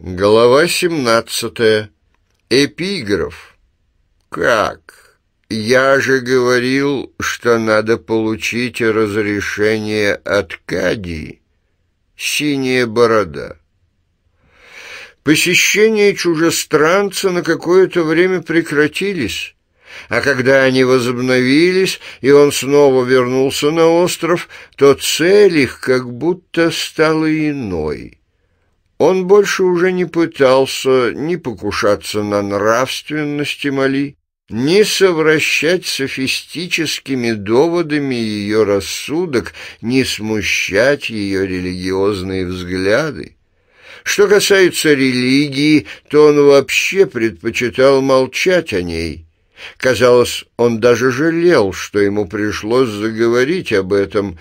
Глава 17. Эпиграф. Как? Я же говорил, что надо получить разрешение от Кадии. Синяя борода. Посещения чужестранца на какое-то время прекратились. А когда они возобновились, и он снова вернулся на остров, то цель их как будто стала иной — он больше уже не пытался ни покушаться на нравственности Мали, ни совращать софистическими доводами ее рассудок, ни смущать ее религиозные взгляды. Что касается религии, то он вообще предпочитал молчать о ней. Казалось, он даже жалел, что ему пришлось заговорить об этом,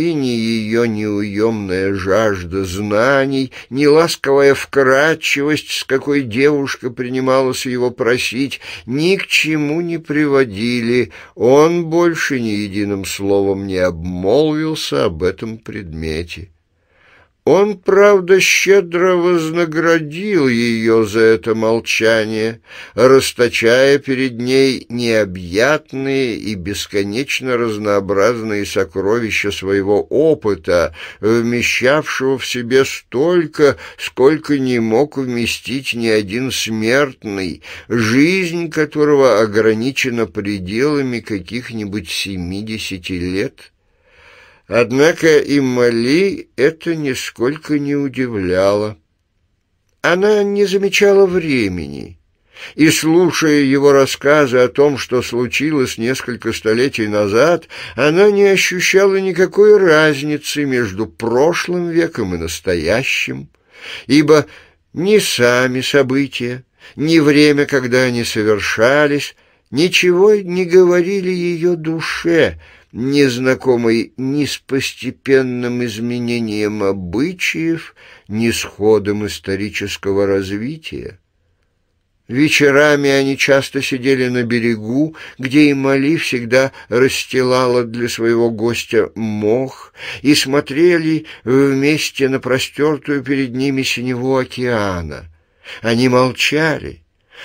и ни ее неуемная жажда знаний, ни ласковая вкрадчивость, с какой девушка принималась его просить, ни к чему не приводили. Он больше ни единым словом не обмолвился об этом предмете. Он, правда, щедро вознаградил ее за это молчание, расточая перед ней необъятные и бесконечно разнообразные сокровища своего опыта, вмещавшего в себе столько, сколько не мог вместить ни один смертный, жизнь которого ограничена пределами каких-нибудь семидесяти лет. Однако и Мали это нисколько не удивляло. Она не замечала времени и, слушая его рассказы о том, что случилось несколько столетий назад, она не ощущала никакой разницы между прошлым веком и настоящим, ибо ни сами события, ни время, когда они совершались, ничего не говорили ее душе — не знакомый ни с постепенным изменением обычаев, ни с ходом исторического развития. Вечерами они часто сидели на берегу, где и Мали всегда расстилала для своего гостя мох, и смотрели вместе на простертую перед ними синеву океана. Они молчали,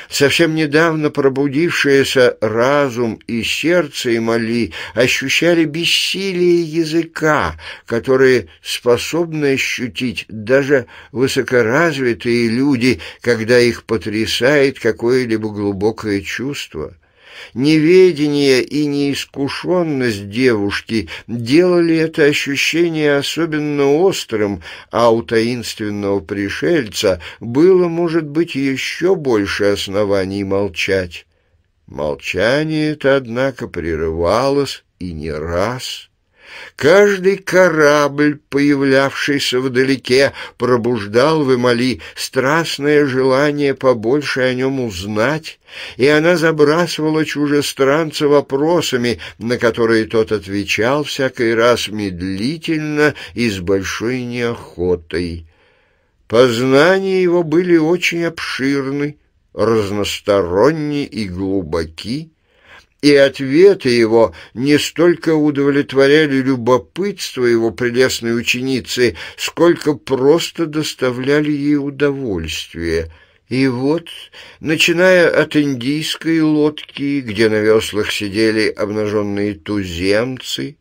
Совсем недавно пробудившиеся разум и сердце и моли ощущали бессилие языка, которые способны ощутить даже высокоразвитые люди, когда их потрясает какое-либо глубокое чувство. Неведение и неискушенность девушки делали это ощущение особенно острым, а у таинственного пришельца было, может быть, еще больше оснований молчать. Молчание это, однако, прерывалось и не раз — Каждый корабль, появлявшийся вдалеке, пробуждал в Эмали страстное желание побольше о нем узнать, и она забрасывала чужестранца вопросами, на которые тот отвечал всякий раз медлительно и с большой неохотой. Познания его были очень обширны, разносторонние и глубоки, и ответы его не столько удовлетворяли любопытство его прелестной ученицы, сколько просто доставляли ей удовольствие. И вот, начиная от индийской лодки, где на веслах сидели обнаженные туземцы,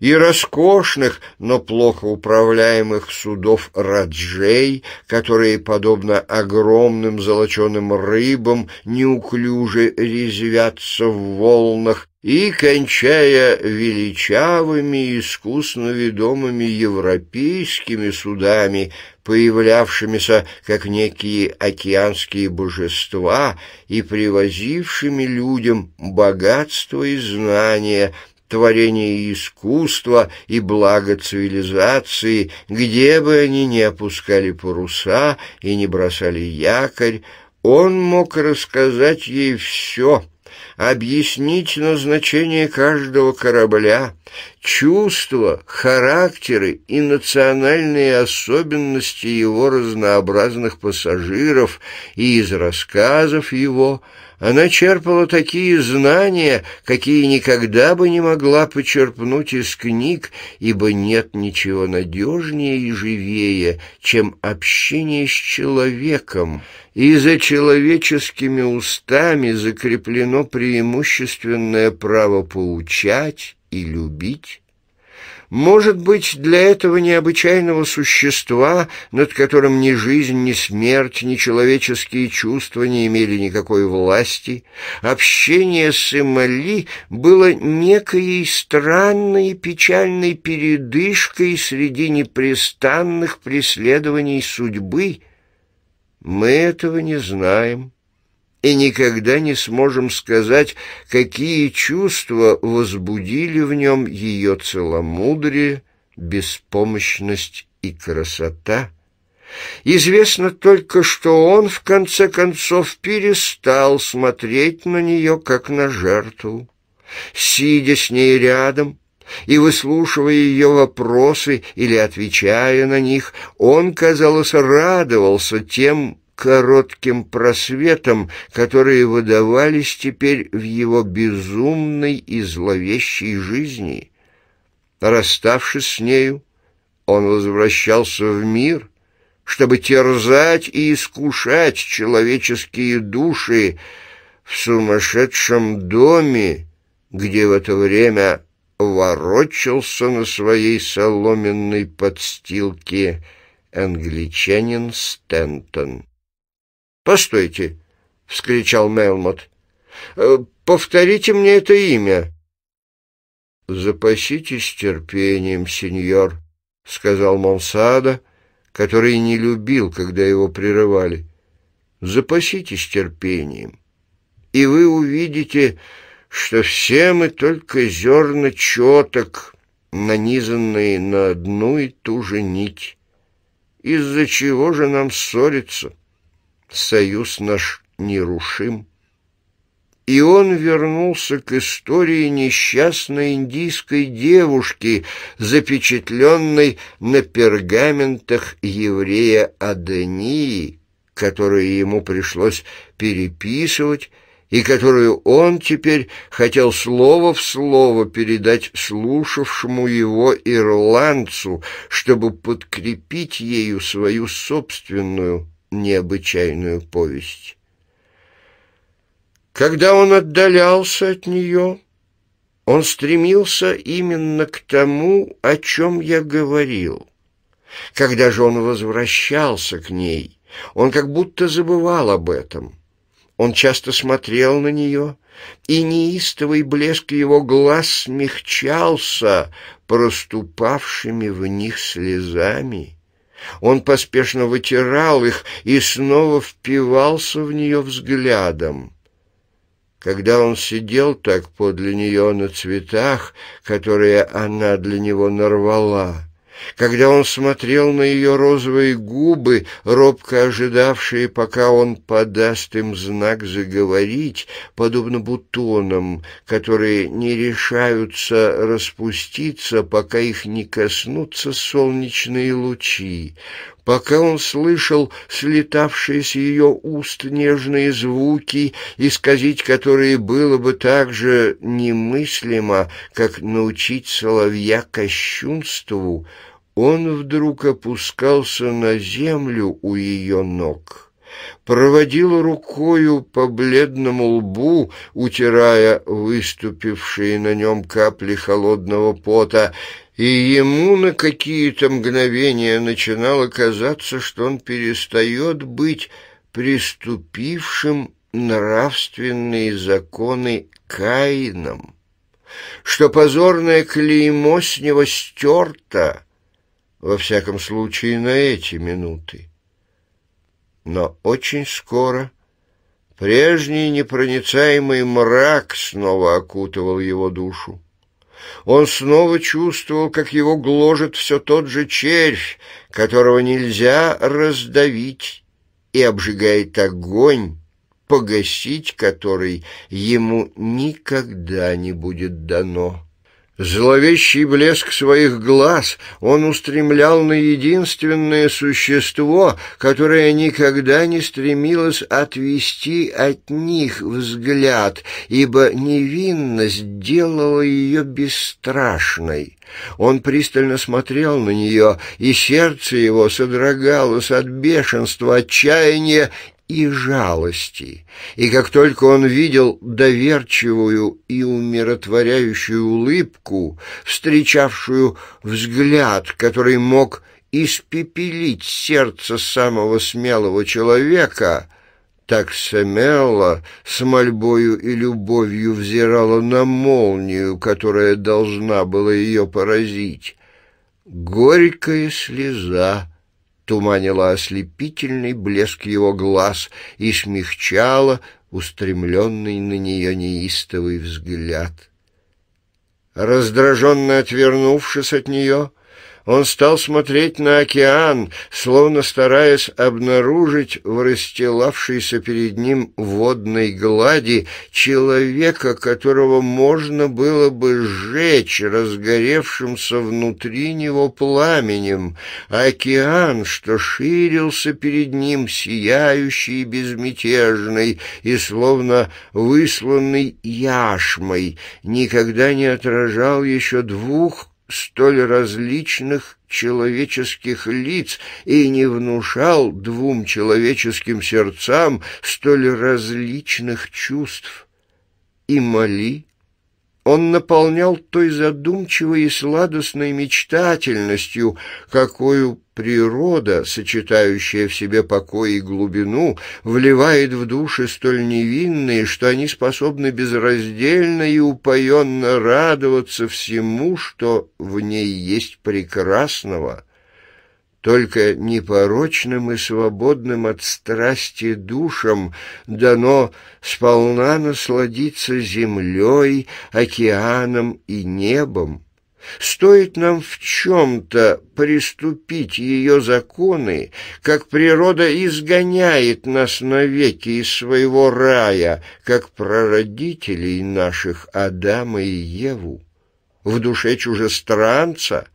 и роскошных, но плохо управляемых судов раджей, которые, подобно огромным золоченым рыбам, неуклюже резвятся в волнах, и, кончая величавыми, искусно ведомыми европейскими судами, появлявшимися как некие океанские божества и привозившими людям богатство и знания – творение искусства и благо цивилизации, где бы они ни опускали паруса и не бросали якорь, он мог рассказать ей все, объяснить назначение каждого корабля, чувства, характеры и национальные особенности его разнообразных пассажиров, и из рассказов его – она черпала такие знания, какие никогда бы не могла почерпнуть из книг, ибо нет ничего надежнее и живее, чем общение с человеком, и за человеческими устами закреплено преимущественное право поучать и любить. Может быть, для этого необычайного существа, над которым ни жизнь, ни смерть, ни человеческие чувства не имели никакой власти, общение с Эмали было некой странной печальной передышкой среди непрестанных преследований судьбы. Мы этого не знаем и никогда не сможем сказать, какие чувства возбудили в нем ее целомудрие, беспомощность и красота. Известно только, что он, в конце концов, перестал смотреть на нее, как на жертву. Сидя с ней рядом и выслушивая ее вопросы или отвечая на них, он, казалось, радовался тем, коротким просветам, которые выдавались теперь в его безумной и зловещей жизни. Расставшись с нею, он возвращался в мир, чтобы терзать и искушать человеческие души в сумасшедшем доме, где в это время ворочался на своей соломенной подстилке англичанин Стентон. «Постойте!» — вскричал Мелмот. «Э, «Повторите мне это имя!» «Запаситесь терпением, сеньор», — сказал Монсада, который не любил, когда его прерывали. «Запаситесь терпением, и вы увидите, что все мы только зерна четок, нанизанные на одну и ту же нить. Из-за чего же нам ссориться?» союз наш нерушим. И он вернулся к истории несчастной индийской девушки, запечатленной на пергаментах еврея Адении, которую ему пришлось переписывать, и которую он теперь хотел слово в слово передать слушавшему его ирландцу, чтобы подкрепить ею свою собственную необычайную повесть. Когда он отдалялся от нее, он стремился именно к тому, о чем я говорил. Когда же он возвращался к ней, он как будто забывал об этом. Он часто смотрел на нее, и неистовый блеск его глаз смягчался проступавшими в них слезами. Он поспешно вытирал их и снова впивался в нее взглядом. Когда он сидел так подле нее на цветах, которые она для него нарвала, когда он смотрел на ее розовые губы, робко ожидавшие, пока он подаст им знак заговорить, подобно бутонам, которые не решаются распуститься, пока их не коснутся солнечные лучи, пока он слышал слетавшие с ее уст нежные звуки, исказить которые было бы так же немыслимо, как научить соловья кощунству, он вдруг опускался на землю у ее ног проводил рукою по бледному лбу, утирая выступившие на нем капли холодного пота, и ему на какие-то мгновения начинало казаться, что он перестает быть приступившим нравственные законы Каином, что позорное клеймо с него стерто, во всяком случае на эти минуты. Но очень скоро прежний непроницаемый мрак снова окутывал его душу он снова чувствовал, как его гложет все тот же червь, которого нельзя раздавить, и обжигает огонь, погасить который ему никогда не будет дано. Зловещий блеск своих глаз он устремлял на единственное существо, которое никогда не стремилось отвести от них взгляд, ибо невинность делала ее бесстрашной. Он пристально смотрел на нее, и сердце его содрогалось от бешенства, отчаяния и жалости, и как только он видел доверчивую и умиротворяющую улыбку, встречавшую взгляд, который мог испепелить сердце самого смелого человека, так Семелла с мольбою и любовью взирала на молнию, которая должна была ее поразить. Горькая слеза туманило ослепительный блеск его глаз и смягчало устремленный на нее неистовый взгляд. Раздраженно отвернувшись от нее, он стал смотреть на океан, словно стараясь обнаружить в расстилавшейся перед ним водной глади человека, которого можно было бы сжечь разгоревшимся внутри него пламенем. Океан, что ширился перед ним, сияющий и безмятежный, и словно высланный яшмой, никогда не отражал еще двух столь различных человеческих лиц и не внушал двум человеческим сердцам столь различных чувств. И моли, он наполнял той задумчивой и сладостной мечтательностью, какую природа, сочетающая в себе покой и глубину, вливает в души столь невинные, что они способны безраздельно и упоенно радоваться всему, что в ней есть прекрасного — только непорочным и свободным от страсти душам дано сполна насладиться землей, океаном и небом. Стоит нам в чем-то приступить ее законы, как природа изгоняет нас навеки из своего рая, как прародителей наших Адама и Еву. В душе чужестранца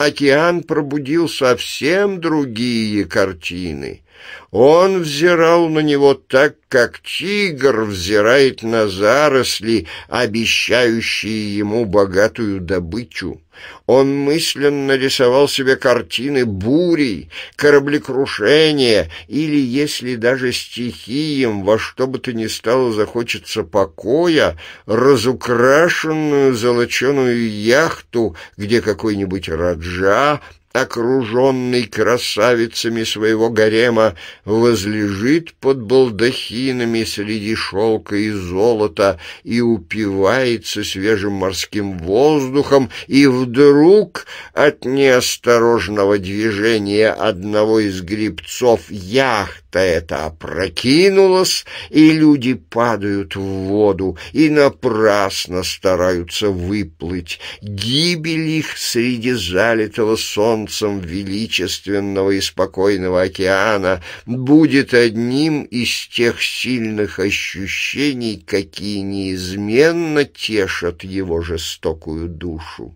океан пробудил совсем другие картины — он взирал на него так, как тигр взирает на заросли, обещающие ему богатую добычу. Он мысленно рисовал себе картины бурей, кораблекрушения или, если даже стихием во что бы то ни стало захочется покоя, разукрашенную золоченую яхту, где какой-нибудь раджа окруженный красавицами своего гарема, возлежит под балдахинами среди шелка и золота и упивается свежим морским воздухом, и вдруг от неосторожного движения одного из грибцов яхт Карта эта опрокинулась, и люди падают в воду, и напрасно стараются выплыть. Гибель их среди залитого солнцем величественного и спокойного океана будет одним из тех сильных ощущений, какие неизменно тешат его жестокую душу.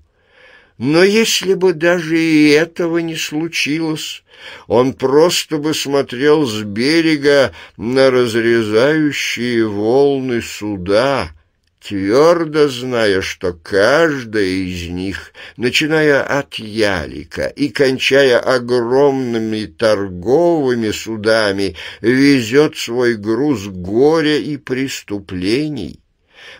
Но если бы даже и этого не случилось, он просто бы смотрел с берега на разрезающие волны суда, твердо зная, что каждая из них, начиная от ялика и кончая огромными торговыми судами, везет свой груз горя и преступлений.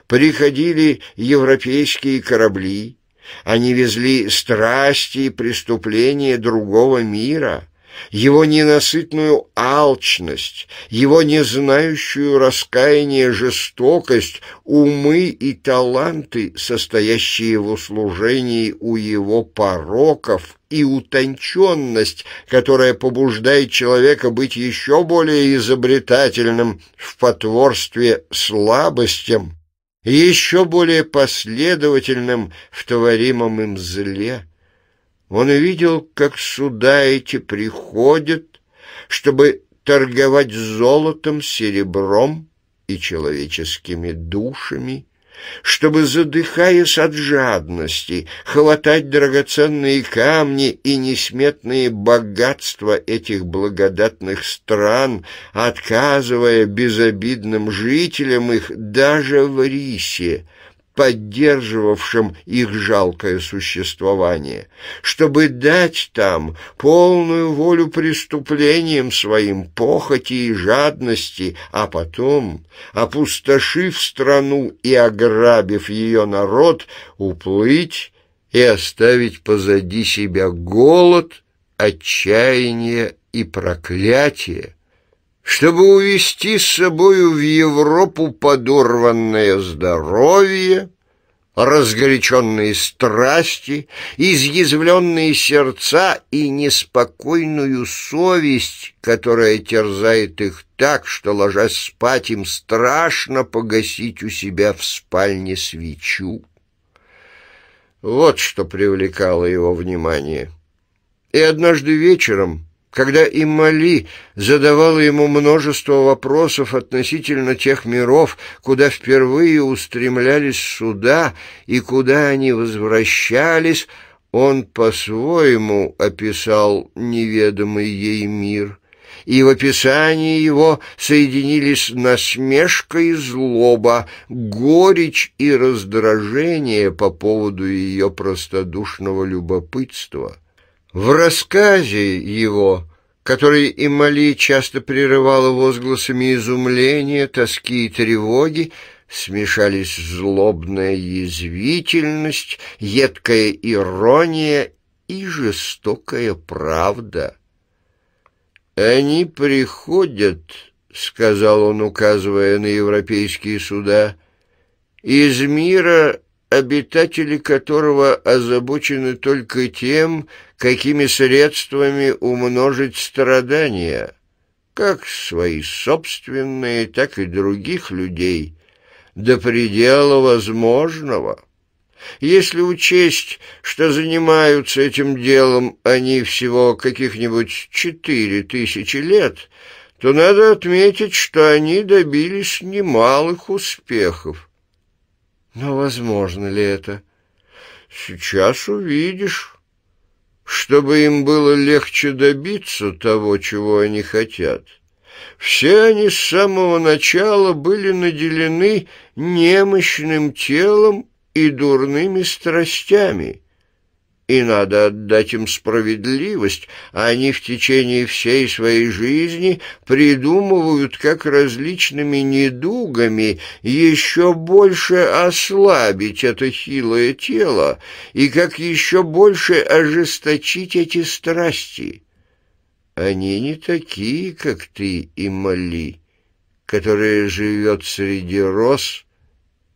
Приходили европейские корабли, они везли страсти и преступления другого мира, его ненасытную алчность, его незнающую раскаяние жестокость, умы и таланты, состоящие в услужении у его пороков и утонченность, которая побуждает человека быть еще более изобретательным в потворстве слабостям и еще более последовательным в творимом им зле. Он видел, как суда эти приходят, чтобы торговать золотом, серебром и человеческими душами, чтобы, задыхаясь от жадности, хватать драгоценные камни и несметные богатства этих благодатных стран, отказывая безобидным жителям их даже в рисе, поддерживавшим их жалкое существование, чтобы дать там полную волю преступлениям своим похоти и жадности, а потом, опустошив страну и ограбив ее народ, уплыть и оставить позади себя голод, отчаяние и проклятие, чтобы увести с собою в Европу подорванное здоровье, разгоряченные страсти, изъязвленные сердца и неспокойную совесть, которая терзает их так, что, ложась спать, им страшно погасить у себя в спальне свечу. Вот что привлекало его внимание. И однажды вечером, когда Имали задавала ему множество вопросов относительно тех миров, куда впервые устремлялись суда и куда они возвращались, он по-своему описал неведомый ей мир, и в описании его соединились насмешка и злоба, горечь и раздражение по поводу ее простодушного любопытства. В рассказе его, который Эмали часто прерывала возгласами изумления, тоски и тревоги, смешались злобная язвительность, едкая ирония и жестокая правда. «Они приходят», — сказал он, указывая на европейские суда, — «из мира, обитатели которого озабочены только тем, какими средствами умножить страдания, как свои собственные, так и других людей, до предела возможного. Если учесть, что занимаются этим делом они всего каких-нибудь четыре тысячи лет, то надо отметить, что они добились немалых успехов. Но возможно ли это? Сейчас увидишь чтобы им было легче добиться того, чего они хотят. Все они с самого начала были наделены немощным телом и дурными страстями и надо отдать им справедливость, они в течение всей своей жизни придумывают, как различными недугами еще больше ослабить это хилое тело и как еще больше ожесточить эти страсти. Они не такие, как ты и Мали, которые живет среди роз,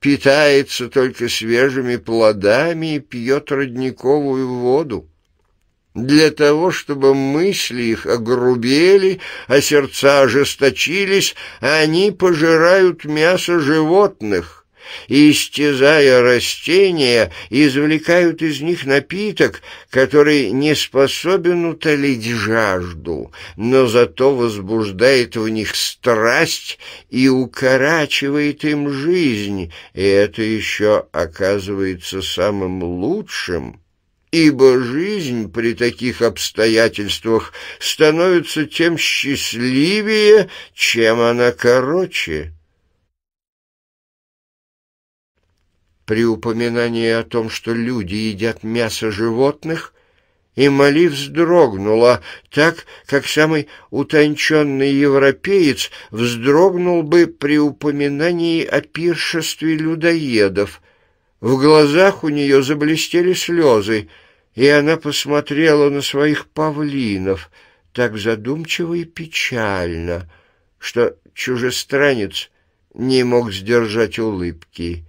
питается только свежими плодами и пьет родниковую воду. Для того, чтобы мысли их огрубели, а сердца ожесточились, они пожирают мясо животных, и, истязая растения, извлекают из них напиток, который не способен утолить жажду, но зато возбуждает в них страсть и укорачивает им жизнь, и это еще оказывается самым лучшим ибо жизнь при таких обстоятельствах становится тем счастливее, чем она короче». при упоминании о том, что люди едят мясо животных, и Мали вздрогнула, так, как самый утонченный европеец вздрогнул бы при упоминании о пиршестве людоедов. В глазах у нее заблестели слезы, и она посмотрела на своих павлинов так задумчиво и печально, что чужестранец не мог сдержать улыбки.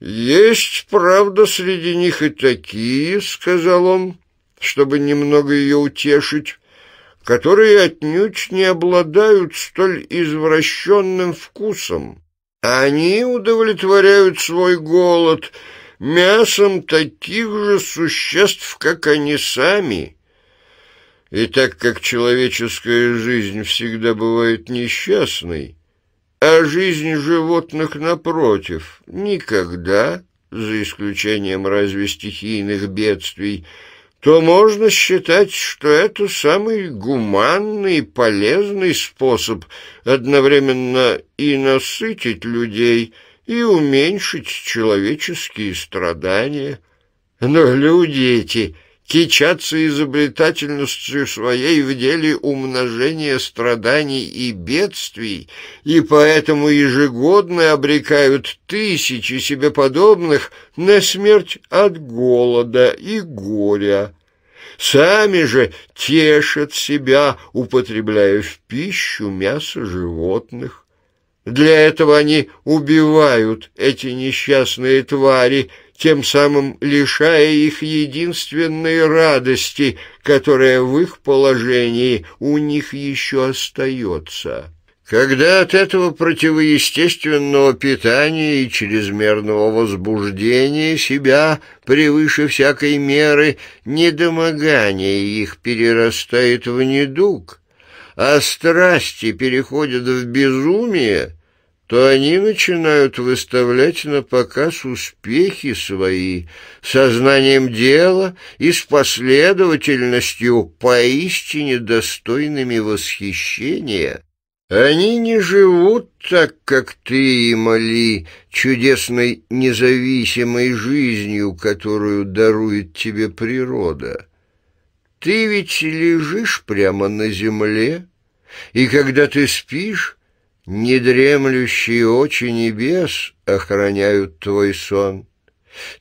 «Есть, правда, среди них и такие, — сказал он, чтобы немного ее утешить, — которые отнюдь не обладают столь извращенным вкусом. Они удовлетворяют свой голод мясом таких же существ, как они сами». И так как человеческая жизнь всегда бывает несчастной, а жизнь животных, напротив, никогда, за исключением разве стихийных бедствий, то можно считать, что это самый гуманный и полезный способ одновременно и насытить людей, и уменьшить человеческие страдания. Но люди эти Кичаться изобретательностью своей в деле умножения страданий и бедствий, и поэтому ежегодно обрекают тысячи себе подобных на смерть от голода и горя. Сами же тешат себя, употребляя в пищу мясо животных. Для этого они убивают эти несчастные твари – тем самым лишая их единственной радости, которая в их положении у них еще остается. Когда от этого противоестественного питания и чрезмерного возбуждения себя превыше всякой меры недомогание их перерастает в недуг, а страсти переходят в безумие, то они начинают выставлять на показ успехи свои сознанием дела и с последовательностью поистине достойными восхищения. Они не живут так, как ты, Мали, чудесной независимой жизнью, которую дарует тебе природа. Ты ведь лежишь прямо на земле, и когда ты спишь, недремлющие очи небес охраняют твой сон.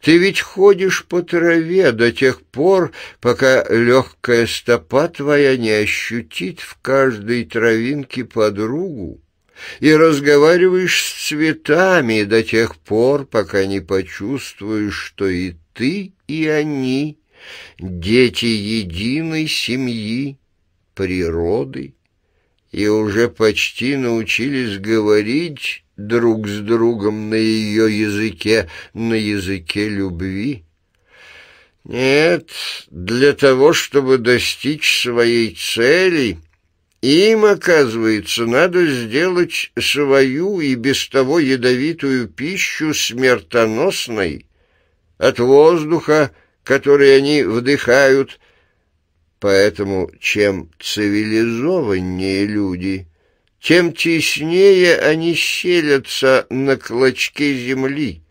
Ты ведь ходишь по траве до тех пор, пока легкая стопа твоя не ощутит в каждой травинке подругу, и разговариваешь с цветами до тех пор, пока не почувствуешь, что и ты, и они — дети единой семьи, природы и уже почти научились говорить друг с другом на ее языке, на языке любви. Нет, для того, чтобы достичь своей цели, им, оказывается, надо сделать свою и без того ядовитую пищу смертоносной от воздуха, который они вдыхают, Поэтому чем цивилизованнее люди, тем теснее они щелятся на клочке земли.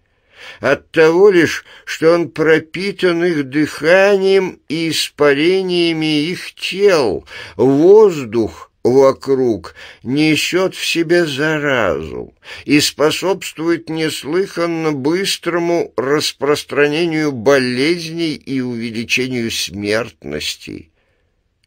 От того лишь, что он пропитан их дыханием и испарениями их тел, воздух вокруг несет в себе заразу и способствует неслыханно быстрому распространению болезней и увеличению смертности.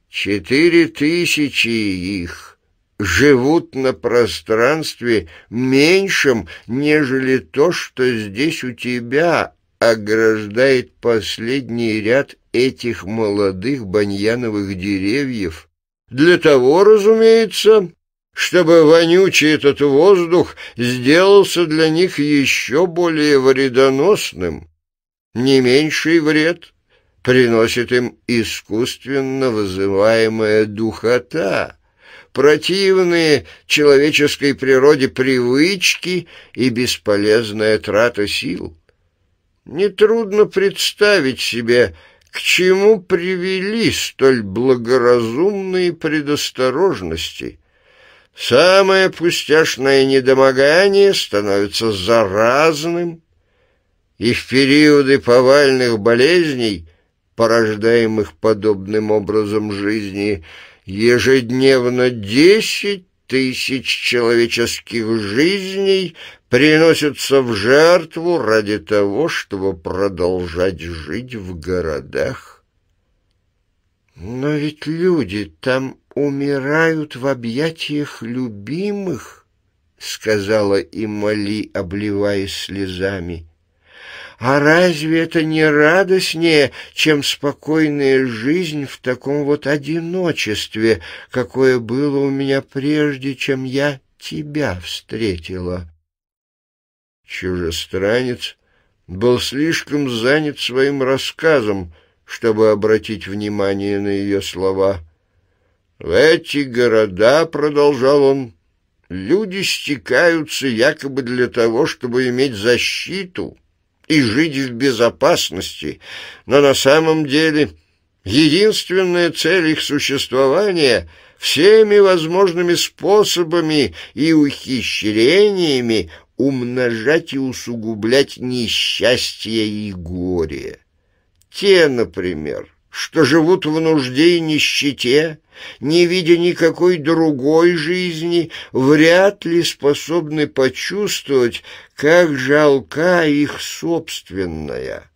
Четыре тысячи их живут на пространстве меньшем, нежели то, что здесь у тебя ограждает последний ряд этих молодых баньяновых деревьев. Для того, разумеется, чтобы вонючий этот воздух сделался для них еще более вредоносным. Не меньший вред — приносит им искусственно вызываемая духота, противные человеческой природе привычки и бесполезная трата сил. Нетрудно представить себе, к чему привели столь благоразумные предосторожности. Самое пустяшное недомогание становится заразным, и в периоды повальных болезней – порождаемых подобным образом жизни, ежедневно десять тысяч человеческих жизней приносятся в жертву ради того, чтобы продолжать жить в городах. Но ведь люди там умирают в объятиях любимых, — сказала Имали, обливаясь слезами. А разве это не радостнее, чем спокойная жизнь в таком вот одиночестве, какое было у меня прежде, чем я тебя встретила? Чужестранец был слишком занят своим рассказом, чтобы обратить внимание на ее слова. «В эти города, — продолжал он, — люди стекаются якобы для того, чтобы иметь защиту» и жить в безопасности, но на самом деле единственная цель их существования — всеми возможными способами и ухищрениями умножать и усугублять несчастье и горе. Те, например, что живут в нужде и нищете, не видя никакой другой жизни, вряд ли способны почувствовать, как жалка их собственная.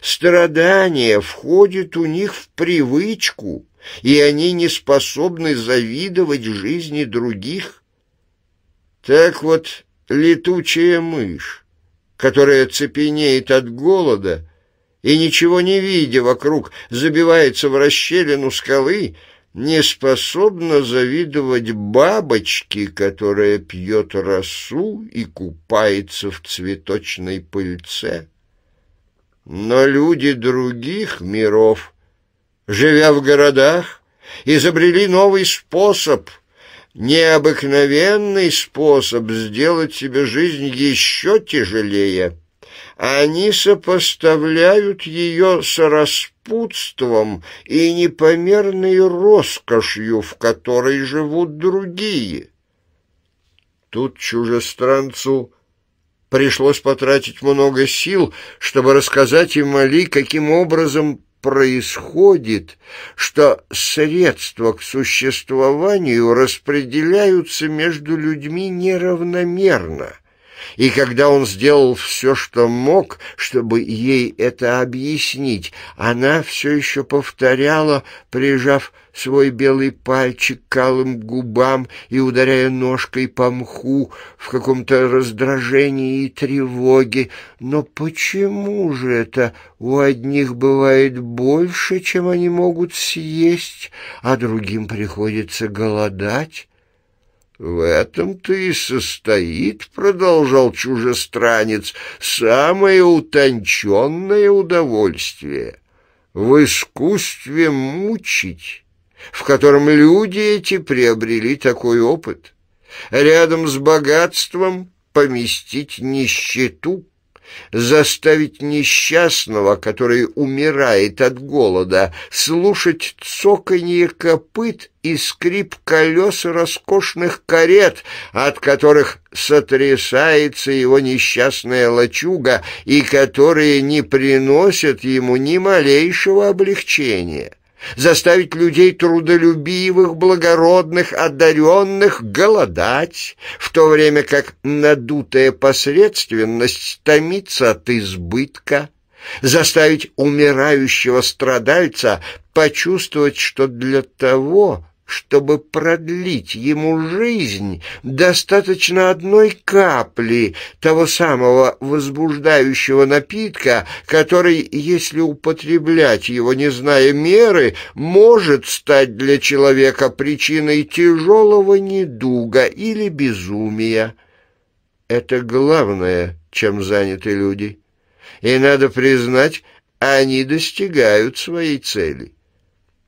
Страдание входит у них в привычку, и они не способны завидовать жизни других. Так вот, летучая мышь, которая цепенеет от голода и, ничего не видя вокруг, забивается в расщелину скалы — не способна завидовать бабочке, которая пьет росу и купается в цветочной пыльце. Но люди других миров, живя в городах, изобрели новый способ, необыкновенный способ сделать себе жизнь еще тяжелее. Они сопоставляют ее с распадом, распутством и непомерной роскошью, в которой живут другие. Тут чужестранцу пришлось потратить много сил, чтобы рассказать им Али, каким образом происходит, что средства к существованию распределяются между людьми неравномерно — и когда он сделал все, что мог, чтобы ей это объяснить, она все еще повторяла, прижав свой белый пальчик к алым губам и ударяя ножкой по мху в каком-то раздражении и тревоге. Но почему же это у одних бывает больше, чем они могут съесть, а другим приходится голодать? В этом-то и состоит, — продолжал чужестранец, — самое утонченное удовольствие в искусстве мучить, в котором люди эти приобрели такой опыт. Рядом с богатством поместить нищету, заставить несчастного, который умирает от голода, слушать цоканье копыт — и скрип колес роскошных карет, от которых сотрясается его несчастная лачуга и которые не приносят ему ни малейшего облегчения заставить людей трудолюбивых, благородных, одаренных голодать, в то время как надутая посредственность томится от избытка, заставить умирающего страдальца почувствовать, что для того, чтобы продлить ему жизнь, достаточно одной капли того самого возбуждающего напитка, который, если употреблять его, не зная меры, может стать для человека причиной тяжелого недуга или безумия. Это главное, чем заняты люди. И надо признать, они достигают своей цели.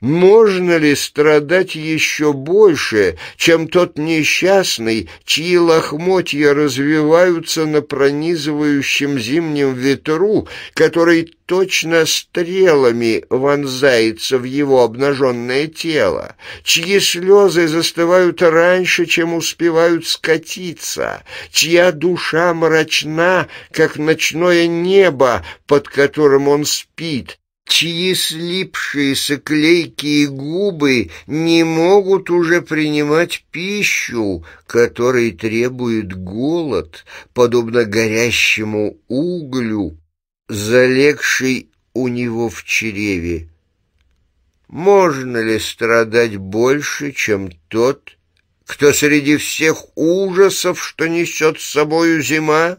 Можно ли страдать еще больше, чем тот несчастный, чьи лохмотья развиваются на пронизывающем зимнем ветру, который точно стрелами вонзается в его обнаженное тело, чьи слезы застывают раньше, чем успевают скатиться, чья душа мрачна, как ночное небо, под которым он спит, чьи слипшиеся и губы не могут уже принимать пищу, которой требует голод, подобно горящему углю, залегший у него в чреве. Можно ли страдать больше, чем тот, кто среди всех ужасов, что несет с собою зима,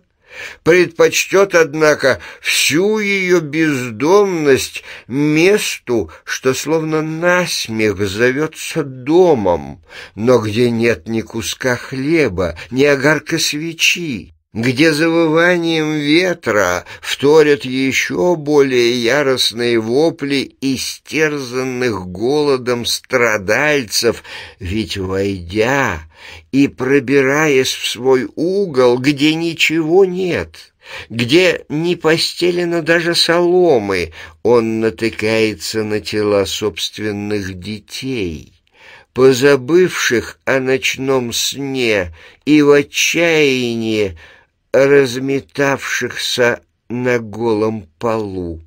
предпочтет, однако, всю ее бездомность месту, что словно насмех зовется домом, но где нет ни куска хлеба, ни огарка свечи где завыванием ветра вторят еще более яростные вопли истерзанных голодом страдальцев, ведь, войдя и пробираясь в свой угол, где ничего нет, где не постелено даже соломы, он натыкается на тела собственных детей» позабывших о ночном сне и в отчаянии разметавшихся на голом полу.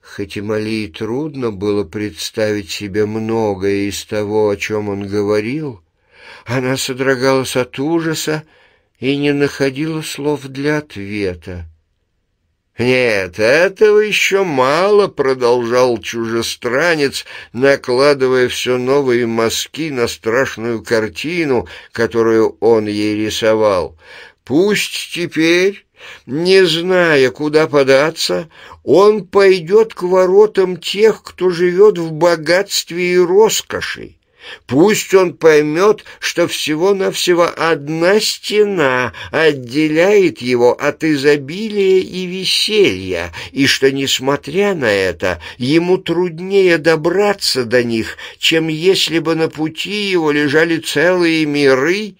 Хоть и Мали трудно было представить себе многое из того, о чем он говорил, она содрогалась от ужаса и не находила слов для ответа. «Нет, этого еще мало», — продолжал чужестранец, накладывая все новые мазки на страшную картину, которую он ей рисовал. Пусть теперь, не зная, куда податься, он пойдет к воротам тех, кто живет в богатстве и роскоши. Пусть он поймет, что всего-навсего одна стена отделяет его от изобилия и веселья, и что, несмотря на это, ему труднее добраться до них, чем если бы на пути его лежали целые миры,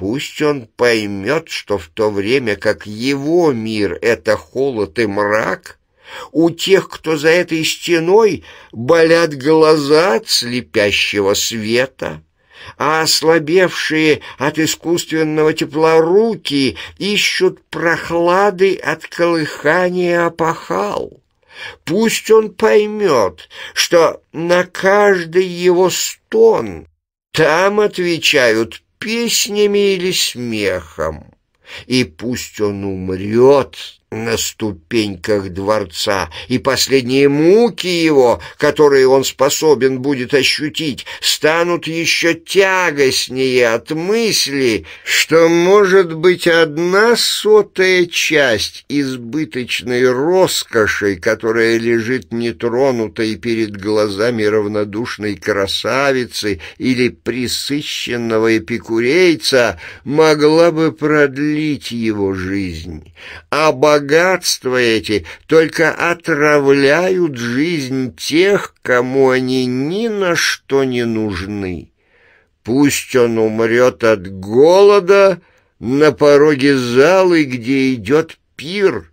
Пусть он поймет, что в то время как его мир — это холод и мрак, у тех, кто за этой стеной, болят глаза от слепящего света, а ослабевшие от искусственного тепла руки ищут прохлады от колыхания опахал. Пусть он поймет, что на каждый его стон там отвечают песнями или смехом. И пусть он умрет, на ступеньках дворца, и последние муки его, которые он способен будет ощутить, станут еще тягостнее от мысли, что, может быть, одна сотая часть избыточной роскоши, которая лежит нетронутой перед глазами равнодушной красавицы или присыщенного эпикурейца, могла бы продлить его жизнь, обогатить Богатства эти только отравляют жизнь тех, кому они ни на что не нужны. Пусть он умрет от голода на пороге залы, где идет пир,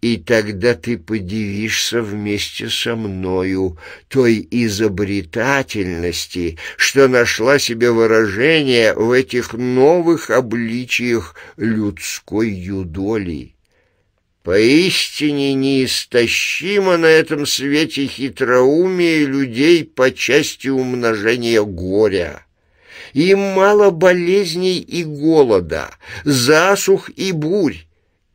и тогда ты подивишься вместе со мною той изобретательности, что нашла себе выражение в этих новых обличиях людской юдолии. Поистине неистощимо на этом свете хитроумие людей по части умножения горя. Им мало болезней и голода, засух и бурь.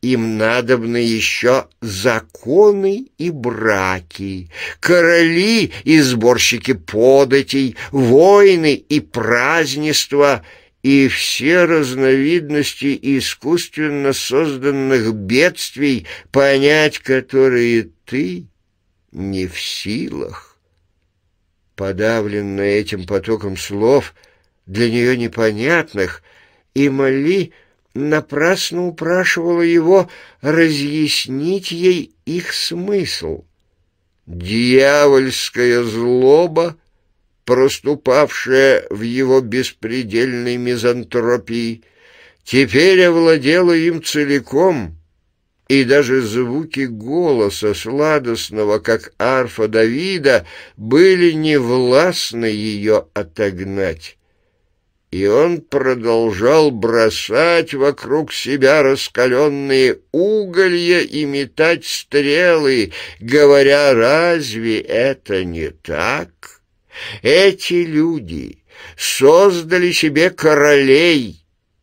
Им надобны еще законы и браки, короли и сборщики податей, войны и празднества — и все разновидности искусственно созданных бедствий, понять которые ты не в силах. Подавленная этим потоком слов, для нее непонятных, и моли напрасно упрашивала его разъяснить ей их смысл. Дьявольская злоба — проступавшая в его беспредельной мизантропии, теперь овладела им целиком, и даже звуки голоса сладостного, как арфа Давида, были невластны ее отогнать. И он продолжал бросать вокруг себя раскаленные уголья и метать стрелы, говоря, разве это не так? Эти люди создали себе королей,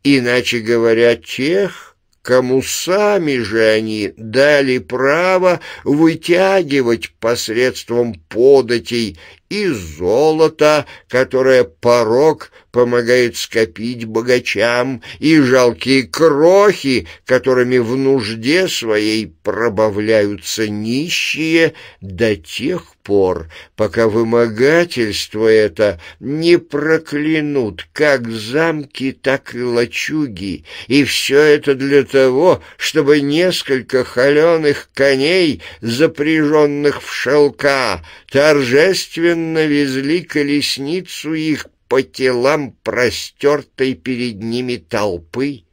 иначе говоря, тех, кому сами же они дали право вытягивать посредством податей и золото, которое порог помогает скопить богачам, и жалкие крохи, которыми в нужде своей пробавляются нищие до тех пор, пока вымогательство это не проклянут как замки, так и лачуги, и все это для того, чтобы несколько холеных коней, запряженных в шелка, торжественно везли колесницу их по телам простёртой перед ними толпы.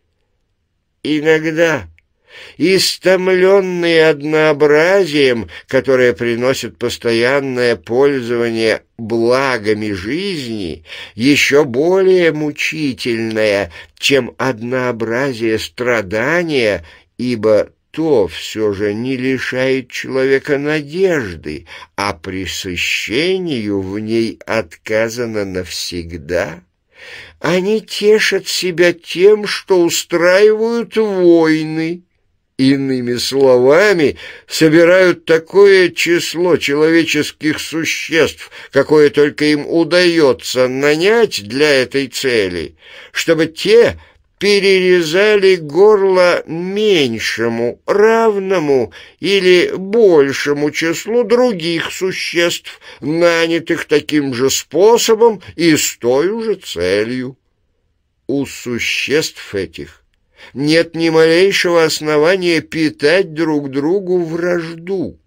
Иногда, истомленные однообразием, которое приносит постоянное пользование благами жизни, ещё более мучительное, чем однообразие страдания, ибо то все же не лишает человека надежды, а присыщению в ней отказано навсегда. Они тешат себя тем, что устраивают войны. Иными словами, собирают такое число человеческих существ, какое только им удается нанять для этой цели, чтобы те перерезали горло меньшему, равному или большему числу других существ, нанятых таким же способом и с той же целью. У существ этих нет ни малейшего основания питать друг другу вражду,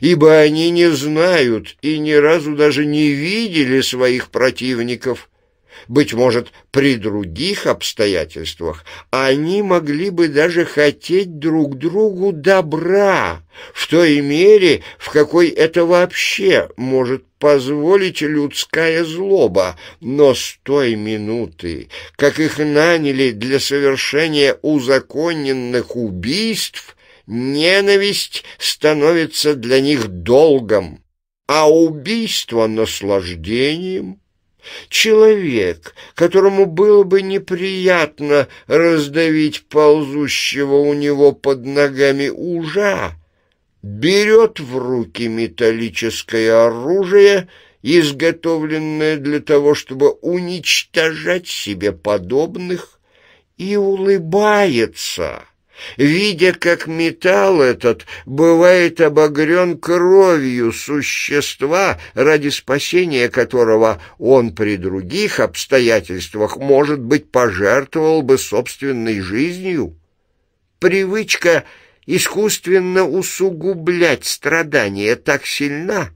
ибо они не знают и ни разу даже не видели своих противников – быть может, при других обстоятельствах, они могли бы даже хотеть друг другу добра, в той мере, в какой это вообще может позволить людская злоба, но с той минуты, как их наняли для совершения узаконенных убийств, ненависть становится для них долгом, а убийство — наслаждением — Человек, которому было бы неприятно раздавить ползущего у него под ногами ужа, берет в руки металлическое оружие, изготовленное для того, чтобы уничтожать себе подобных, и улыбается видя, как металл этот бывает обогрен кровью существа, ради спасения которого он при других обстоятельствах, может быть, пожертвовал бы собственной жизнью. Привычка искусственно усугублять страдания так сильна,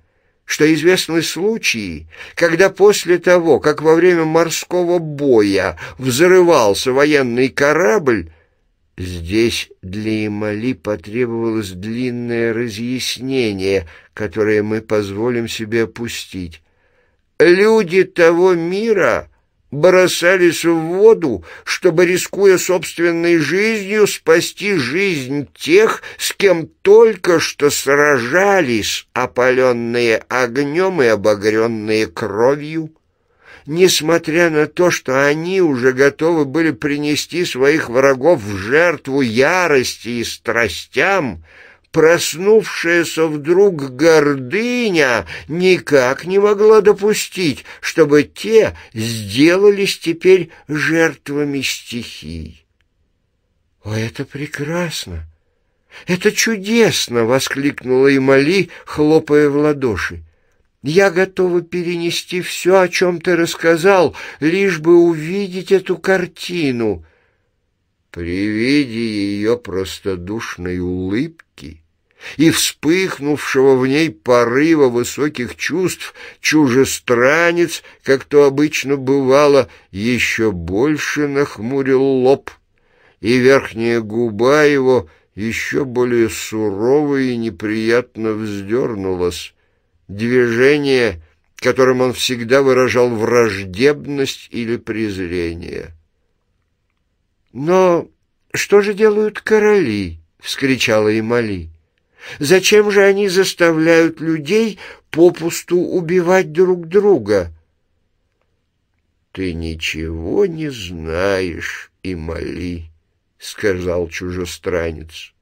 что известны случаи, когда после того, как во время морского боя взрывался военный корабль, Здесь для Эмали потребовалось длинное разъяснение, которое мы позволим себе опустить. «Люди того мира...» бросались в воду, чтобы, рискуя собственной жизнью, спасти жизнь тех, с кем только что сражались опаленные огнем и обогренные кровью несмотря на то, что они уже готовы были принести своих врагов в жертву ярости и страстям, проснувшаяся вдруг гордыня никак не могла допустить, чтобы те сделались теперь жертвами стихий. «О, это прекрасно! Это чудесно!» — воскликнула Имали, хлопая в ладоши. Я готова перенести все, о чем ты рассказал, лишь бы увидеть эту картину. При виде ее простодушной улыбки и вспыхнувшего в ней порыва высоких чувств чужестранец, как то обычно бывало, еще больше нахмурил лоб, и верхняя губа его еще более сурово и неприятно вздернулась движение, которым он всегда выражал враждебность или презрение. «Но что же делают короли?» — вскричала Имали. «Зачем же они заставляют людей попусту убивать друг друга?» «Ты ничего не знаешь, Имали, — сказал чужестранец.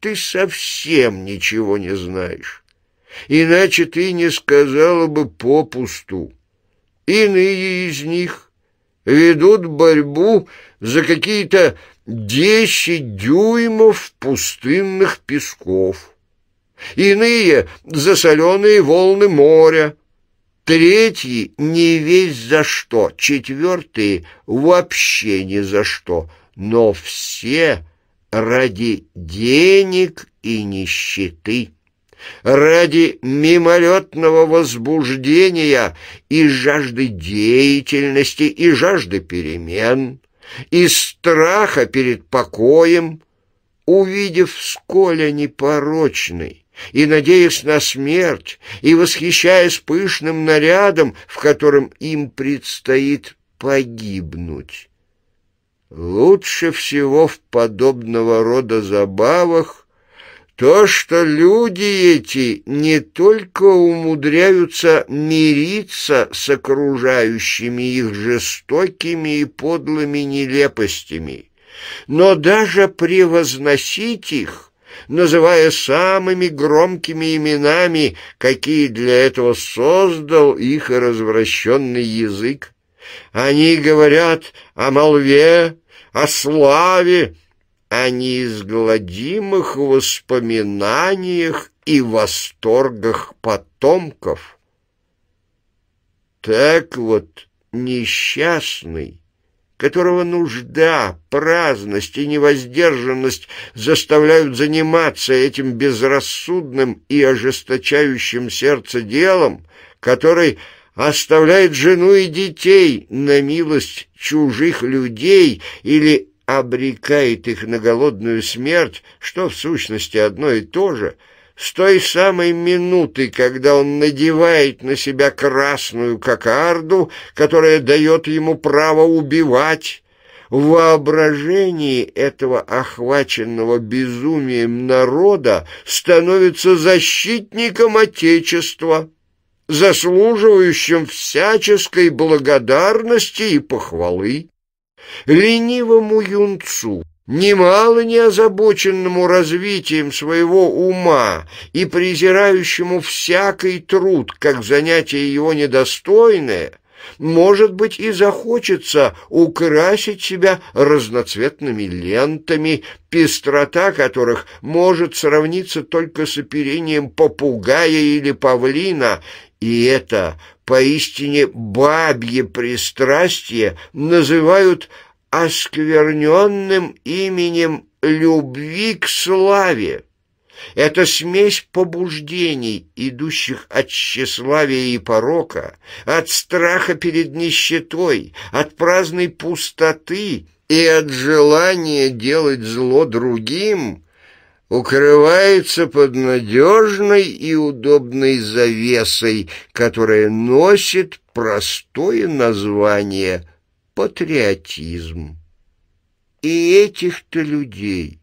«Ты совсем ничего не знаешь» иначе ты не сказала бы попусту. Иные из них ведут борьбу за какие-то десять дюймов пустынных песков, иные — за соленые волны моря, третьи — не весь за что, четвертые — вообще ни за что, но все ради денег и нищеты ради мимолетного возбуждения и жажды деятельности, и жажды перемен, и страха перед покоем, увидев, сколь они порочны, и надеясь на смерть, и восхищаясь пышным нарядом, в котором им предстоит погибнуть. Лучше всего в подобного рода забавах то, что люди эти не только умудряются мириться с окружающими их жестокими и подлыми нелепостями, но даже превозносить их, называя самыми громкими именами, какие для этого создал их развращенный язык. Они говорят о молве, о славе, о неизгладимых воспоминаниях и восторгах потомков. Так вот, несчастный, которого нужда, праздность и невоздержанность заставляют заниматься этим безрассудным и ожесточающим сердце делом, который оставляет жену и детей на милость чужих людей или обрекает их на голодную смерть, что в сущности одно и то же, с той самой минуты, когда он надевает на себя красную кокарду, которая дает ему право убивать. В воображении этого охваченного безумием народа становится защитником Отечества, заслуживающим всяческой благодарности и похвалы ленивому юнцу, немало не озабоченному развитием своего ума и презирающему всякий труд, как занятие его недостойное, может быть, и захочется украсить себя разноцветными лентами, пестрота которых может сравниться только с оперением попугая или павлина, и это поистине бабье пристрастие называют оскверненным именем любви к славе. Это смесь побуждений, идущих от тщеславия и порока, от страха перед нищетой, от праздной пустоты и от желания делать зло другим, укрывается под надежной и удобной завесой, которая носит простое название «патриотизм». И этих-то людей,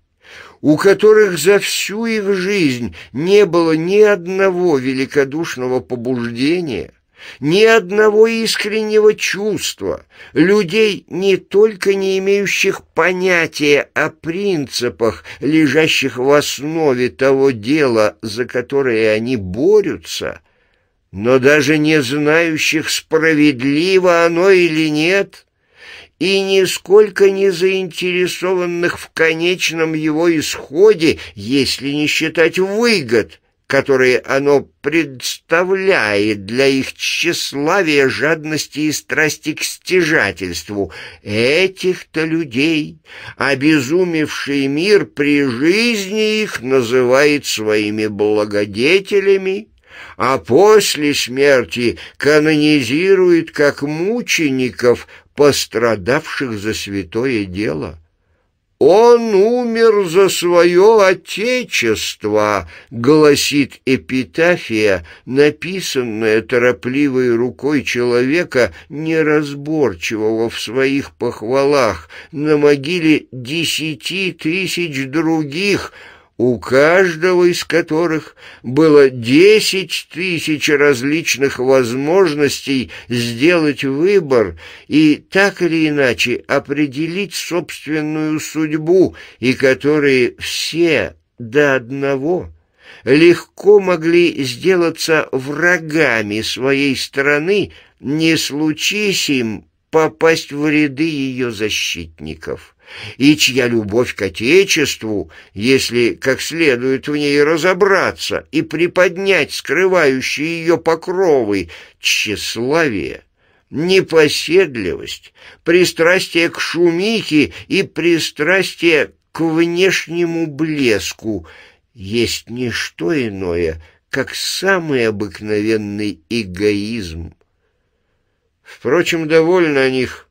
у которых за всю их жизнь не было ни одного великодушного побуждения – ни одного искреннего чувства, людей, не только не имеющих понятия о принципах, лежащих в основе того дела, за которое они борются, но даже не знающих, справедливо оно или нет, и нисколько не заинтересованных в конечном его исходе, если не считать выгод, которые оно представляет для их тщеславия, жадности и страсти к стяжательству. Этих-то людей, обезумевший мир при жизни их называет своими благодетелями, а после смерти канонизирует как мучеников, пострадавших за святое дело. «Он умер за свое отечество», — гласит эпитафия, написанная торопливой рукой человека, неразборчивого в своих похвалах, на могиле десяти тысяч других — у каждого из которых было десять тысяч различных возможностей сделать выбор и так или иначе определить собственную судьбу, и которые все до одного – легко могли сделаться врагами своей страны, не случись им попасть в ряды ее защитников и чья любовь к Отечеству, если как следует в ней разобраться и приподнять скрывающие ее покровы, тщеславие, непоседливость, пристрастие к шумихе и пристрастие к внешнему блеску, есть не что иное, как самый обыкновенный эгоизм. Впрочем, довольно о них –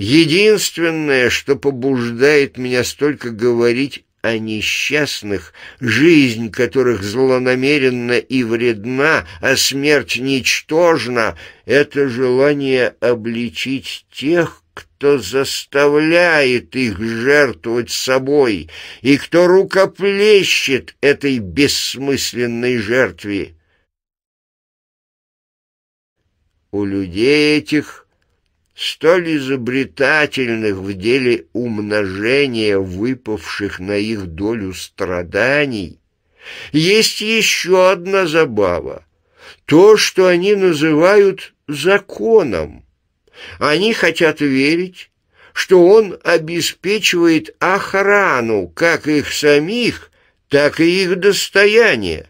Единственное, что побуждает меня столько говорить о несчастных, жизнь которых злонамеренна и вредна, а смерть ничтожна, это желание обличить тех, кто заставляет их жертвовать собой и кто рукоплещет этой бессмысленной жертве. У людей этих столь изобретательных в деле умножения выпавших на их долю страданий, есть еще одна забава — то, что они называют законом. Они хотят верить, что он обеспечивает охрану как их самих, так и их достояние.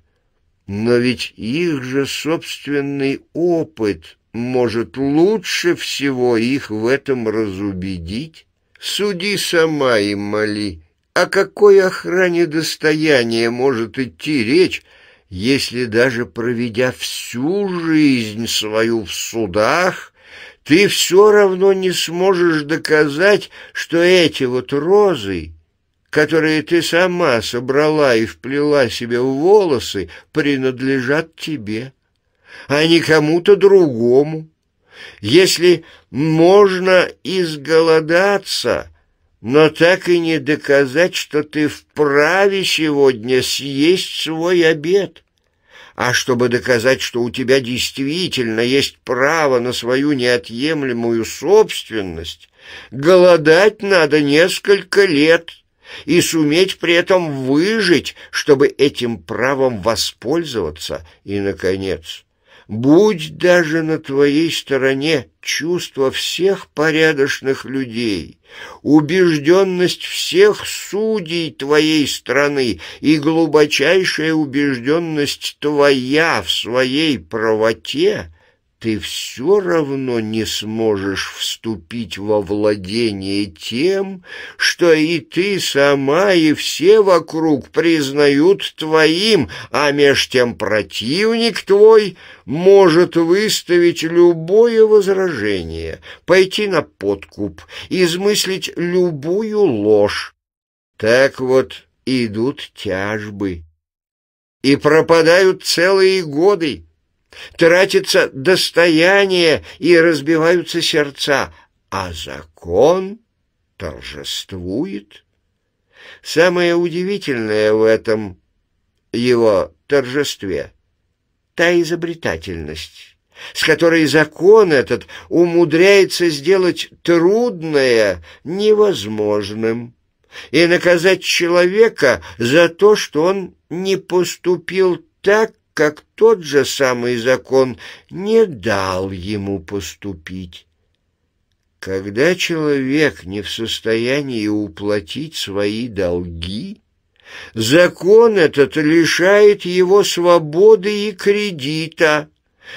Но ведь их же собственный опыт может лучше всего их в этом разубедить? Суди сама и моли. О какой охране достояния может идти речь, если даже проведя всю жизнь свою в судах, ты все равно не сможешь доказать, что эти вот розы, которые ты сама собрала и вплела себе в волосы, принадлежат тебе?» а не кому-то другому. Если можно изголодаться, но так и не доказать, что ты вправе сегодня съесть свой обед. А чтобы доказать, что у тебя действительно есть право на свою неотъемлемую собственность, голодать надо несколько лет и суметь при этом выжить, чтобы этим правом воспользоваться и, наконец, Будь даже на твоей стороне чувство всех порядочных людей, убежденность всех судей твоей страны и глубочайшая убежденность твоя в своей правоте — ты все равно не сможешь вступить во владение тем, что и ты сама, и все вокруг признают твоим, а меж тем противник твой может выставить любое возражение, пойти на подкуп, измыслить любую ложь. Так вот идут тяжбы, и пропадают целые годы тратится достояние и разбиваются сердца, а закон торжествует. Самое удивительное в этом его торжестве — та изобретательность, с которой закон этот умудряется сделать трудное невозможным и наказать человека за то, что он не поступил так, как тот же самый закон не дал ему поступить. Когда человек не в состоянии уплатить свои долги, закон этот лишает его свободы и кредита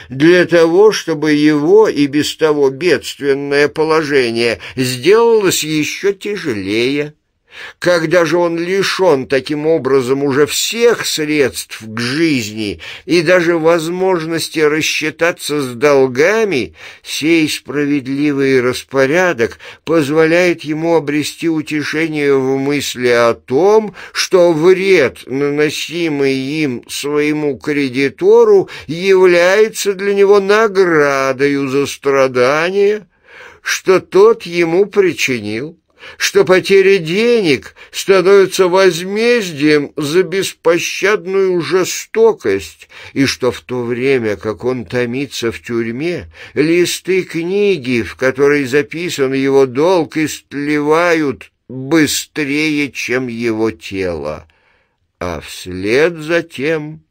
для того, чтобы его и без того бедственное положение сделалось еще тяжелее. Когда же он лишен таким образом уже всех средств к жизни и даже возможности рассчитаться с долгами, сей справедливый распорядок позволяет ему обрести утешение в мысли о том, что вред, наносимый им своему кредитору, является для него наградою за страдания, что тот ему причинил что потеря денег становится возмездием за беспощадную жестокость, и что в то время, как он томится в тюрьме, листы книги, в которой записан его долг, истлевают быстрее, чем его тело, а вслед за тем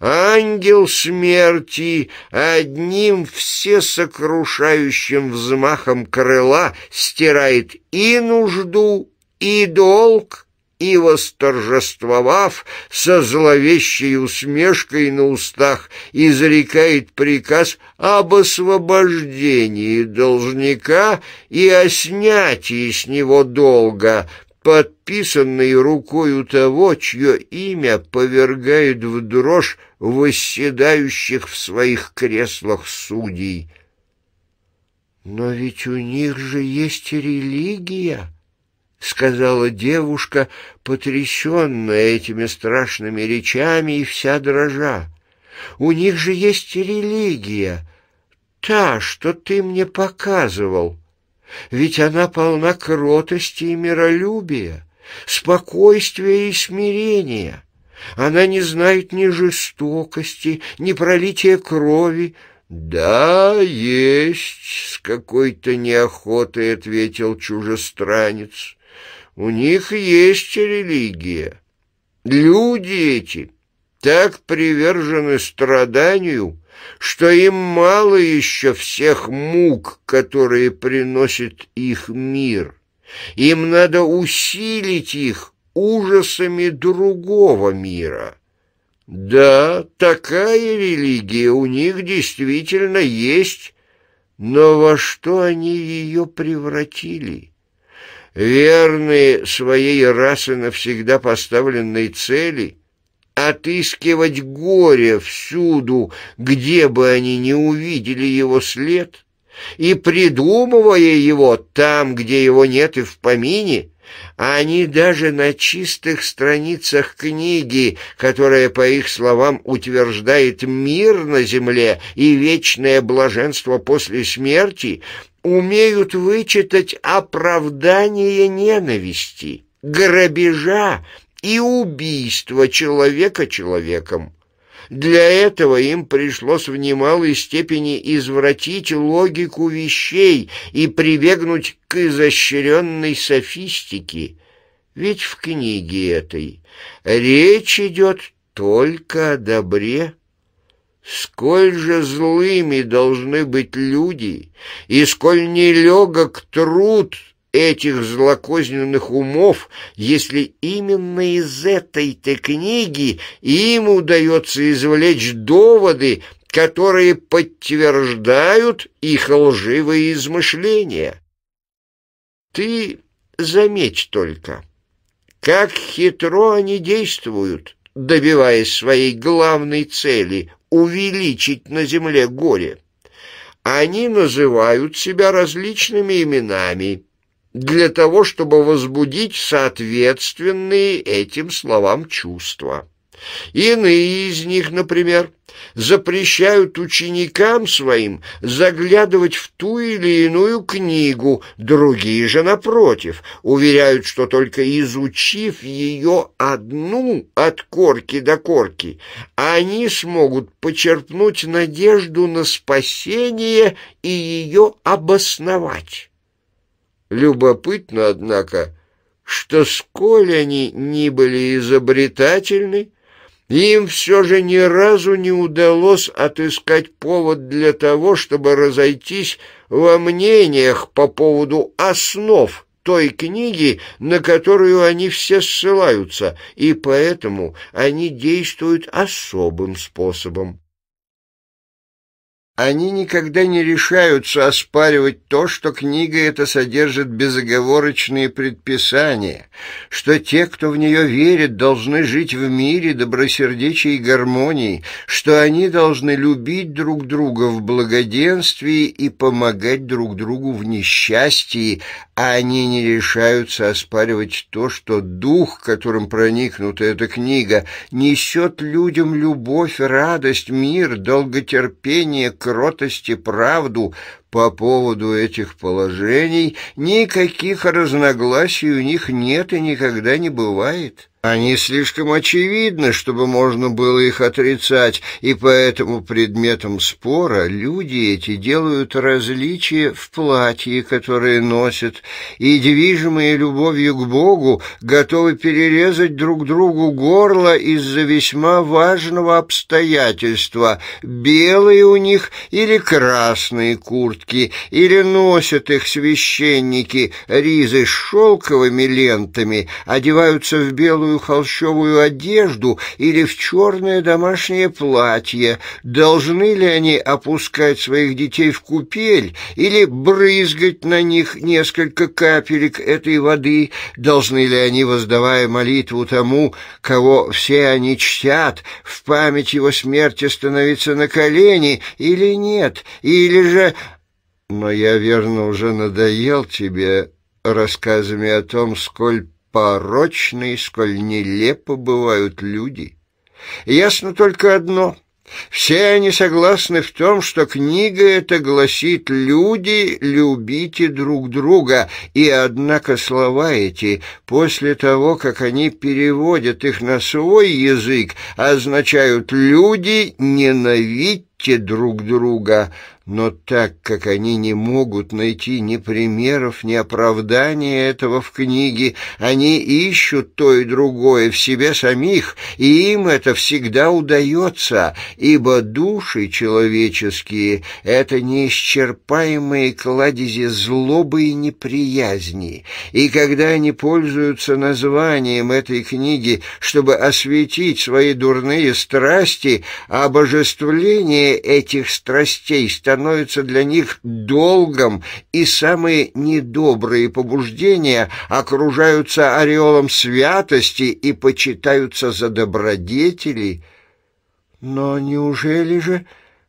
Ангел смерти одним всесокрушающим взмахом крыла стирает и нужду, и долг, и, восторжествовав, со зловещей усмешкой на устах изрекает приказ об освобождении должника и о снятии с него долга, подписанный рукою того, чье имя повергает в дрожь восседающих в своих креслах судей. «Но ведь у них же есть религия», — сказала девушка, потрясенная этими страшными речами и вся дрожа. «У них же есть религия, та, что ты мне показывал» ведь она полна кротости и миролюбия, спокойствия и смирения. Она не знает ни жестокости, ни пролития крови. «Да, есть», — с какой-то неохотой ответил чужестранец. «У них есть религия. Люди эти так привержены страданию, что им мало еще всех мук, которые приносит их мир. Им надо усилить их ужасами другого мира. Да, такая религия у них действительно есть, но во что они ее превратили? Верные своей расы навсегда поставленной цели — отыскивать горе всюду, где бы они не увидели его след, и придумывая его там, где его нет и в помине, они даже на чистых страницах книги, которая, по их словам, утверждает мир на земле и вечное блаженство после смерти, умеют вычитать оправдание ненависти, грабежа и убийство человека человеком. Для этого им пришлось в немалой степени извратить логику вещей и прибегнуть к изощренной софистике. Ведь в книге этой речь идет только о добре. Сколь же злыми должны быть люди, и сколь нелегок труд — этих злокозненных умов, если именно из этой-то книги им удается извлечь доводы, которые подтверждают их лживые измышления. Ты заметь только, как хитро они действуют, добиваясь своей главной цели — увеличить на земле горе. Они называют себя различными именами — для того, чтобы возбудить соответственные этим словам чувства. Иные из них, например, запрещают ученикам своим заглядывать в ту или иную книгу, другие же, напротив, уверяют, что только изучив ее одну от корки до корки, они смогут почерпнуть надежду на спасение и ее обосновать. Любопытно, однако, что сколь они ни были изобретательны, им все же ни разу не удалось отыскать повод для того, чтобы разойтись во мнениях по поводу основ той книги, на которую они все ссылаются, и поэтому они действуют особым способом. Они никогда не решаются оспаривать то, что книга эта содержит безоговорочные предписания, что те, кто в нее верит, должны жить в мире, добросердечии и гармонии, что они должны любить друг друга в благоденствии и помогать друг другу в несчастье, а они не решаются оспаривать то, что дух, которым проникнута эта книга, несет людям любовь, радость, мир, долготерпение, кротость правду по поводу этих положений, никаких разногласий у них нет и никогда не бывает. Они слишком очевидны, чтобы можно было их отрицать, и поэтому предметом спора люди эти делают различия в платье, которые носят, и, движимые любовью к Богу, готовы перерезать друг другу горло из-за весьма важного обстоятельства. Белые у них или красные куртки, или носят их священники, ризы с шелковыми лентами, одеваются в белую белую холщовую одежду или в черное домашнее платье? Должны ли они опускать своих детей в купель или брызгать на них несколько капелек этой воды? Должны ли они, воздавая молитву тому, кого все они чтят, в память его смерти становиться на колени или нет? Или же... Но я, верно, уже надоел тебе рассказами о том, сколь порочные, сколь нелепо бывают люди. Ясно только одно — все они согласны в том, что книга эта гласит «Люди, любите друг друга», и, однако, слова эти, после того, как они переводят их на свой язык, означают «Люди, ненавидьте друг друга». Но так как они не могут найти ни примеров, ни оправдания этого в книге, они ищут то и другое в себе самих, и им это всегда удается, ибо души человеческие — это неисчерпаемые кладези злобы и неприязни, и когда они пользуются названием этой книги, чтобы осветить свои дурные страсти, обожествление а этих страстей становится становится для них долгом, и самые недобрые побуждения окружаются ореолом святости и почитаются за добродетели. Но неужели же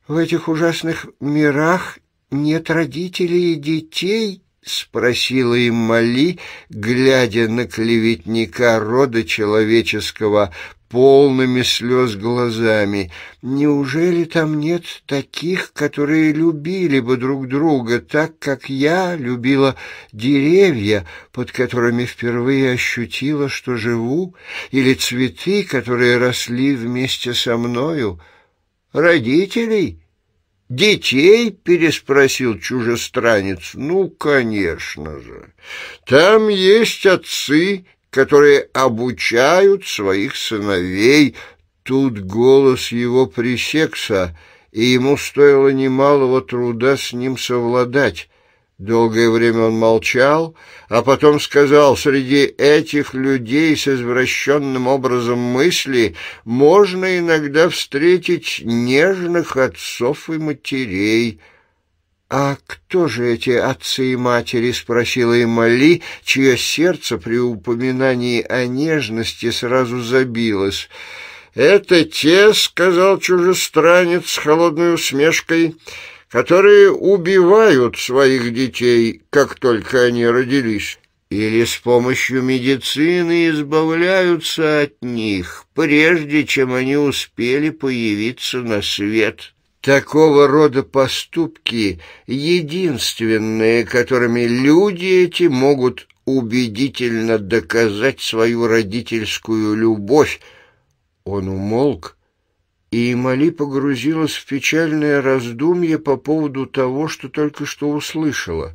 в этих ужасных мирах нет родителей и детей? — спросила им Мали, глядя на клеветника рода человеческого, полными слез глазами. «Неужели там нет таких, которые любили бы друг друга, так, как я любила деревья, под которыми впервые ощутила, что живу, или цветы, которые росли вместе со мною? Родителей?» «Детей?» — переспросил чужестранец. «Ну, конечно же. Там есть отцы которые обучают своих сыновей. Тут голос его пресекся, и ему стоило немалого труда с ним совладать. Долгое время он молчал, а потом сказал, среди этих людей с извращенным образом мысли можно иногда встретить нежных отцов и матерей — «А кто же эти отцы и матери?» — спросила Эмали, чье сердце при упоминании о нежности сразу забилось. «Это те, — сказал чужестранец с холодной усмешкой, — которые убивают своих детей, как только они родились, или с помощью медицины избавляются от них, прежде чем они успели появиться на свет». Такого рода поступки единственные, которыми люди эти могут убедительно доказать свою родительскую любовь. Он умолк, и Мали погрузилась в печальное раздумье по поводу того, что только что услышала.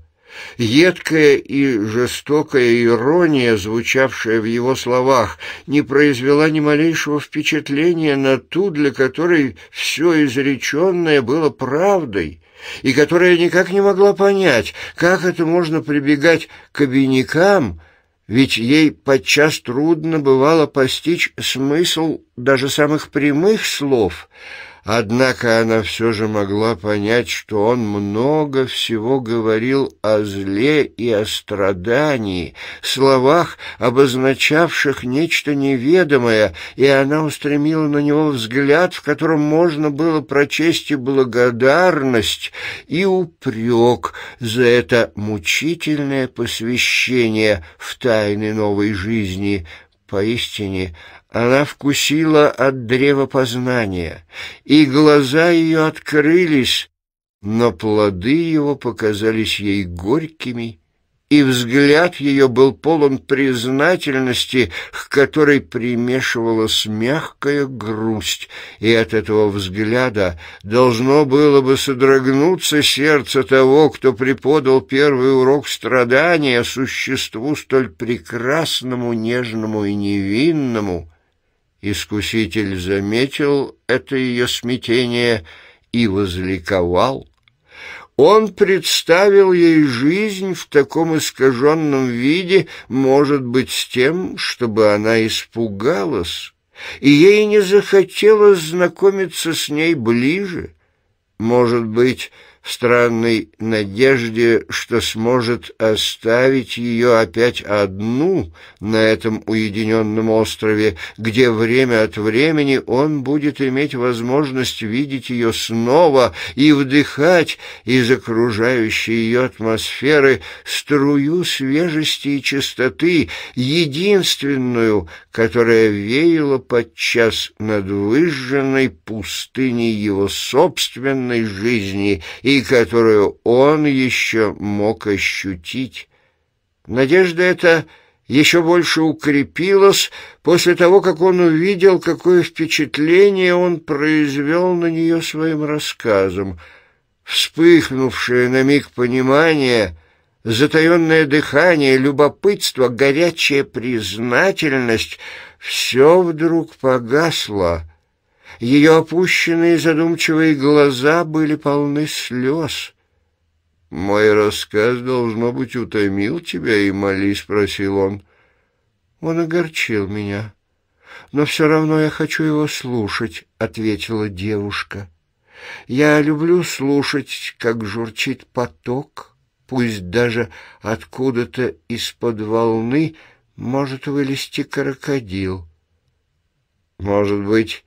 Едкая и жестокая ирония, звучавшая в его словах, не произвела ни малейшего впечатления на ту, для которой все изреченное было правдой, и которая никак не могла понять, как это можно прибегать к обинякам, ведь ей подчас трудно бывало постичь смысл даже самых прямых слов — Однако она все же могла понять, что он много всего говорил о зле и о страдании, словах, обозначавших нечто неведомое, и она устремила на него взгляд, в котором можно было прочесть и благодарность, и упрек за это мучительное посвящение в тайны новой жизни. Поистине, она вкусила от древа познания, и глаза ее открылись, но плоды его показались ей горькими, и взгляд ее был полон признательности, к которой примешивалась мягкая грусть, и от этого взгляда должно было бы содрогнуться сердце того, кто преподал первый урок страдания существу столь прекрасному, нежному и невинному, Искуситель заметил это ее смятение и возликовал. Он представил ей жизнь в таком искаженном виде, может быть, с тем, чтобы она испугалась, и ей не захотелось знакомиться с ней ближе. Может быть, странной надежде, что сможет оставить ее опять одну на этом уединенном острове, где время от времени он будет иметь возможность видеть ее снова и вдыхать из окружающей ее атмосферы струю свежести и чистоты, единственную, которая веяла подчас над выжженной пустыней его собственной жизни и и которую он еще мог ощутить. Надежда эта еще больше укрепилась после того, как он увидел, какое впечатление он произвел на нее своим рассказом. Вспыхнувшее на миг понимание, затаенное дыхание, любопытство, горячая признательность — все вдруг погасло — ее опущенные задумчивые глаза были полны слез. «Мой рассказ, должно быть, утомил тебя, и моли?» — спросил он. «Он огорчил меня. Но все равно я хочу его слушать», — ответила девушка. «Я люблю слушать, как журчит поток, пусть даже откуда-то из-под волны может вылезти крокодил». «Может быть...»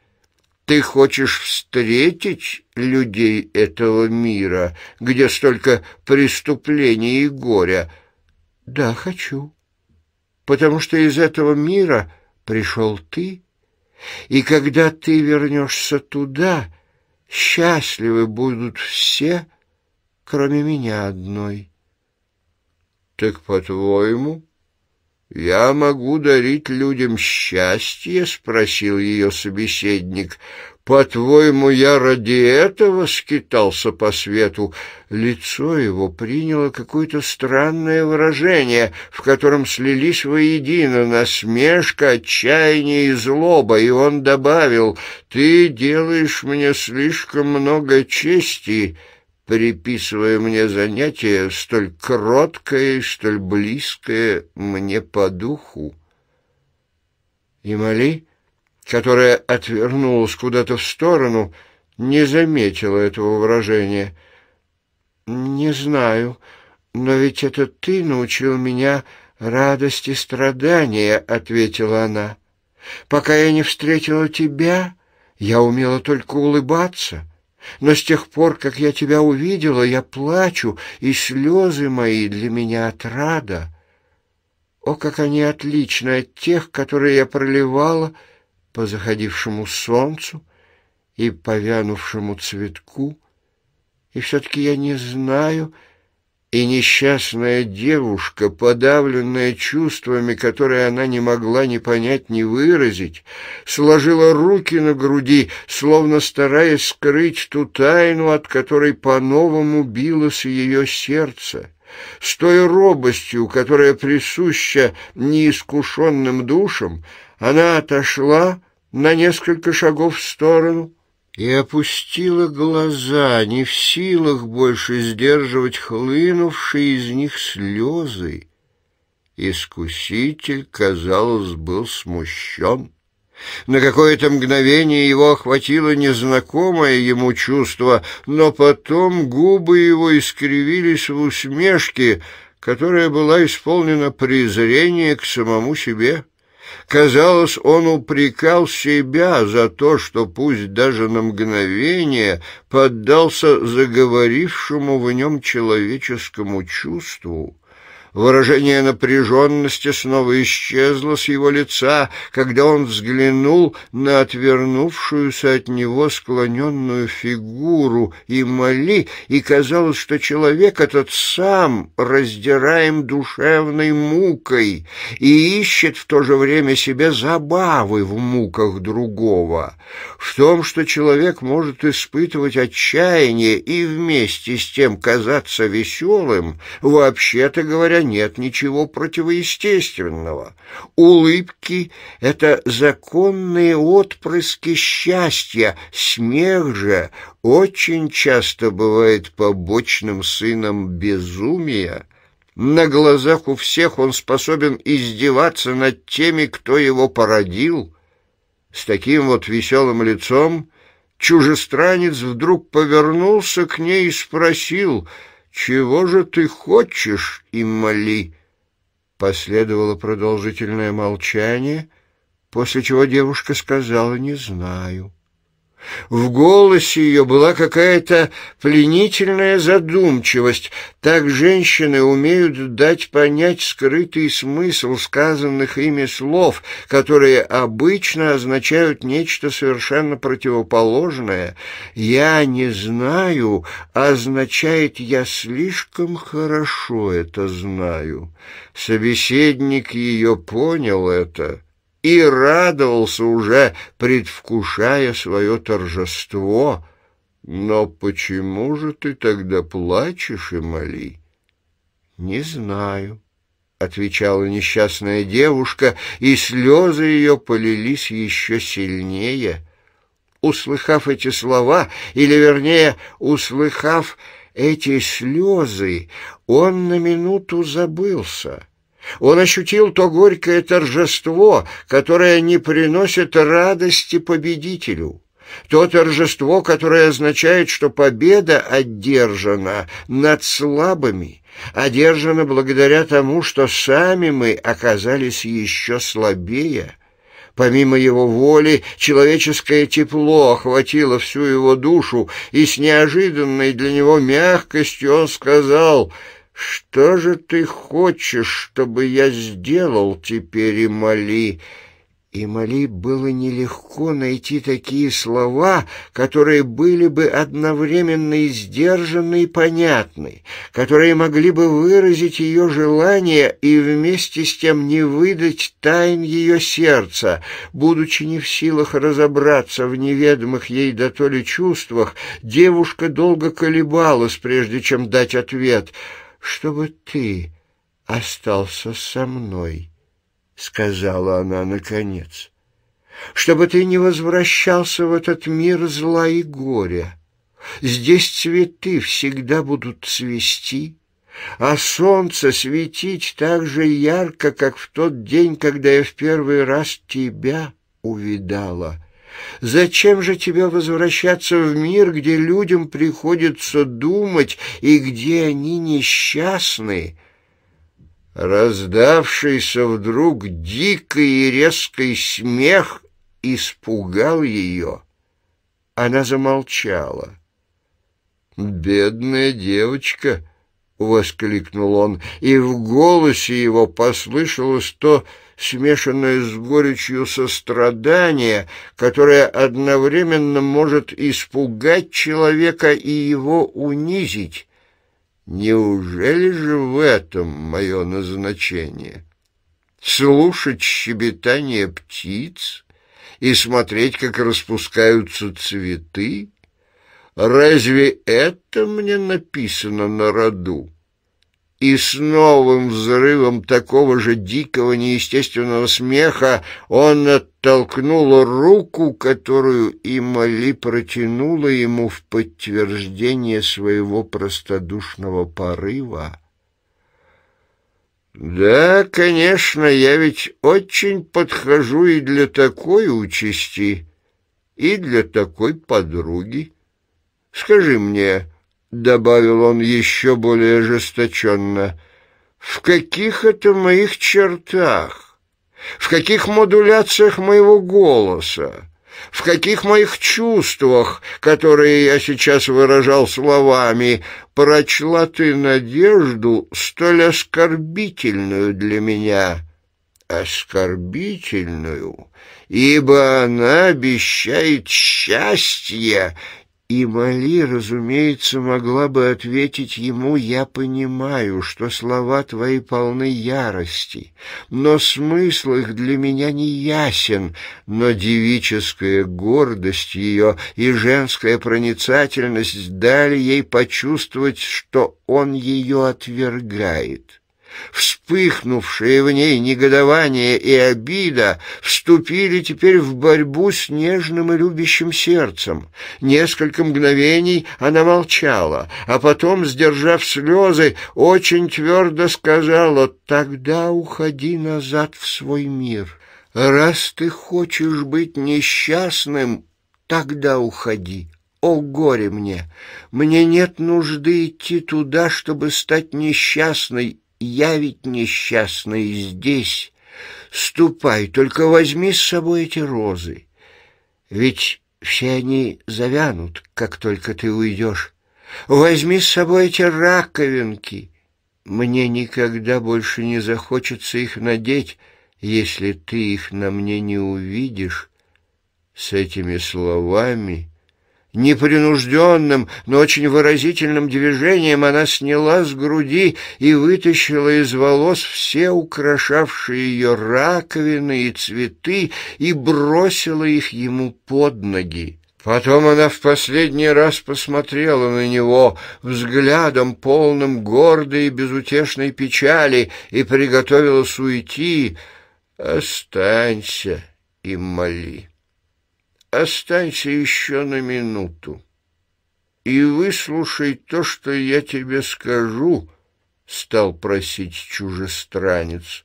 Ты хочешь встретить людей этого мира, где столько преступлений и горя? Да, хочу. Потому что из этого мира пришел ты, и когда ты вернешься туда, счастливы будут все, кроме меня одной. Так, по-твоему, «Я могу дарить людям счастье?» — спросил ее собеседник. «По-твоему, я ради этого скитался по свету?» Лицо его приняло какое-то странное выражение, в котором слились воедино насмешка, отчаяние и злоба, и он добавил «Ты делаешь мне слишком много чести» приписывая мне занятие, столь кроткое и столь близкое мне по духу. И Мали, которая отвернулась куда-то в сторону, не заметила этого выражения. «Не знаю, но ведь это ты научил меня радости страдания», — ответила она. «Пока я не встретила тебя, я умела только улыбаться». Но с тех пор, как я тебя увидела, я плачу, и слезы мои для меня отрада. О, как они отличны от тех, которые я проливала по заходившему солнцу и повянувшему цветку. И все-таки я не знаю, и несчастная девушка, подавленная чувствами, которые она не могла ни понять, ни выразить, сложила руки на груди, словно стараясь скрыть ту тайну, от которой по-новому билось ее сердце. С той робостью, которая присуща неискушенным душам, она отошла на несколько шагов в сторону, и опустила глаза, не в силах больше сдерживать хлынувшие из них слезы. Искуситель, казалось, был смущен. На какое-то мгновение его охватило незнакомое ему чувство, но потом губы его искривились в усмешке, которая была исполнена презрения к самому себе. Казалось, он упрекал себя за то, что пусть даже на мгновение поддался заговорившему в нем человеческому чувству. Выражение напряженности снова исчезло с его лица, когда он взглянул на отвернувшуюся от него склоненную фигуру и моли, и казалось, что человек этот сам раздираем душевной мукой и ищет в то же время себе забавы в муках другого, в том, что человек может испытывать отчаяние и вместе с тем казаться веселым, вообще-то говоря, нет ничего противоестественного. Улыбки — это законные отпрыски счастья, смех же очень часто бывает побочным сыном безумия. На глазах у всех он способен издеваться над теми, кто его породил. С таким вот веселым лицом чужестранец вдруг повернулся к ней и спросил — «Чего же ты хочешь, Имали?» Последовало продолжительное молчание, после чего девушка сказала «не знаю». В голосе ее была какая-то пленительная задумчивость. Так женщины умеют дать понять скрытый смысл сказанных ими слов, которые обычно означают нечто совершенно противоположное. «Я не знаю» означает «я слишком хорошо это знаю». Собеседник ее понял это и радовался уже, предвкушая свое торжество. Но почему же ты тогда плачешь, Эмали? Не знаю, отвечала несчастная девушка, и слезы ее полились еще сильнее. Услыхав эти слова, или вернее, услыхав эти слезы, он на минуту забылся. Он ощутил то горькое торжество, которое не приносит радости победителю, то торжество, которое означает, что победа одержана над слабыми, одержана благодаря тому, что сами мы оказались еще слабее. Помимо его воли, человеческое тепло охватило всю его душу, и с неожиданной для него мягкостью он сказал — «Что же ты хочешь, чтобы я сделал теперь, Имали?» Имали было нелегко найти такие слова, которые были бы одновременно и сдержаны и понятны, которые могли бы выразить ее желание и вместе с тем не выдать тайн ее сердца. Будучи не в силах разобраться в неведомых ей до то ли чувствах, девушка долго колебалась, прежде чем дать ответ — чтобы ты остался со мной, — сказала она наконец, — чтобы ты не возвращался в этот мир зла и горя. Здесь цветы всегда будут цвести, а солнце светить так же ярко, как в тот день, когда я в первый раз тебя увидала. Зачем же тебе возвращаться в мир, где людям приходится думать и где они несчастны?» Раздавшийся вдруг дикий и резкий смех испугал ее. Она замолчала. «Бедная девочка!» — воскликнул он, и в голосе его послышалось то, что смешанное с горечью сострадание, которое одновременно может испугать человека и его унизить. Неужели же в этом мое назначение? Слушать щебетание птиц и смотреть, как распускаются цветы? Разве это мне написано на роду? и с новым взрывом такого же дикого неестественного смеха он оттолкнул руку, которую Имали протянула ему в подтверждение своего простодушного порыва. «Да, конечно, я ведь очень подхожу и для такой участи, и для такой подруги. Скажи мне, — добавил он еще более ожесточенно, в каких это моих чертах, в каких модуляциях моего голоса, в каких моих чувствах, которые я сейчас выражал словами, прочла ты надежду столь оскорбительную для меня, оскорбительную, ибо она обещает счастье и Мали, разумеется, могла бы ответить ему, «Я понимаю, что слова твои полны ярости, но смысл их для меня не ясен, но девическая гордость ее и женская проницательность дали ей почувствовать, что он ее отвергает». Вспыхнувшие в ней негодование и обида вступили теперь в борьбу с нежным и любящим сердцем. Несколько мгновений она молчала, а потом, сдержав слезы, очень твердо сказала «Тогда уходи назад в свой мир. Раз ты хочешь быть несчастным, тогда уходи». О, горе мне! Мне нет нужды идти туда, чтобы стать несчастной я ведь несчастный здесь. Ступай, только возьми с собой эти розы. Ведь все они завянут, как только ты уйдешь. Возьми с собой эти раковинки. Мне никогда больше не захочется их надеть, если ты их на мне не увидишь. С этими словами Непринужденным, но очень выразительным движением она сняла с груди и вытащила из волос все украшавшие ее раковины и цветы и бросила их ему под ноги. Потом она в последний раз посмотрела на него взглядом, полным гордой и безутешной печали, и приготовилась уйти. «Останься и моли» останься еще на минуту и выслушай то, что я тебе скажу, — стал просить чужестранец.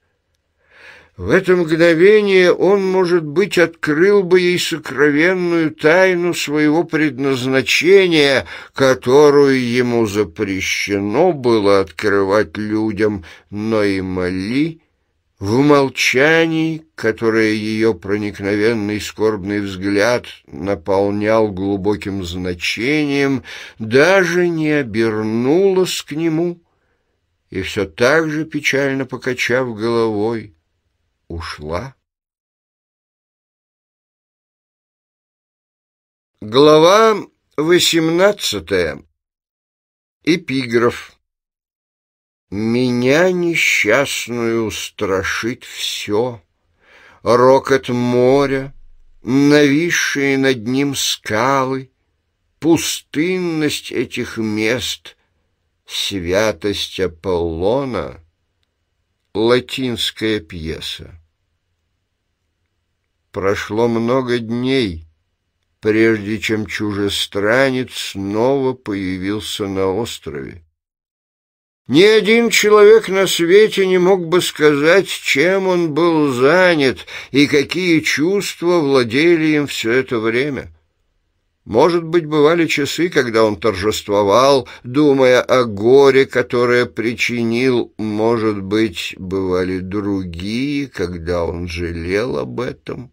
В это мгновение он, может быть, открыл бы ей сокровенную тайну своего предназначения, которую ему запрещено было открывать людям, но и моли. В умолчании, которое ее проникновенный скорбный взгляд наполнял глубоким значением, даже не обернулась к нему и все так же, печально покачав головой, ушла. Глава восемнадцатая. Эпиграф. Меня несчастную страшит все. Рокот моря, нависшие над ним скалы, Пустынность этих мест, святость Аполлона, латинская пьеса. Прошло много дней, прежде чем чужестранец снова появился на острове. Ни один человек на свете не мог бы сказать, чем он был занят и какие чувства владели им все это время. Может быть, бывали часы, когда он торжествовал, думая о горе, которое причинил. Может быть, бывали другие, когда он жалел об этом.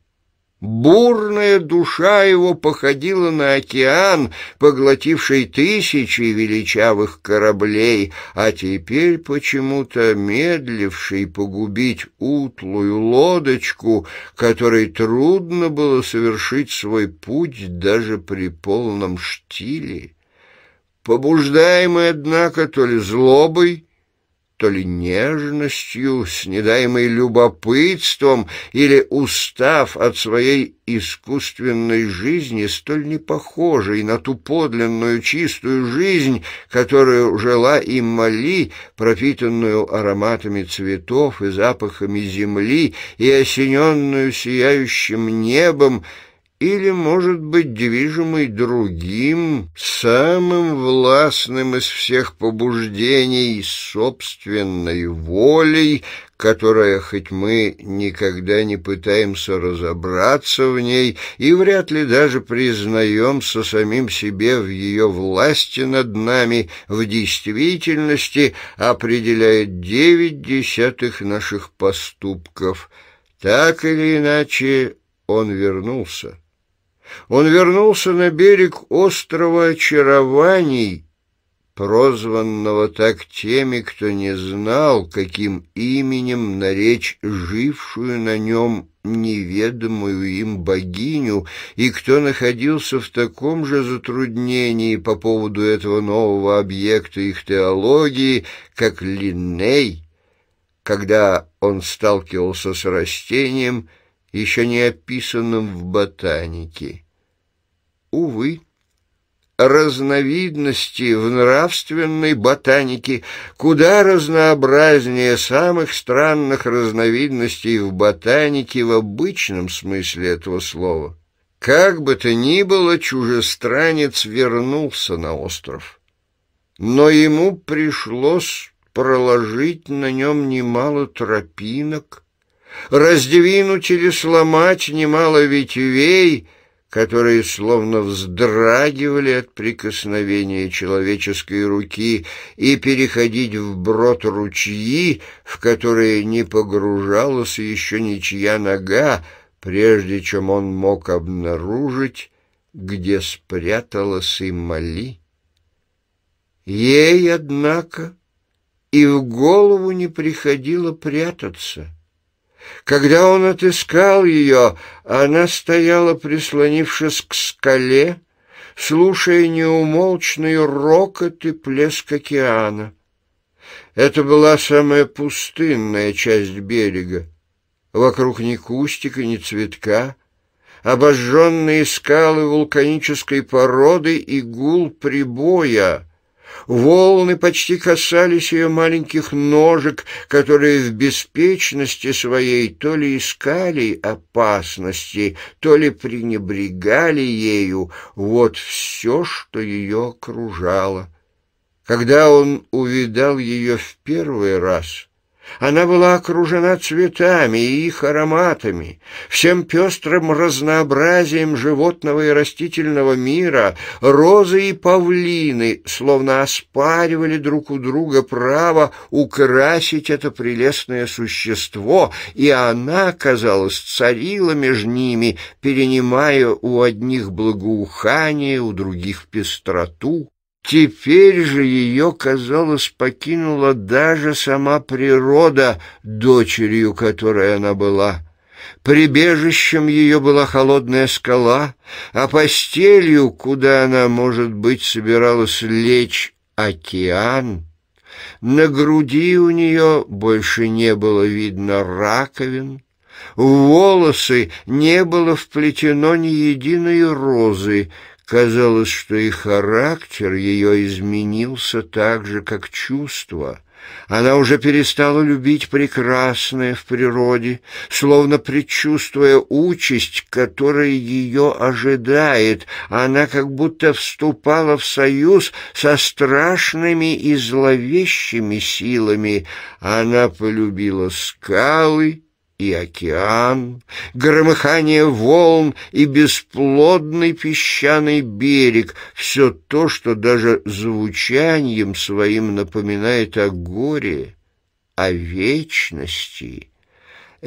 Бурная душа его походила на океан, поглотивший тысячи величавых кораблей, а теперь почему-то медливший погубить утлую лодочку, которой трудно было совершить свой путь даже при полном штиле. Побуждаемый, однако, то ли злобой, то ли нежностью, с недаемой любопытством или устав от своей искусственной жизни, столь непохожей на ту подлинную чистую жизнь, которую жила и Мали, пропитанную ароматами цветов и запахами земли и осененную сияющим небом, или, может быть, движимый другим, самым властным из всех побуждений, собственной волей, которая, хоть мы никогда не пытаемся разобраться в ней и вряд ли даже признаемся самим себе в ее власти над нами, в действительности определяет девять десятых наших поступков. Так или иначе, он вернулся он вернулся на берег острова очарований, прозванного так теми, кто не знал, каким именем наречь жившую на нем неведомую им богиню, и кто находился в таком же затруднении по поводу этого нового объекта их теологии, как Линней, когда он сталкивался с растением, еще не описанным в ботанике. Увы, разновидности в нравственной ботанике куда разнообразнее самых странных разновидностей в ботанике в обычном смысле этого слова. Как бы то ни было, чужестранец вернулся на остров. Но ему пришлось проложить на нем немало тропинок, раздвинуть или сломать немало ветвей, которые словно вздрагивали от прикосновения человеческой руки и переходить вброд ручьи, в которые не погружалась еще ничья нога, прежде чем он мог обнаружить, где спряталась и Мали. Ей, однако, и в голову не приходило прятаться — когда он отыскал ее, она стояла, прислонившись к скале, слушая неумолчный рокот и плеск океана. Это была самая пустынная часть берега. Вокруг ни кустика, ни цветка. Обожженные скалы вулканической породы и гул прибоя — Волны почти касались ее маленьких ножек, которые в беспечности своей то ли искали опасности, то ли пренебрегали ею. Вот все, что ее окружало. Когда он увидал ее в первый раз — она была окружена цветами и их ароматами, всем пестрым разнообразием животного и растительного мира. Розы и павлины словно оспаривали друг у друга право украсить это прелестное существо, и она, казалось, царила между ними, перенимая у одних благоухание, у других пестроту. Теперь же ее, казалось, покинула даже сама природа, дочерью которой она была. Прибежищем ее была холодная скала, а постелью, куда она, может быть, собиралась лечь, океан. На груди у нее больше не было видно раковин, в волосы не было вплетено ни единой розы, Казалось, что и характер ее изменился так же, как чувство. Она уже перестала любить прекрасное в природе, словно предчувствуя участь, которая ее ожидает. Она как будто вступала в союз со страшными и зловещими силами. Она полюбила скалы, и океан, громыхание волн и бесплодный песчаный берег — все то, что даже звучанием своим напоминает о горе, о вечности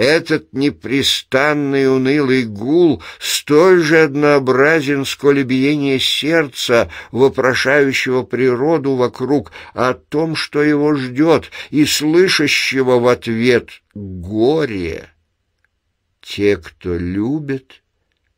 этот непрестанный унылый гул столь же однообразен, сколь биение сердца, вопрошающего природу вокруг о том, что его ждет, и слышащего в ответ горе. Те, кто любит,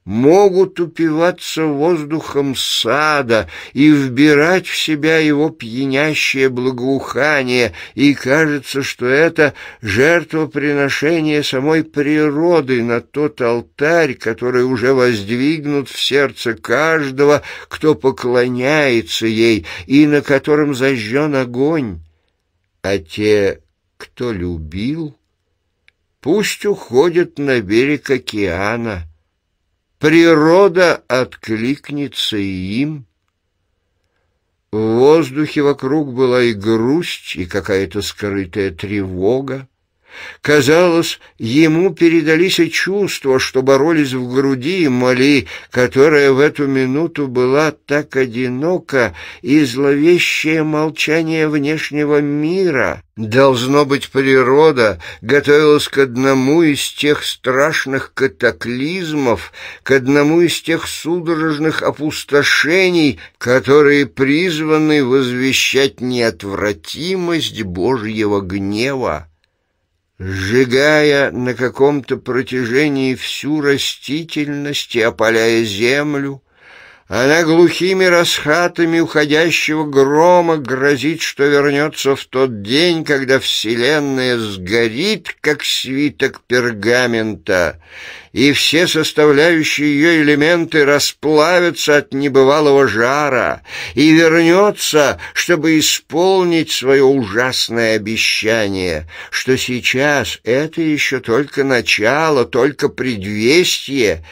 могут упиваться воздухом сада и вбирать в себя его пьянящее благоухание, и кажется, что это жертвоприношение самой природы на тот алтарь, который уже воздвигнут в сердце каждого, кто поклоняется ей и на котором зажжен огонь. А те, кто любил, пусть уходят на берег океана — Природа откликнется им. В воздухе вокруг была и грусть, и какая-то скрытая тревога. Казалось, ему передались и чувства, что боролись в груди Мали, которая в эту минуту была так одинока, и зловещее молчание внешнего мира. Должно быть, природа готовилась к одному из тех страшных катаклизмов, к одному из тех судорожных опустошений, которые призваны возвещать неотвратимость Божьего гнева сжигая на каком-то протяжении всю растительность и опаляя землю, она глухими расхатами уходящего грома грозит, что вернется в тот день, когда Вселенная сгорит, как свиток пергамента, и все составляющие ее элементы расплавятся от небывалого жара, и вернется, чтобы исполнить свое ужасное обещание, что сейчас это еще только начало, только предвестие,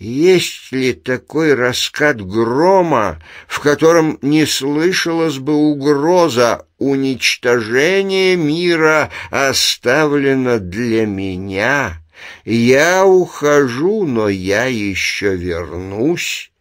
есть ли такой раскат грома, в котором не слышалась бы угроза уничтожения мира оставлена для меня? Я ухожу, но я еще вернусь.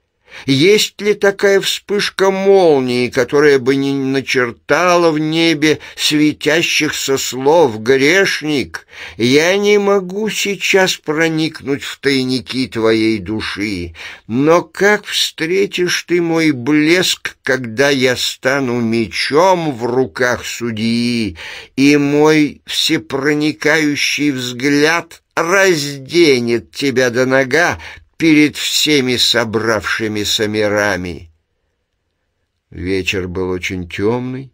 Есть ли такая вспышка молнии, которая бы не начертала в небе светящихся слов «грешник»? Я не могу сейчас проникнуть в тайники твоей души, но как встретишь ты мой блеск, когда я стану мечом в руках судьи, и мой всепроникающий взгляд разденет тебя до нога, перед всеми собравшимися мирами. Вечер был очень темный.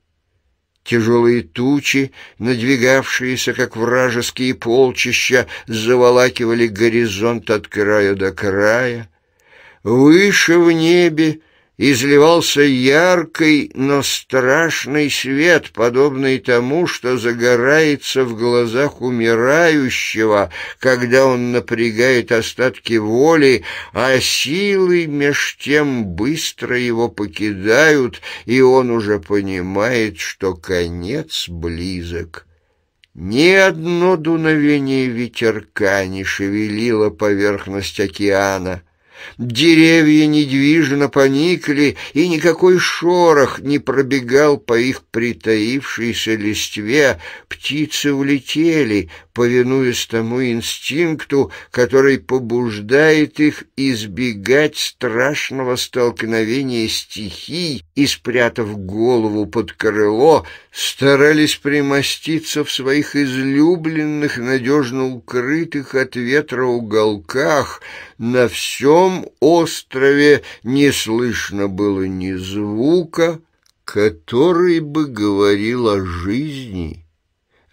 Тяжелые тучи, надвигавшиеся, как вражеские полчища, заволакивали горизонт от края до края. Выше в небе изливался яркий, но страшный свет, подобный тому, что загорается в глазах умирающего, когда он напрягает остатки воли, а силы меж тем быстро его покидают, и он уже понимает, что конец близок. Ни одно дуновение ветерка не шевелило поверхность океана — Деревья недвижно поникли, и никакой шорох не пробегал по их притаившейся листве птицы улетели, повинуясь тому инстинкту, который побуждает их избегать страшного столкновения стихий и, спрятав голову под крыло, старались примоститься в своих излюбленных, надежно укрытых от ветра уголках. На всем острове не слышно было ни звука, который бы говорил о жизни.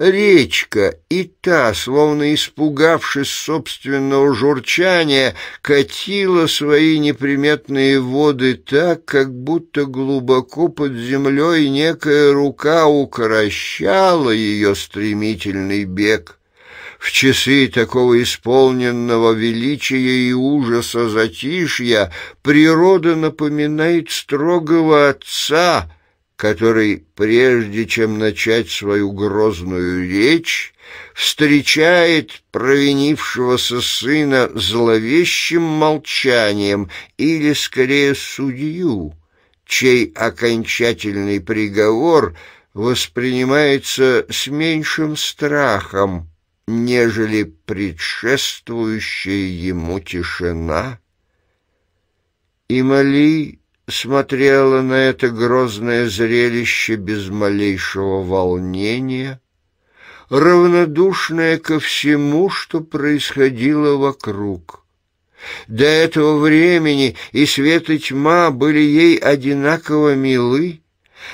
Речка и та, словно испугавшись собственного журчания, катила свои неприметные воды так, как будто глубоко под землей некая рука укорощала ее стремительный бег. В часы такого исполненного величия и ужаса затишья природа напоминает строгого отца — который, прежде чем начать свою грозную речь, встречает провинившегося сына зловещим молчанием или, скорее, судью, чей окончательный приговор воспринимается с меньшим страхом, нежели предшествующая ему тишина. И моли смотрела на это грозное зрелище без малейшего волнения, равнодушная ко всему, что происходило вокруг. До этого времени и свет и тьма были ей одинаково милы,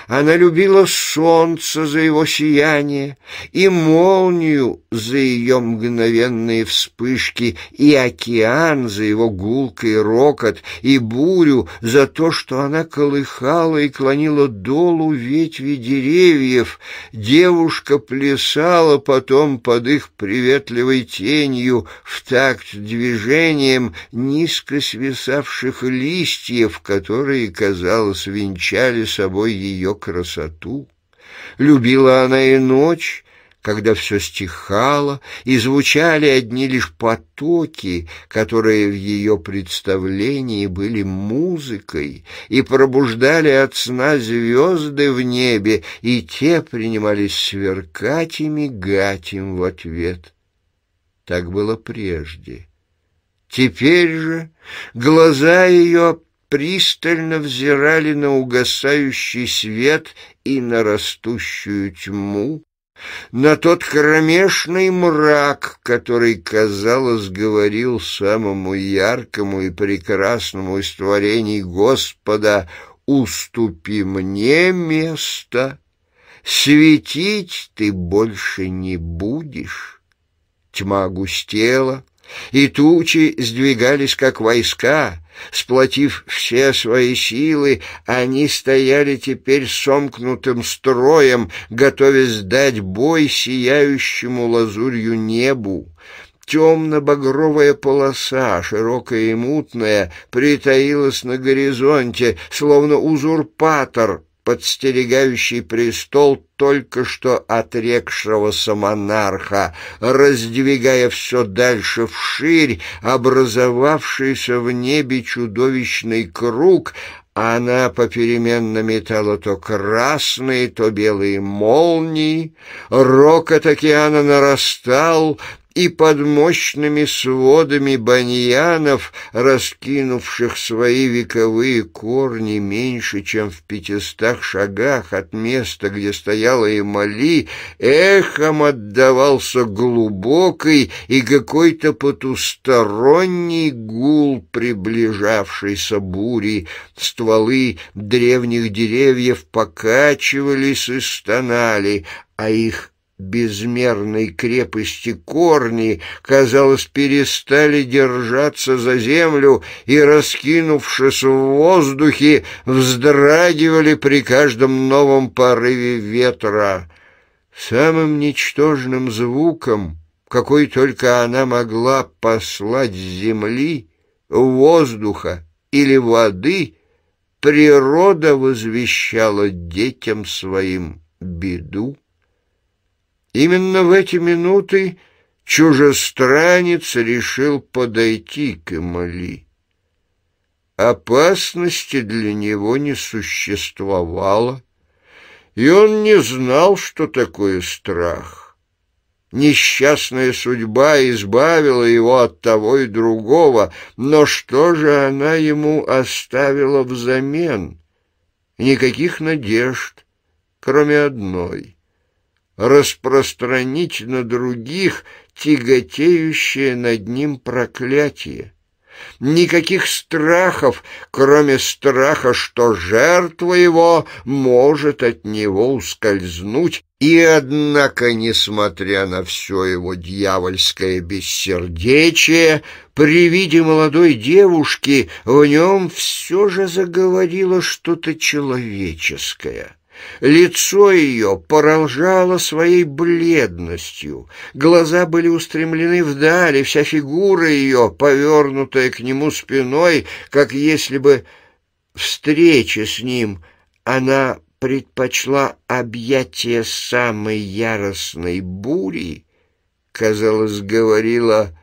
она любила солнце за его сияние и молнию за ее мгновенные вспышки, и океан за его гулкий рокот, и бурю за то, что она колыхала и клонила долу ветви деревьев. Девушка плясала потом под их приветливой тенью в такт движением низко свисавших листьев, которые, казалось, венчали собой ее ее красоту. Любила она и ночь, когда все стихало, и звучали одни лишь потоки, которые в ее представлении были музыкой, и пробуждали от сна звезды в небе, и те принимались сверкать и мигать им в ответ. Так было прежде. Теперь же глаза ее пристально взирали на угасающий свет и на растущую тьму, на тот кромешный мрак, который, казалось, говорил самому яркому и прекрасному из творений Господа «Уступи мне место, светить ты больше не будешь». Тьма густела, и тучи сдвигались, как войска — Сплотив все свои силы, они стояли теперь сомкнутым строем, готовясь дать бой сияющему лазурью небу. Темно-багровая полоса, широкая и мутная, притаилась на горизонте, словно узурпатор, подстерегающий престол только что отрекшегося монарха, раздвигая все дальше вширь образовавшийся в небе чудовищный круг, а она попеременно метала то красные, то белые молнии. Рокот океана нарастал, и под мощными сводами баньянов, раскинувших свои вековые корни меньше, чем в пятистах шагах от места, где стояла Эмали, эхом отдавался глубокий и какой-то потусторонний гул приближавшейся бури. Стволы древних деревьев покачивались и стонали, а их безмерной крепости корни, казалось, перестали держаться за землю и, раскинувшись в воздухе, вздрагивали при каждом новом порыве ветра. Самым ничтожным звуком, какой только она могла послать с земли, воздуха или воды, природа возвещала детям своим беду Именно в эти минуты чужестранец решил подойти к Эмали. Опасности для него не существовало, и он не знал, что такое страх. Несчастная судьба избавила его от того и другого, но что же она ему оставила взамен? Никаких надежд, кроме одной — распространить на других тяготеющее над ним проклятие. Никаких страхов, кроме страха, что жертва его может от него ускользнуть. И однако, несмотря на все его дьявольское бессердечие, при виде молодой девушки в нем все же заговорило что-то человеческое. Лицо ее поражало своей бледностью, глаза были устремлены вдали, вся фигура ее, повернутая к нему спиной, как если бы встреча с ним, она предпочла объятие самой яростной бури, казалось, говорила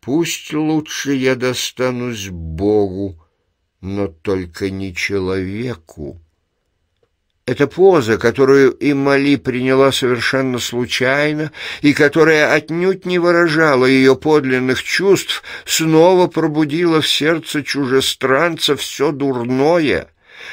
«Пусть лучше я достанусь Богу, но только не человеку». Эта поза, которую Имали приняла совершенно случайно и которая отнюдь не выражала ее подлинных чувств, снова пробудила в сердце чужестранца все дурное,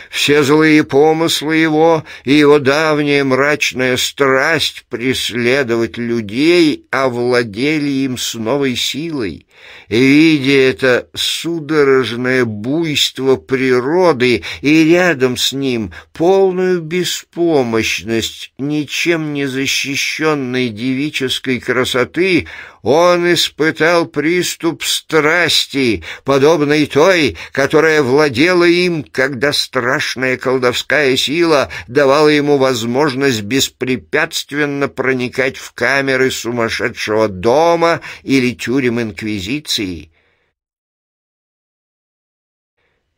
все злые помыслы его и его давняя мрачная страсть преследовать людей овладели им с новой силой. видя это судорожное буйство природы и рядом с ним полную беспомощность ничем не защищенной девической красоты, он испытал приступ страсти, подобной той, которая владела им, когда страсть страшная колдовская сила давала ему возможность беспрепятственно проникать в камеры сумасшедшего дома или тюрем Инквизиции.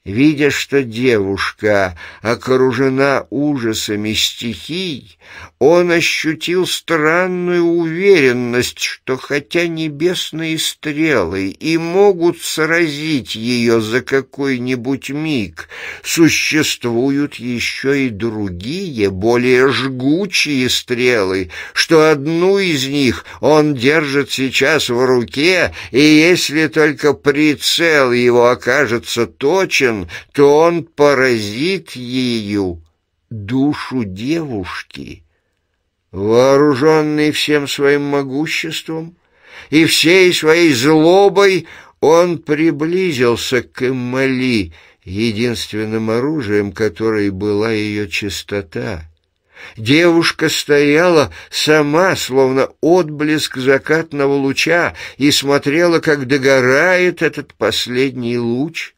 Видя, что девушка окружена ужасами стихий, он ощутил странную уверенность, что хотя небесные стрелы и могут сразить ее за какой-нибудь миг, существуют еще и другие, более жгучие стрелы, что одну из них он держит сейчас в руке, и если только прицел его окажется точен, болен, то он поразит ею душу девушки. Вооруженный всем своим могуществом и всей своей злобой, он приблизился к Эмали, единственным оружием которой была ее чистота. Девушка стояла сама, словно отблеск закатного луча, и смотрела, как догорает этот последний луч.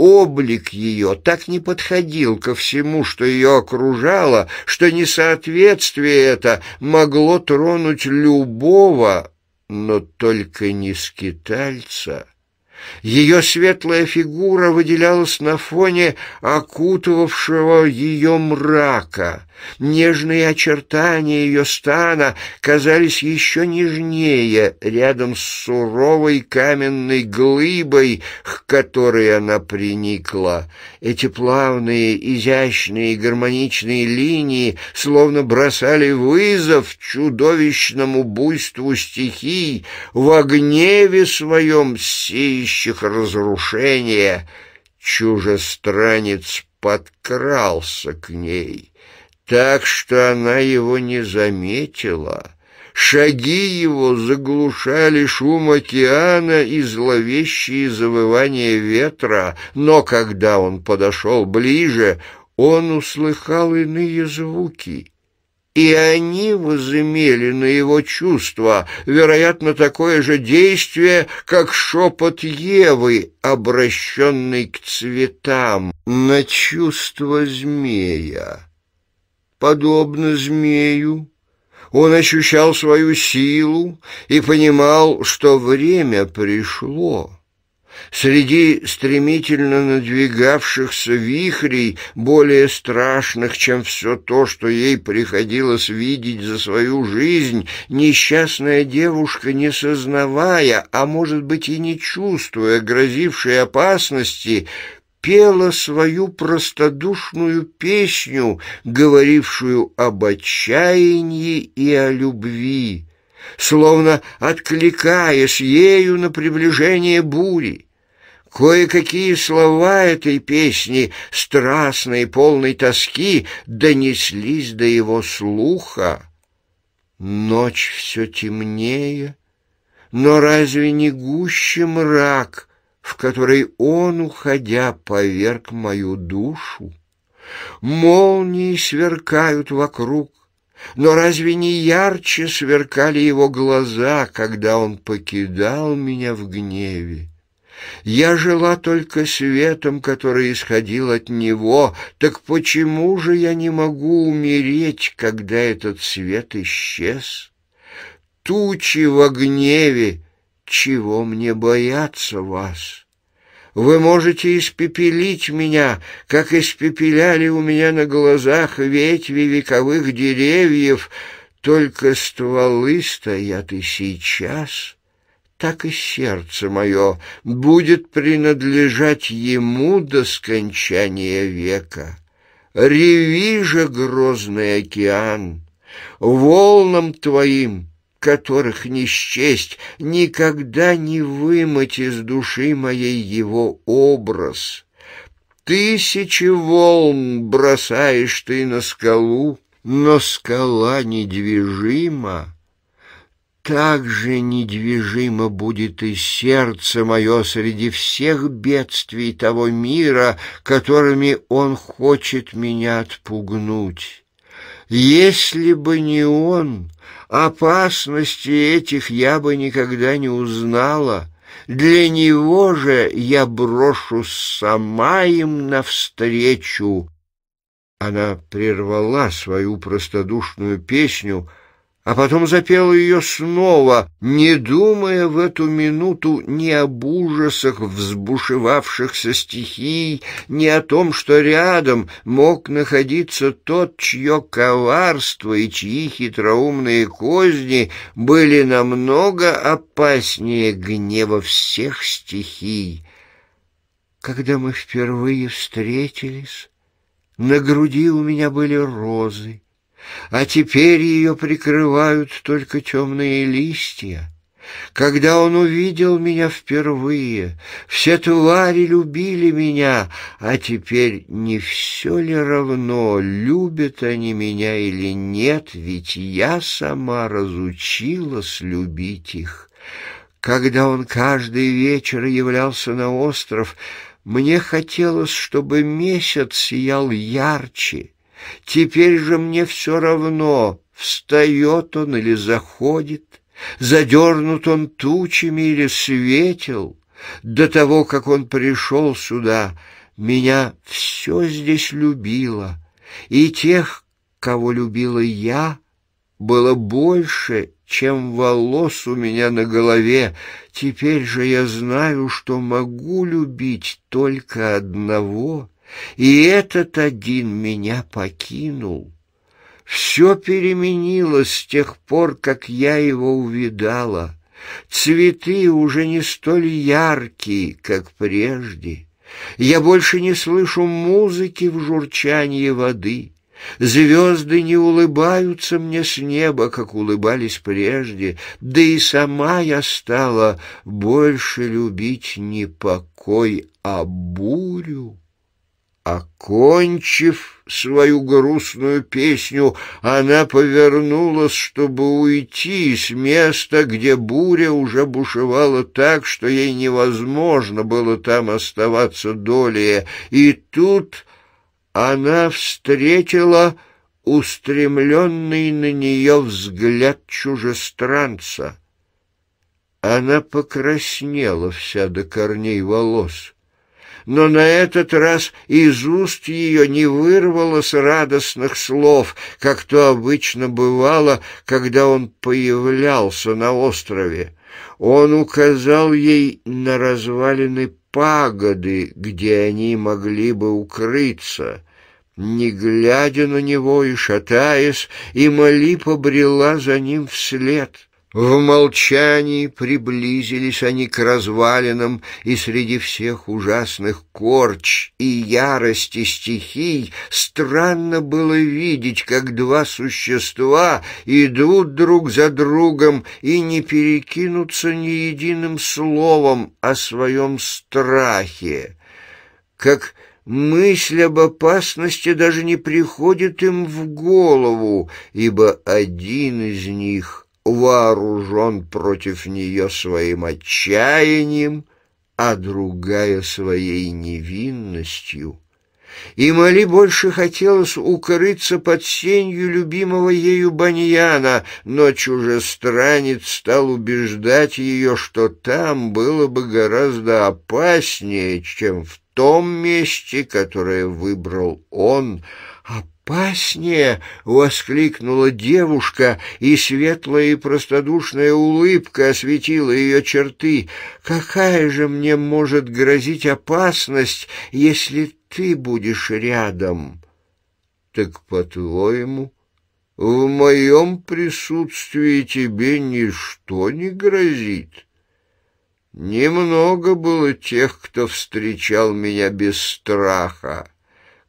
Облик ее так не подходил ко всему, что ее окружало, что несоответствие это могло тронуть любого, но только не скитальца. Ее светлая фигура выделялась на фоне окутывавшего ее мрака. Нежные очертания ее стана казались еще нежнее рядом с суровой каменной глыбой, к которой она приникла. Эти плавные, изящные, гармоничные линии словно бросали вызов чудовищному буйству стихий в гневе своем сеющих разрушения. Чужестранец подкрался к ней так что она его не заметила. Шаги его заглушали шум океана и зловещие завывания ветра, но когда он подошел ближе, он услыхал иные звуки. И они возымели на его чувства, вероятно, такое же действие, как шепот Евы, обращенный к цветам, на чувство змея подобно змею. Он ощущал свою силу и понимал, что время пришло. Среди стремительно надвигавшихся вихрей, более страшных, чем все то, что ей приходилось видеть за свою жизнь, несчастная девушка, не сознавая, а может быть и не чувствуя грозившей опасности, пела свою простодушную песню, говорившую об отчаянии и о любви, словно откликаясь ею на приближение бури. Кое-какие слова этой песни, страстной и полной тоски, донеслись до его слуха. Ночь все темнее, но разве не гуще мрак — в которой он, уходя, поверг мою душу. Молнии сверкают вокруг, но разве не ярче сверкали его глаза, когда он покидал меня в гневе? Я жила только светом, который исходил от него, так почему же я не могу умереть, когда этот свет исчез? Тучи во гневе чего мне бояться вас? Вы можете испепелить меня, как испепеляли у меня на глазах ветви вековых деревьев, только стволы стоят и сейчас, так и сердце мое будет принадлежать ему до скончания века. Реви же, грозный океан, волнам твоим которых не счесть, никогда не вымыть из души моей его образ. Тысячи волн бросаешь ты на скалу, но скала недвижима. Так же недвижимо будет и сердце мое среди всех бедствий того мира, которыми он хочет меня отпугнуть. Если бы не он, Опасности этих я бы никогда не узнала. Для него же я брошу сама им навстречу. Она прервала свою простодушную песню — а потом запела ее снова, не думая в эту минуту ни об ужасах взбушевавшихся стихий, ни о том, что рядом мог находиться тот, чье коварство и чьи хитроумные козни были намного опаснее гнева всех стихий. Когда мы впервые встретились, на груди у меня были розы, а теперь ее прикрывают только темные листья. Когда он увидел меня впервые, все твари любили меня, а теперь не все ли равно, любят они меня или нет, ведь я сама разучилась любить их. Когда он каждый вечер являлся на остров, мне хотелось, чтобы месяц сиял ярче, Теперь же мне все равно, встает он или заходит, задернут он тучами или светил. До того, как он пришел сюда, меня все здесь любило, и тех, кого любила я, было больше, чем волос у меня на голове. Теперь же я знаю, что могу любить только одного — и этот один меня покинул. Все переменилось с тех пор, как я его увидала. Цветы уже не столь яркие, как прежде. Я больше не слышу музыки в журчании воды. Звезды не улыбаются мне с неба, как улыбались прежде, да и сама я стала больше любить не покой, а бурю. Окончив свою грустную песню, она повернулась, чтобы уйти с места, где буря уже бушевала так, что ей невозможно было там оставаться долее. И тут она встретила устремленный на нее взгляд чужестранца. Она покраснела вся до корней волос но на этот раз из уст ее не вырвалось радостных слов, как то обычно бывало, когда он появлялся на острове. Он указал ей на развалины пагоды, где они могли бы укрыться. Не глядя на него и шатаясь, и моли побрела за ним вслед — в молчании приблизились они к развалинам, и среди всех ужасных корч и ярости стихий странно было видеть, как два существа идут друг за другом и не перекинутся ни единым словом о своем страхе, как мысль об опасности даже не приходит им в голову, ибо один из них вооружен против нее своим отчаянием, а другая своей невинностью. И Мали больше хотелось укрыться под сенью любимого ею баньяна, но чужестранец стал убеждать ее, что там было бы гораздо опаснее, чем в том месте, которое выбрал он, а опаснее!» — воскликнула девушка, и светлая и простодушная улыбка осветила ее черты. «Какая же мне может грозить опасность, если ты будешь рядом?» «Так, по-твоему, в моем присутствии тебе ничто не грозит?» Немного было тех, кто встречал меня без страха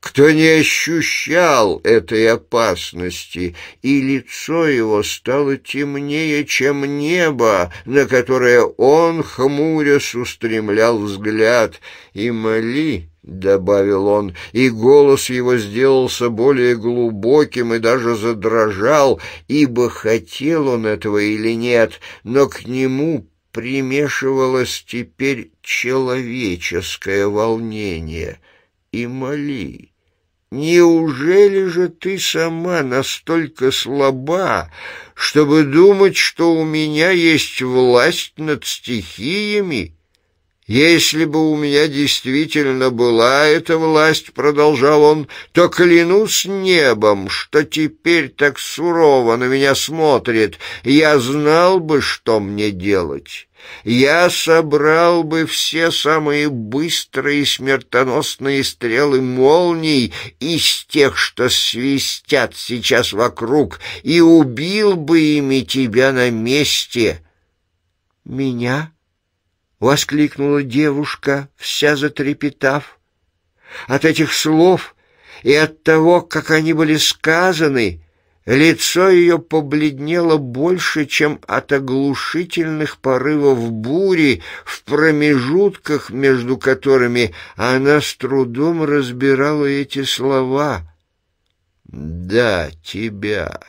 кто не ощущал этой опасности, и лицо его стало темнее, чем небо, на которое он, хмурясь, устремлял взгляд, и моли, — добавил он, и голос его сделался более глубоким и даже задрожал, ибо хотел он этого или нет, но к нему примешивалось теперь человеческое волнение, и моли Неужели же ты сама настолько слаба, чтобы думать, что у меня есть власть над стихиями? «Если бы у меня действительно была эта власть, — продолжал он, — то клянусь небом, что теперь так сурово на меня смотрит, я знал бы, что мне делать». Я собрал бы все самые быстрые смертоносные стрелы молний из тех, что свистят сейчас вокруг, и убил бы ими тебя на месте. Меня? воскликнула девушка, вся затрепетав. От этих слов и от того, как они были сказаны, лицо ее побледнело больше, чем от оглушительных порывов бури, в промежутках между которыми она с трудом разбирала эти слова. «Да, тебя,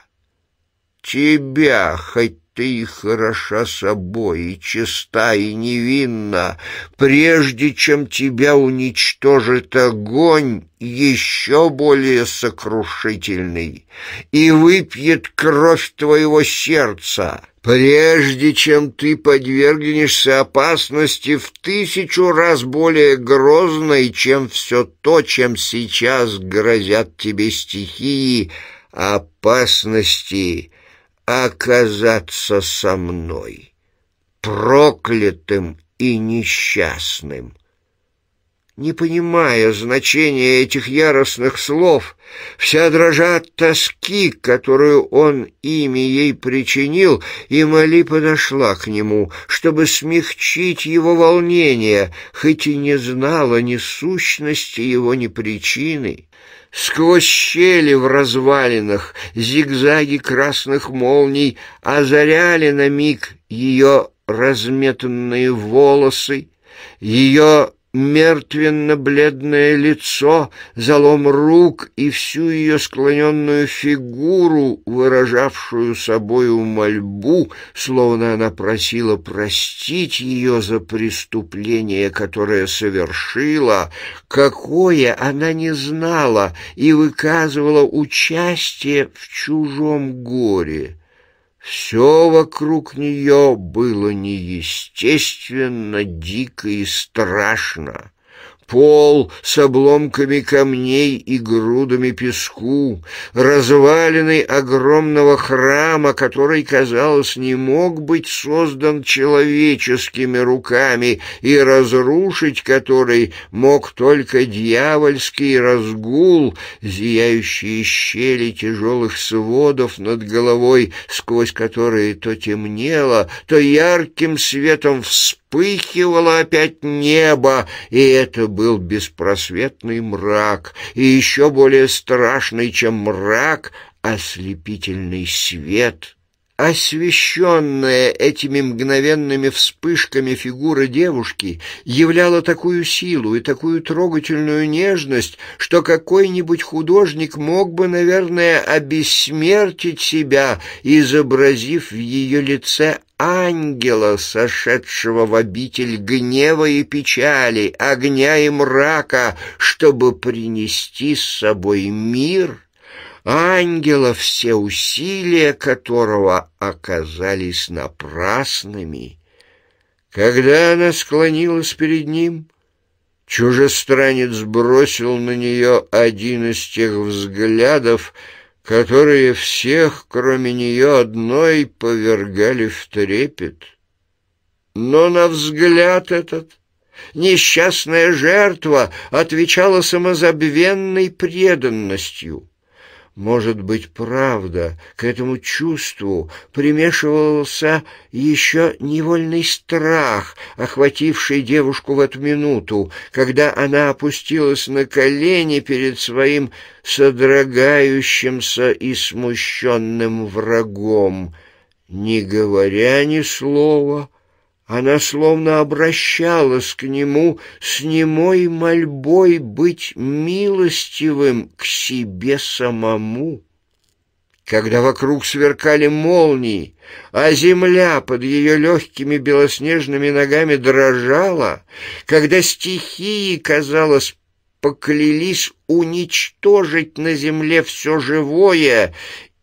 тебя хоть ты хороша собой, и чиста, и невинна. Прежде чем тебя уничтожит огонь, еще более сокрушительный, и выпьет кровь твоего сердца. Прежде чем ты подвергнешься опасности в тысячу раз более грозной, чем все то, чем сейчас грозят тебе стихии, опасности оказаться со мной, проклятым и несчастным. Не понимая значения этих яростных слов, вся дрожа от тоски, которую он ими ей причинил, и Мали подошла к нему, чтобы смягчить его волнение, хоть и не знала ни сущности его, ни причины. Сквозь щели в развалинах зигзаги красных молний озаряли на миг ее разметанные волосы, ее мертвенно-бледное лицо, залом рук и всю ее склоненную фигуру, выражавшую собою мольбу, словно она просила простить ее за преступление, которое совершила, какое она не знала и выказывала участие в чужом горе. Все вокруг нее было неестественно, дико и страшно пол с обломками камней и грудами песку, развалины огромного храма, который, казалось, не мог быть создан человеческими руками и разрушить который мог только дьявольский разгул, зияющие щели тяжелых сводов над головой, сквозь которые то темнело, то ярким светом вспомнило, вспыхивало опять небо, и это был беспросветный мрак, и еще более страшный, чем мрак, ослепительный свет. Освещенная этими мгновенными вспышками фигура девушки являла такую силу и такую трогательную нежность, что какой-нибудь художник мог бы, наверное, обессмертить себя, изобразив в ее лице ангела, сошедшего в обитель гнева и печали, огня и мрака, чтобы принести с собой мир, ангела, все усилия которого оказались напрасными. Когда она склонилась перед ним, чужестранец бросил на нее один из тех взглядов, которые всех, кроме нее одной, повергали в трепет. Но на взгляд этот несчастная жертва отвечала самозабвенной преданностью — может быть, правда, к этому чувству примешивался еще невольный страх, охвативший девушку в эту минуту, когда она опустилась на колени перед своим содрогающимся и смущенным врагом. Не говоря ни слова, — она словно обращалась к нему с немой мольбой быть милостивым к себе самому. Когда вокруг сверкали молнии, а земля под ее легкими белоснежными ногами дрожала, когда стихии, казалось, поклялись уничтожить на земле все живое,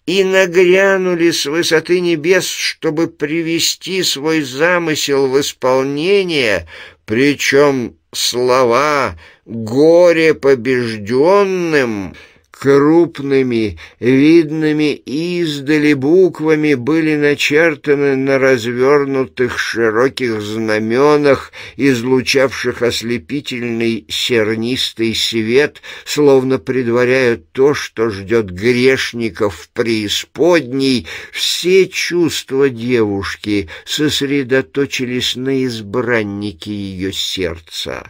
и нагрянули с высоты небес, чтобы привести свой замысел в исполнение, причем слова «горе побежденным» крупными, видными издали буквами были начертаны на развернутых широких знаменах, излучавших ослепительный сернистый свет, словно предваряя то, что ждет грешников в преисподней, все чувства девушки сосредоточились на избраннике ее сердца,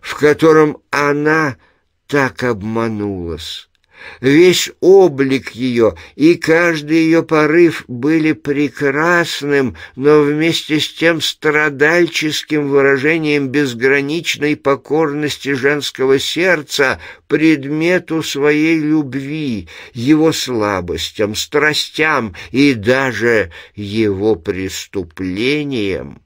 в котором она так обманулась Весь облик ее и каждый ее порыв были прекрасным, но вместе с тем страдальческим выражением безграничной покорности женского сердца предмету своей любви, его слабостям, страстям и даже его преступлениям,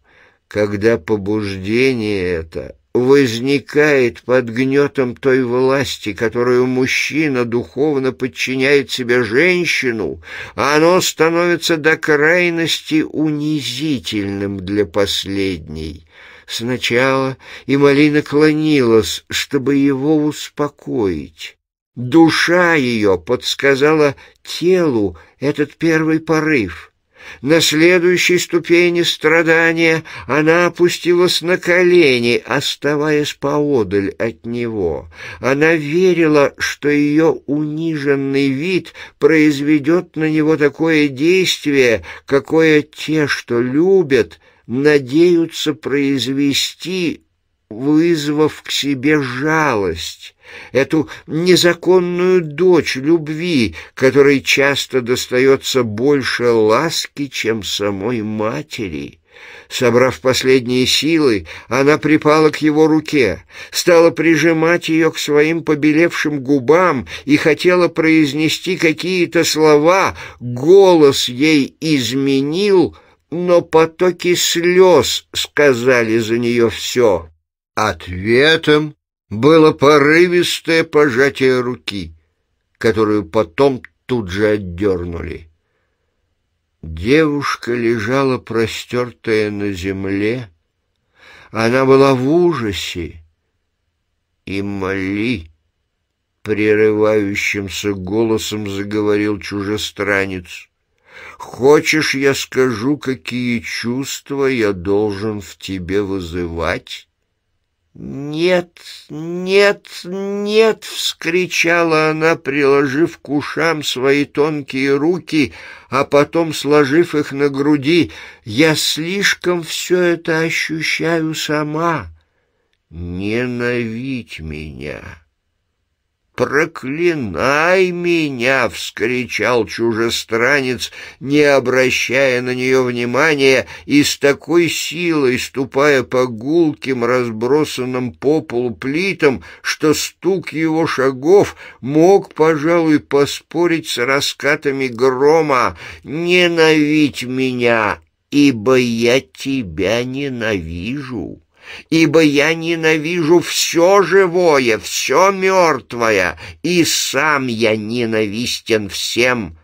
когда побуждение это возникает под гнетом той власти, которую мужчина духовно подчиняет себе женщину, а оно становится до крайности унизительным для последней. Сначала Имали наклонилась, чтобы его успокоить. Душа ее подсказала телу этот первый порыв — на следующей ступени страдания она опустилась на колени, оставаясь поодаль от него. Она верила, что ее униженный вид произведет на него такое действие, какое те, что любят, надеются произвести, вызвав к себе жалость эту незаконную дочь любви, которой часто достается больше ласки, чем самой матери. Собрав последние силы, она припала к его руке, стала прижимать ее к своим побелевшим губам и хотела произнести какие-то слова. Голос ей изменил, но потоки слез сказали за нее все. Ответом было порывистое пожатие руки, которую потом тут же отдернули. Девушка лежала простертая на земле. Она была в ужасе. И моли, прерывающимся голосом заговорил чужестранец. «Хочешь, я скажу, какие чувства я должен в тебе вызывать?» «Нет, нет, нет!» — вскричала она, приложив к ушам свои тонкие руки, а потом сложив их на груди. «Я слишком все это ощущаю сама. Ненавидь меня!» «Проклинай меня!» — вскричал чужестранец, не обращая на нее внимания и с такой силой ступая по гулким, разбросанным по полу плитам, что стук его шагов мог, пожалуй, поспорить с раскатами грома. «Ненавидь меня, ибо я тебя ненавижу!» ибо я ненавижу все живое, все мертвое, и сам я ненавистен всем.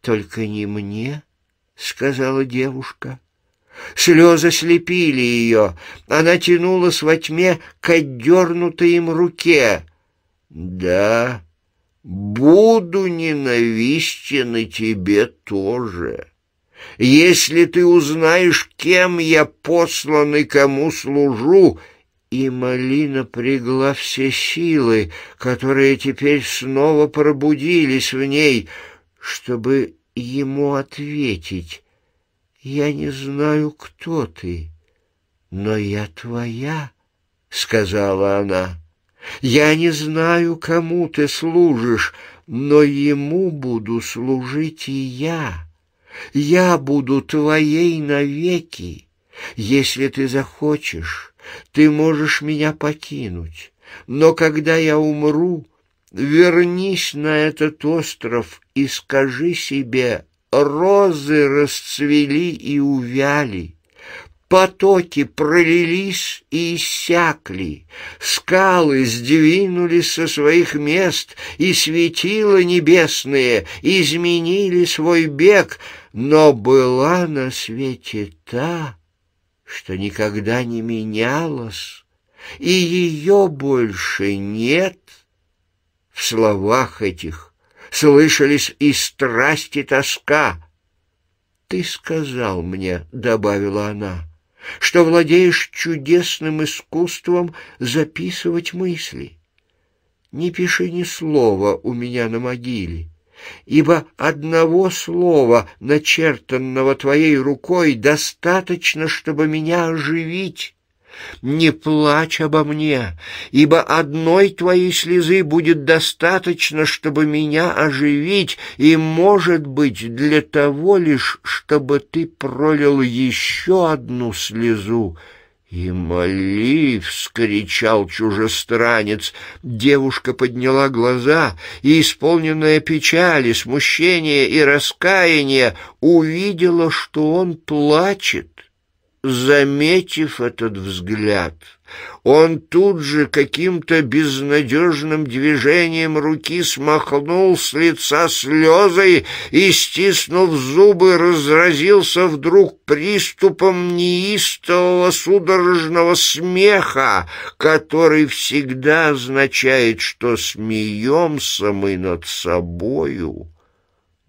Только не мне, — сказала девушка. Слезы слепили ее, она тянулась во тьме к отдернутой им руке. «Да, буду ненавистен и тебе тоже». Если ты узнаешь, кем я послан и кому служу, и Малина напрягла все силы, которые теперь снова пробудились в ней, чтобы ему ответить. «Я не знаю, кто ты, но я твоя», — сказала она. «Я не знаю, кому ты служишь, но ему буду служить и я». Я буду твоей навеки. Если ты захочешь, ты можешь меня покинуть. Но когда я умру, вернись на этот остров и скажи себе, розы расцвели и увяли, потоки пролились и иссякли, скалы сдвинулись со своих мест, и светила небесные изменили свой бег — но была на свете та, что никогда не менялась, и ее больше нет. В словах этих слышались и страсть, и тоска. «Ты сказал мне», — добавила она, — «что владеешь чудесным искусством записывать мысли. Не пиши ни слова у меня на могиле, ибо одного слова, начертанного твоей рукой, достаточно, чтобы меня оживить. Не плачь обо мне, ибо одной твоей слезы будет достаточно, чтобы меня оживить, и, может быть, для того лишь, чтобы ты пролил еще одну слезу, «И моли!» — вскричал чужестранец. Девушка подняла глаза, и, исполненная печали, смущения и раскаяния, увидела, что он плачет, заметив этот взгляд он тут же каким-то безнадежным движением руки смахнул с лица слезы и, стиснув зубы, разразился вдруг приступом неистового судорожного смеха, который всегда означает, что смеемся мы над собою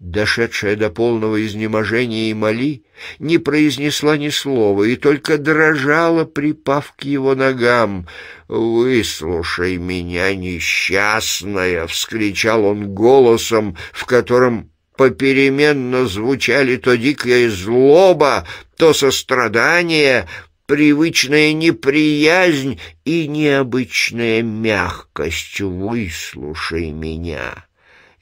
дошедшая до полного изнеможения и моли, не произнесла ни слова и только дрожала, припав к его ногам. «Выслушай меня, несчастная!» — вскричал он голосом, в котором попеременно звучали то дикая злоба, то сострадание, привычная неприязнь и необычная мягкость. «Выслушай меня!»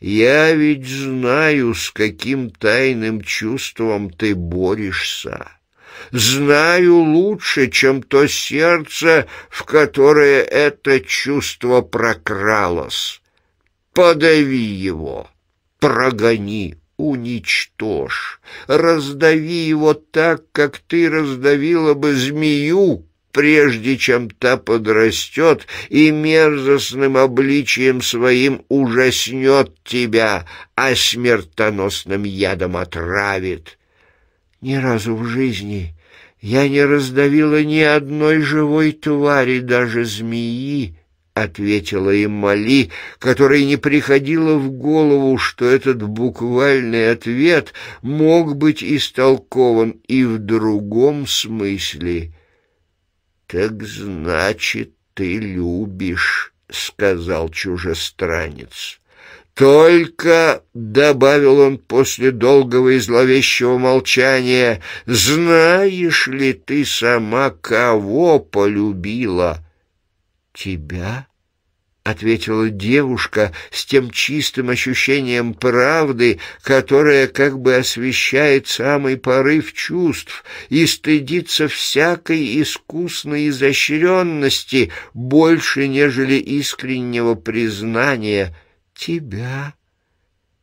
Я ведь знаю, с каким тайным чувством ты борешься. Знаю лучше, чем то сердце, в которое это чувство прокралось. Подави его, прогони, уничтожь, раздави его так, как ты раздавила бы змею, прежде чем та подрастет и мерзостным обличием своим ужаснет тебя, а смертоносным ядом отравит. Ни разу в жизни я не раздавила ни одной живой твари, даже змеи, — ответила им Мали, которой не приходило в голову, что этот буквальный ответ мог быть истолкован и в другом смысле — «Так значит, ты любишь», — сказал чужестранец. «Только», — добавил он после долгого и зловещего молчания, — «знаешь ли ты сама, кого полюбила?» «Тебя?» — ответила девушка с тем чистым ощущением правды, которое как бы освещает самый порыв чувств и стыдится всякой искусной изощренности больше, нежели искреннего признания «тебя».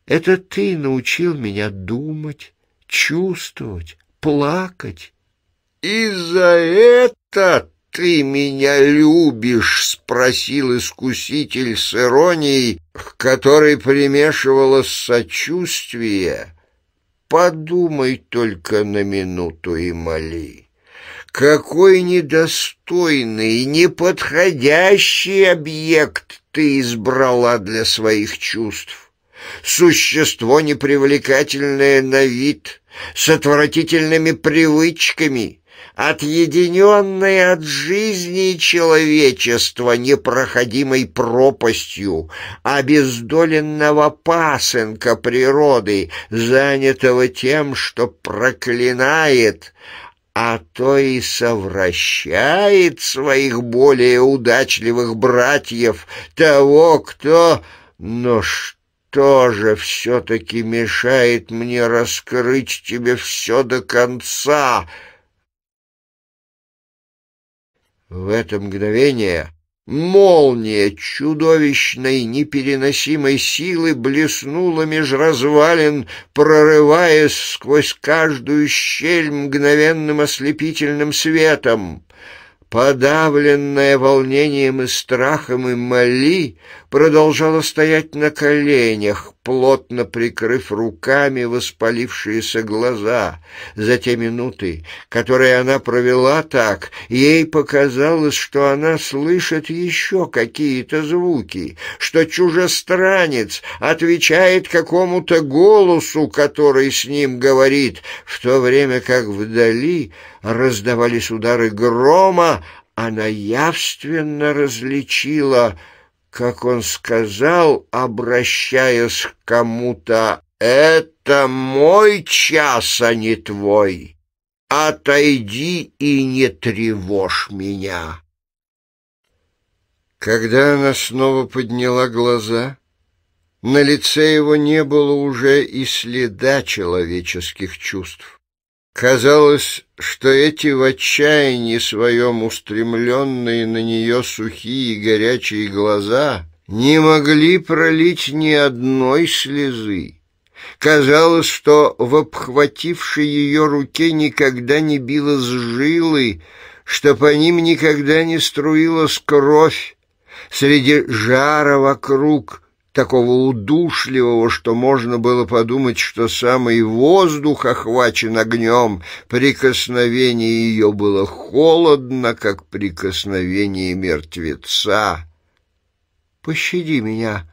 Это ты научил меня думать, чувствовать, плакать. «И за это ты меня любишь?» — спросил искуситель с иронией, к которой примешивалось сочувствие. «Подумай только на минуту и моли. Какой недостойный, неподходящий объект ты избрала для своих чувств! Существо непривлекательное на вид, с отвратительными привычками» отъединенной от жизни человечества непроходимой пропастью, обездоленного пасынка природы, занятого тем, что проклинает, а то и совращает своих более удачливых братьев, того, кто... Но что же все-таки мешает мне раскрыть тебе все до конца?» В это мгновение молния чудовищной непереносимой силы блеснула меж развалин, прорываясь сквозь каждую щель мгновенным ослепительным светом. Подавленная волнением и страхом и моли, продолжала стоять на коленях, плотно прикрыв руками воспалившиеся глаза. За те минуты, которые она провела так, ей показалось, что она слышит еще какие-то звуки, что чужестранец отвечает какому-то голосу, который с ним говорит, в то время как вдали раздавались удары грома, она явственно различила — как он сказал, обращаясь к кому-то, «Это мой час, а не твой. Отойди и не тревожь меня». Когда она снова подняла глаза, на лице его не было уже и следа человеческих чувств. Казалось, что эти в отчаянии своем устремленные на нее сухие и горячие глаза не могли пролить ни одной слезы. Казалось, что в обхватившей ее руке никогда не билась жилы, что по ним никогда не струилась кровь. Среди жара вокруг — такого удушливого, что можно было подумать, что самый воздух охвачен огнем. Прикосновение ее было холодно, как прикосновение мертвеца. «Пощади меня!»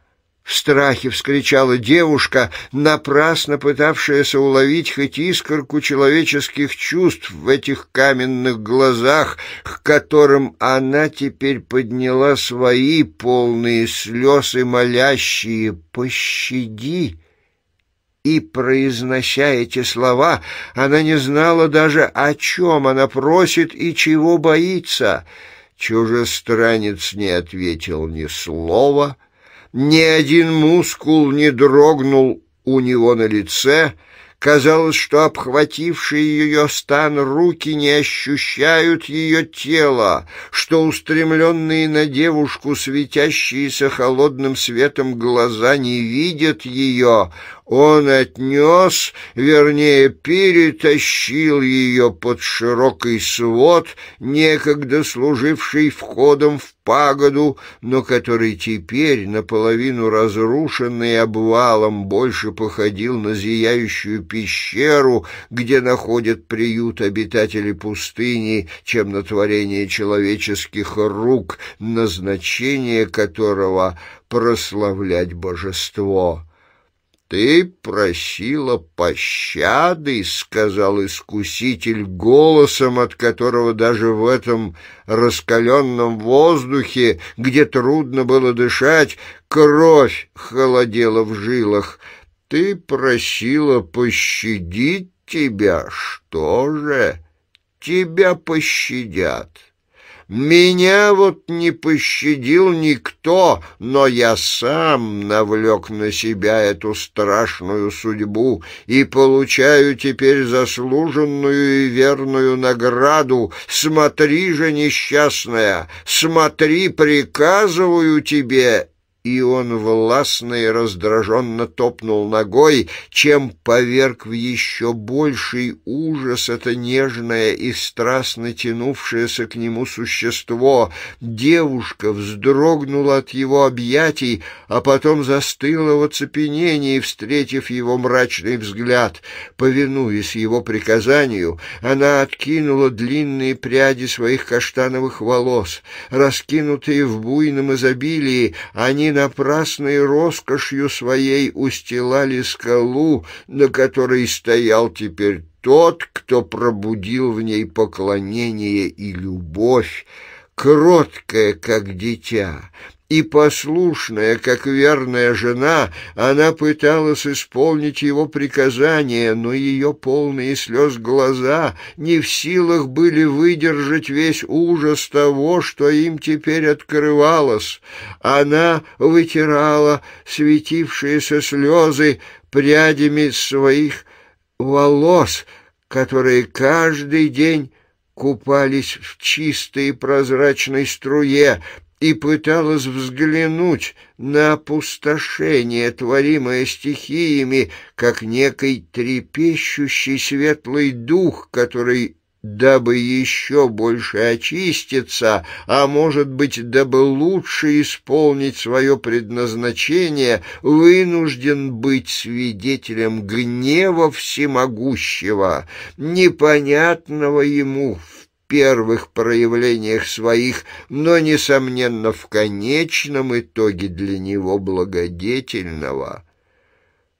В страхе вскричала девушка, напрасно пытавшаяся уловить хоть искорку человеческих чувств в этих каменных глазах, к которым она теперь подняла свои полные слезы, молящие «пощади». И, произнося эти слова, она не знала даже, о чем она просит и чего боится. Чужестранец не ответил ни слова — ни один мускул не дрогнул у него на лице. Казалось, что обхватившие ее стан руки не ощущают ее тело, что устремленные на девушку светящиеся холодным светом глаза не видят ее. Он отнес, вернее, перетащил ее под широкий свод, некогда служивший входом в пагоду, но который теперь, наполовину разрушенный обвалом, больше походил на зияющую пещеру, где находят приют обитатели пустыни, чем на творение человеческих рук, назначение которого — прославлять божество». «Ты просила пощады», — сказал искуситель голосом, от которого даже в этом раскаленном воздухе, где трудно было дышать, кровь холодела в жилах. «Ты просила пощадить тебя, что же? Тебя пощадят». Меня вот не пощадил никто, но я сам навлек на себя эту страшную судьбу и получаю теперь заслуженную и верную награду. Смотри же, несчастная, смотри, приказываю тебе, и он властно и раздраженно топнул ногой, чем поверг в еще больший ужас это нежное и страстно тянувшееся к нему существо. Девушка вздрогнула от его объятий, а потом застыла в оцепенении, встретив его мрачный взгляд. Повинуясь его приказанию, она откинула длинные пряди своих каштановых волос. Раскинутые в буйном изобилии, они напрасной роскошью своей устилали скалу, на которой стоял теперь тот, кто пробудил в ней поклонение и любовь, кроткая, как дитя, и послушная, как верная жена, она пыталась исполнить его приказание, но ее полные слез глаза не в силах были выдержать весь ужас того, что им теперь открывалось. Она вытирала светившиеся слезы прядями своих волос, которые каждый день купались в чистой прозрачной струе, и пыталась взглянуть на опустошение, творимое стихиями, как некий трепещущий светлый дух, который дабы еще больше очиститься, а, может быть, дабы лучше исполнить свое предназначение, вынужден быть свидетелем гнева всемогущего, непонятного ему в первых проявлениях своих, но, несомненно, в конечном итоге для него благодетельного.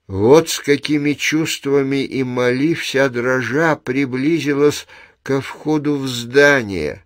Вот с какими чувствами и моли вся дрожа приблизилась ко входу в здание.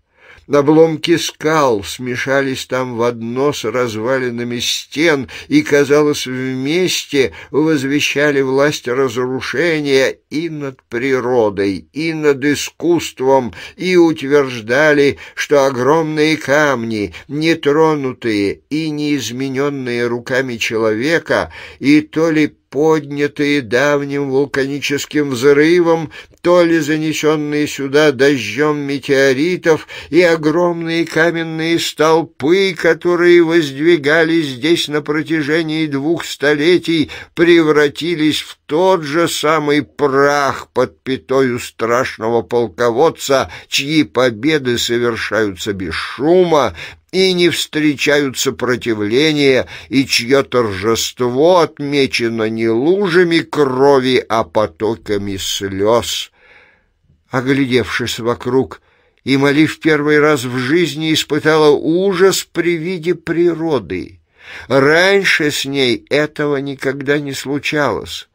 Обломки скал смешались там в одно с развалинами стен и, казалось, вместе возвещали власть разрушения и над природой, и над искусством, и утверждали, что огромные камни, нетронутые и неизмененные руками человека, и то ли поднятые давним вулканическим взрывом, то ли занесенные сюда дождем метеоритов и огромные каменные столпы, которые воздвигались здесь на протяжении двух столетий, превратились в тот же самый прах под пятою страшного полководца, чьи победы совершаются без шума, и не встречают сопротивления, и чье торжество отмечено не лужами крови, а потоками слез. Оглядевшись вокруг, и Мали в первый раз в жизни испытала ужас при виде природы. Раньше с ней этого никогда не случалось.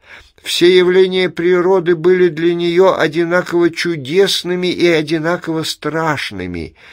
Все явления природы были для нее одинаково чудесными и одинаково страшными —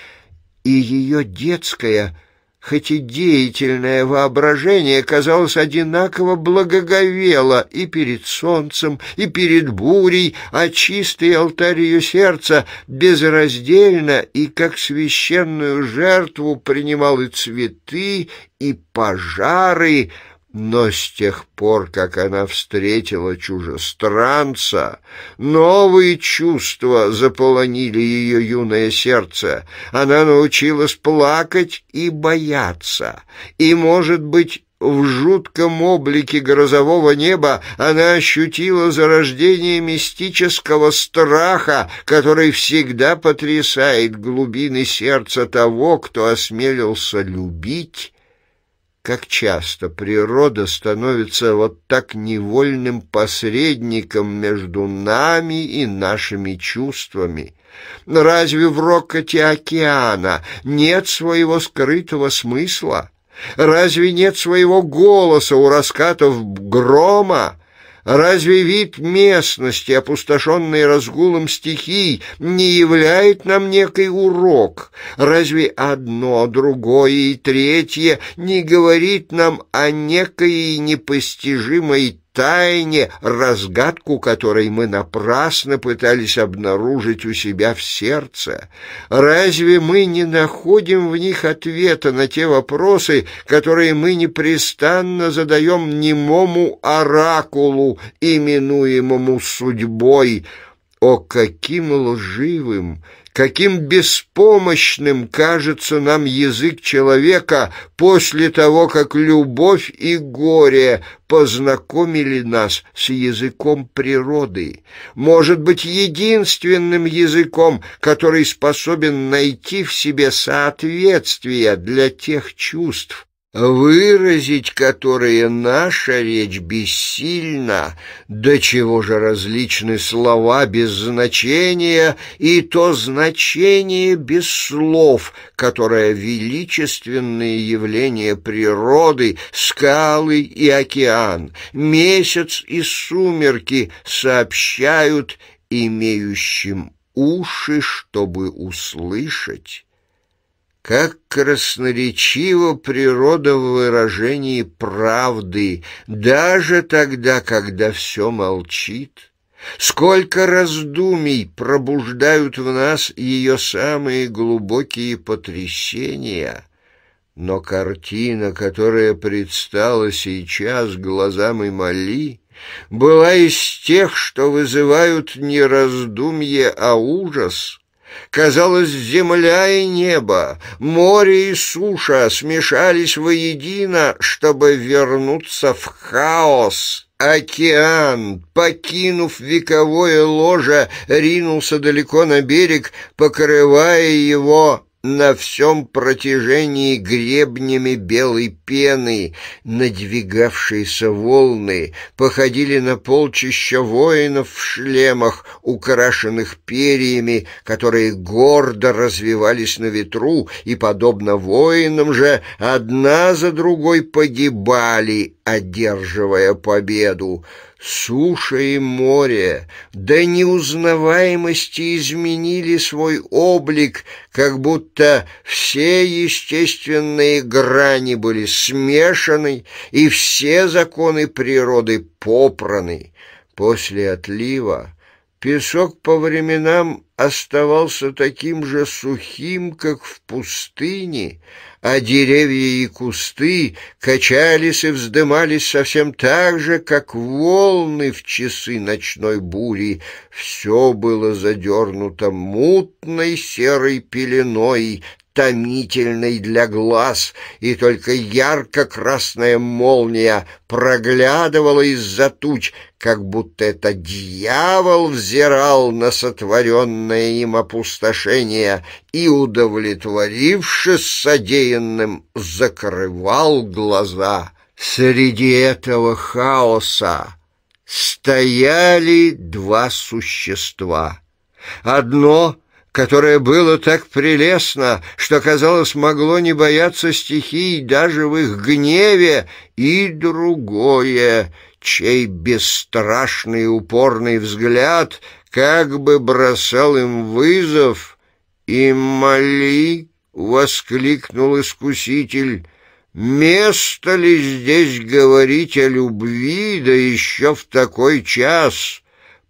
и ее детское, хоть и деятельное воображение, казалось, одинаково благоговело и перед солнцем, и перед бурей, а чистый алтарь ее сердца безраздельно и как священную жертву принимал и цветы, и пожары, но с тех пор, как она встретила чужестранца, новые чувства заполонили ее юное сердце. Она научилась плакать и бояться, и, может быть, в жутком облике грозового неба она ощутила зарождение мистического страха, который всегда потрясает глубины сердца того, кто осмелился любить как часто природа становится вот так невольным посредником между нами и нашими чувствами. Разве в рокоте океана нет своего скрытого смысла? Разве нет своего голоса у раскатов грома? Разве вид местности, опустошенный разгулом стихий, не являет нам некий урок? Разве одно, другое и третье не говорит нам о некой непостижимой тайне, разгадку которой мы напрасно пытались обнаружить у себя в сердце? Разве мы не находим в них ответа на те вопросы, которые мы непрестанно задаем немому оракулу, именуемому судьбой? О, каким лживым! каким беспомощным кажется нам язык человека после того, как любовь и горе познакомили нас с языком природы, может быть, единственным языком, который способен найти в себе соответствие для тех чувств, выразить которые наша речь бессильна, до чего же различны слова без значения и то значение без слов, которое величественные явления природы, скалы и океан, месяц и сумерки сообщают имеющим уши, чтобы услышать как красноречиво природа в выражении правды, даже тогда, когда все молчит. Сколько раздумий пробуждают в нас ее самые глубокие потрясения. Но картина, которая предстала сейчас глазам и моли, была из тех, что вызывают не раздумье, а ужас — Казалось, земля и небо, море и суша смешались воедино, чтобы вернуться в хаос. Океан, покинув вековое ложе, ринулся далеко на берег, покрывая его на всем протяжении гребнями белой пены надвигавшиеся волны походили на полчища воинов в шлемах, украшенных перьями, которые гордо развивались на ветру и, подобно воинам же, одна за другой погибали одерживая победу. Суша и море до неузнаваемости изменили свой облик, как будто все естественные грани были смешаны и все законы природы попраны. После отлива песок по временам оставался таким же сухим, как в пустыне, а деревья и кусты качались и вздымались совсем так же, как волны в часы ночной бури. Все было задернуто мутной серой пеленой, томительной для глаз, и только ярко-красная молния проглядывала из-за туч, как будто это дьявол взирал на сотворенное им опустошение и, удовлетворившись содеянным, закрывал глаза. Среди этого хаоса стояли два существа. Одно — которое было так прелестно, что, казалось, могло не бояться стихий даже в их гневе, и другое, чей бесстрашный упорный взгляд как бы бросал им вызов, и моли, — воскликнул искуситель, — место ли здесь говорить о любви, да еще в такой час?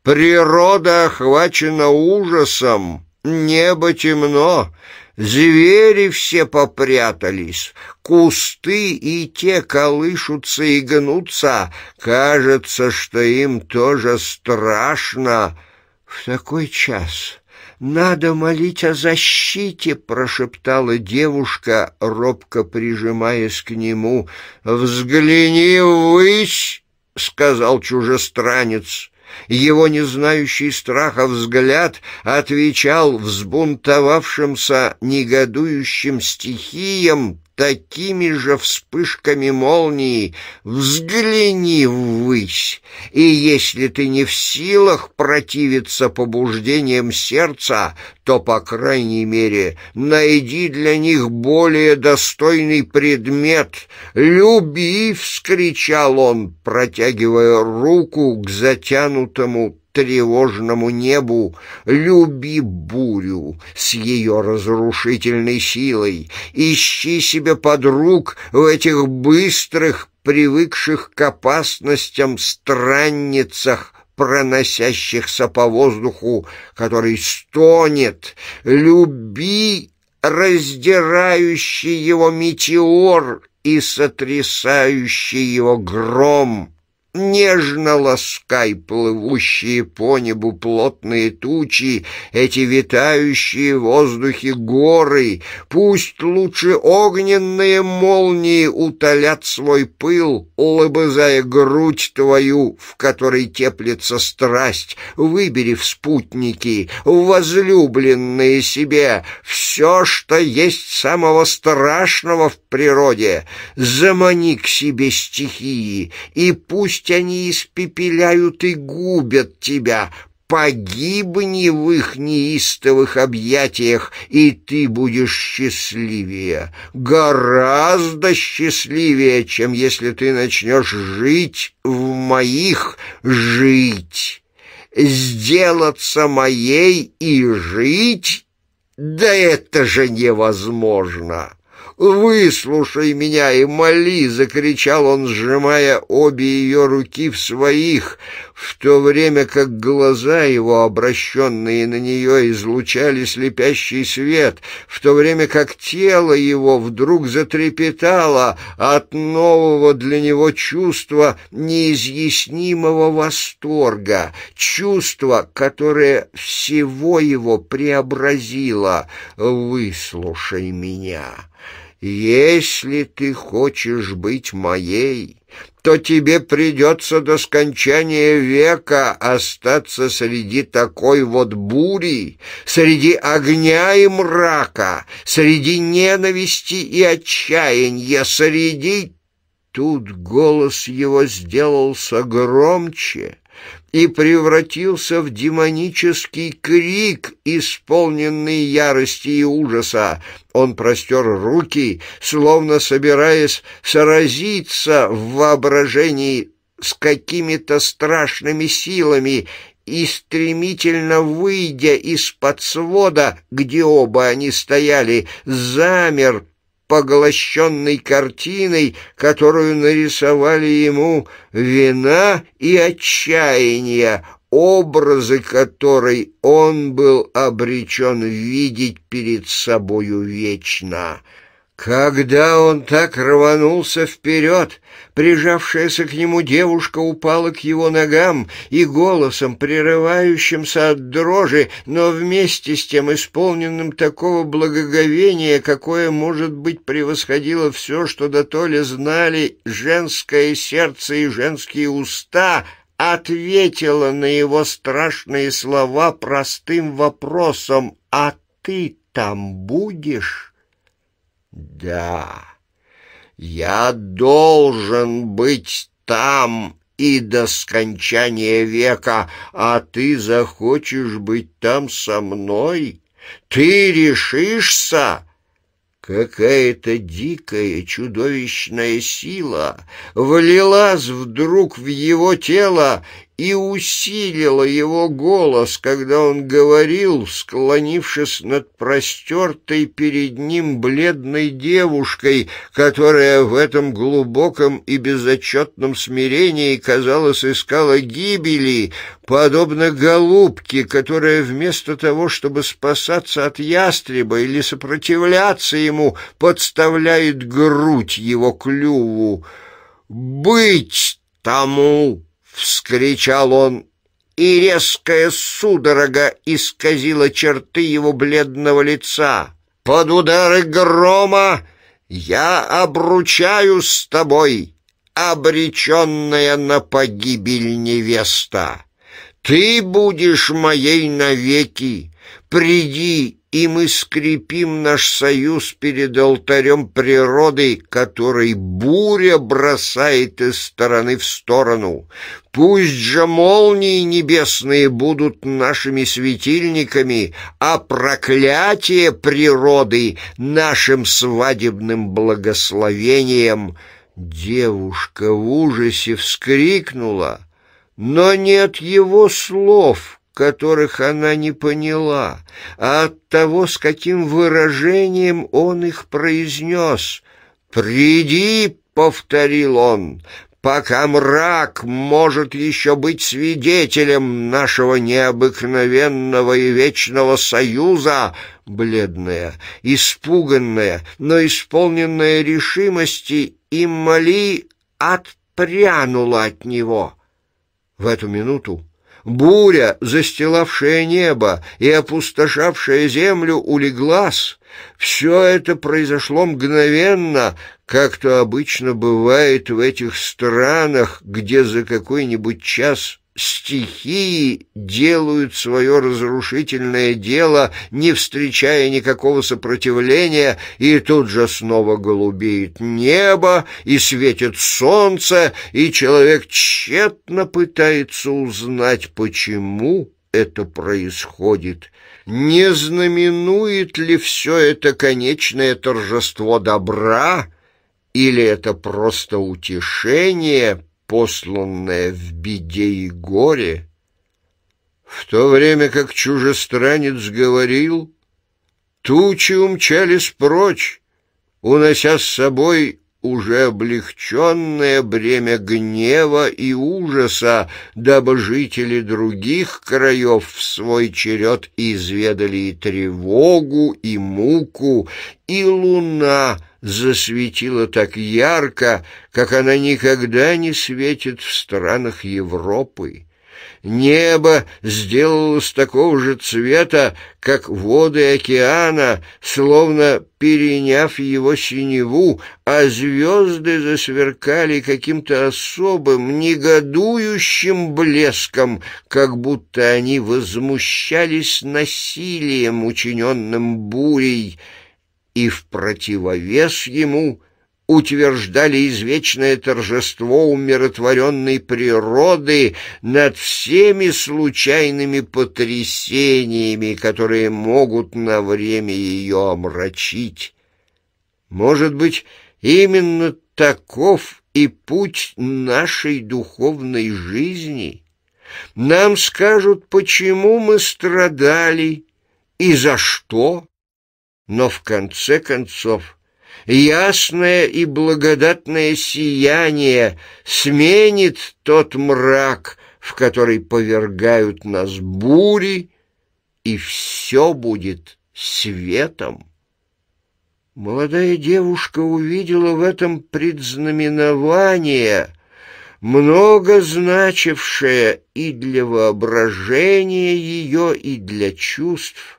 Природа охвачена ужасом. Небо темно, звери все попрятались, кусты и те колышутся и гнутся. Кажется, что им тоже страшно. В такой час... «Надо молить о защите!» — прошептала девушка, робко прижимаясь к нему. «Взгляни ввысь!» — сказал чужестранец. Его незнающий страха взгляд отвечал взбунтовавшимся негодующим стихиям такими же вспышками молнии. Взгляни ввысь, и если ты не в силах противиться побуждениям сердца, то, по крайней мере, найди для них более достойный предмет. «Люби!» — вскричал он, протягивая руку к затянутому тревожному небу, люби бурю с ее разрушительной силой, ищи себе подруг в этих быстрых, привыкших к опасностям странницах, проносящихся по воздуху, который стонет, люби раздирающий его метеор и сотрясающий его гром. Нежно ласкай плывущие по небу плотные тучи, эти витающие в воздухе горы. Пусть лучше огненные молнии утолят свой пыл, улыбызая грудь твою, в которой теплится страсть. Выбери в спутники, возлюбленные себе, все, что есть самого страшного в природе. Замани к себе стихии, и пусть пусть они испепеляют и губят тебя, погибни в их неистовых объятиях, и ты будешь счастливее, гораздо счастливее, чем если ты начнешь жить в моих жить, сделаться моей и жить, да это же невозможно». «Выслушай меня и моли!» — закричал он, сжимая обе ее руки в своих, в то время как глаза его, обращенные на нее, излучали слепящий свет, в то время как тело его вдруг затрепетало от нового для него чувства неизъяснимого восторга, чувства, которое всего его преобразило. «Выслушай меня!» «Если ты хочешь быть моей, то тебе придется до скончания века остаться среди такой вот бури, среди огня и мрака, среди ненависти и отчаяния, среди...» Тут голос его сделался громче, и превратился в демонический крик, исполненный ярости и ужаса. Он простер руки, словно собираясь сразиться в воображении с какими-то страшными силами, и, стремительно выйдя из-под свода, где оба они стояли, замер, поглощенный картиной, которую нарисовали ему вина и отчаяние, образы которой он был обречен видеть перед собою вечно. Когда он так рванулся вперед, прижавшаяся к нему девушка упала к его ногам и голосом, прерывающимся от дрожи, но вместе с тем исполненным такого благоговения, какое, может быть, превосходило все, что до дотоле знали женское сердце и женские уста, ответила на его страшные слова простым вопросом «А ты там будешь?» Да, я должен быть там и до скончания века, а ты захочешь быть там со мной? Ты решишься?» Какая-то дикая, чудовищная сила влилась вдруг в его тело и усилила его голос, когда он говорил, склонившись над простертой перед ним бледной девушкой, которая в этом глубоком и безотчетном смирении, казалось, искала гибели, подобно голубке, которая вместо того, чтобы спасаться от ястреба или сопротивляться ему, подставляет грудь его клюву. «Быть тому!» вскричал он, и резкая судорога исказила черты его бледного лица. «Под удары грома я обручаю с тобой, обреченная на погибель невеста. Ты будешь моей навеки, приди и мы скрепим наш союз перед алтарем природы, которой буря бросает из стороны в сторону. Пусть же молнии небесные будут нашими светильниками, а проклятие природы нашим свадебным благословением». Девушка в ужасе вскрикнула, но нет его слов, которых она не поняла, а от того, с каким выражением он их произнес. «Приди!» — повторил он, пока мрак может еще быть свидетелем нашего необыкновенного и вечного союза, бледная, испуганная, но исполненная решимости, и моли отпрянула от него. В эту минуту Буря, застилавшая небо и опустошавшая землю, улеглась. Все это произошло мгновенно, как то обычно бывает в этих странах, где за какой-нибудь час стихии делают свое разрушительное дело, не встречая никакого сопротивления, и тут же снова голубеет небо, и светит солнце, и человек тщетно пытается узнать, почему это происходит. Не знаменует ли все это конечное торжество добра, или это просто утешение – посланное в беде и горе, в то время как чужестранец говорил, тучи умчались прочь, унося с собой уже облегченное бремя гнева и ужаса, дабы жители других краев в свой черед изведали и тревогу, и муку, и луна засветила так ярко, как она никогда не светит в странах Европы. Небо сделалось такого же цвета, как воды океана, словно переняв его синеву, а звезды засверкали каким-то особым, негодующим блеском, как будто они возмущались насилием, учиненным бурей, и в противовес ему — утверждали извечное торжество умиротворенной природы над всеми случайными потрясениями, которые могут на время ее омрачить. Может быть, именно таков и путь нашей духовной жизни. Нам скажут, почему мы страдали и за что, но в конце концов – ясное и благодатное сияние сменит тот мрак, в который повергают нас бури, и все будет светом. Молодая девушка увидела в этом предзнаменование, много значившее и для воображения ее, и для чувств.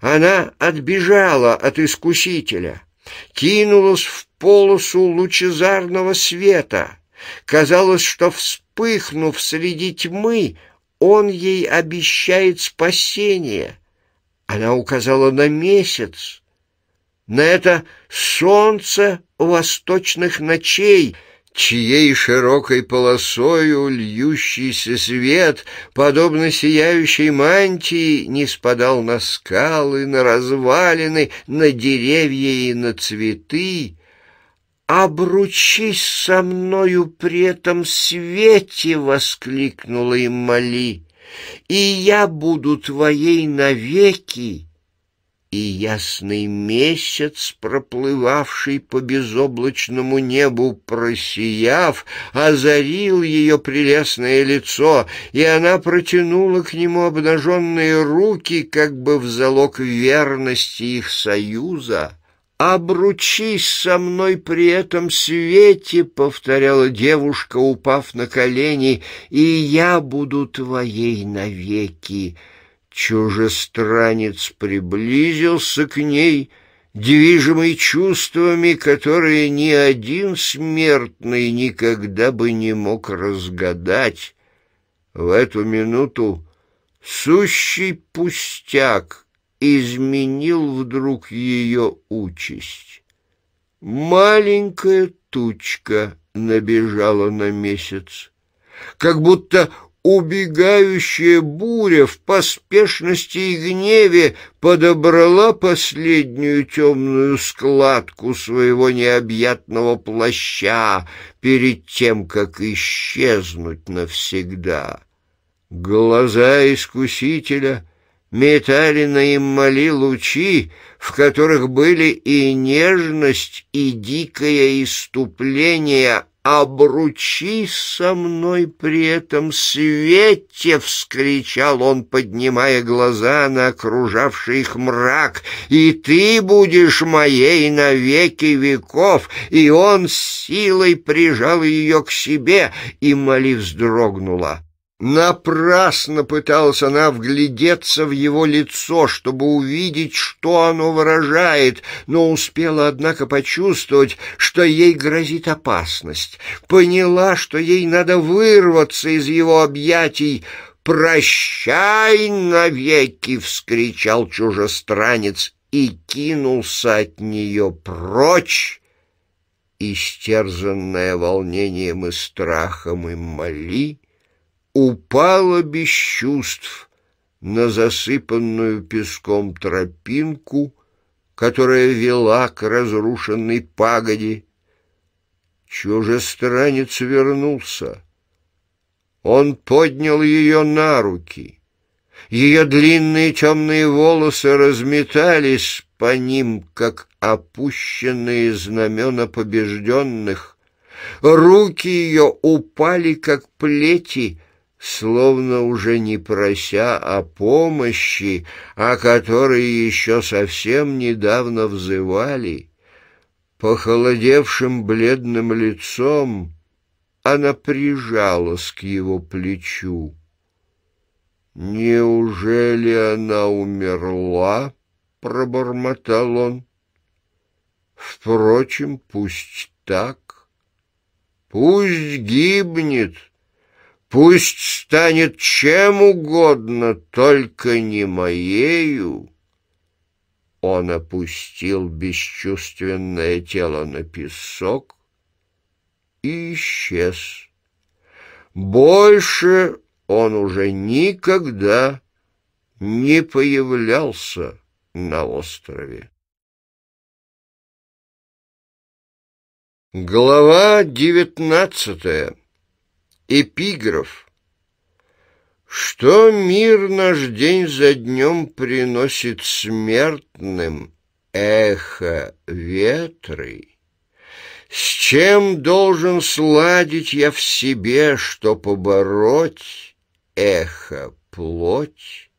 Она отбежала от искусителя — кинулась в полосу лучезарного света. Казалось, что, вспыхнув среди тьмы, он ей обещает спасение. Она указала на месяц, на это солнце восточных ночей — чьей широкой полосою льющийся свет, подобно сияющей мантии, не спадал на скалы, на развалины, на деревья и на цветы. «Обручись со мною при этом свете!» — воскликнула им Мали. «И я буду твоей навеки!» и ясный месяц, проплывавший по безоблачному небу, просияв, озарил ее прелестное лицо, и она протянула к нему обнаженные руки, как бы в залог верности их союза. «Обручись со мной при этом свете», — повторяла девушка, упав на колени, — «и я буду твоей навеки». Чужестранец приблизился к ней, движимый чувствами, которые ни один смертный никогда бы не мог разгадать. В эту минуту сущий пустяк изменил вдруг ее участь. Маленькая тучка набежала на месяц, как будто убегающая буря в поспешности и гневе подобрала последнюю темную складку своего необъятного плаща перед тем, как исчезнуть навсегда. Глаза искусителя метали на Иммали лучи, в которых были и нежность, и дикое иступление Обручись со мной при этом свете!» — вскричал он, поднимая глаза на окружавший их мрак. «И ты будешь моей на веки веков!» И он силой прижал ее к себе, и Мали вздрогнула. Напрасно пыталась она вглядеться в его лицо, чтобы увидеть, что оно выражает, но успела, однако, почувствовать, что ей грозит опасность. Поняла, что ей надо вырваться из его объятий. «Прощай навеки!» — вскричал чужестранец и кинулся от нее прочь истерзанная волнением и страхом и моли, упала без чувств на засыпанную песком тропинку, которая вела к разрушенной пагоде. Чужестранец вернулся. Он поднял ее на руки. Ее длинные темные волосы разметались по ним, как опущенные знамена побежденных. Руки ее упали, как плети, словно уже не прося о помощи, о которой еще совсем недавно взывали. Похолодевшим бледным лицом она прижалась к его плечу. «Неужели она умерла?» — пробормотал он. «Впрочем, пусть так. Пусть гибнет!» Пусть станет чем угодно, только не моею. Он опустил бесчувственное тело на песок и исчез. Больше он уже никогда не появлялся на острове. Глава девятнадцатая Эпиграф. Что мир наш день за днем приносит смертным эхо ветры? С чем должен сладить я в себе, что побороть эхо плоть?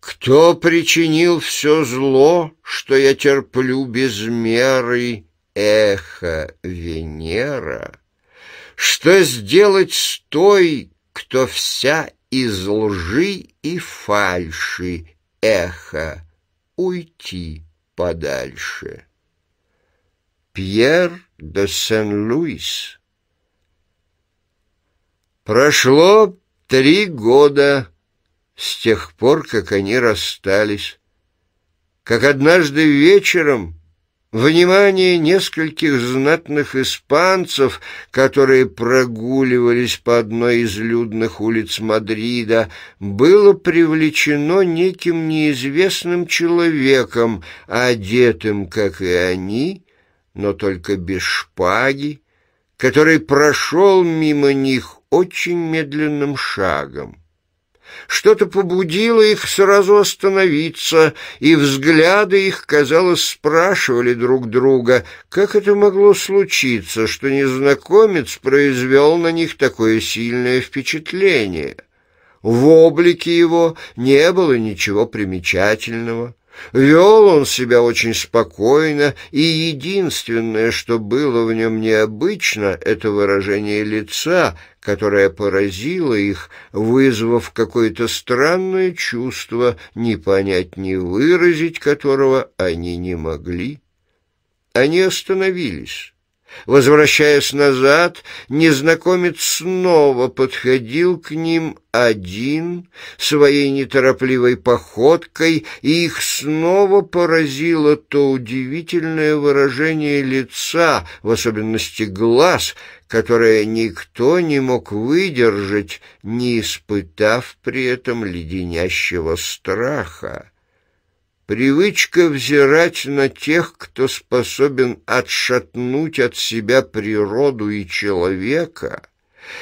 Кто причинил все зло, что я терплю без меры, эхо Венера? Что сделать с той, кто вся из лжи и фальши, эхо, уйти подальше? Пьер де Сен-Луис Прошло три года с тех пор, как они расстались, как однажды вечером Внимание нескольких знатных испанцев, которые прогуливались по одной из людных улиц Мадрида, было привлечено неким неизвестным человеком, одетым, как и они, но только без шпаги, который прошел мимо них очень медленным шагом. Что-то побудило их сразу остановиться, и взгляды их, казалось, спрашивали друг друга, как это могло случиться, что незнакомец произвел на них такое сильное впечатление. В облике его не было ничего примечательного. Вел он себя очень спокойно, и единственное, что было в нем необычно, это выражение лица, которое поразило их, вызвав какое-то странное чувство, не понять, не выразить которого они не могли. Они остановились. Возвращаясь назад, незнакомец снова подходил к ним один, своей неторопливой походкой, и их снова поразило то удивительное выражение лица, в особенности глаз, которое никто не мог выдержать, не испытав при этом леденящего страха. Привычка взирать на тех, кто способен отшатнуть от себя природу и человека,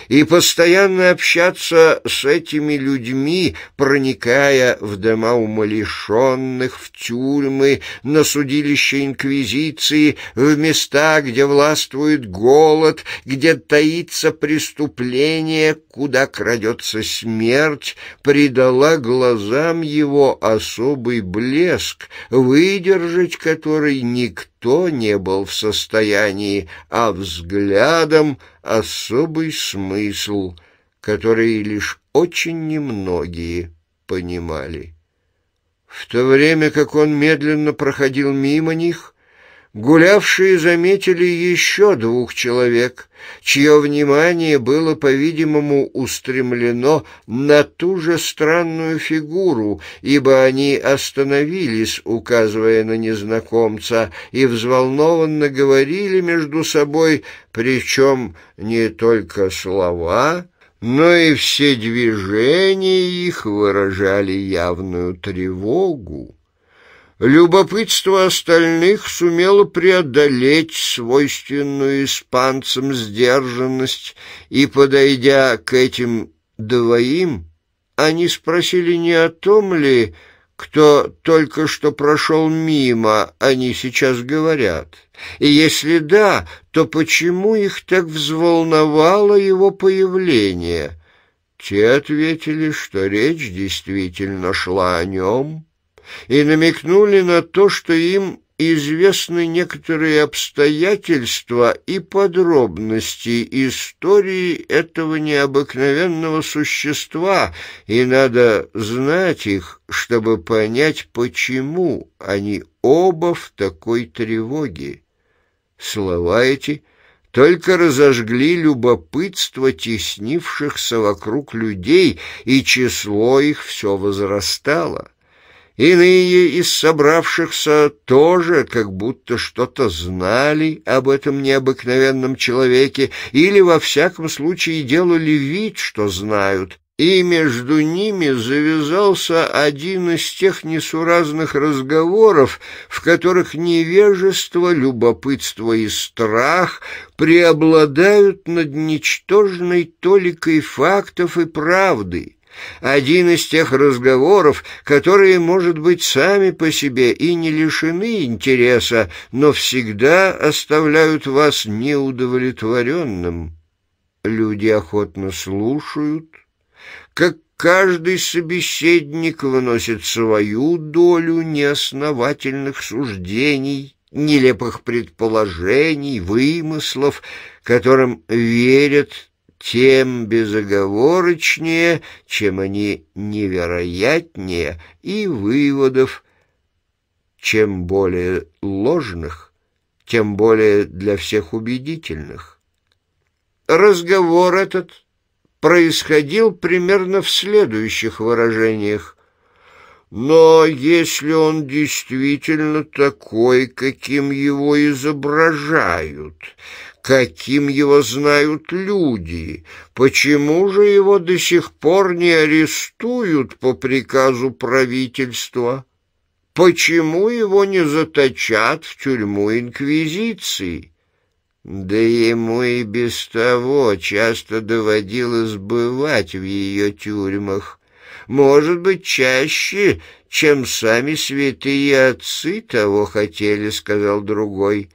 и постоянно общаться с этими людьми, проникая в дома умалишенных, в тюрьмы, на судилище инквизиции, в места, где властвует голод, где таится преступление, куда крадется смерть, придала глазам его особый блеск, выдержать который никто не был в состоянии, а взглядом — особый смысл, который лишь очень немногие понимали. В то время как он медленно проходил мимо них, Гулявшие заметили еще двух человек, чье внимание было, по-видимому, устремлено на ту же странную фигуру, ибо они остановились, указывая на незнакомца, и взволнованно говорили между собой, причем не только слова, но и все движения их выражали явную тревогу. Любопытство остальных сумело преодолеть свойственную испанцам сдержанность, и, подойдя к этим двоим, они спросили не о том ли, кто только что прошел мимо, они сейчас говорят, и если да, то почему их так взволновало его появление? Те ответили, что речь действительно шла о нем, и намекнули на то, что им известны некоторые обстоятельства и подробности истории этого необыкновенного существа, и надо знать их, чтобы понять, почему они оба в такой тревоге. Слова эти только разожгли любопытство теснившихся вокруг людей, и число их все возрастало. Иные из собравшихся тоже как будто что-то знали об этом необыкновенном человеке или, во всяком случае, делали вид, что знают. И между ними завязался один из тех несуразных разговоров, в которых невежество, любопытство и страх преобладают над ничтожной толикой фактов и правды. Один из тех разговоров, которые, может быть, сами по себе и не лишены интереса, но всегда оставляют вас неудовлетворенным. Люди охотно слушают, как каждый собеседник выносит свою долю неосновательных суждений, нелепых предположений, вымыслов, которым верят тем безоговорочнее, чем они невероятнее и выводов, чем более ложных, тем более для всех убедительных. Разговор этот происходил примерно в следующих выражениях. Но если он действительно такой, каким его изображают, каким его знают люди, почему же его до сих пор не арестуют по приказу правительства, почему его не заточат в тюрьму инквизиции. Да ему и без того часто доводилось бывать в ее тюрьмах, может быть, чаще, чем сами святые отцы того хотели, — сказал другой.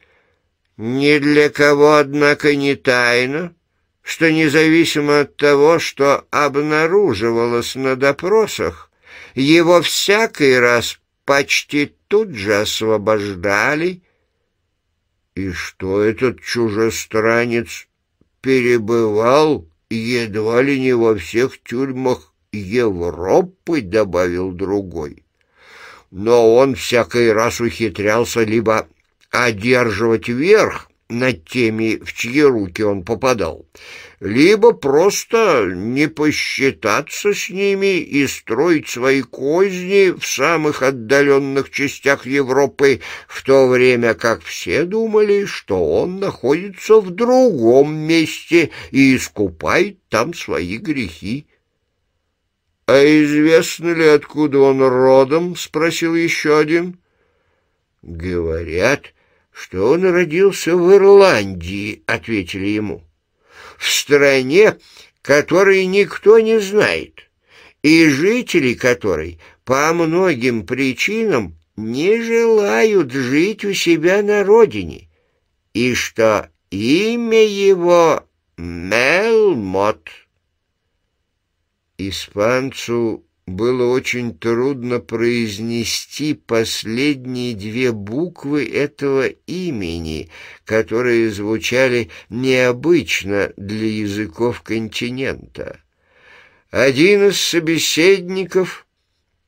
Ни для кого, однако, не тайна, что независимо от того, что обнаруживалось на допросах, его всякий раз почти тут же освобождали. И что этот чужестранец перебывал едва ли не во всех тюрьмах Европы, добавил другой. Но он всякий раз ухитрялся либо одерживать верх над теми, в чьи руки он попадал, либо просто не посчитаться с ними и строить свои козни в самых отдаленных частях Европы, в то время как все думали, что он находится в другом месте и искупает там свои грехи. — А известно ли, откуда он родом? — спросил еще один. — Говорят, что он родился в Ирландии, — ответили ему, — в стране, которой никто не знает, и жители которой по многим причинам не желают жить у себя на родине, и что имя его Мелмот. Испанцу было очень трудно произнести последние две буквы этого имени, которые звучали необычно для языков континента. Один из собеседников,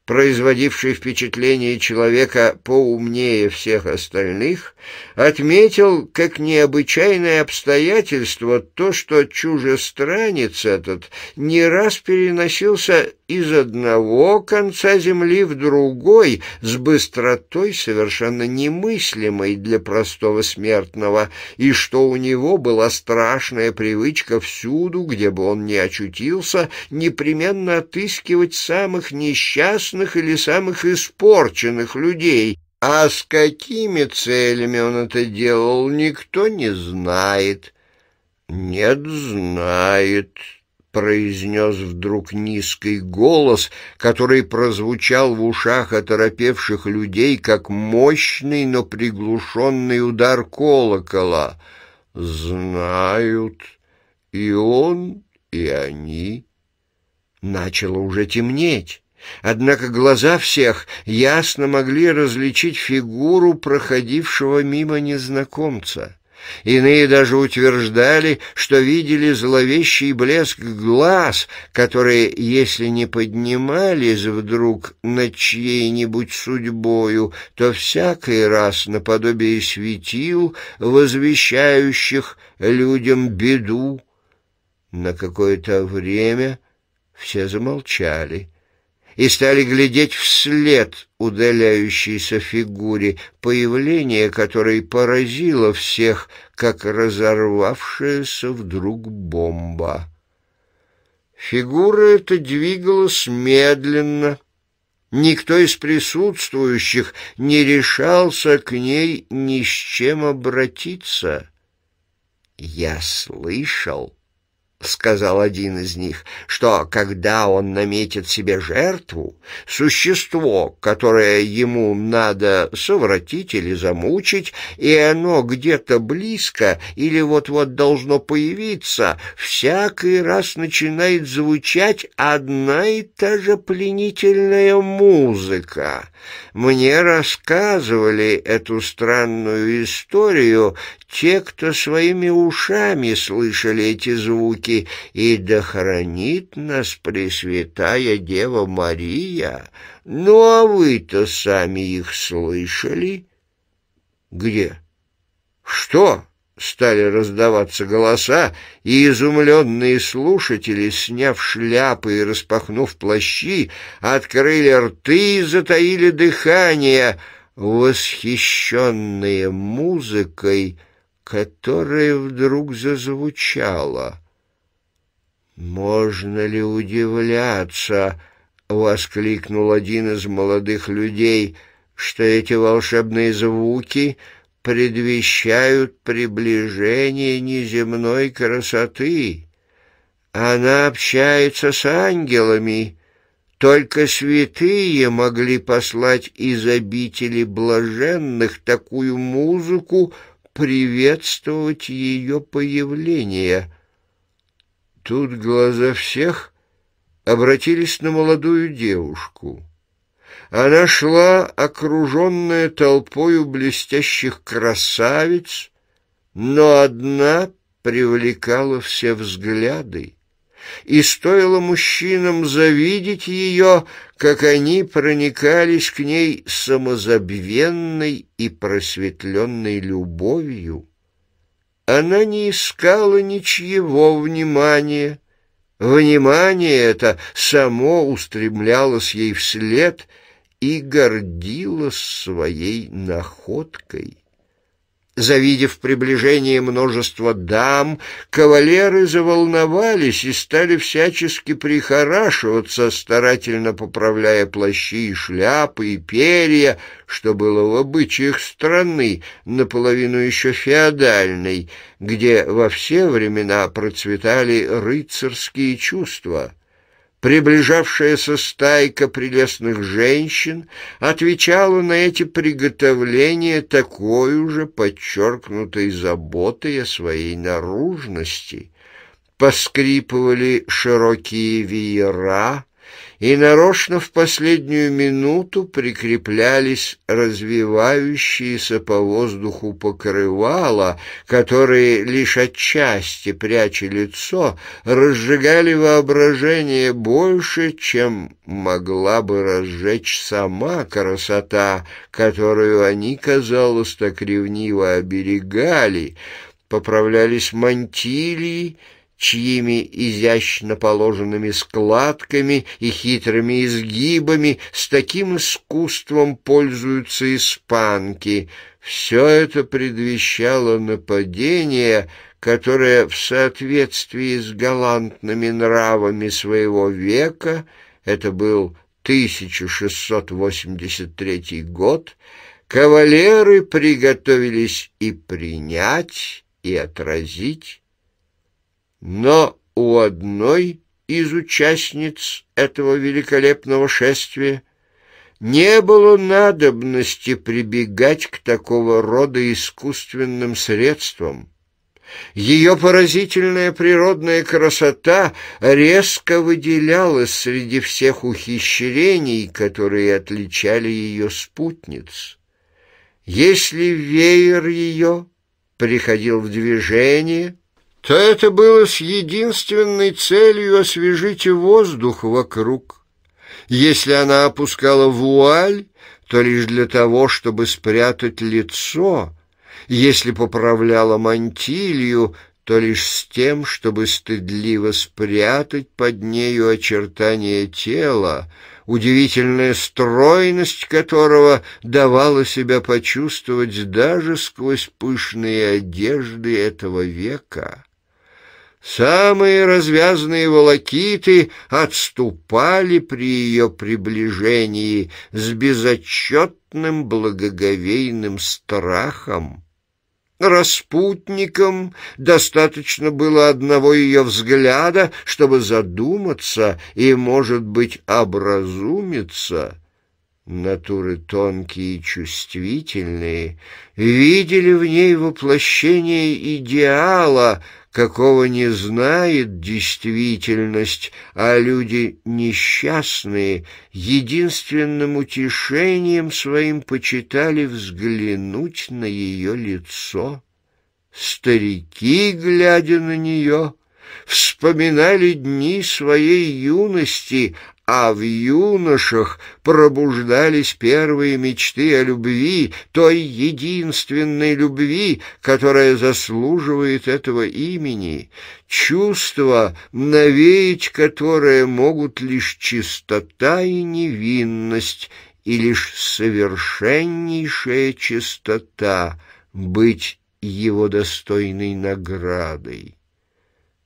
производивший впечатление человека поумнее всех остальных, отметил как необычайное обстоятельство то, что чужестранец этот не раз переносился из одного конца земли в другой с быстротой, совершенно немыслимой для простого смертного, и что у него была страшная привычка всюду, где бы он ни очутился, непременно отыскивать самых несчастных или самых испорченных людей. А с какими целями он это делал, никто не знает. «Нет, знает», произнес вдруг низкий голос, который прозвучал в ушах оторопевших людей, как мощный, но приглушенный удар колокола. «Знают и он, и они». Начало уже темнеть. Однако глаза всех ясно могли различить фигуру проходившего мимо незнакомца. Иные даже утверждали, что видели зловещий блеск глаз, которые, если не поднимались вдруг над чьей-нибудь судьбою, то всякий раз наподобие светил, возвещающих людям беду. На какое-то время все замолчали — и стали глядеть вслед удаляющейся фигуре, появление которой поразило всех, как разорвавшаяся вдруг бомба. Фигура эта двигалась медленно. Никто из присутствующих не решался к ней ни с чем обратиться. Я слышал, сказал один из них, что когда он наметит себе жертву, существо, которое ему надо совратить или замучить, и оно где-то близко или вот-вот должно появиться, всякий раз начинает звучать одна и та же пленительная музыка. Мне рассказывали эту странную историю те, кто своими ушами слышали эти звуки, и да хранит нас Пресвятая Дева Мария. Ну, а вы-то сами их слышали? Где? Что? Стали раздаваться голоса, и изумленные слушатели, сняв шляпы и распахнув плащи, открыли рты и затаили дыхание, восхищенные музыкой — которая вдруг зазвучала. «Можно ли удивляться?» — воскликнул один из молодых людей, что эти волшебные звуки предвещают приближение неземной красоты. Она общается с ангелами. Только святые могли послать из обители блаженных такую музыку, приветствовать ее появление. Тут глаза всех обратились на молодую девушку. Она шла, окруженная толпою блестящих красавиц, но одна привлекала все взгляды и стоило мужчинам завидеть ее, как они проникались к ней самозабвенной и просветленной любовью. Она не искала ничьего внимания. Внимание это само устремлялось ей вслед и гордилось своей находкой. Завидев приближение множества дам, кавалеры заволновались и стали всячески прихорашиваться, старательно поправляя плащи и шляпы и перья, что было в обычаях страны, наполовину еще феодальной, где во все времена процветали рыцарские чувства. Приближавшаяся стайка прелестных женщин отвечала на эти приготовления такой уже подчеркнутой заботой о своей наружности. Поскрипывали широкие веера, и нарочно в последнюю минуту прикреплялись развивающиеся по воздуху покрывала, которые лишь отчасти, пряча лицо, разжигали воображение больше, чем могла бы разжечь сама красота, которую они, казалось, так ревниво оберегали, поправлялись мантилии, чьими изящно положенными складками и хитрыми изгибами с таким искусством пользуются испанки. Все это предвещало нападение, которое в соответствии с галантными нравами своего века, это был 1683 год, кавалеры приготовились и принять, и отразить, но у одной из участниц этого великолепного шествия не было надобности прибегать к такого рода искусственным средствам. Ее поразительная природная красота резко выделялась среди всех ухищрений, которые отличали ее спутниц. Если веер ее приходил в движение — то это было с единственной целью освежить воздух вокруг. Если она опускала вуаль, то лишь для того, чтобы спрятать лицо. Если поправляла мантилью, то лишь с тем, чтобы стыдливо спрятать под нею очертания тела, удивительная стройность которого давала себя почувствовать даже сквозь пышные одежды этого века. Самые развязные волокиты отступали при ее приближении с безотчетным благоговейным страхом. Распутникам достаточно было одного ее взгляда, чтобы задуматься и, может быть, образумиться. Натуры тонкие и чувствительные видели в ней воплощение идеала — какого не знает действительность, а люди несчастные единственным утешением своим почитали взглянуть на ее лицо. Старики, глядя на нее, вспоминали дни своей юности, а в юношах пробуждались первые мечты о любви, той единственной любви, которая заслуживает этого имени, чувства, навеять которое могут лишь чистота и невинность, и лишь совершеннейшая чистота быть его достойной наградой.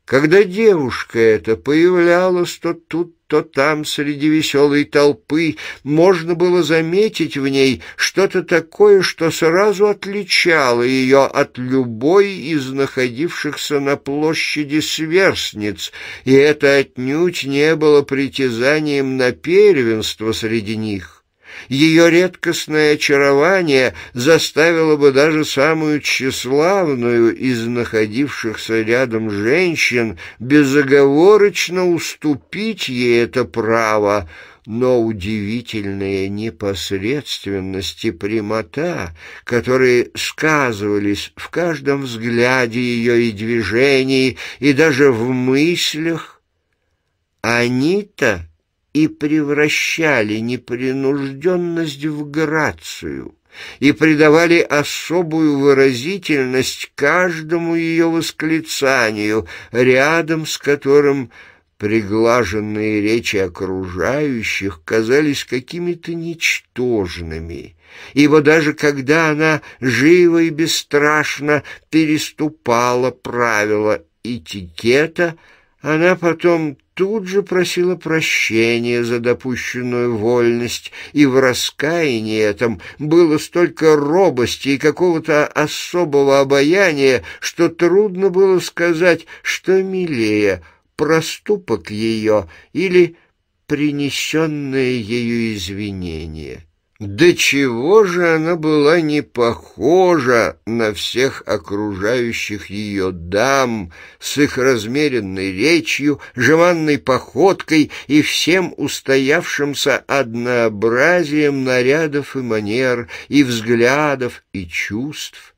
Когда девушка эта появлялась то тут, то там среди веселой толпы, можно было заметить в ней что-то такое, что сразу отличало ее от любой из находившихся на площади сверстниц, и это отнюдь не было притязанием на первенство среди них. Ее редкостное очарование заставило бы даже самую тщеславную из находившихся рядом женщин безоговорочно уступить ей это право, но удивительная непосредственность и прямота, которые сказывались в каждом взгляде ее и движении, и даже в мыслях, они-то и превращали непринужденность в грацию и придавали особую выразительность каждому ее восклицанию, рядом с которым приглаженные речи окружающих казались какими-то ничтожными, ибо даже когда она живо и бесстрашно переступала правила этикета — она потом тут же просила прощения за допущенную вольность, и в раскаянии этом было столько робости и какого-то особого обаяния, что трудно было сказать, что милее — проступок ее или принесенное ею извинение. Да чего же она была не похожа на всех окружающих ее дам с их размеренной речью, жеманной походкой и всем устоявшимся однообразием нарядов и манер, и взглядов, и чувств.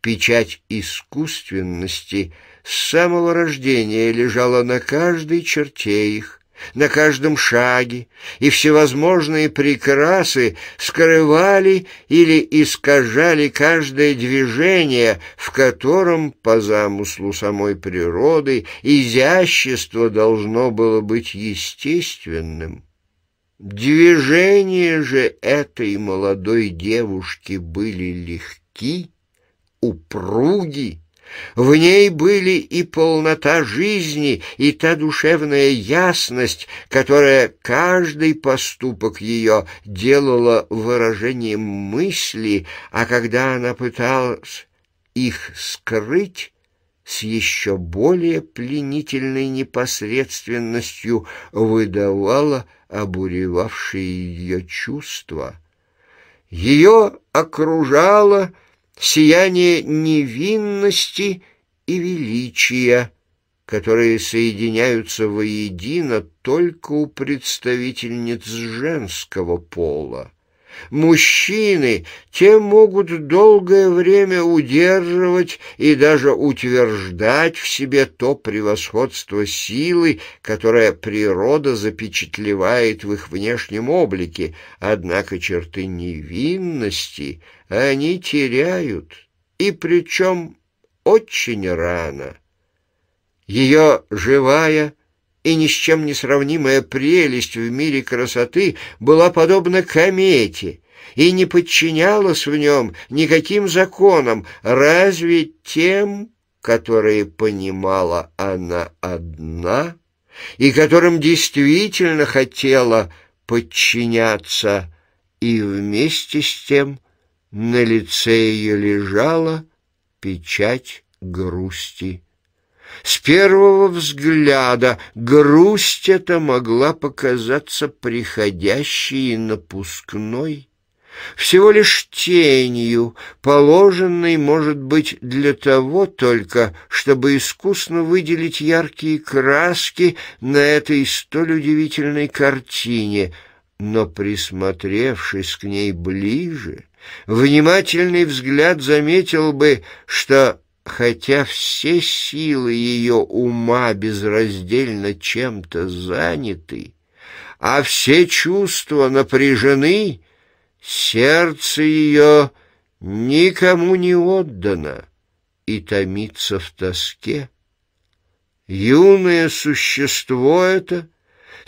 Печать искусственности с самого рождения лежала на каждой черте их, на каждом шаге, и всевозможные прикрасы скрывали или искажали каждое движение, в котором, по замыслу самой природы, изящество должно было быть естественным. Движения же этой молодой девушки были легки, упруги, в ней были и полнота жизни, и та душевная ясность, которая каждый поступок ее делала выражением мысли, а когда она пыталась их скрыть, с еще более пленительной непосредственностью выдавала обуревавшие ее чувства. Ее окружала сияние невинности и величия, которые соединяются воедино только у представительниц женского пола. Мужчины, те могут долгое время удерживать и даже утверждать в себе то превосходство силы, которое природа запечатлевает в их внешнем облике, однако черты невинности они теряют, и причем очень рано. Ее живая, и ни с чем не сравнимая прелесть в мире красоты была подобна комете и не подчинялась в нем никаким законам, разве тем, которые понимала она одна и которым действительно хотела подчиняться, и вместе с тем на лице ее лежала печать грусти с первого взгляда грусть эта могла показаться приходящей и напускной, всего лишь тенью, положенной, может быть, для того только, чтобы искусно выделить яркие краски на этой столь удивительной картине, но, присмотревшись к ней ближе, внимательный взгляд заметил бы, что хотя все силы ее ума безраздельно чем-то заняты, а все чувства напряжены, сердце ее никому не отдано и томится в тоске. Юное существо это —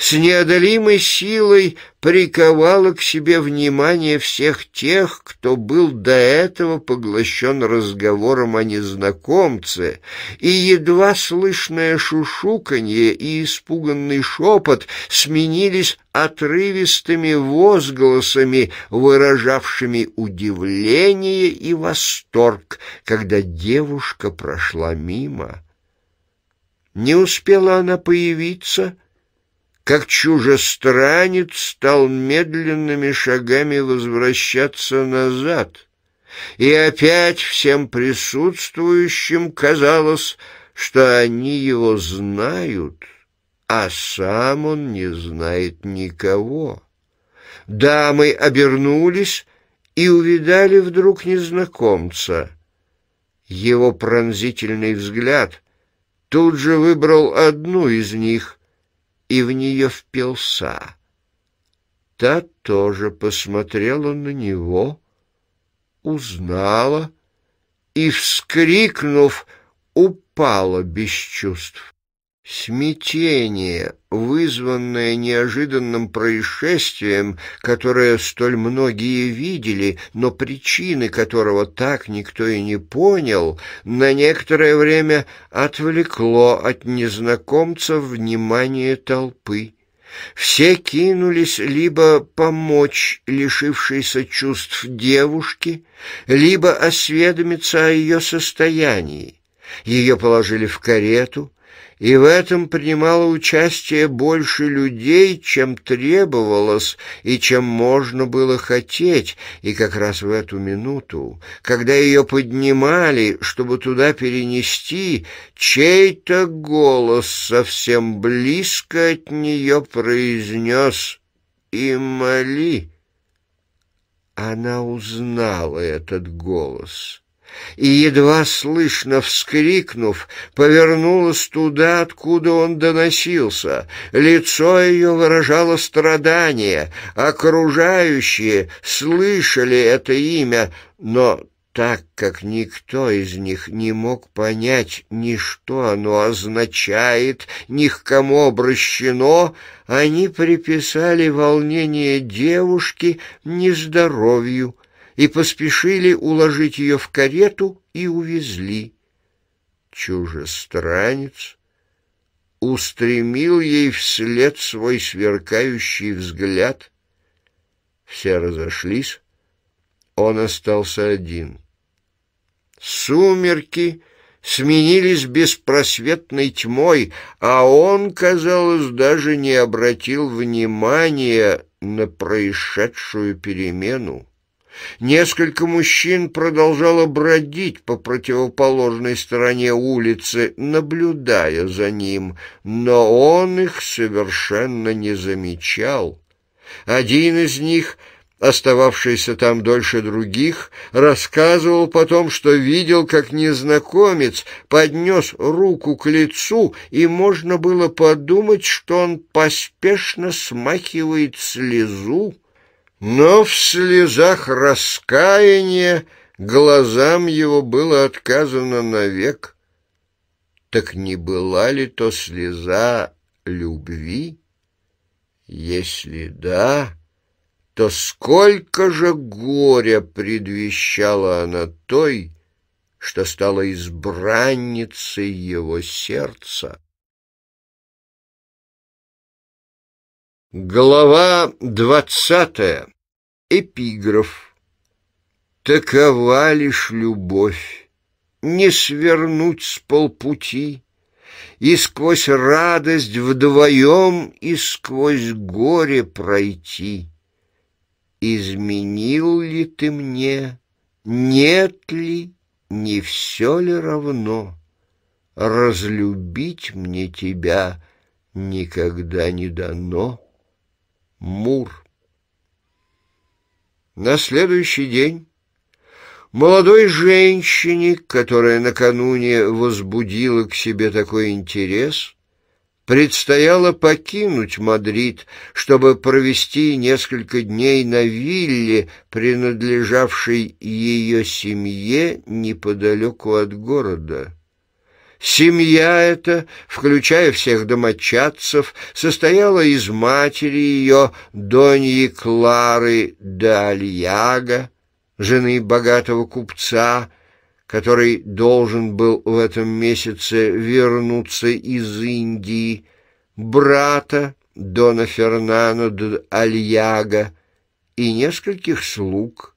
с неодолимой силой приковала к себе внимание всех тех, кто был до этого поглощен разговором о незнакомце, и едва слышное шушуканье и испуганный шепот сменились отрывистыми возгласами, выражавшими удивление и восторг, когда девушка прошла мимо. Не успела она появиться — как чужестранец стал медленными шагами возвращаться назад. И опять всем присутствующим казалось, что они его знают, а сам он не знает никого. Дамы обернулись и увидали вдруг незнакомца. Его пронзительный взгляд тут же выбрал одну из них — и в нее впился. Та тоже посмотрела на него, узнала и, вскрикнув, упала без чувств. Смятение, вызванное неожиданным происшествием, которое столь многие видели, но причины которого так никто и не понял, на некоторое время отвлекло от незнакомцев внимание толпы. Все кинулись либо помочь лишившейся чувств девушке, либо осведомиться о ее состоянии. Ее положили в карету, и в этом принимало участие больше людей, чем требовалось и чем можно было хотеть, и как раз в эту минуту, когда ее поднимали, чтобы туда перенести, чей-то голос совсем близко от нее произнес «И моли». Она узнала этот голос и, едва слышно вскрикнув, повернулась туда, откуда он доносился. Лицо ее выражало страдание, окружающие слышали это имя, но так как никто из них не мог понять ни что оно означает, ни к кому обращено, они приписали волнение девушки нездоровью, и поспешили уложить ее в карету и увезли. Чужестранец устремил ей вслед свой сверкающий взгляд. Все разошлись, он остался один. Сумерки сменились беспросветной тьмой, а он, казалось, даже не обратил внимания на происшедшую перемену. Несколько мужчин продолжало бродить по противоположной стороне улицы, наблюдая за ним, но он их совершенно не замечал. Один из них, остававшийся там дольше других, рассказывал потом, что видел, как незнакомец поднес руку к лицу, и можно было подумать, что он поспешно смахивает слезу, но в слезах раскаяния глазам его было отказано навек. Так не была ли то слеза любви? Если да, то сколько же горя предвещала она той, что стала избранницей его сердца? Глава двадцатая. Эпиграф. Такова лишь любовь, не свернуть с полпути, И сквозь радость вдвоем, и сквозь горе пройти. Изменил ли ты мне, нет ли, не все ли равно? Разлюбить мне тебя никогда не дано. Мур. На следующий день молодой женщине, которая накануне возбудила к себе такой интерес, предстояло покинуть Мадрид, чтобы провести несколько дней на вилле, принадлежавшей ее семье неподалеку от города. Семья эта, включая всех домочадцев, состояла из матери ее, Доньи Клары де Альяга, жены богатого купца, который должен был в этом месяце вернуться из Индии, брата Дона Фернано де Альяга и нескольких слуг.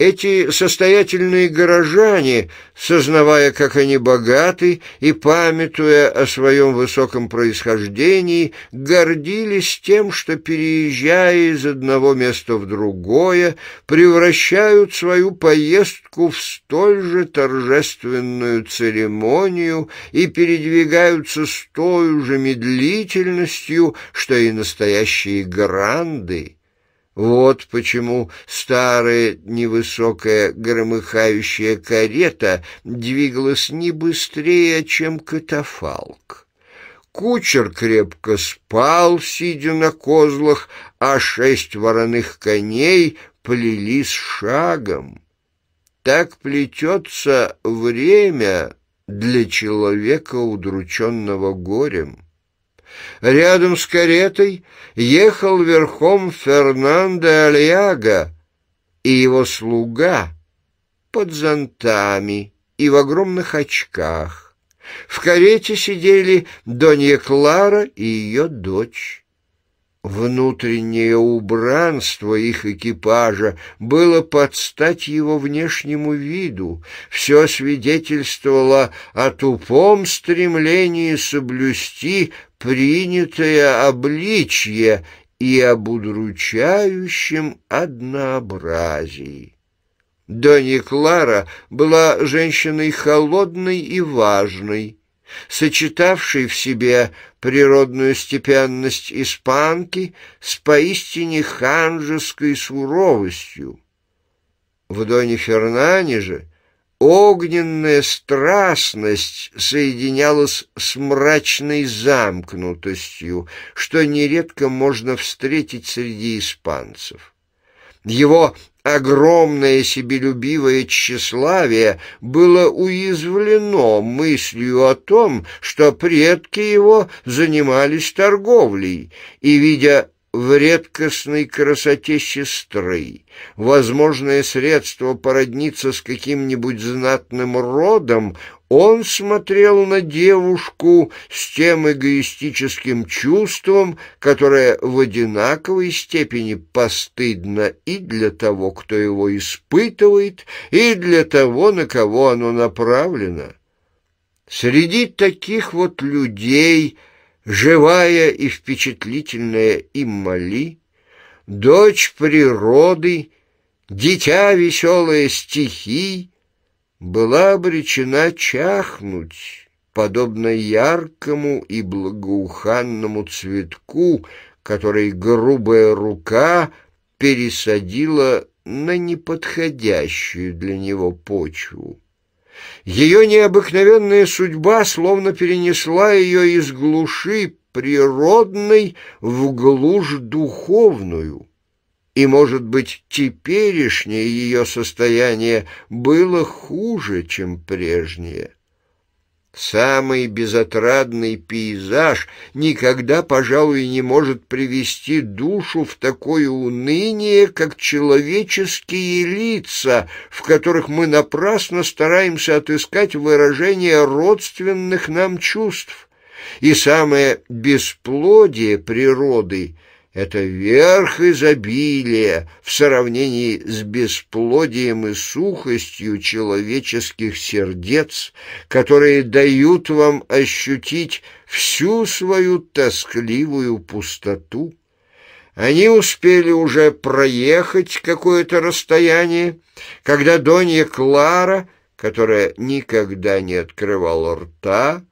Эти состоятельные горожане, сознавая, как они богаты, и памятуя о своем высоком происхождении, гордились тем, что, переезжая из одного места в другое, превращают свою поездку в столь же торжественную церемонию и передвигаются с той же медлительностью, что и настоящие гранды. Вот почему старая невысокая громыхающая карета двигалась не быстрее, чем катафалк. Кучер крепко спал, сидя на козлах, а шесть вороных коней плелись шагом. Так плетется время для человека, удрученного горем. Рядом с каретой ехал верхом Фернандо Альяго и его слуга под зонтами и в огромных очках. В карете сидели Донья Клара и ее дочь. Внутреннее убранство их экипажа было под стать его внешнему виду. Все свидетельствовало о тупом стремлении соблюсти принятое обличье и об удручающем однообразии. Донни Клара была женщиной холодной и важной, сочетавшей в себе природную степенность испанки с поистине ханжеской суровостью. В Доне Фернане же Огненная страстность соединялась с мрачной замкнутостью, что нередко можно встретить среди испанцев. Его огромное себелюбивое тщеславие было уязвлено мыслью о том, что предки его занимались торговлей, и, видя в редкостной красоте сестры, возможное средство породниться с каким-нибудь знатным родом, он смотрел на девушку с тем эгоистическим чувством, которое в одинаковой степени постыдно и для того, кто его испытывает, и для того, на кого оно направлено. Среди таких вот людей – живая и впечатлительная Иммали, дочь природы, дитя веселое стихий, была обречена чахнуть, подобно яркому и благоуханному цветку, который грубая рука пересадила на неподходящую для него почву. Ее необыкновенная судьба словно перенесла ее из глуши природной в глушь духовную. И, может быть, теперешнее ее состояние было хуже, чем прежнее. Самый безотрадный пейзаж никогда, пожалуй, не может привести душу в такое уныние, как человеческие лица, в которых мы напрасно стараемся отыскать выражение родственных нам чувств. И самое бесплодие природы — это верх изобилия в сравнении с бесплодием и сухостью человеческих сердец, которые дают вам ощутить всю свою тоскливую пустоту. Они успели уже проехать какое-то расстояние, когда Донья Клара, которая никогда не открывала рта,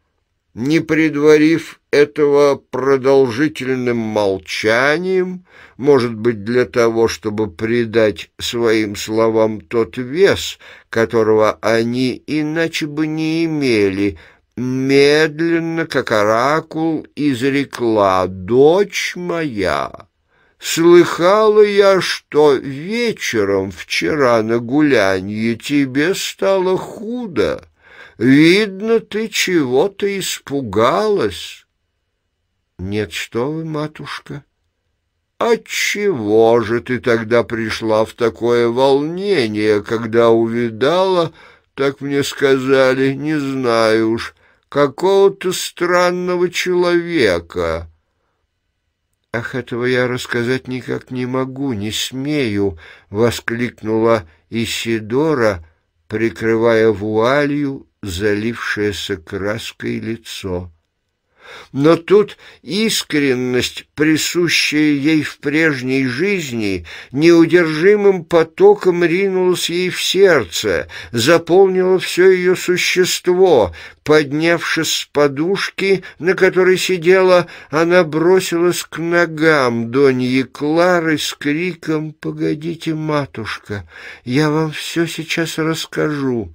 не предварив этого продолжительным молчанием, может быть, для того, чтобы придать своим словам тот вес, которого они иначе бы не имели, медленно, как оракул, изрекла «Дочь моя». Слыхала я, что вечером вчера на гулянье тебе стало худо. Видно, ты чего-то испугалась. Нет, что вы, матушка. Отчего же ты тогда пришла в такое волнение, когда увидала, так мне сказали, не знаю уж, какого-то странного человека? Ах, этого я рассказать никак не могу, не смею, воскликнула Исидора, прикрывая вуалью залившееся краской лицо. Но тут искренность, присущая ей в прежней жизни, неудержимым потоком ринулась ей в сердце, заполнила все ее существо. Поднявшись с подушки, на которой сидела, она бросилась к ногам Доньи Клары с криком «Погодите, матушка, я вам все сейчас расскажу».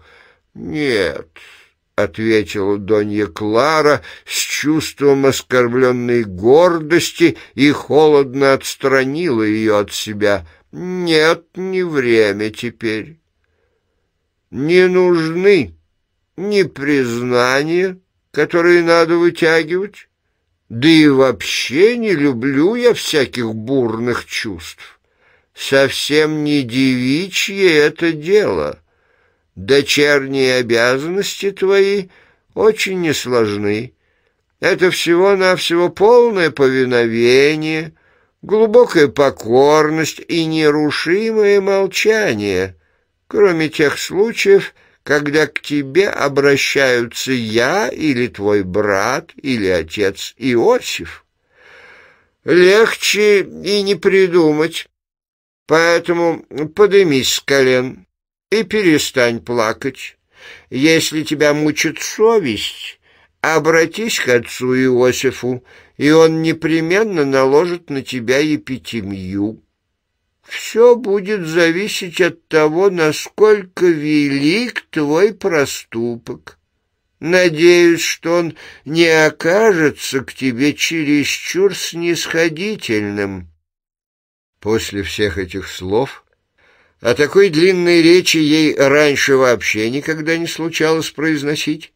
«Нет», — ответила Донья Клара с чувством оскорбленной гордости и холодно отстранила ее от себя. «Нет, не время теперь. Не нужны ни признания, которые надо вытягивать, да и вообще не люблю я всяких бурных чувств. Совсем не девичье это дело» дочерние обязанности твои очень несложны. Это всего-навсего полное повиновение, глубокая покорность и нерушимое молчание, кроме тех случаев, когда к тебе обращаются я или твой брат или отец Иосиф. Легче и не придумать, поэтому подымись с колен» и перестань плакать. Если тебя мучит совесть, обратись к отцу Иосифу, и он непременно наложит на тебя епитемью. Все будет зависеть от того, насколько велик твой проступок. Надеюсь, что он не окажется к тебе чересчур снисходительным». После всех этих слов а такой длинной речи ей раньше вообще никогда не случалось произносить.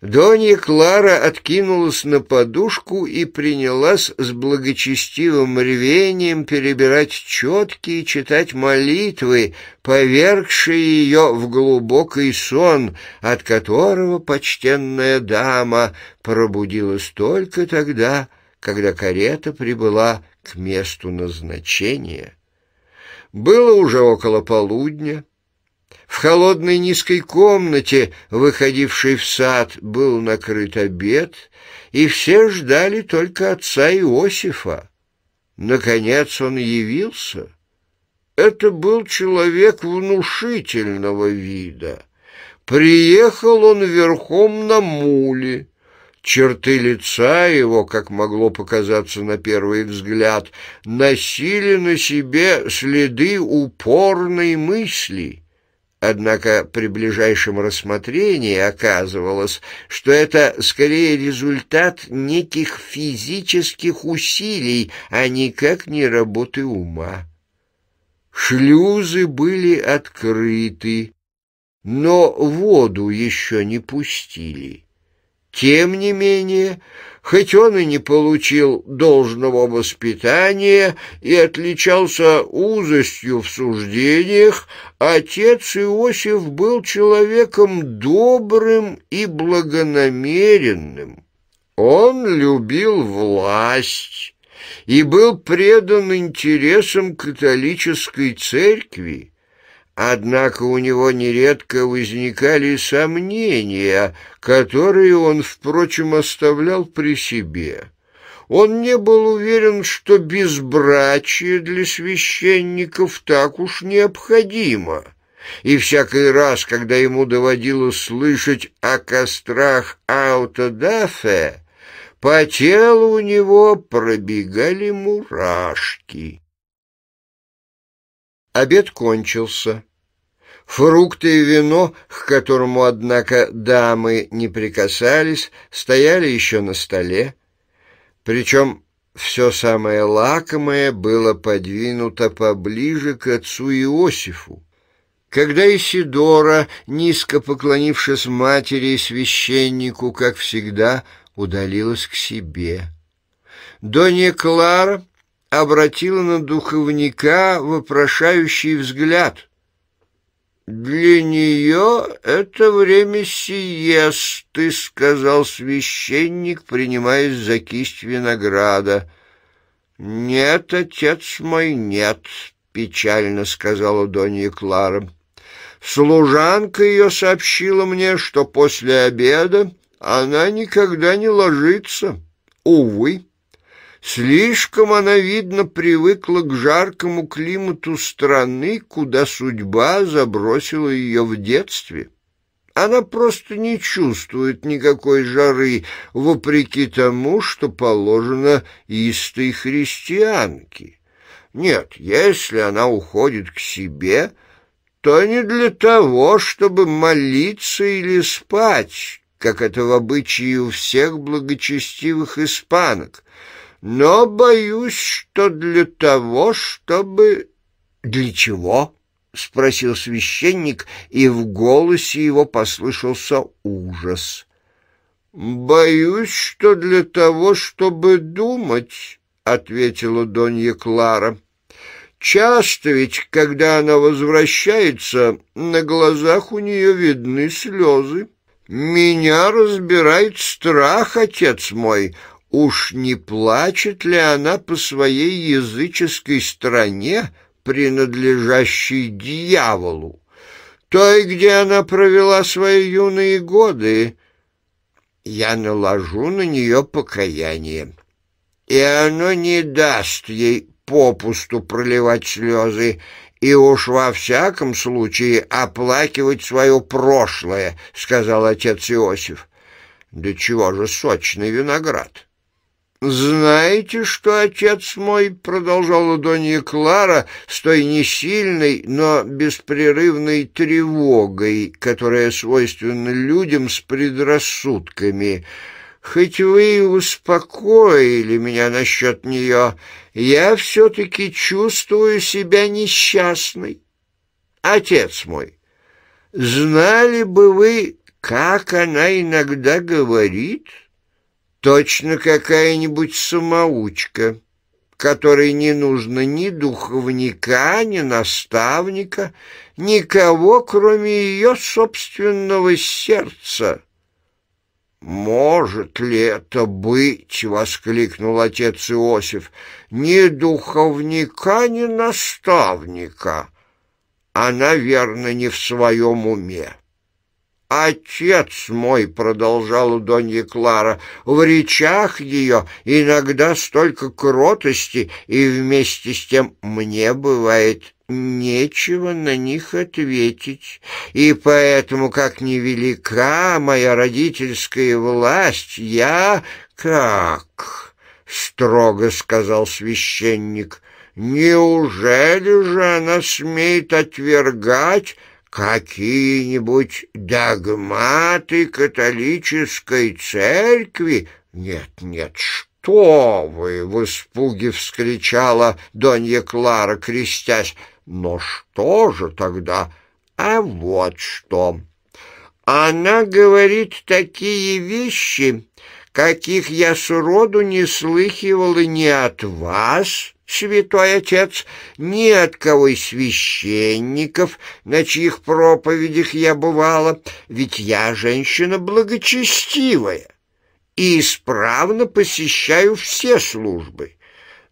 Донья Клара откинулась на подушку и принялась с благочестивым рвением перебирать четки и читать молитвы, повергшие ее в глубокий сон, от которого почтенная дама пробудилась только тогда, когда карета прибыла к месту назначения. Было уже около полудня. В холодной низкой комнате, выходившей в сад, был накрыт обед, и все ждали только отца Иосифа. Наконец он явился. Это был человек внушительного вида. Приехал он верхом на муле, Черты лица его, как могло показаться на первый взгляд, носили на себе следы упорной мысли. Однако при ближайшем рассмотрении оказывалось, что это скорее результат неких физических усилий, а никак не работы ума. Шлюзы были открыты, но воду еще не пустили. Тем не менее, хоть он и не получил должного воспитания и отличался узостью в суждениях, отец Иосиф был человеком добрым и благонамеренным. Он любил власть и был предан интересам католической церкви. Однако у него нередко возникали сомнения, которые он, впрочем, оставлял при себе. Он не был уверен, что безбрачие для священников так уж необходимо. И всякий раз, когда ему доводилось слышать о кострах аутодафе, по телу у него пробегали мурашки. Обед кончился. Фрукты и вино, к которому, однако, дамы не прикасались, стояли еще на столе. Причем все самое лакомое было подвинуто поближе к отцу Иосифу. Когда Исидора, низко поклонившись матери и священнику, как всегда, удалилась к себе. Донья Клара обратила на духовника вопрошающий взгляд. «Для нее это время сиесты», — сказал священник, принимаясь за кисть винограда. «Нет, отец мой, нет», — печально сказала Донья Клара. «Служанка ее сообщила мне, что после обеда она никогда не ложится. Увы». Слишком она, видно, привыкла к жаркому климату страны, куда судьба забросила ее в детстве. Она просто не чувствует никакой жары, вопреки тому, что положено истой христианке. Нет, если она уходит к себе, то не для того, чтобы молиться или спать, как это в обычае у всех благочестивых испанок, но боюсь, что для того, чтобы... Для чего? — спросил священник, и в голосе его послышался ужас. «Боюсь, что для того, чтобы думать», — ответила Донья Клара. «Часто ведь, когда она возвращается, на глазах у нее видны слезы. Меня разбирает страх, отец мой. Уж не плачет ли она по своей языческой стране, принадлежащей дьяволу, той, где она провела свои юные годы? Я наложу на нее покаяние, и оно не даст ей попусту проливать слезы, и уж во всяком случае оплакивать свое прошлое, — сказал отец Иосиф. Да чего же сочный виноград! «Знаете, что отец мой?» — продолжала Донья Клара с той несильной, но беспрерывной тревогой, которая свойственна людям с предрассудками. «Хоть вы и успокоили меня насчет нее, я все-таки чувствую себя несчастной. Отец мой, знали бы вы, как она иногда говорит?» Точно какая-нибудь самоучка, которой не нужно ни духовника, ни наставника, никого, кроме ее собственного сердца. «Может ли это быть?» — воскликнул отец Иосиф. «Ни духовника, ни наставника. Она, верно, не в своем уме». Отец мой, — продолжала Донья Клара, — в речах ее иногда столько кротости, и вместе с тем мне бывает нечего на них ответить. И поэтому, как невелика моя родительская власть, я как... — строго сказал священник. «Неужели же она смеет отвергать какие-нибудь догматы католической церкви? Нет, нет, что вы! — в испуге вскричала Донья Клара, крестясь. Но что же тогда? А вот что! Она говорит такие вещи, каких я сроду не слыхивала ни от вас, святой отец, ни от кого из священников, на чьих проповедях я бывала, ведь я женщина благочестивая и исправно посещаю все службы.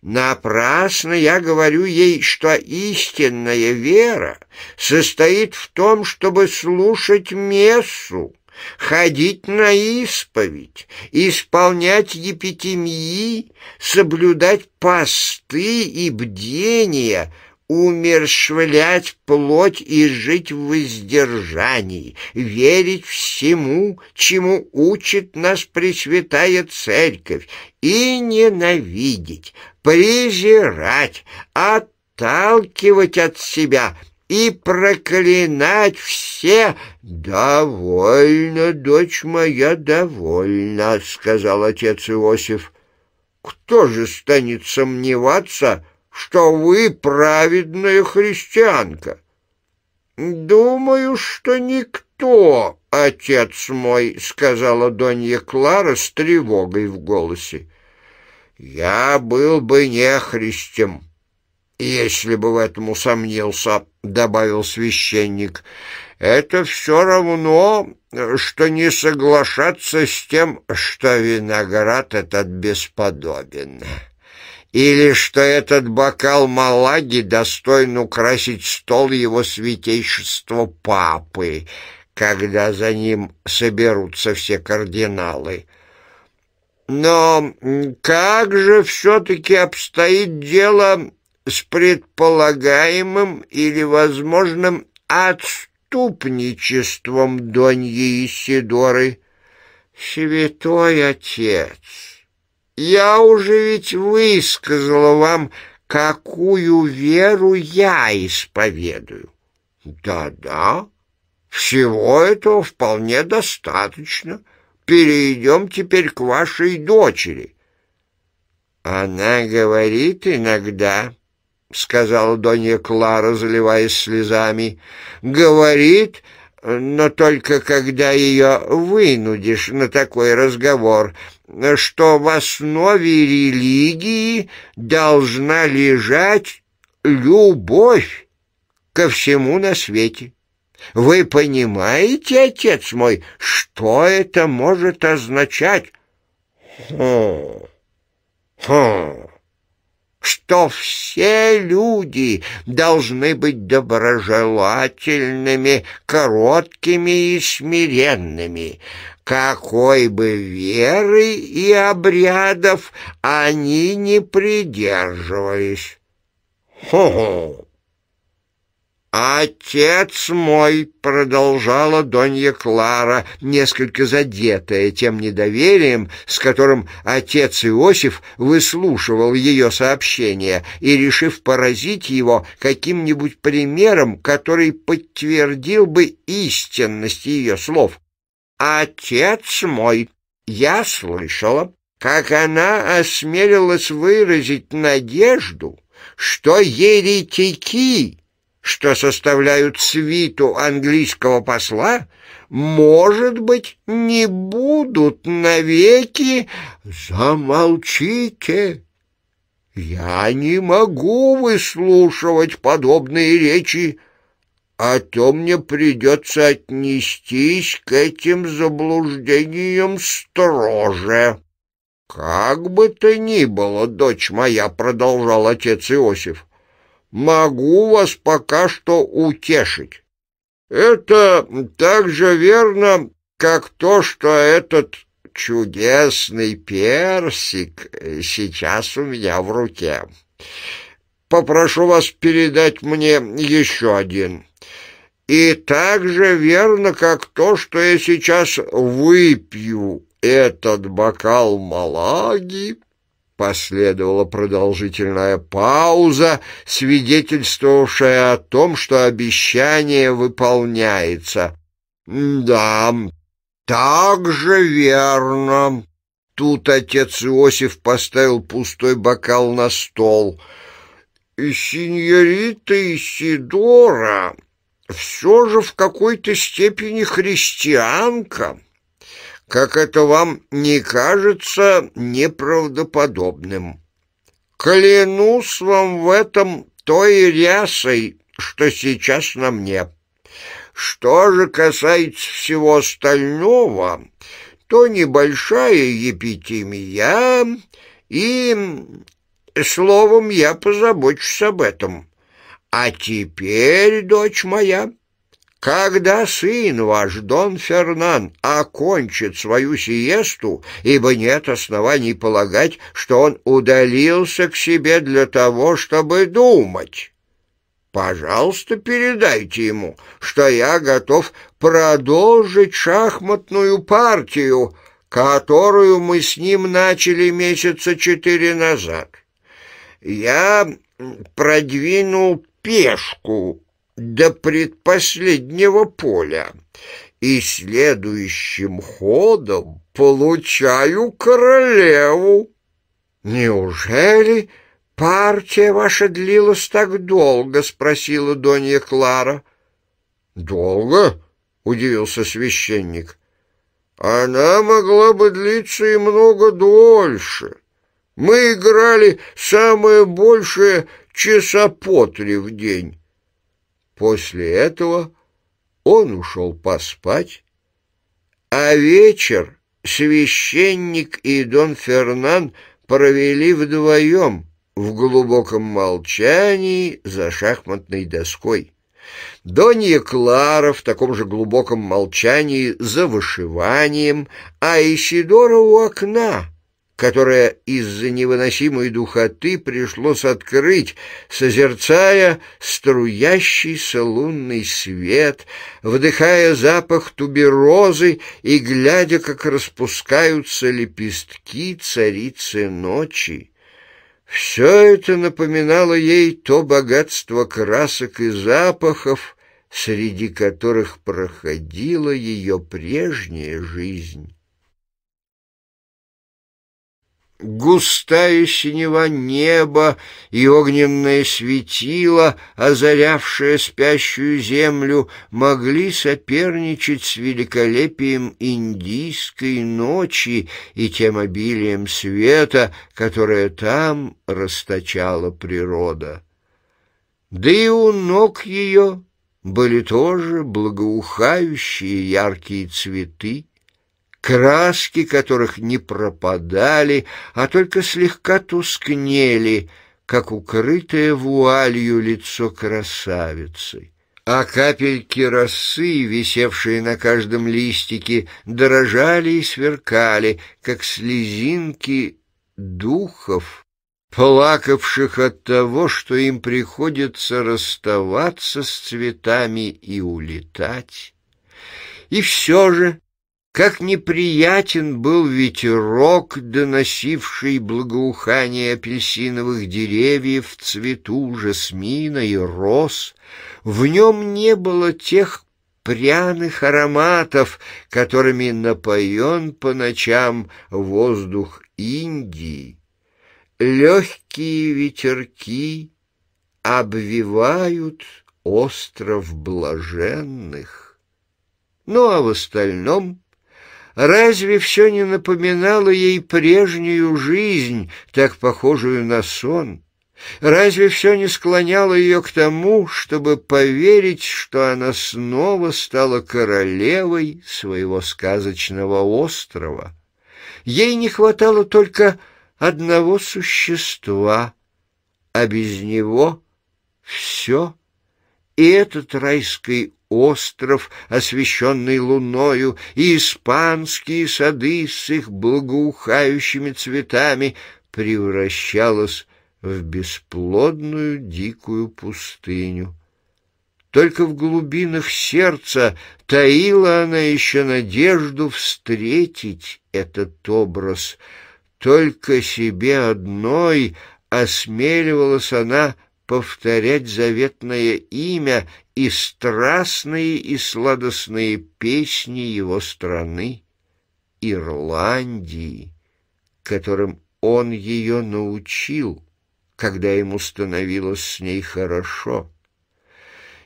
Напрасно я говорю ей, что истинная вера состоит в том, чтобы слушать мессу, ходить на исповедь, исполнять епитемии, соблюдать посты и бдения, умершвлять плоть и жить в воздержании, верить всему, чему учит нас Пресвятая Церковь, и ненавидеть, презирать, отталкивать от себя – и проклинать все. «Довольно, дочь моя, довольно», — сказал отец Иосиф. «Кто же станет сомневаться, что вы праведная христианка?» «Думаю, что никто, отец мой», — сказала Донья Клара с тревогой в голосе. «Я был бы не христем, если бы в этом усомнился», — добавил священник, — «это все равно, что не соглашаться с тем, что виноград этот бесподобен» или что этот бокал Малаги достоин украсить стол его святейшества Папы, когда за ним соберутся все кардиналы. Но как же все-таки обстоит дело с предполагаемым или возможным отступничеством Доньи Исидоры. «Святой Отец, я уже ведь высказала вам, какую веру я исповедую». «Да-да, всего этого вполне достаточно. Перейдем теперь к вашей дочери». Она говорит иногда, — сказала Донья Клара, заливаясь слезами. «Говорит, но только когда ее вынудишь на такой разговор, что в основе религии должна лежать любовь ко всему на свете. Вы понимаете, отец мой, что это может означать?» «Хм... хм...» что все люди должны быть доброжелательными, короткими и смиренными, какой бы веры и обрядов они не придерживались. Хо-хо! «Отец мой!» — продолжала Донья Клара, несколько задетая тем недоверием, с которым отец Иосиф выслушивал ее сообщение и решив поразить его каким-нибудь примером, который подтвердил бы истинность ее слов. «Отец мой!» — я слышала, как она осмелилась выразить надежду, что еретики что составляют свиту английского посла, может быть, не будут навеки... Замолчите! Я не могу выслушивать подобные речи, а то мне придется отнестись к этим заблуждениям строже. Как бы то ни было, дочь моя, — продолжал отец Иосиф, — могу вас пока что утешить. Это так же верно, как то, что этот чудесный персик сейчас у меня в руке. Попрошу вас передать мне еще один. И так же верно, как то, что я сейчас выпью этот бокал малаги, Последовала продолжительная пауза, свидетельствовавшая о том, что обещание выполняется. «Да, так же верно». Тут отец Иосиф поставил пустой бокал на стол. «Синьорита Исидора все же в какой-то степени христианка» как это вам не кажется неправдоподобным. Клянусь вам в этом той рясой, что сейчас на мне. Что же касается всего остального, то небольшая епитимия, и, словом, я позабочусь об этом. А теперь, дочь моя, когда сын ваш, Дон Фернан, окончит свою сиесту, ибо нет оснований полагать, что он удалился к себе для того, чтобы думать, пожалуйста, передайте ему, что я готов продолжить шахматную партию, которую мы с ним начали месяца четыре назад. Я продвинул пешку до предпоследнего поля и следующим ходом получаю королеву. Неужели партия ваша длилась так долго? спросила Донья Клара. Долго? удивился священник. Она могла бы длиться и много дольше. Мы играли самое большее часа по три в день После этого он ушел поспать, а вечер священник и Дон Фернан провели вдвоем в глубоком молчании за шахматной доской. Донья Клара в таком же глубоком молчании за вышиванием, а Исидора у окна — которое из-за невыносимой духоты пришлось открыть, созерцая струящийся лунный свет, вдыхая запах туберозы и глядя, как распускаются лепестки царицы ночи. Все это напоминало ей то богатство красок и запахов, среди которых проходила ее прежняя жизнь густая синева неба и огненное светило, озарявшее спящую землю, могли соперничать с великолепием индийской ночи и тем обилием света, которое там расточала природа. Да и у ног ее были тоже благоухающие яркие цветы, краски которых не пропадали, а только слегка тускнели, как укрытое вуалью лицо красавицы а капельки росы, висевшие на каждом листике, дрожали и сверкали, как слезинки духов, плакавших от того, что им приходится расставаться с цветами и улетать. И все же как неприятен был ветерок, доносивший благоухание апельсиновых деревьев, цвету жасмина и роз. В нем не было тех пряных ароматов, которыми напоен по ночам воздух Индии. Легкие ветерки обвивают остров блаженных. Ну а в остальном — Разве все не напоминало ей прежнюю жизнь, так похожую на сон? Разве все не склоняло ее к тому, чтобы поверить, что она снова стала королевой своего сказочного острова? Ей не хватало только одного существа, а без него все. И этот райский остров, освещенный луною, и испанские сады с их благоухающими цветами превращалось в бесплодную дикую пустыню. Только в глубинах сердца таила она еще надежду встретить этот образ. Только себе одной осмеливалась она повторять заветное имя и страстные и сладостные песни его страны, Ирландии, которым он ее научил, когда ему становилось с ней хорошо.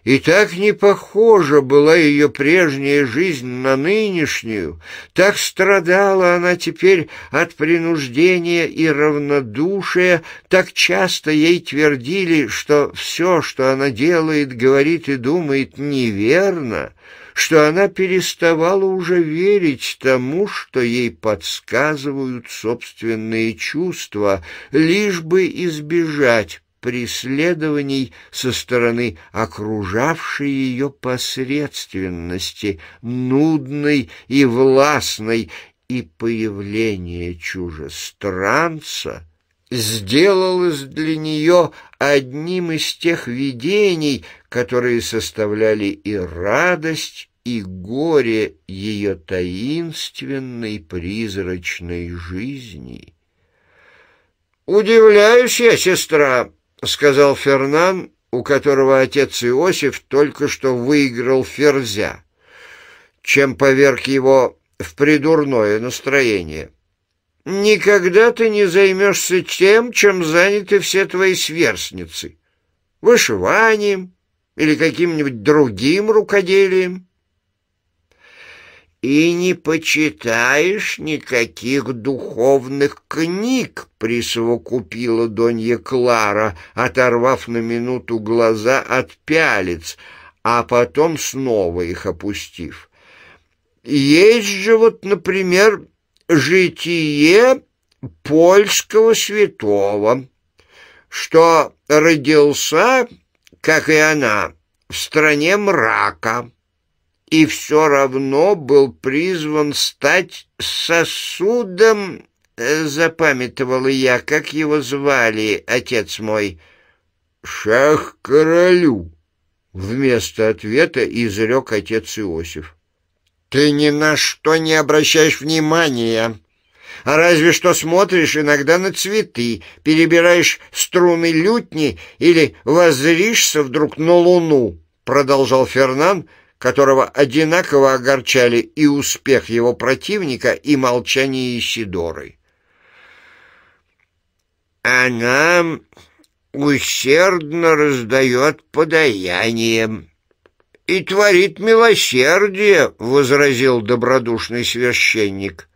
И так не похожа была ее прежняя жизнь на нынешнюю, так страдала она теперь от принуждения и равнодушия, так часто ей твердили, что все, что она делает, говорит и думает, неверно, что она переставала уже верить тому, что ей подсказывают собственные чувства, лишь бы избежать преследований со стороны окружавшей ее посредственности, нудной и властной, и появление чужестранца сделалось для нее одним из тех видений, которые составляли и радость, и горе ее таинственной призрачной жизни. «Удивляюсь я, сестра, — сказал Фернан, у которого отец Иосиф только что выиграл ферзя, чем поверг его в придурное настроение. «Никогда ты не займешься тем, чем заняты все твои сверстницы. Вышиванием или каким-нибудь другим рукоделием» и не почитаешь никаких духовных книг», — присовокупила Донья Клара, оторвав на минуту глаза от пялец, а потом снова их опустив. «Есть же вот, например, житие польского святого, что родился, как и она, в стране мрака» и все равно был призван стать сосудом, э, запамятовал я, как его звали, отец мой. «Шах королю», — вместо ответа изрек отец Иосиф. «Ты ни на что не обращаешь внимания, а разве что смотришь иногда на цветы, перебираешь струны лютни или воззришься вдруг на луну», — продолжал Фернан, — которого одинаково огорчали и успех его противника, и молчание Исидоры. «Она усердно раздает подаянием и творит милосердие», — возразил добродушный священник.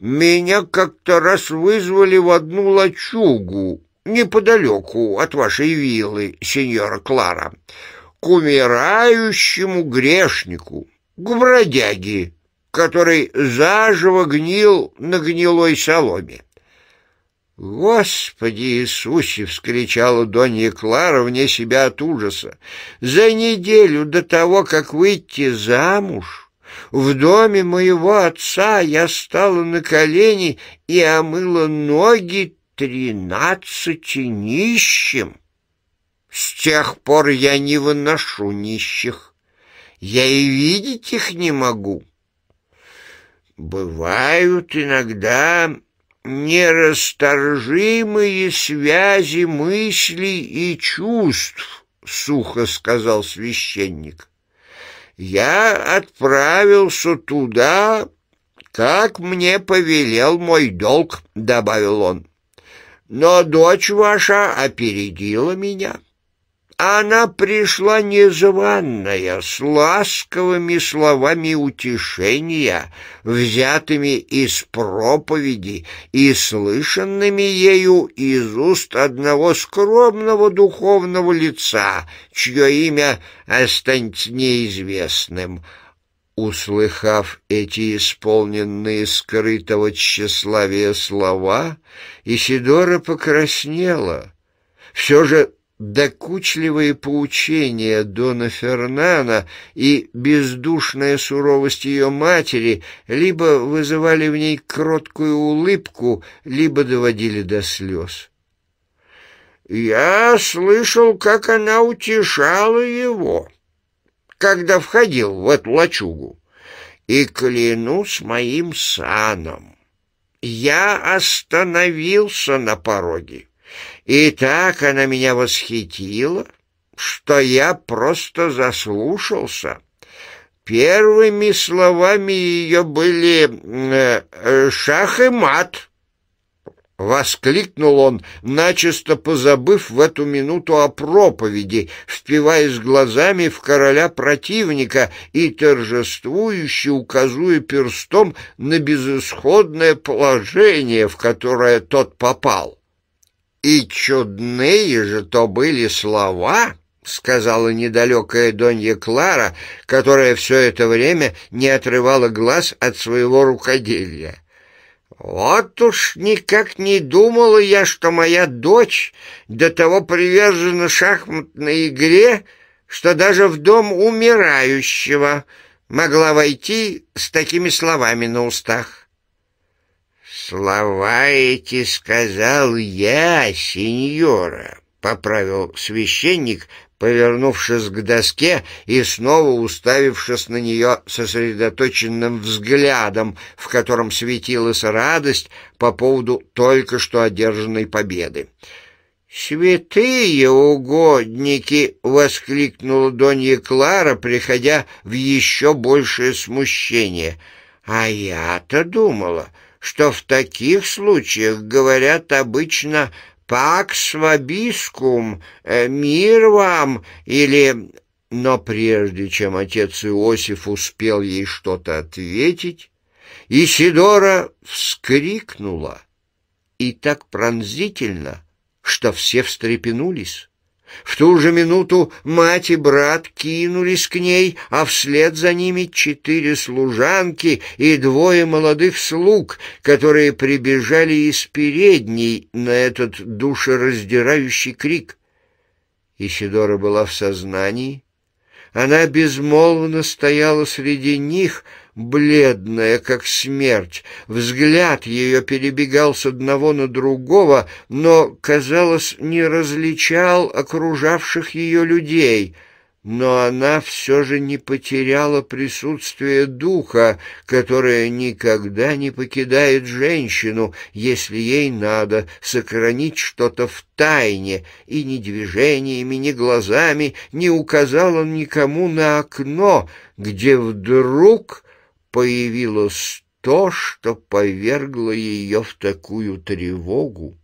«Меня как-то раз вызвали в одну лачугу неподалеку от вашей виллы, сеньора Клара» к умирающему грешнику, к бродяге, который заживо гнил на гнилой соломе. «Господи Иисусе!» — вскричала Донья Клара вне себя от ужаса. «За неделю до того, как выйти замуж, в доме моего отца я стала на колени и омыла ноги тринадцати нищим». С тех пор я не выношу нищих. Я и видеть их не могу. Бывают иногда нерасторжимые связи мыслей и чувств, — сухо сказал священник. Я отправился туда, как мне повелел мой долг, — добавил он. Но дочь ваша опередила меня. — она пришла незваная, с ласковыми словами утешения, взятыми из проповеди и слышанными ею из уст одного скромного духовного лица, чье имя останется неизвестным. Услыхав эти исполненные скрытого тщеславия слова, Исидора покраснела — все же докучливые поучения Дона Фернана и бездушная суровость ее матери либо вызывали в ней кроткую улыбку, либо доводили до слез. «Я слышал, как она утешала его, когда входил в эту лачугу, и клянусь моим саном, я остановился на пороге. И так она меня восхитила, что я просто заслушался. Первыми словами ее были э, «шах и мат». — воскликнул он, начисто позабыв в эту минуту о проповеди, впиваясь глазами в короля противника и торжествующе указуя перстом на безысходное положение, в которое тот попал. «И чудные же то были слова!» — сказала недалекая Донья Клара, которая все это время не отрывала глаз от своего рукоделия. «Вот уж никак не думала я, что моя дочь до того привержена шахматной игре, что даже в дом умирающего могла войти с такими словами на устах. «Слова эти сказал я, сеньора», — поправил священник, повернувшись к доске и снова уставившись на нее сосредоточенным взглядом, в котором светилась радость по поводу только что одержанной победы. «Святые угодники!» — воскликнула Донья Клара, приходя в еще большее смущение. «А я-то думала...» что в таких случаях говорят обычно «пакс вобискум», э, «мир вам» или но прежде чем отец Иосиф успел ей что-то ответить, Исидора вскрикнула и так пронзительно, что все встрепенулись. В ту же минуту мать и брат кинулись к ней, а вслед за ними четыре служанки и двое молодых слуг, которые прибежали из передней на этот душераздирающий крик. Исидора была в сознании. Она безмолвно стояла среди них, бледная, как смерть. Взгляд ее перебегал с одного на другого, но, казалось, не различал окружавших ее людей. Но она все же не потеряла присутствие духа, которое никогда не покидает женщину, если ей надо сохранить что-то в тайне, и ни движениями, ни глазами не указал он никому на окно, где вдруг появилось то, что повергло ее в такую тревогу.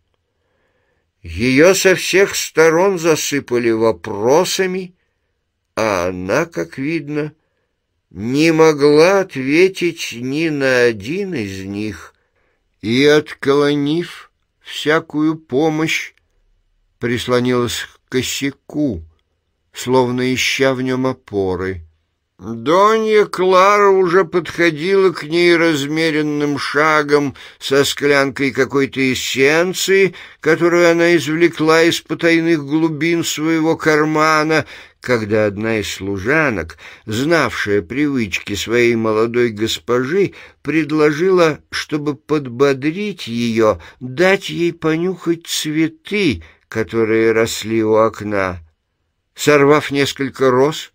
Ее со всех сторон засыпали вопросами, а она, как видно, не могла ответить ни на один из них. И, отклонив всякую помощь, прислонилась к косяку, словно ища в нем опоры. Донья Клара уже подходила к ней размеренным шагом со склянкой какой-то эссенции, которую она извлекла из потайных глубин своего кармана, когда одна из служанок, знавшая привычки своей молодой госпожи, предложила, чтобы подбодрить ее, дать ей понюхать цветы, которые росли у окна. Сорвав несколько роз,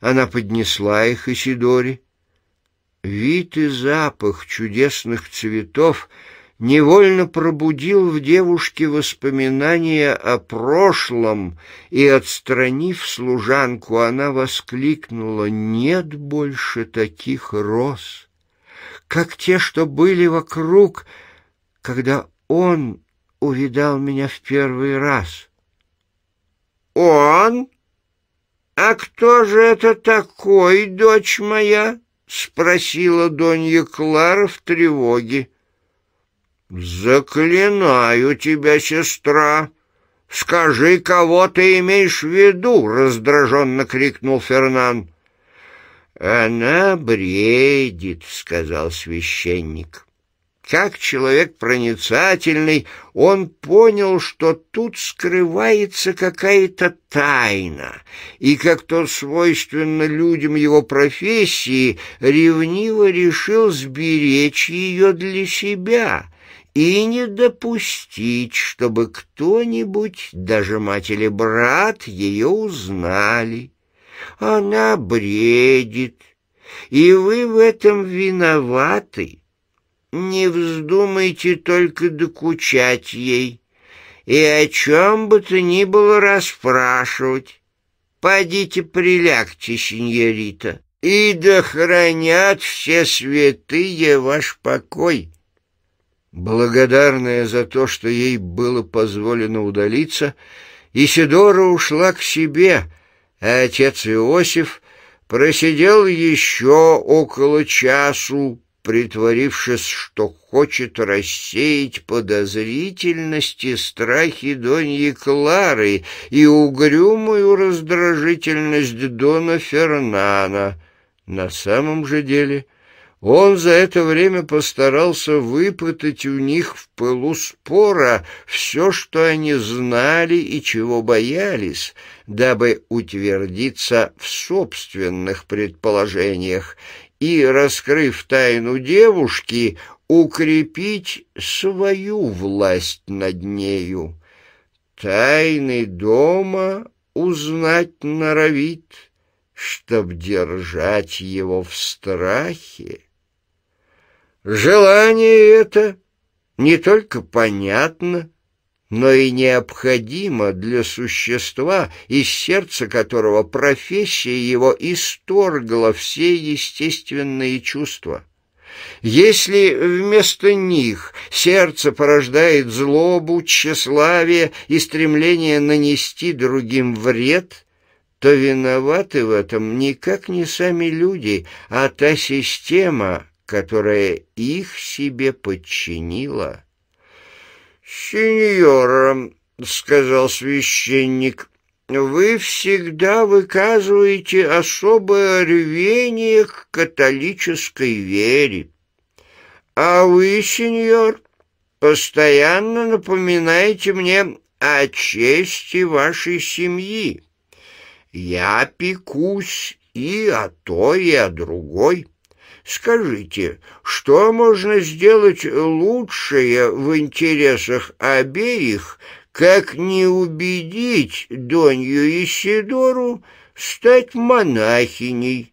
она поднесла их Исидоре. Вид и запах чудесных цветов невольно пробудил в девушке воспоминания о прошлом, и, отстранив служанку, она воскликнула «Нет больше таких роз, как те, что были вокруг, когда он увидал меня в первый раз». «Он?» «А кто же это такой, дочь моя?» — спросила Донья Клара в тревоге. «Заклинаю тебя, сестра! Скажи, кого ты имеешь в виду!» — раздраженно крикнул Фернан. «Она бредит», — сказал священник. Как человек проницательный, он понял, что тут скрывается какая-то тайна, и как то свойственно людям его профессии, ревниво решил сберечь ее для себя и не допустить, чтобы кто-нибудь, даже мать или брат, ее узнали. Она бредит, и вы в этом виноваты не вздумайте только докучать ей и о чем бы то ни было расспрашивать. Пойдите прилягте, сеньорита, и да хранят все святые ваш покой». Благодарная за то, что ей было позволено удалиться, Исидора ушла к себе, а отец Иосиф просидел еще около часу, притворившись, что хочет рассеять подозрительности, страхи Доньи Клары и угрюмую раздражительность Дона Фернана. На самом же деле он за это время постарался выпытать у них в пылу спора все, что они знали и чего боялись, дабы утвердиться в собственных предположениях, и, раскрыв тайну девушки, укрепить свою власть над нею. Тайны дома узнать норовит, чтоб держать его в страхе. Желание это не только понятно, но и необходимо для существа, из сердца которого профессия его исторгла все естественные чувства. Если вместо них сердце порождает злобу, тщеславие и стремление нанести другим вред, то виноваты в этом никак не сами люди, а та система, которая их себе подчинила. «Сеньора», — сказал священник, — «вы всегда выказываете особое рвение к католической вере. А вы, сеньор, постоянно напоминаете мне о чести вашей семьи. Я пекусь и о той, и о другой. Скажите, что можно сделать лучшее в интересах обеих, как не убедить Донью Исидору стать монахиней?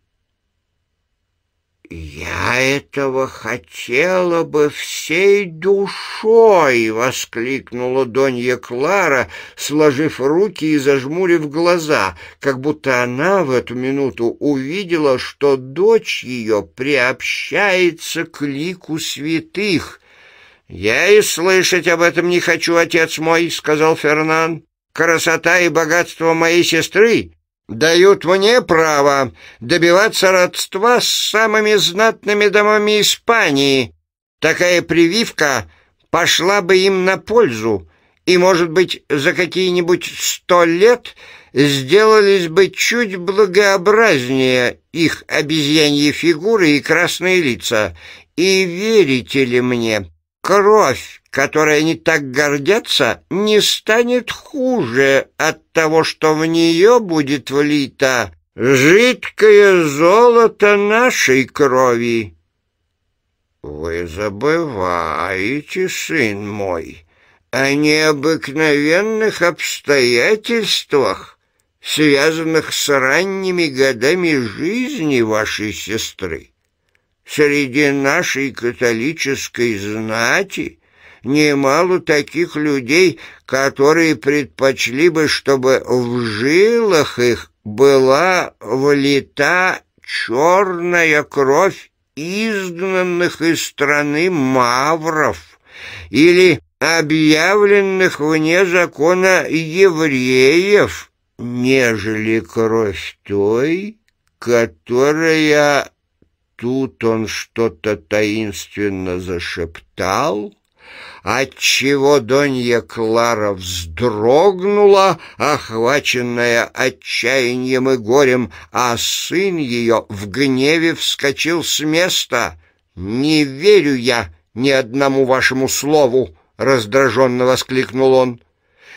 «Я этого хотела бы всей душой!» — воскликнула Донья Клара, сложив руки и зажмурив глаза, как будто она в эту минуту увидела, что дочь ее приобщается к лику святых. «Я и слышать об этом не хочу, отец мой!» — сказал Фернан. «Красота и богатство моей сестры дают мне право добиваться родства с самыми знатными домами Испании. Такая прививка пошла бы им на пользу, и, может быть, за какие-нибудь сто лет сделались бы чуть благообразнее их обезьяньи фигуры и красные лица. И верите ли мне, кровь, которой они так гордятся, не станет хуже от того, что в нее будет влито жидкое золото нашей крови. Вы забываете, сын мой, о необыкновенных обстоятельствах, связанных с ранними годами жизни вашей сестры. Среди нашей католической знати немало таких людей, которые предпочли бы, чтобы в жилах их была влита черная кровь изгнанных из страны мавров или объявленных вне закона евреев, нежели кровь той, которая тут он что-то таинственно зашептал, отчего Донья Клара вздрогнула, охваченная отчаянием и горем, а сын ее в гневе вскочил с места. «Не верю я ни одному вашему слову!» — раздраженно воскликнул он.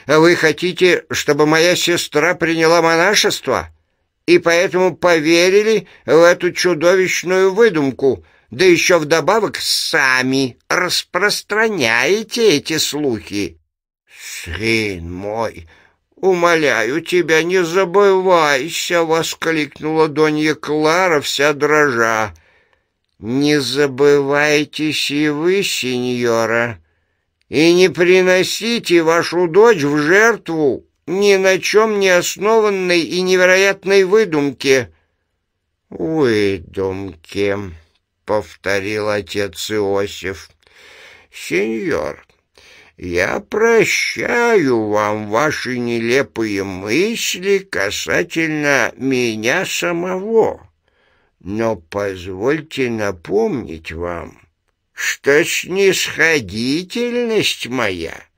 «Вы хотите, чтобы моя сестра приняла монашество?» и поэтому поверили в эту чудовищную выдумку, да еще вдобавок сами распространяете эти слухи. «Сын мой, умоляю тебя, не забывайся!» — воскликнула Донья Клара, вся дрожа. «Не забывайтесь и вы, сеньора, и не приносите вашу дочь в жертву ни на чем не основанной и невероятной выдумке». «Выдумке», — повторил отец Иосиф. «Сеньор, я прощаю вам ваши нелепые мысли касательно меня самого, но позвольте напомнить вам, что снисходительность моя —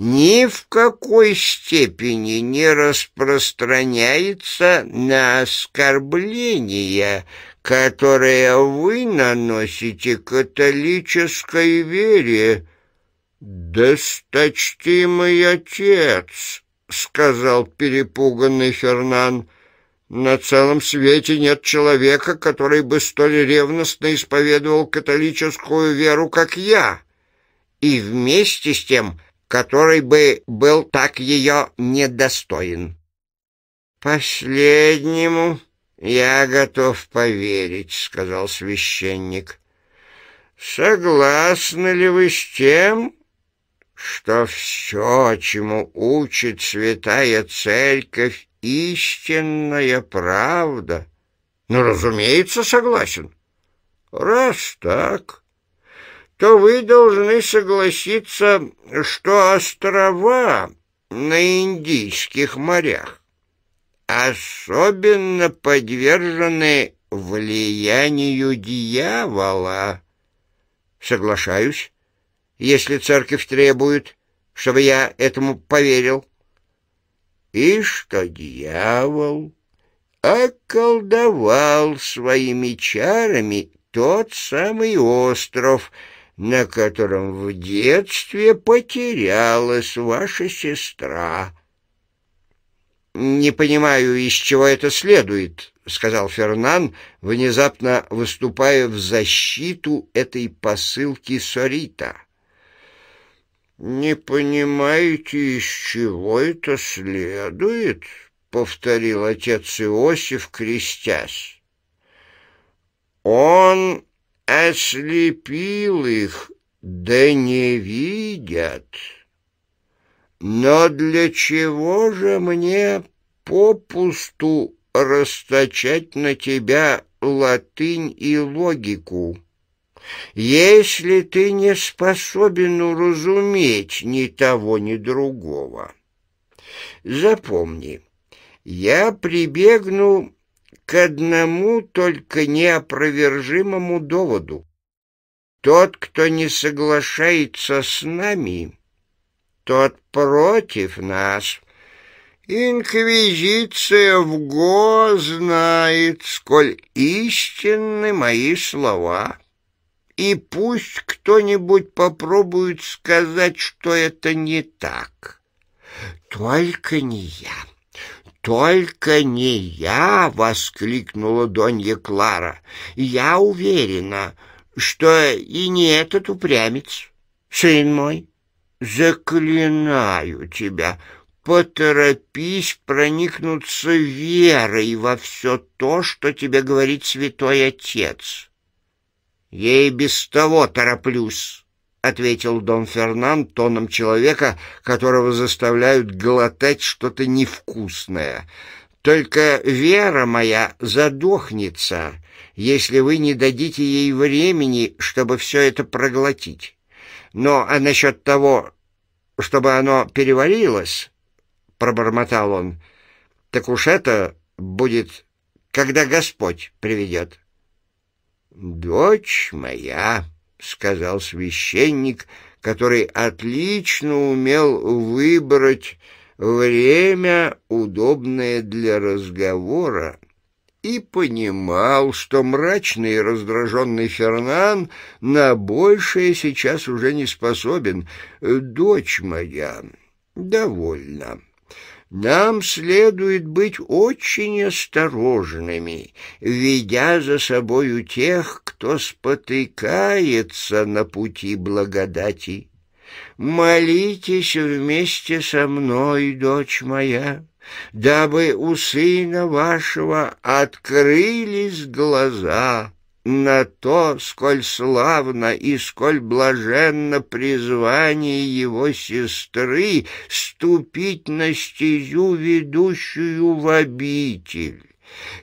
ни в какой степени не распространяется на оскорбления, которые вы наносите католической вере. «Досточтимый отец», — сказал перепуганный Фернан, — на целом свете нет человека, который бы столь ревностно исповедовал католическую веру, как я. И вместе с тем который бы был так ее недостоин. «Последнему я готов поверить», — сказал священник. «Согласны ли вы с тем, что все, чему учит святая церковь, истинная правда?» «Ну, разумеется, согласен». «Раз так, то вы должны согласиться, что острова на Индийских морях особенно подвержены влиянию дьявола. Соглашаюсь, если церковь требует, чтобы я этому поверил. И что дьявол околдовал своими чарами тот самый остров — на котором в детстве потерялась ваша сестра». «Не понимаю, из чего это следует», — сказал Фернан, внезапно выступая в защиту этой посылки Сорита. «Не понимаете, из чего это следует?» — повторил отец Иосиф, крестясь. «Он ослепил их, да не видят. Но для чего же мне попусту расточать на тебя латынь и логику? Если ты не способен уразуметь ни того, ни другого. Запомни, я прибегну к одному только неопровержимому доводу. Тот, кто не соглашается с нами, тот против нас. Инквизиция в Го знает, сколь истинны мои слова. И пусть кто-нибудь попробует сказать, что это не так. Только не я. «Только не я!» — воскликнула Донья Клара. «Я уверена, что и не этот упрямец, сын мой. Заклинаю тебя, поторопись проникнуться верой во все то, что тебе говорит святой отец. Я и без того тороплюсь». — ответил Дон Фернан тоном человека, которого заставляют глотать что-то невкусное. «Только вера моя задохнется, если вы не дадите ей времени, чтобы все это проглотить. Но а насчет того, чтобы оно переварилось, — пробормотал он, — так уж это будет, когда Господь приведет». «Дочь моя!» сказал священник, который отлично умел выбрать время, удобное для разговора, и понимал, что мрачный и раздраженный Фернан на большее сейчас уже не способен. «Дочь моя, довольна» нам следует быть очень осторожными, ведя за собою тех, кто спотыкается на пути благодати. Молитесь вместе со мной, дочь моя, дабы у сына вашего открылись глаза» на то, сколь славно и сколь блаженно призвание его сестры ступить на стезю, ведущую в обитель.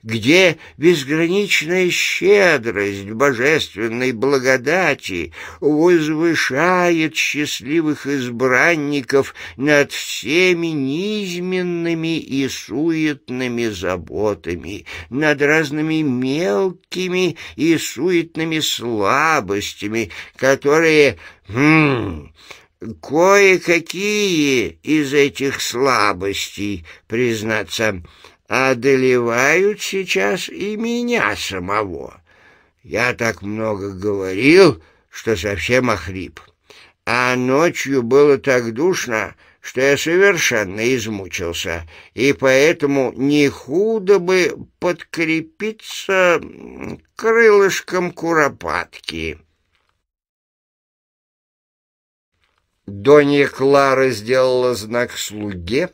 Где безграничная щедрость божественной благодати возвышает счастливых избранников над всеми низменными и суетными заботами, над разными мелкими и суетными слабостями, которые... Хм, кое-какие из этих слабостей, признаться, одолевают сейчас и меня самого. Я так много говорил, что совсем охрип. А ночью было так душно, что я совершенно измучился, и поэтому не худо бы подкрепиться крылышком куропатки. Донья Клара сделала знак слуге,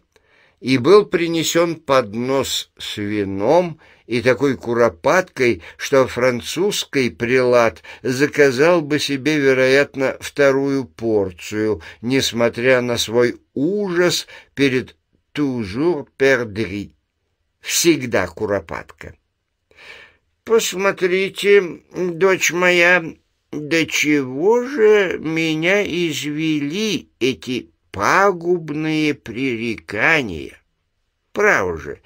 и был принесен поднос с вином и такой куропаткой, что французский прилад заказал бы себе, вероятно, вторую порцию, несмотря на свой ужас перед тужур пердри. — «всегда куропатка». «Посмотрите, дочь моя, до чего же меня извели эти пагубные пререкания. Право же,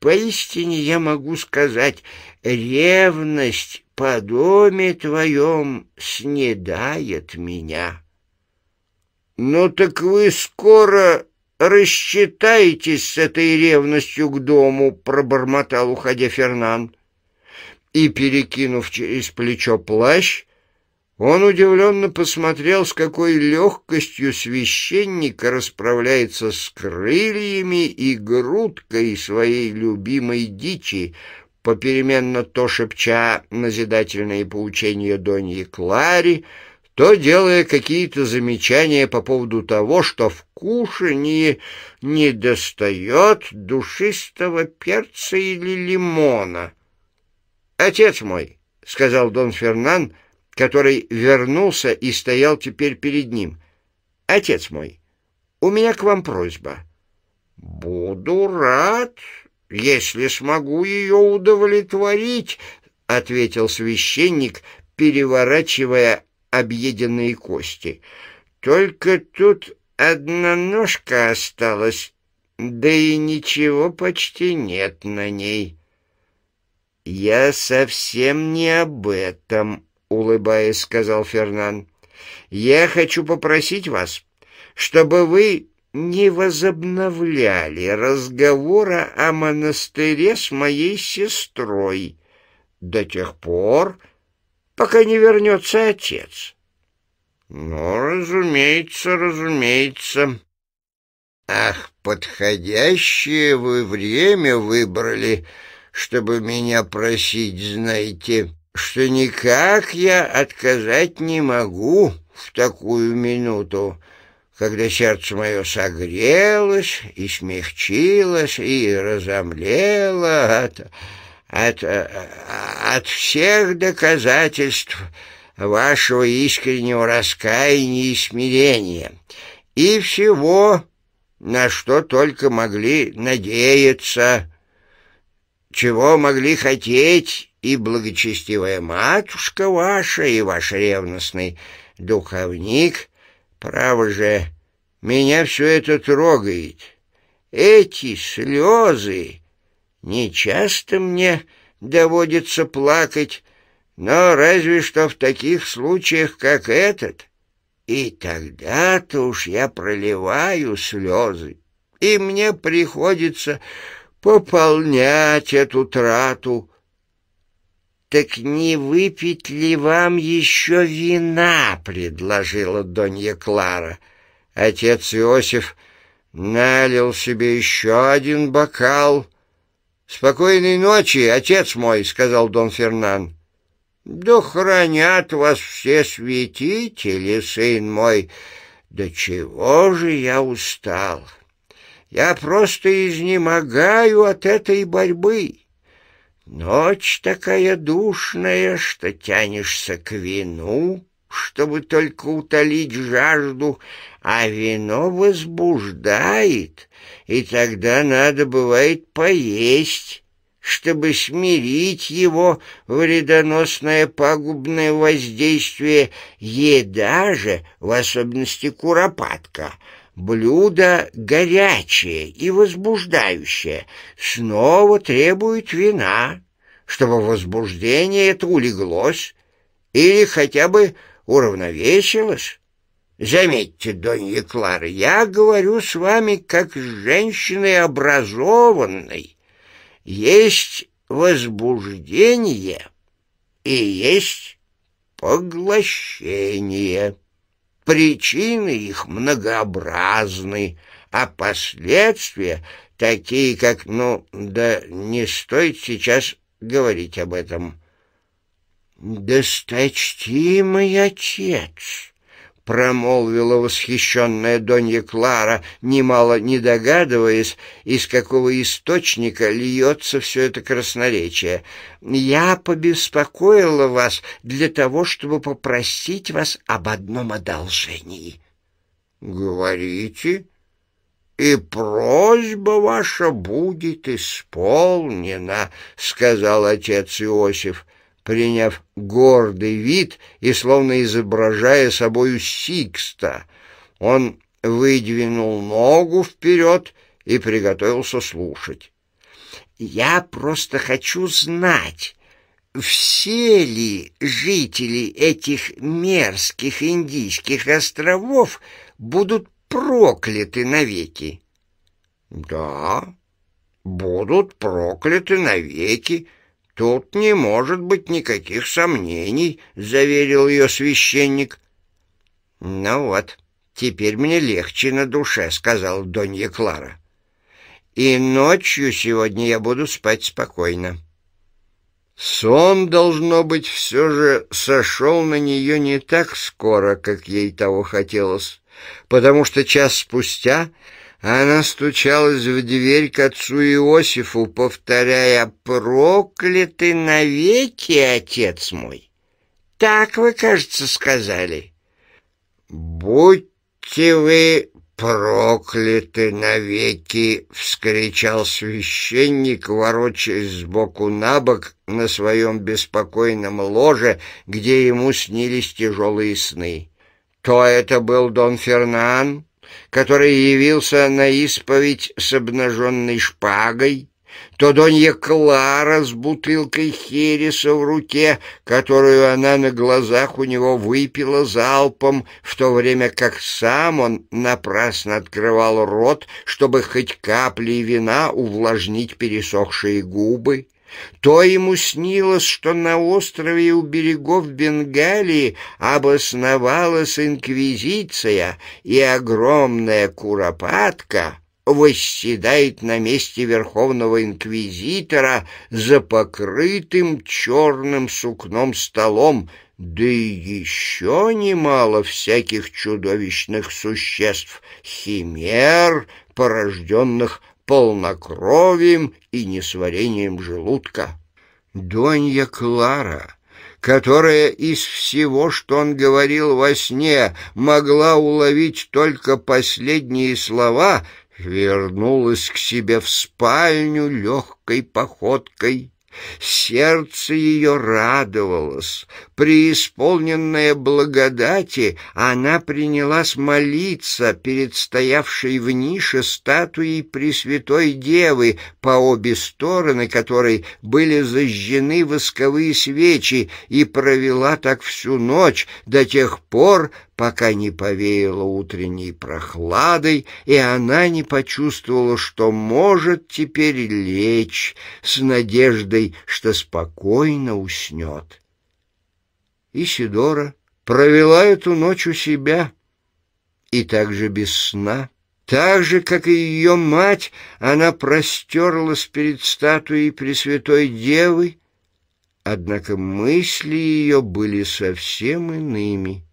поистине я могу сказать, ревность по доме твоем снедает меня. Но ну так вы скоро рассчитаетесь с этой ревностью к дому, пробормотал, уходя Фернан. И, перекинув через плечо плащ, он удивленно посмотрел, с какой легкостью священник расправляется с крыльями и грудкой своей любимой дичи, попеременно то шепча назидательные поучения Доньи Клари, то делая какие-то замечания по поводу того, что в кушании недостает душистого перца или лимона. «Отец мой», — сказал Дон Фернан, — который вернулся и стоял теперь перед ним. «Отец мой, у меня к вам просьба». «Буду рад, если смогу ее удовлетворить», — ответил священник, переворачивая объеденные кости. «Только тут одна ножка осталась, да и ничего почти нет на ней». «Я совсем не об этом», — улыбаясь, сказал Фернан. «Я хочу попросить вас, чтобы вы не возобновляли разговора о монастыре с моей сестрой до тех пор, пока не вернется отец». «Ну, разумеется, разумеется». «Ах, подходящее вы время выбрали, чтобы меня просить, знаете» что никак я отказать не могу в такую минуту, когда сердце мое согрелось и смягчилось и разомлело от, от, от всех доказательств вашего искреннего раскаяния и смирения и всего, на что только могли надеяться чего могли хотеть и благочестивая матушка ваша, и ваш ревностный духовник. Право же, меня все это трогает. Эти слезы не часто мне доводится плакать, но разве что в таких случаях, как этот. И тогда-то уж я проливаю слезы, и мне приходится пополнять эту трату. «Так не выпить ли вам еще вина?» — предложила Донья Клара. Отец Иосиф налил себе еще один бокал. «Спокойной ночи, отец мой!» — сказал Дон Фернан. «Да хранят вас все святители, сын мой! Да чего же я устал!» Я просто изнемогаю от этой борьбы. Ночь такая душная, что тянешься к вину, чтобы только утолить жажду, а вино возбуждает, и тогда надо бывает поесть, чтобы смирить его вредоносное пагубное воздействие. Еда же, в особенности куропатка — Блюдо горячее и возбуждающее снова требует вина, чтобы возбуждение это улеглось или хотя бы уравновесилось. Заметьте, Донья Клара, я говорю с вами как с женщиной образованной. Есть возбуждение и есть поглощение. Причины их многообразны, а последствия такие, как, ну, да не стоит сейчас говорить об этом. «Досточтимый отец!» промолвила восхищенная Донья Клара, немало не догадываясь, из какого источника льется все это красноречие. «Я побеспокоила вас для того, чтобы попросить вас об одном одолжении». «Говорите, и просьба ваша будет исполнена», — сказал отец Иосиф приняв гордый вид и словно изображая собою Сикста. Он выдвинул ногу вперед и приготовился слушать. «Я просто хочу знать, все ли жители этих мерзких индийских островов будут прокляты навеки?» «Да, будут прокляты навеки», «Тут не может быть никаких сомнений», — заверил ее священник. «Ну вот, теперь мне легче на душе», — сказал Донья Клара. «И ночью сегодня я буду спать спокойно». Сон, должно быть, все же сошел на нее не так скоро, как ей того хотелось, потому что час спустя она стучалась в дверь к отцу Иосифу, повторяя «Проклятый навеки, отец мой!» «Так вы, кажется, сказали». «Будьте вы прокляты навеки!» — вскричал священник, ворочаясь сбоку на бок на своем беспокойном ложе, где ему снились тяжелые сны. То это был Дон Фернан, который явился на исповедь с обнаженной шпагой, то Донья Клара с бутылкой хереса в руке, которую она на глазах у него выпила залпом, в то время как сам он напрасно открывал рот, чтобы хоть каплей вина увлажнить пересохшие губы. То ему снилось, что на острове у берегов Бенгалии обосновалась инквизиция, и огромная куропатка восседает на месте верховного инквизитора за покрытым черным сукном столом, да и еще немало всяких чудовищных существ, химер, порожденных полнокровием, и несварением желудка. Донья Клара, которая из всего, что он говорил во сне, могла уловить только последние слова, вернулась к себе в спальню легкой походкой. Сердце ее радовалось. Преисполненная благодати, она принялась молиться перед стоявшей в нише статуей Пресвятой Девы, по обе стороны которой были зажжены восковые свечи, и провела так всю ночь до тех пор, пока не повеяло утренней прохладой, и она не почувствовала, что может теперь лечь с надеждой что спокойно уснет. Исидора провела эту ночь у себя и также без сна. Так же, как и ее мать, она простерлась перед статуей Пресвятой Девы, однако мысли ее были совсем иными.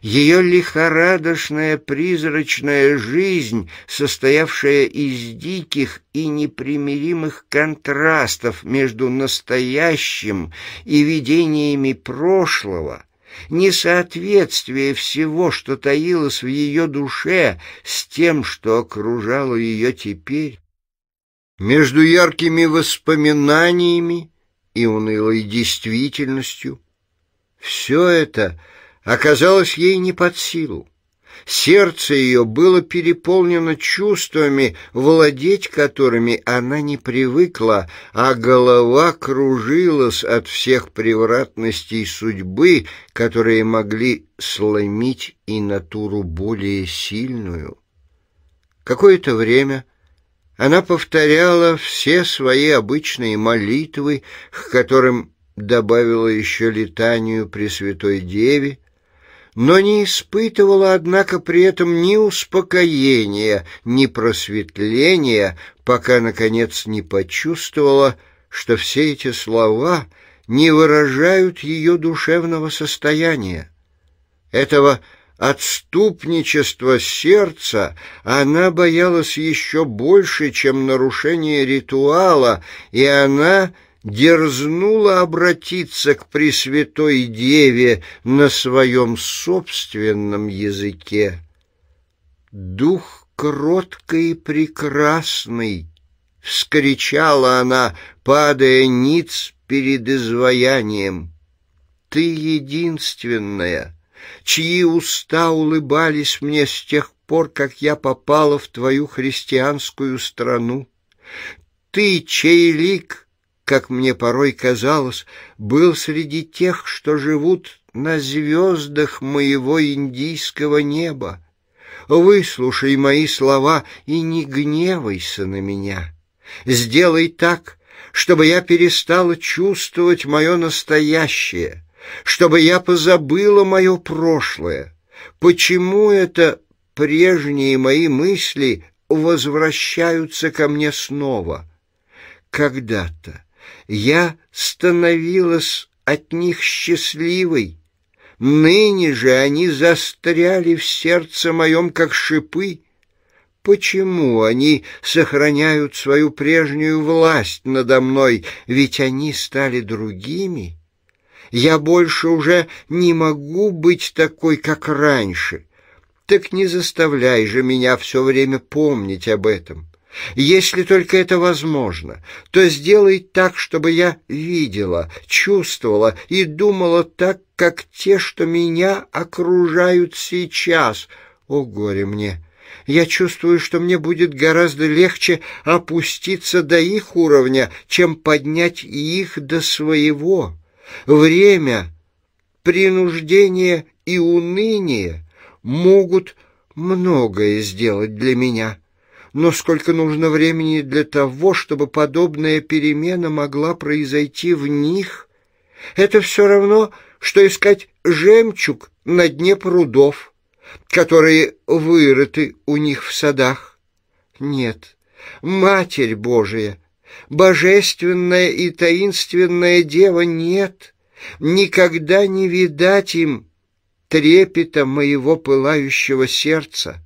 Ее лихорадочная призрачная жизнь, состоявшая из диких и непримиримых контрастов между настоящим и видениями прошлого, несоответствие всего, что таилось в ее душе, с тем, что окружало ее теперь, между яркими воспоминаниями и унылой действительностью. Все это — оказалось ей не под силу. Сердце ее было переполнено чувствами, владеть которыми она не привыкла, а голова кружилась от всех превратностей судьбы, которые могли сломить и натуру более сильную. Какое-то время она повторяла все свои обычные молитвы, к которым добавила еще летанию Пресвятой Деве, но не испытывала, однако, при этом ни успокоения, ни просветления, пока, наконец, не почувствовала, что все эти слова не выражают ее душевного состояния. Этого отступничества сердца она боялась еще больше, чем нарушение ритуала, и она дерзнула обратиться к Пресвятой Деве на своем собственном языке. «Дух кроткий и прекрасный!» — вскричала она, падая ниц перед изваянием. «Ты единственная, чьи уста улыбались мне с тех пор, как я попала в твою христианскую страну. Ты, чей лик как мне порой казалось, был среди тех, что живут на звездах моего индийского неба. Выслушай мои слова и не гневайся на меня. Сделай так, чтобы я перестала чувствовать мое настоящее, чтобы я позабыла мое прошлое. Почему это прежние мои мысли возвращаются ко мне снова? Когда-то я становилась от них счастливой. Ныне же они застряли в сердце моем, как шипы. Почему они сохраняют свою прежнюю власть надо мной, ведь они стали другими? Я больше уже не могу быть такой, как раньше. Так не заставляй же меня все время помнить об этом. Если только это возможно, то сделай так, чтобы я видела, чувствовала и думала так, как те, что меня окружают сейчас. О, горе мне! Я чувствую, что мне будет гораздо легче опуститься до их уровня, чем поднять их до своего. Время, принуждение и уныние могут многое сделать для меня». Но сколько нужно времени для того, чтобы подобная перемена могла произойти в них? Это все равно, что искать жемчуг на дне прудов, которые вырыты у них в садах. Нет, Матерь Божия, Божественная и таинственная Дева нет, никогда не видать им трепета моего пылающего сердца.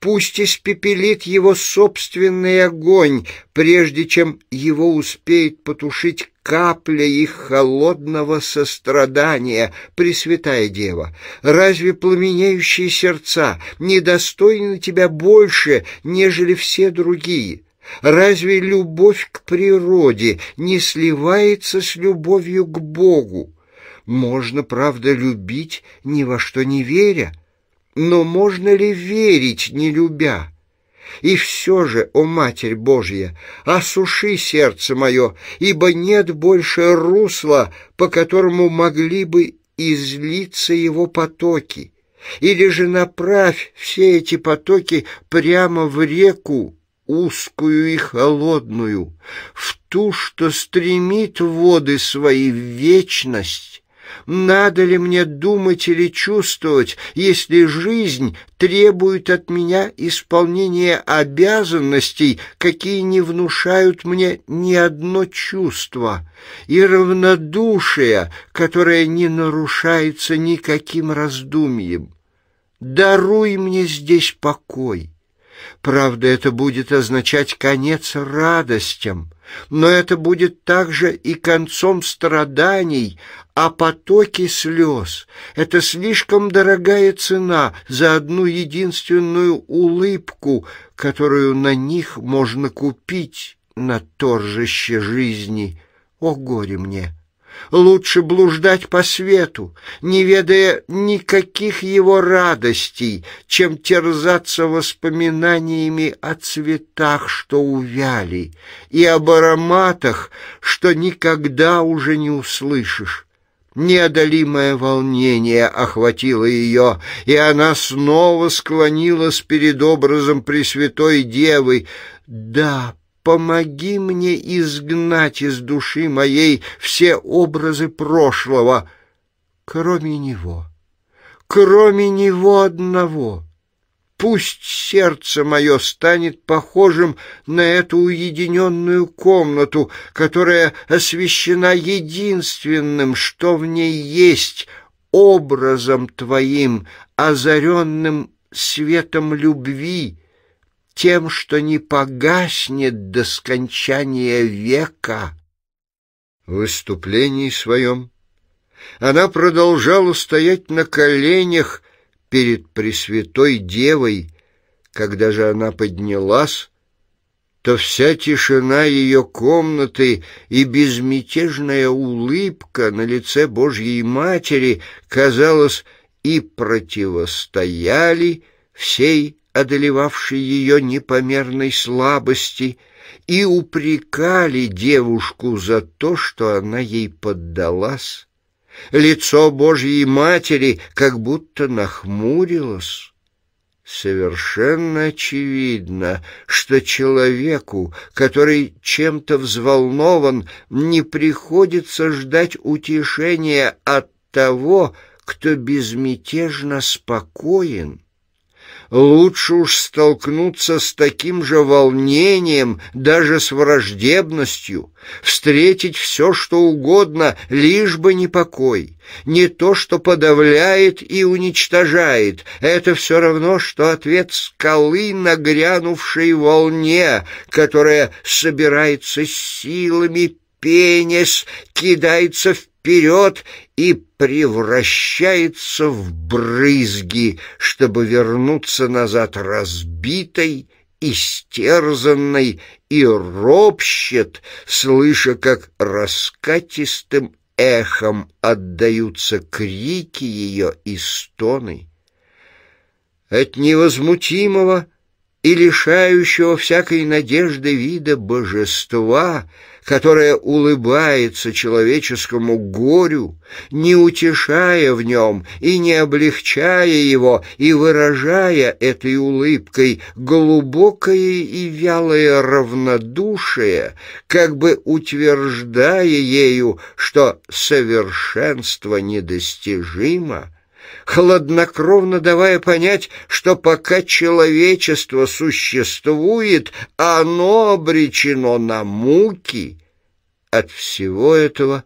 Пусть испепелит его собственный огонь, прежде чем его успеет потушить капля их холодного сострадания, Пресвятая Дева, разве пламенеющие сердца недостойны тебя больше, нежели все другие? Разве любовь к природе не сливается с любовью к Богу? Можно, правда, любить ни во что не веря, но можно ли верить, не любя? И все же, о Матерь Божья, осуши сердце мое, ибо нет больше русла, по которому могли бы излиться его потоки. Или же направь все эти потоки прямо в реку, узкую и холодную, в ту, что стремит воды свои в вечность, надо ли мне думать или чувствовать, если жизнь требует от меня исполнения обязанностей, какие не внушают мне ни одно чувство, и равнодушие, которое не нарушается никаким раздумьем? Даруй мне здесь покой. Правда, это будет означать конец радостям, но это будет также и концом страданий, а потоки слез. Это слишком дорогая цена за одну единственную улыбку, которую на них можно купить на торжеще жизни. О горе мне! Лучше блуждать по свету, не ведая никаких его радостей, чем терзаться воспоминаниями о цветах, что увяли, и об ароматах, что никогда уже не услышишь. Неодолимое волнение охватило ее, и она снова склонилась перед образом Пресвятой Девы. «Да, помоги мне изгнать из души моей все образы прошлого, кроме него, кроме него одного». Пусть сердце мое станет похожим на эту уединенную комнату, которая освещена единственным, что в ней есть, образом Твоим, озаренным светом любви, тем, что не погаснет до скончания века. В выступлении своем она продолжала стоять на коленях, перед Пресвятой Девой, когда же она поднялась, то вся тишина ее комнаты и безмятежная улыбка на лице Божьей Матери, казалось, и противостояли всей одолевавшей ее непомерной слабости, и упрекали девушку за то, что она ей поддалась лицо Божьей Матери как будто нахмурилось. Совершенно очевидно, что человеку, который чем-то взволнован, не приходится ждать утешения от того, кто безмятежно спокоен лучше уж столкнуться с таким же волнением, даже с враждебностью, встретить все, что угодно, лишь бы не покой, не то, что подавляет и уничтожает. Это все равно, что ответ скалы на грянувшей волне, которая собирается силами пенис, кидается вперед, вперед и превращается в брызги, чтобы вернуться назад разбитой, истерзанной и ропщет, слыша, как раскатистым эхом отдаются крики ее и стоны. От невозмутимого и лишающего всякой надежды вида божества — которая улыбается человеческому горю, не утешая в нем и не облегчая его, и выражая этой улыбкой глубокое и вялое равнодушие, как бы утверждая ею, что совершенство недостижимо, хладнокровно давая понять, что пока человечество существует, оно обречено на муки. От всего этого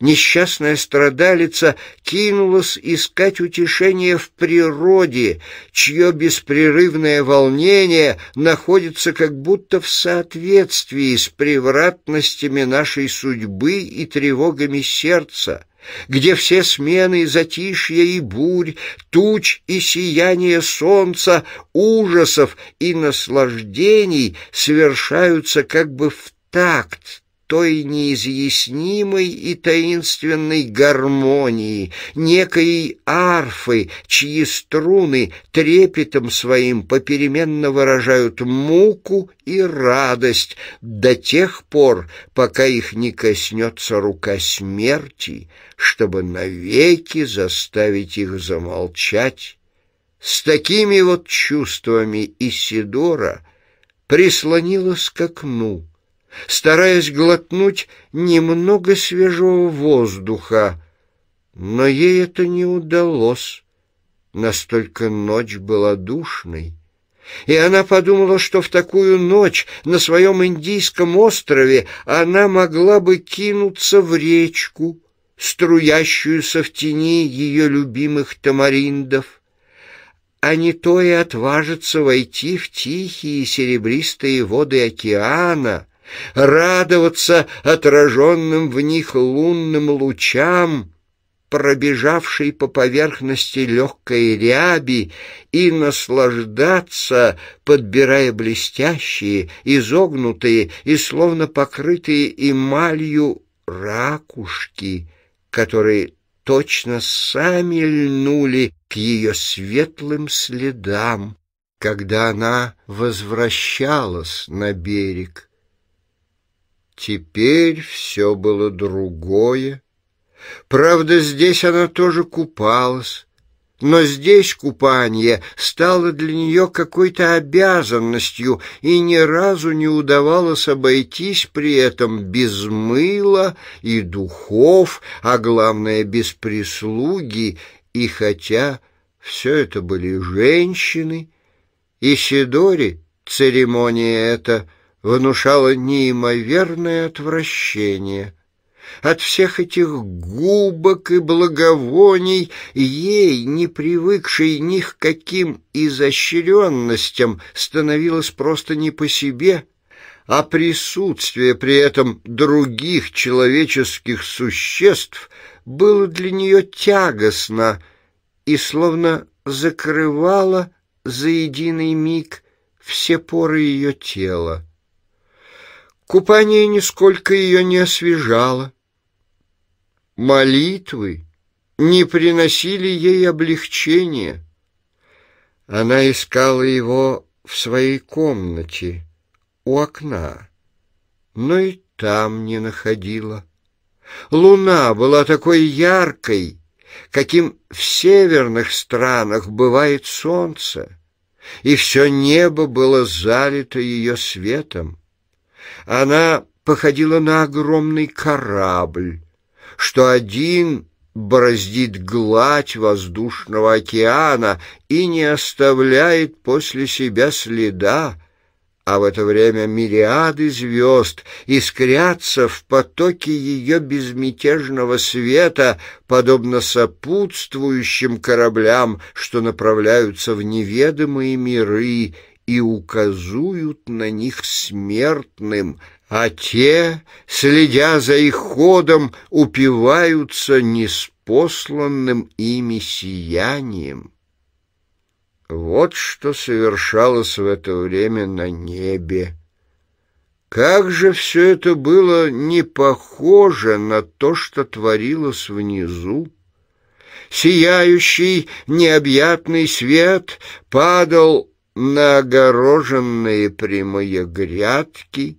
несчастная страдалица кинулась искать утешение в природе, чье беспрерывное волнение находится как будто в соответствии с превратностями нашей судьбы и тревогами сердца где все смены затишья и бурь, туч и сияние солнца, ужасов и наслаждений совершаются как бы в такт той неизъяснимой и таинственной гармонии, некой арфы, чьи струны трепетом своим попеременно выражают муку и радость до тех пор, пока их не коснется рука смерти, чтобы навеки заставить их замолчать. С такими вот чувствами Исидора прислонилась к окну, стараясь глотнуть немного свежего воздуха, но ей это не удалось. Настолько ночь была душной. И она подумала, что в такую ночь на своем индийском острове она могла бы кинуться в речку, струящуюся в тени ее любимых тамариндов, а не то и отважится войти в тихие серебристые воды океана — радоваться отраженным в них лунным лучам, пробежавшей по поверхности легкой ряби, и наслаждаться, подбирая блестящие, изогнутые и словно покрытые эмалью ракушки, которые точно сами льнули к ее светлым следам, когда она возвращалась на берег. Теперь все было другое. Правда, здесь она тоже купалась, но здесь купание стало для нее какой-то обязанностью, и ни разу не удавалось обойтись при этом без мыла и духов, а главное, без прислуги, и хотя все это были женщины, и Сидоре церемония эта внушало неимоверное отвращение. От всех этих губок и благовоний ей, не привыкшей ни к каким изощренностям, становилось просто не по себе, а присутствие при этом других человеческих существ было для нее тягостно и словно закрывало за единый миг все поры ее тела. Купание нисколько ее не освежало. Молитвы не приносили ей облегчения. Она искала его в своей комнате, у окна, но и там не находила. Луна была такой яркой, каким в северных странах бывает солнце, и все небо было залито ее светом. Она походила на огромный корабль, что один бороздит гладь воздушного океана и не оставляет после себя следа, а в это время мириады звезд искрятся в потоке ее безмятежного света, подобно сопутствующим кораблям, что направляются в неведомые миры и указуют на них смертным, а те, следя за их ходом, упиваются неспосланным ими сиянием. Вот что совершалось в это время на небе. Как же все это было не похоже на то, что творилось внизу? Сияющий необъятный свет падал на огороженные прямые грядки,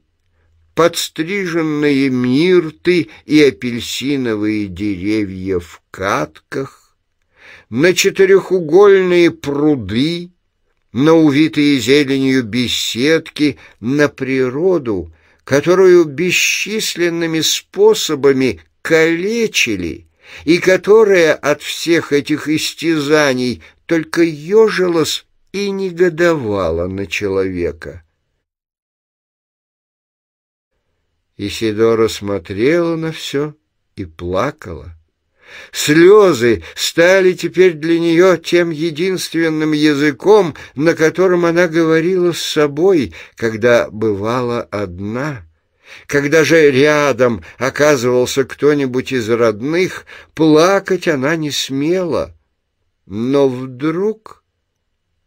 подстриженные мирты и апельсиновые деревья в катках, на четырехугольные пруды, на увитые зеленью беседки, на природу, которую бесчисленными способами калечили и которая от всех этих истязаний только ежилась и негодовала на человека. Исидора смотрела на все и плакала. Слезы стали теперь для нее тем единственным языком, на котором она говорила с собой, когда бывала одна. Когда же рядом оказывался кто-нибудь из родных, плакать она не смела. Но вдруг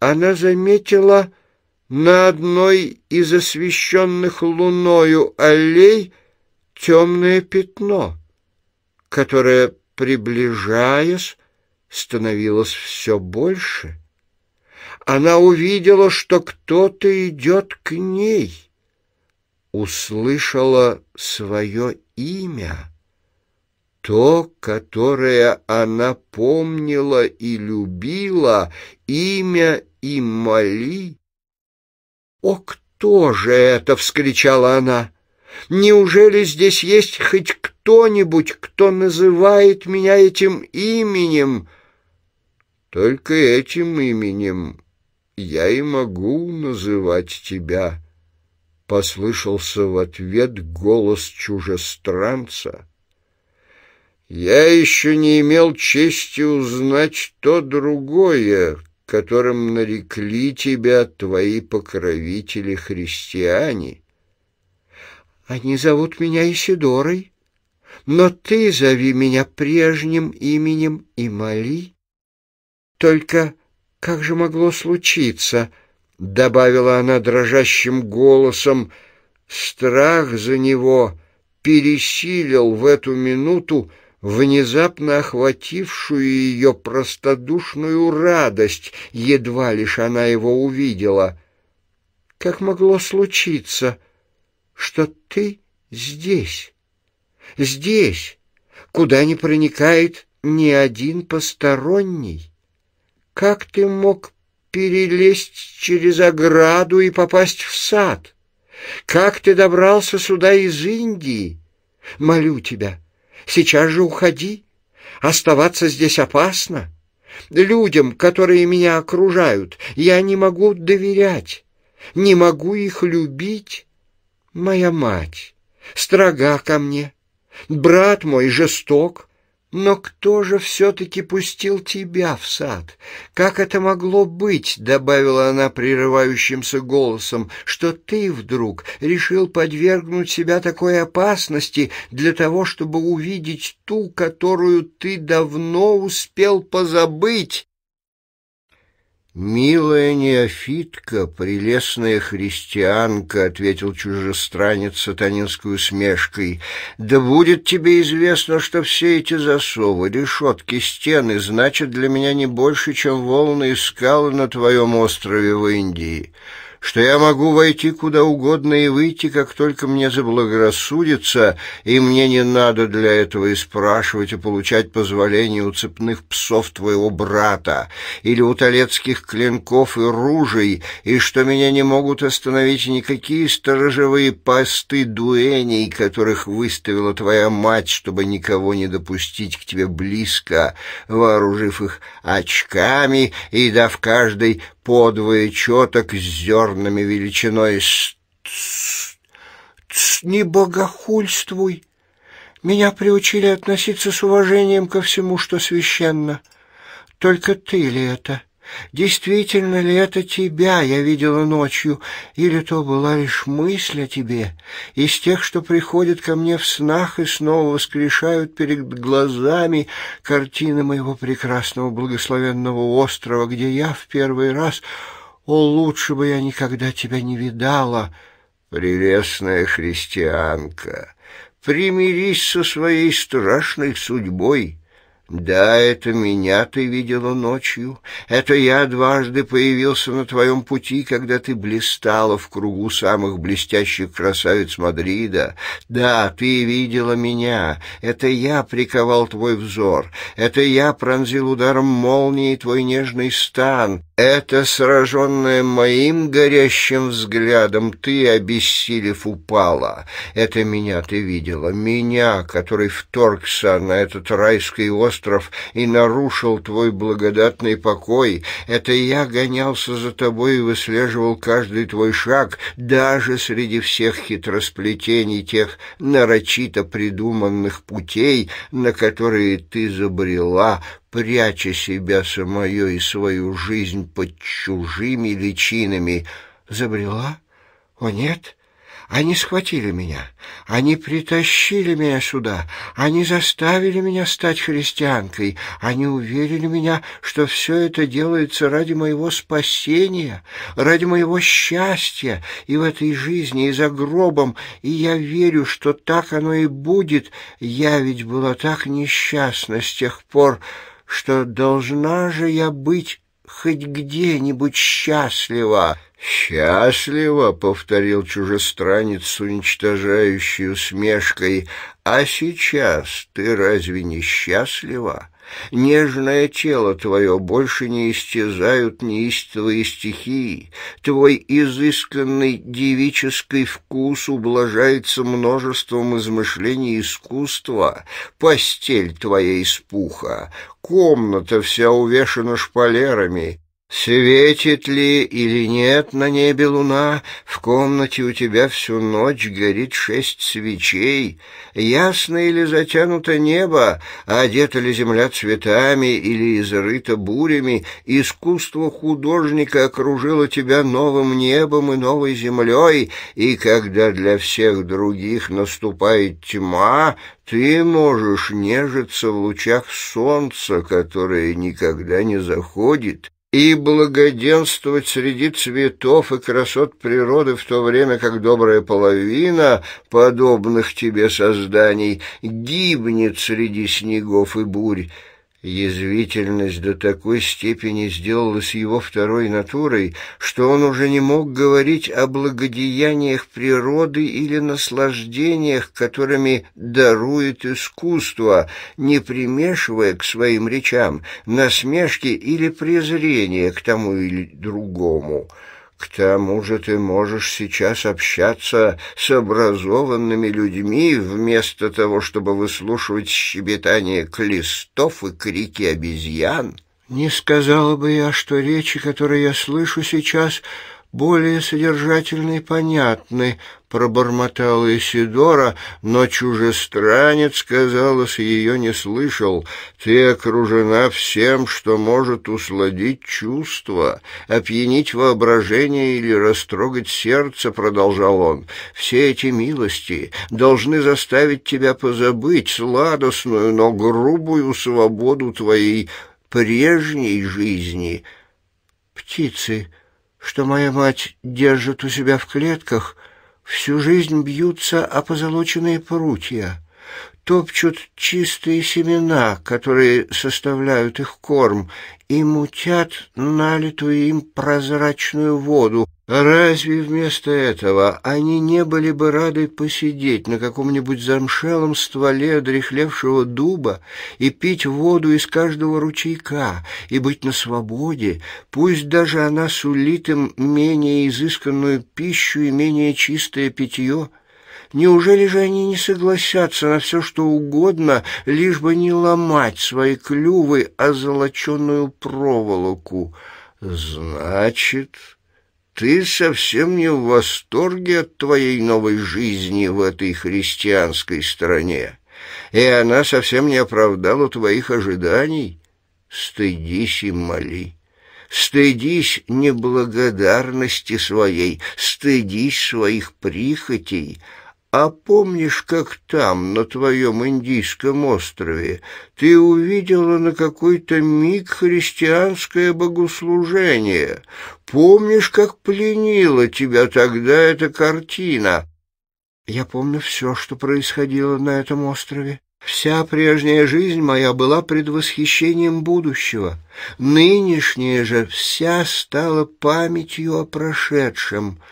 она заметила на одной из освещенных луною аллей темное пятно, которое, приближаясь, становилось все больше. Она увидела, что кто-то идет к ней, услышала свое имя, то, которое она помнила и любила, имя и моли. «О, кто же это!» — вскричала она. «Неужели здесь есть хоть кто-нибудь, кто называет меня этим именем?» «Только этим именем я и могу называть тебя», — послышался в ответ голос чужестранца. Я еще не имел чести узнать то другое, которым нарекли тебя твои покровители-христиане. Они зовут меня Исидорой, но ты зови меня прежним именем и моли. Только как же могло случиться, — добавила она дрожащим голосом, — страх за него пересилил в эту минуту внезапно охватившую ее простодушную радость, едва лишь она его увидела. «Как могло случиться, что ты здесь? Здесь, куда не проникает ни один посторонний? Как ты мог перелезть через ограду и попасть в сад? Как ты добрался сюда из Индии? Молю тебя». Сейчас же уходи. Оставаться здесь опасно. Людям, которые меня окружают, я не могу доверять, не могу их любить. Моя мать строга ко мне, брат мой жесток, но кто же все-таки пустил тебя в сад? Как это могло быть, — добавила она прерывающимся голосом, — что ты вдруг решил подвергнуть себя такой опасности для того, чтобы увидеть ту, которую ты давно успел позабыть? «Милая неофитка, прелестная христианка», — ответил чужестранец сатанинской усмешкой, — «да будет тебе известно, что все эти засовы, решетки, стены значат для меня не больше, чем волны и скалы на твоем острове в Индии что я могу войти куда угодно и выйти, как только мне заблагорассудится, и мне не надо для этого и спрашивать, и получать позволение у цепных псов твоего брата, или у талецких клинков и ружей, и что меня не могут остановить никакие сторожевые посты дуэней, которых выставила твоя мать, чтобы никого не допустить к тебе близко, вооружив их очками и дав каждой подвое четок с зернами величиной. с ц, не богохульствуй! Меня приучили относиться с уважением ко всему, что священно. Только ты ли это? Действительно ли это тебя я видела ночью, или то была лишь мысль о тебе, из тех, что приходят ко мне в снах и снова воскрешают перед глазами картины моего прекрасного благословенного острова, где я в первый раз, о, лучше бы я никогда тебя не видала, прелестная христианка, примирись со своей страшной судьбой». Да, это меня ты видела ночью. Это я дважды появился на твоем пути, когда ты блистала в кругу самых блестящих красавиц Мадрида. Да, ты видела меня. Это я приковал твой взор. Это я пронзил ударом молнии твой нежный стан. Это, сраженная моим горящим взглядом, ты, обессилев, упала. Это меня ты видела. Меня, который вторгся на этот райский остров, остров и нарушил твой благодатный покой. Это я гонялся за тобой и выслеживал каждый твой шаг, даже среди всех хитросплетений тех нарочито придуманных путей, на которые ты забрела, пряча себя самое и свою жизнь под чужими личинами. Забрела? О, нет!» Они схватили меня, они притащили меня сюда, они заставили меня стать христианкой, они уверили меня, что все это делается ради моего спасения, ради моего счастья и в этой жизни, и за гробом, и я верю, что так оно и будет. Я ведь была так несчастна с тех пор, что должна же я быть хоть где-нибудь счастлива». «Счастливо», счастлива, повторил чужестранец с уничтожающей усмешкой, — «а сейчас ты разве не счастлива?» Нежное тело твое больше не истязают неистовые стихии, твой изысканный девический вкус ублажается множеством измышлений искусства, постель твоя испуха, комната вся увешана шпалерами, Светит ли или нет на небе луна, в комнате у тебя всю ночь горит шесть свечей. Ясно или затянуто небо, одета ли земля цветами или изрыта бурями, искусство художника окружило тебя новым небом и новой землей, и когда для всех других наступает тьма, ты можешь нежиться в лучах солнца, которое никогда не заходит и благоденствовать среди цветов и красот природы в то время, как добрая половина подобных тебе созданий гибнет среди снегов и бурь. Язвительность до такой степени сделалась его второй натурой, что он уже не мог говорить о благодеяниях природы или наслаждениях, которыми дарует искусство, не примешивая к своим речам насмешки или презрения к тому или другому. К тому же ты можешь сейчас общаться с образованными людьми, вместо того, чтобы выслушивать щебетание клестов и крики обезьян. Не сказала бы я, что речи, которые я слышу сейчас, более содержательны и понятны, — пробормотала Исидора, но чужестранец, казалось, ее не слышал. Ты окружена всем, что может усладить чувства, опьянить воображение или растрогать сердце, — продолжал он. Все эти милости должны заставить тебя позабыть сладостную, но грубую свободу твоей прежней жизни. Птицы — что моя мать держит у себя в клетках, всю жизнь бьются о позолоченные прутья, топчут чистые семена, которые составляют их корм, и мутят налитую им прозрачную воду. Разве вместо этого они не были бы рады посидеть на каком-нибудь замшелом стволе дряхлевшего дуба и пить воду из каждого ручейка и быть на свободе, пусть даже она сулит им менее изысканную пищу и менее чистое питье? Неужели же они не согласятся на все, что угодно, лишь бы не ломать свои клювы о золоченую проволоку? Значит, ты совсем не в восторге от твоей новой жизни в этой христианской стране, и она совсем не оправдала твоих ожиданий? Стыдись и моли. Стыдись неблагодарности своей, стыдись своих прихотей, «А помнишь, как там, на твоем Индийском острове, ты увидела на какой-то миг христианское богослужение? Помнишь, как пленила тебя тогда эта картина?» «Я помню все, что происходило на этом острове», Вся прежняя жизнь моя была предвосхищением будущего. Нынешняя же вся стала памятью о прошедшем —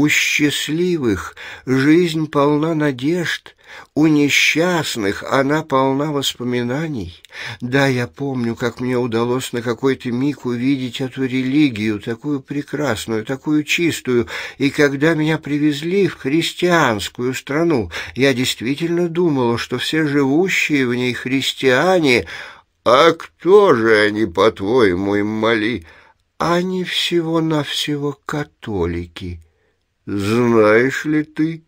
у счастливых жизнь полна надежд, у несчастных она полна воспоминаний. Да, я помню, как мне удалось на какой-то миг увидеть эту религию, такую прекрасную, такую чистую, и когда меня привезли в христианскую страну, я действительно думала, что все живущие в ней христиане... «А кто же они, по-твоему, им моли?» «Они всего-навсего католики», знаешь ли ты,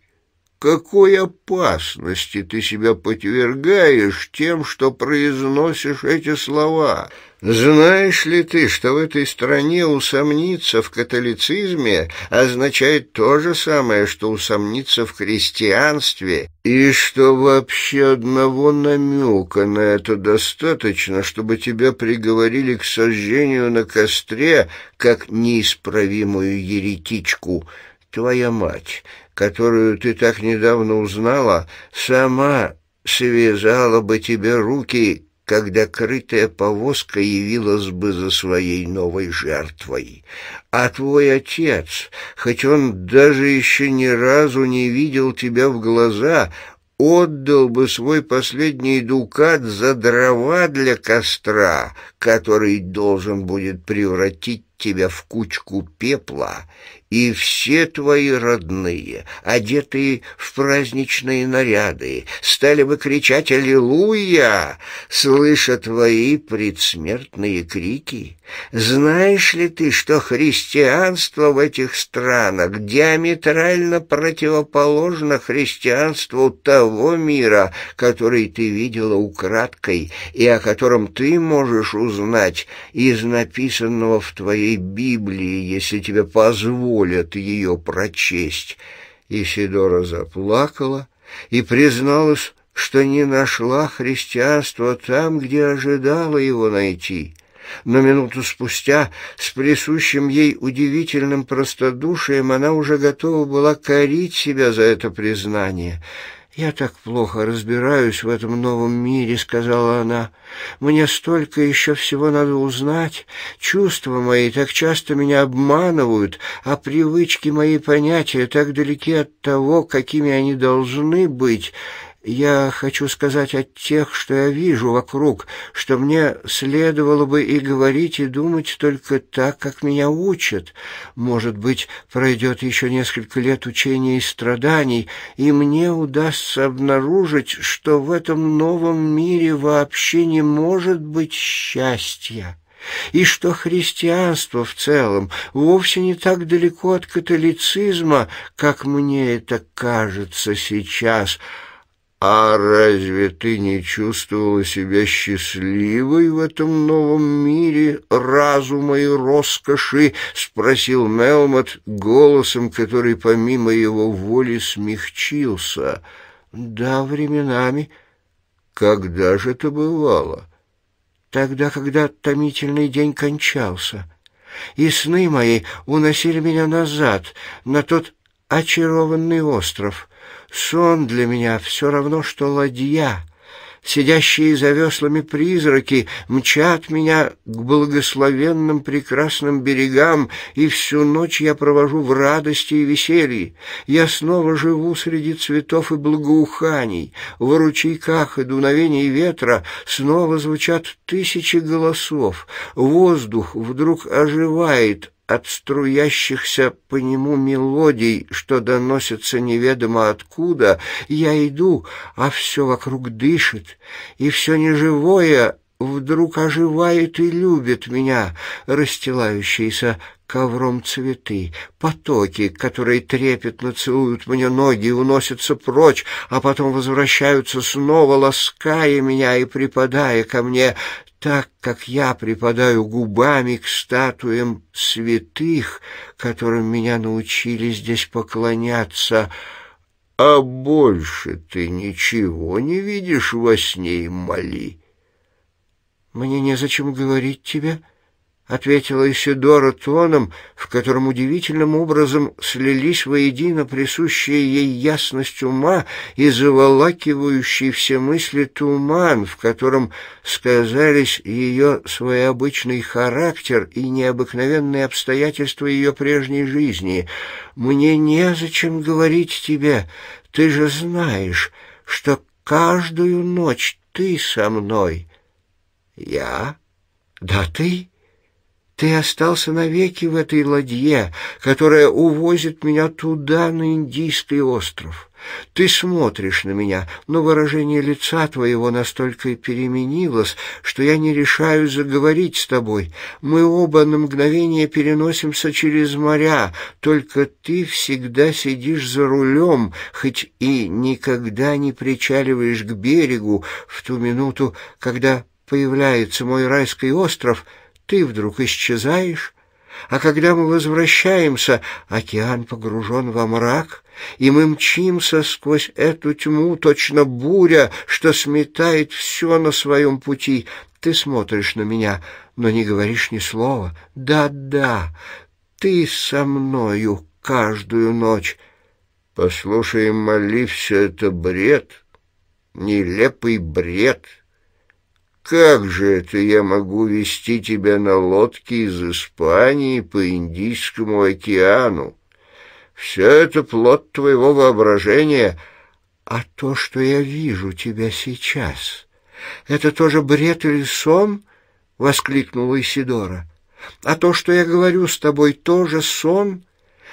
какой опасности ты себя подвергаешь тем, что произносишь эти слова? Знаешь ли ты, что в этой стране усомниться в католицизме означает то же самое, что усомниться в христианстве, и что вообще одного намека на это достаточно, чтобы тебя приговорили к сожжению на костре, как неисправимую еретичку?» твоя мать, которую ты так недавно узнала, сама связала бы тебе руки, когда крытая повозка явилась бы за своей новой жертвой. А твой отец, хоть он даже еще ни разу не видел тебя в глаза, отдал бы свой последний дукат за дрова для костра, который должен будет превратить тебя в кучку пепла, и все твои родные, одетые в праздничные наряды, стали бы кричать «Аллилуйя!», слыша твои предсмертные крики. Знаешь ли ты, что христианство в этих странах диаметрально противоположно христианству того мира, который ты видела украдкой и о котором ты можешь узнать из написанного в твоей твоей Библии, если тебе позволят ее прочесть». Исидора заплакала и призналась, что не нашла христианство там, где ожидала его найти. Но минуту спустя, с присущим ей удивительным простодушием, она уже готова была корить себя за это признание — «Я так плохо разбираюсь в этом новом мире», — сказала она. «Мне столько еще всего надо узнать. Чувства мои так часто меня обманывают, а привычки мои понятия так далеки от того, какими они должны быть. Я хочу сказать от тех, что я вижу вокруг, что мне следовало бы и говорить, и думать только так, как меня учат. Может быть, пройдет еще несколько лет учения и страданий, и мне удастся обнаружить, что в этом новом мире вообще не может быть счастья и что христианство в целом вовсе не так далеко от католицизма, как мне это кажется сейчас, — «А разве ты не чувствовала себя счастливой в этом новом мире разума и роскоши?» — спросил Мелмот голосом, который помимо его воли смягчился. «Да, временами». «Когда же это бывало?» «Тогда, когда томительный день кончался, и сны мои уносили меня назад, на тот очарованный остров». Сон для меня все равно, что ладья. Сидящие за веслами призраки мчат меня к благословенным прекрасным берегам, и всю ночь я провожу в радости и веселье. Я снова живу среди цветов и благоуханий. В ручейках и дуновении ветра снова звучат тысячи голосов. Воздух вдруг оживает от струящихся по нему мелодий, что доносятся неведомо откуда, я иду, а все вокруг дышит, и все неживое вдруг оживает и любит меня, расстилающиеся ковром цветы, потоки, которые трепетно целуют мне ноги и уносятся прочь, а потом возвращаются снова, лаская меня и припадая ко мне так как я припадаю губами к статуям святых, которым меня научили здесь поклоняться. А больше ты ничего не видишь во сне, и моли. Мне незачем говорить тебе, ответила Исидора тоном, в котором удивительным образом слились воедино присущие ей ясность ума и заволакивающий все мысли туман, в котором сказались ее свой обычный характер и необыкновенные обстоятельства ее прежней жизни. «Мне незачем говорить тебе, ты же знаешь, что каждую ночь ты со мной». «Я?» «Да ты?» Ты остался навеки в этой ладье, которая увозит меня туда, на Индийский остров. Ты смотришь на меня, но выражение лица твоего настолько переменилось, что я не решаю заговорить с тобой. Мы оба на мгновение переносимся через моря, только ты всегда сидишь за рулем, хоть и никогда не причаливаешь к берегу в ту минуту, когда появляется мой райский остров — ты вдруг исчезаешь, а когда мы возвращаемся, океан погружен во мрак, и мы мчимся сквозь эту тьму, точно буря, что сметает все на своем пути. Ты смотришь на меня, но не говоришь ни слова. Да-да, ты со мною каждую ночь. Послушай, моли, все это бред, нелепый бред». Как же это я могу вести тебя на лодке из Испании по Индийскому океану? Все это плод твоего воображения, а то, что я вижу тебя сейчас, это тоже бред или сон? — воскликнула Исидора. — А то, что я говорю с тобой, тоже сон?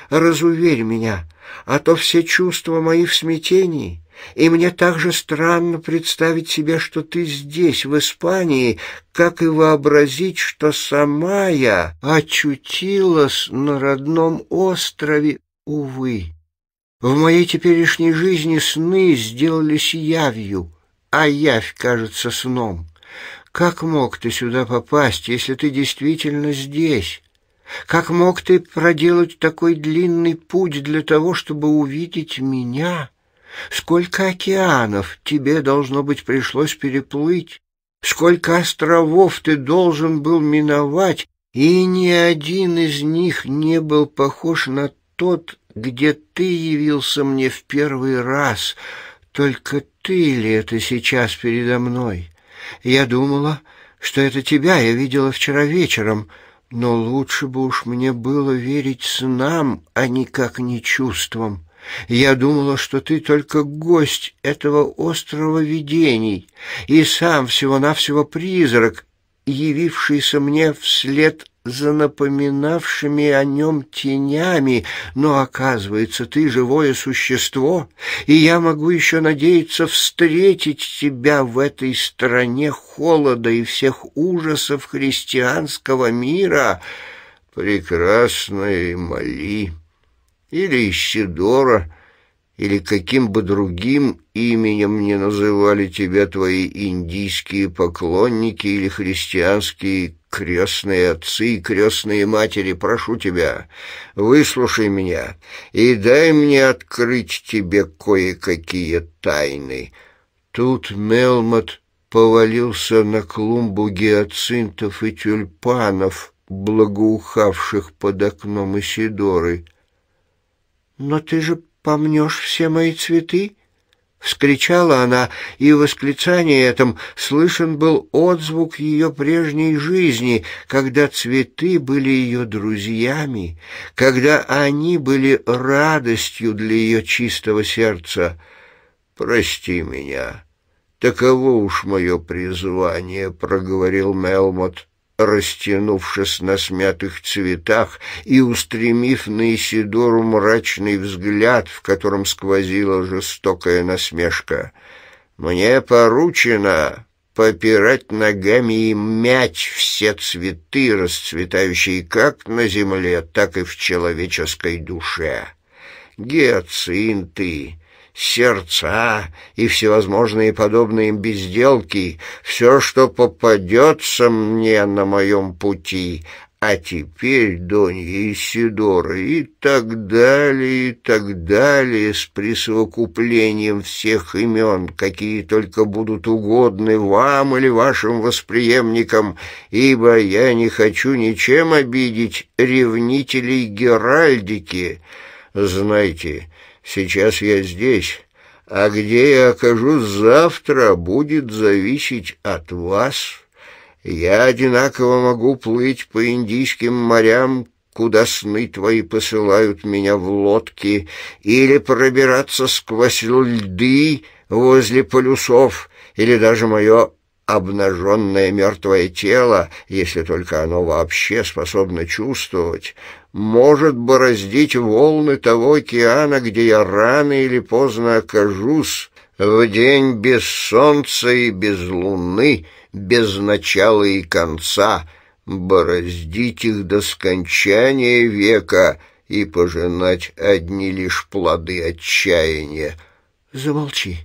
Разуверь меня, а то все чувства мои в смятении. И мне также странно представить себе, что ты здесь, в Испании, как и вообразить, что сама я очутилась на родном острове, увы. В моей теперешней жизни сны сделались явью, а явь кажется сном. Как мог ты сюда попасть, если ты действительно здесь? Как мог ты проделать такой длинный путь для того, чтобы увидеть меня?» Сколько океанов тебе, должно быть, пришлось переплыть? Сколько островов ты должен был миновать, и ни один из них не был похож на тот, где ты явился мне в первый раз. Только ты ли это сейчас передо мной? Я думала, что это тебя я видела вчера вечером, но лучше бы уж мне было верить снам, а никак не чувствам. Я думала, что ты только гость этого острова видений и сам всего-навсего призрак, явившийся мне вслед за напоминавшими о нем тенями, но, оказывается, ты живое существо, и я могу еще надеяться встретить тебя в этой стране холода и всех ужасов христианского мира, прекрасная Мали» или Исидора, или каким бы другим именем не называли тебя твои индийские поклонники или христианские крестные отцы и крестные матери, прошу тебя, выслушай меня и дай мне открыть тебе кое-какие тайны». Тут Мелмот повалился на клумбу гиацинтов и тюльпанов, благоухавших под окном Исидоры. «Но ты же помнешь все мои цветы?» — вскричала она, и в восклицании этом слышен был отзвук ее прежней жизни, когда цветы были ее друзьями, когда они были радостью для ее чистого сердца. «Прости меня, таково уж мое призвание», — проговорил Мелмот растянувшись на смятых цветах и устремив на Исидору мрачный взгляд, в котором сквозила жестокая насмешка. «Мне поручено попирать ногами и мять все цветы, расцветающие как на земле, так и в человеческой душе. Гецин ты!» сердца и всевозможные подобные безделки, все, что попадется мне на моем пути, а теперь Донья Исидора и так далее, и так далее, с присовокуплением всех имен, какие только будут угодны вам или вашим восприемникам, ибо я не хочу ничем обидеть ревнителей Геральдики. знаете. Сейчас я здесь, а где я окажусь завтра, будет зависеть от вас. Я одинаково могу плыть по индийским морям, куда сны твои посылают меня в лодке, или пробираться сквозь льды возле полюсов, или даже мое обнаженное мертвое тело, если только оно вообще способно чувствовать, может бороздить волны того океана, где я рано или поздно окажусь, в день без солнца и без луны, без начала и конца, бороздить их до скончания века и пожинать одни лишь плоды отчаяния. Замолчи,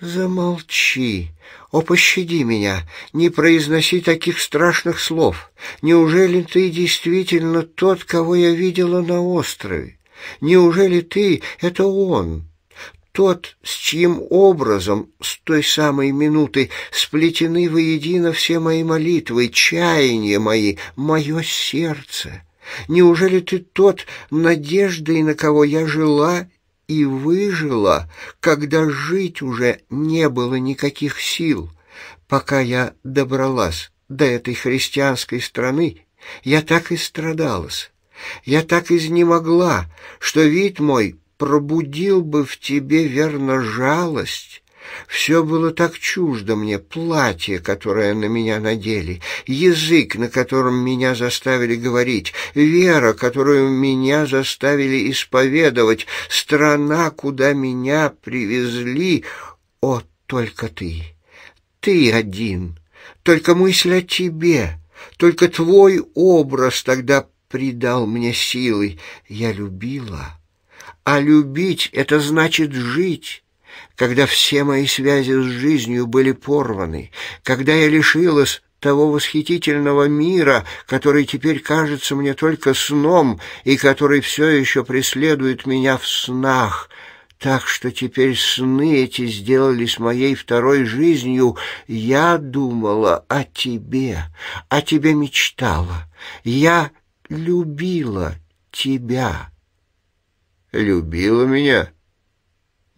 замолчи. «О, пощади меня! Не произноси таких страшных слов! Неужели ты действительно тот, кого я видела на острове? Неужели ты — это он?» тот, с чьим образом с той самой минуты сплетены воедино все мои молитвы, чаяния мои, мое сердце. Неужели ты тот, надеждой на кого я жила и выжила, когда жить уже не было никаких сил. Пока я добралась до этой христианской страны, я так и страдалась, я так изнемогла, что вид мой пробудил бы в тебе верно жалость, все было так чуждо мне, платье, которое на меня надели, язык, на котором меня заставили говорить, вера, которую меня заставили исповедовать, страна, куда меня привезли. О, только ты, ты один, только мысль о тебе, только твой образ тогда придал мне силы. Я любила, а любить — это значит жить» когда все мои связи с жизнью были порваны, когда я лишилась того восхитительного мира, который теперь кажется мне только сном и который все еще преследует меня в снах, так что теперь сны эти сделались моей второй жизнью. Я думала о тебе, о тебе мечтала. Я любила тебя. Любила меня?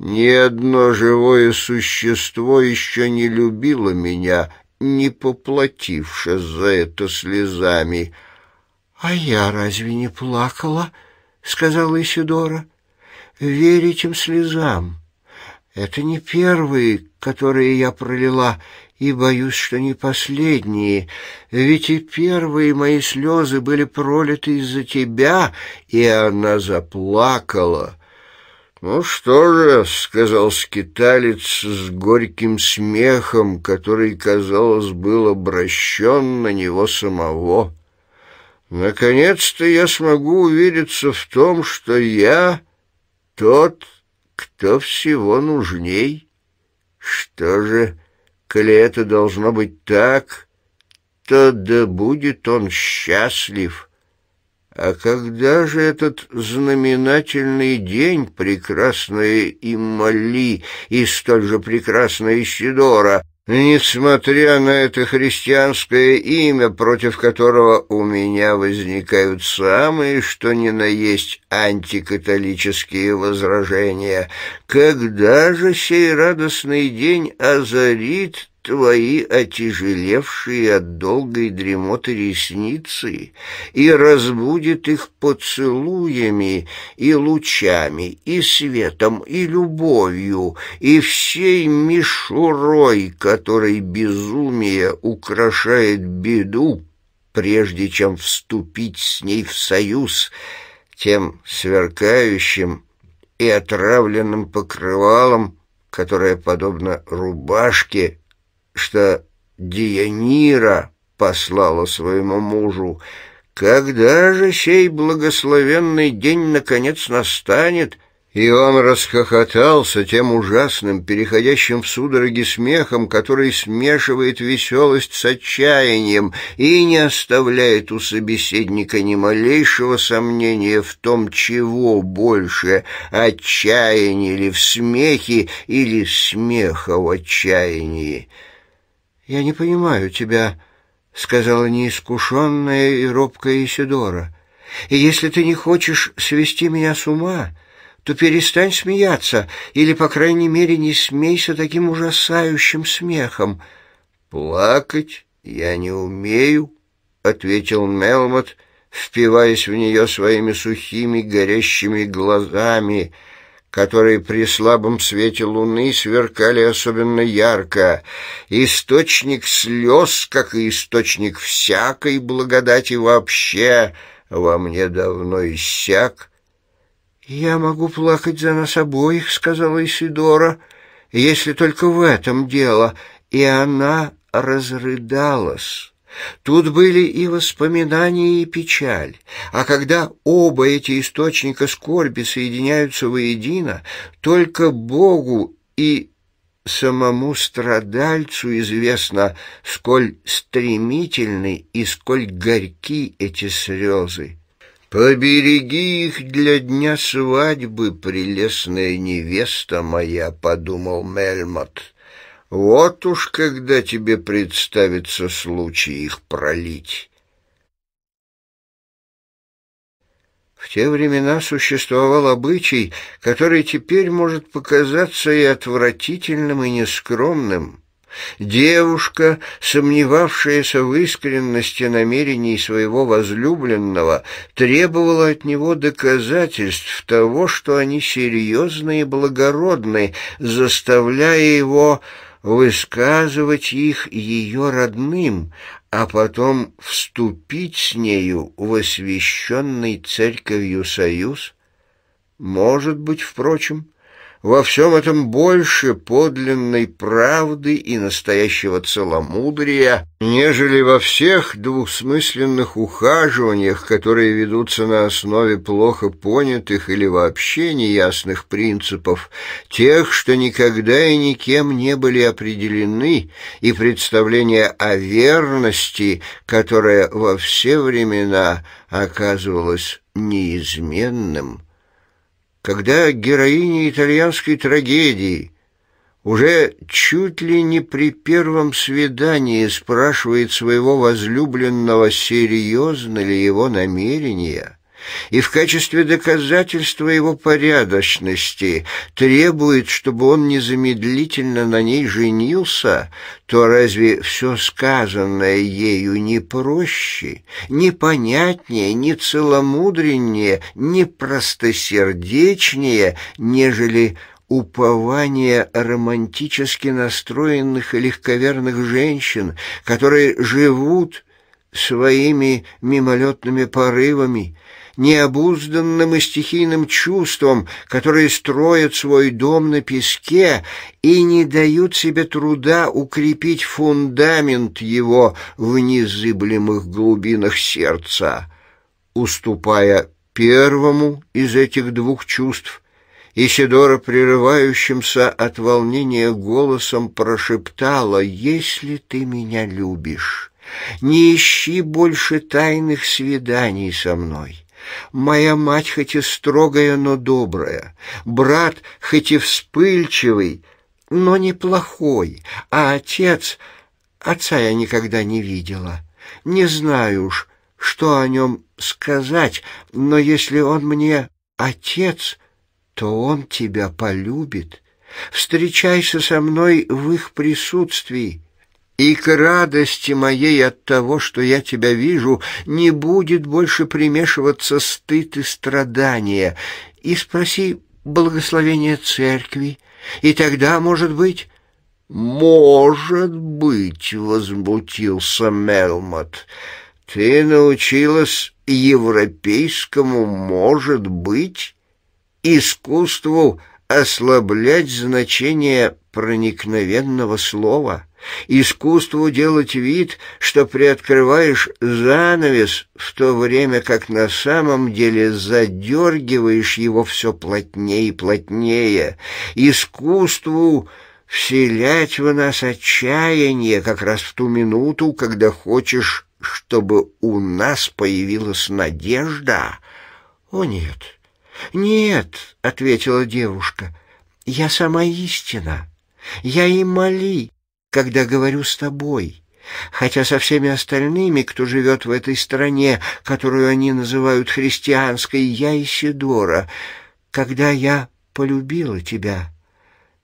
Ни одно живое существо еще не любило меня, не поплатившись за это слезами. — А я разве не плакала? — сказала Исидора. — Верь этим слезам. Это не первые, которые я пролила, и боюсь, что не последние, ведь и первые мои слезы были пролиты из-за тебя, и она заплакала. — «Ну что же», — сказал скиталец с горьким смехом, который, казалось, был обращен на него самого. «Наконец-то я смогу увидеться в том, что я тот, кто всего нужней. Что же, коли это должно быть так, то да будет он счастлив». А когда же этот знаменательный день, прекрасная Имали и столь же прекрасная Исидора, несмотря на это христианское имя, против которого у меня возникают самые, что ни на есть, антикатолические возражения, когда же сей радостный день озарит твои отяжелевшие от долгой дремоты ресницы и разбудит их поцелуями и лучами, и светом, и любовью, и всей мишурой, которой безумие украшает беду, прежде чем вступить с ней в союз, тем сверкающим и отравленным покрывалом, которое, подобно рубашке, что Дианира послала своему мужу. Когда же сей благословенный день наконец настанет?» И он расхохотался тем ужасным, переходящим в судороги смехом, который смешивает веселость с отчаянием и не оставляет у собеседника ни малейшего сомнения в том, чего больше — отчаяние ли в смехе или смеха в отчаянии. «Я не понимаю тебя», — сказала неискушенная и робкая Исидора. «И если ты не хочешь свести меня с ума, то перестань смеяться, или, по крайней мере, не смейся таким ужасающим смехом». «Плакать я не умею», — ответил Мелмот, впиваясь в нее своими сухими горящими глазами — которые при слабом свете луны сверкали особенно ярко, источник слез, как и источник всякой благодати вообще, во мне давно иссяк. «Я могу плакать за нас обоих», — сказала Исидора, — «если только в этом дело». И она разрыдалась. Тут были и воспоминания, и печаль, а когда оба эти источника скорби соединяются воедино, только Богу и самому страдальцу известно, сколь стремительны и сколь горьки эти слезы. «Побереги их для дня свадьбы, прелестная невеста моя», — подумал Мельмот. Вот уж когда тебе представится случай их пролить. В те времена существовал обычай, который теперь может показаться и отвратительным, и нескромным. Девушка, сомневавшаяся в искренности намерений своего возлюбленного, требовала от него доказательств того, что они серьезны и благородны, заставляя его высказывать их ее родным, а потом вступить с нею в освященный церковью союз? Может быть, впрочем, во всем этом больше подлинной правды и настоящего целомудрия, нежели во всех двусмысленных ухаживаниях, которые ведутся на основе плохо понятых или вообще неясных принципов, тех, что никогда и никем не были определены, и представления о верности, которая во все времена оказывалась неизменным – когда героиня итальянской трагедии уже чуть ли не при первом свидании спрашивает своего возлюбленного, серьезно ли его намерения, и в качестве доказательства его порядочности требует, чтобы он незамедлительно на ней женился, то разве все сказанное ею не проще, не понятнее, не целомудреннее, не простосердечнее, нежели упование романтически настроенных и легковерных женщин, которые живут своими мимолетными порывами, необузданным и стихийным чувствам, которые строят свой дом на песке и не дают себе труда укрепить фундамент его в незыблемых глубинах сердца, уступая первому из этих двух чувств. Исидора, прерывающимся от волнения голосом, прошептала «Если ты меня любишь, не ищи больше тайных свиданий со мной. Моя мать хоть и строгая, но добрая, брат хоть и вспыльчивый, но неплохой, а отец... Отца я никогда не видела. Не знаю уж, что о нем сказать, но если он мне отец, то он тебя полюбит. Встречайся со мной в их присутствии, и к радости моей от того, что я тебя вижу, не будет больше примешиваться стыд и страдания. И спроси благословения церкви, и тогда, может быть... «Может быть», — возмутился Мелмот, — «ты научилась европейскому «может быть» искусству ослаблять значение проникновенного слова» искусству делать вид, что приоткрываешь занавес, в то время как на самом деле задергиваешь его все плотнее и плотнее, искусству вселять в нас отчаяние как раз в ту минуту, когда хочешь, чтобы у нас появилась надежда. «О, нет, нет», — ответила девушка, — «я сама истина, я и моли» когда говорю с тобой, хотя со всеми остальными, кто живет в этой стране, которую они называют христианской, я Исидора, когда я полюбила тебя,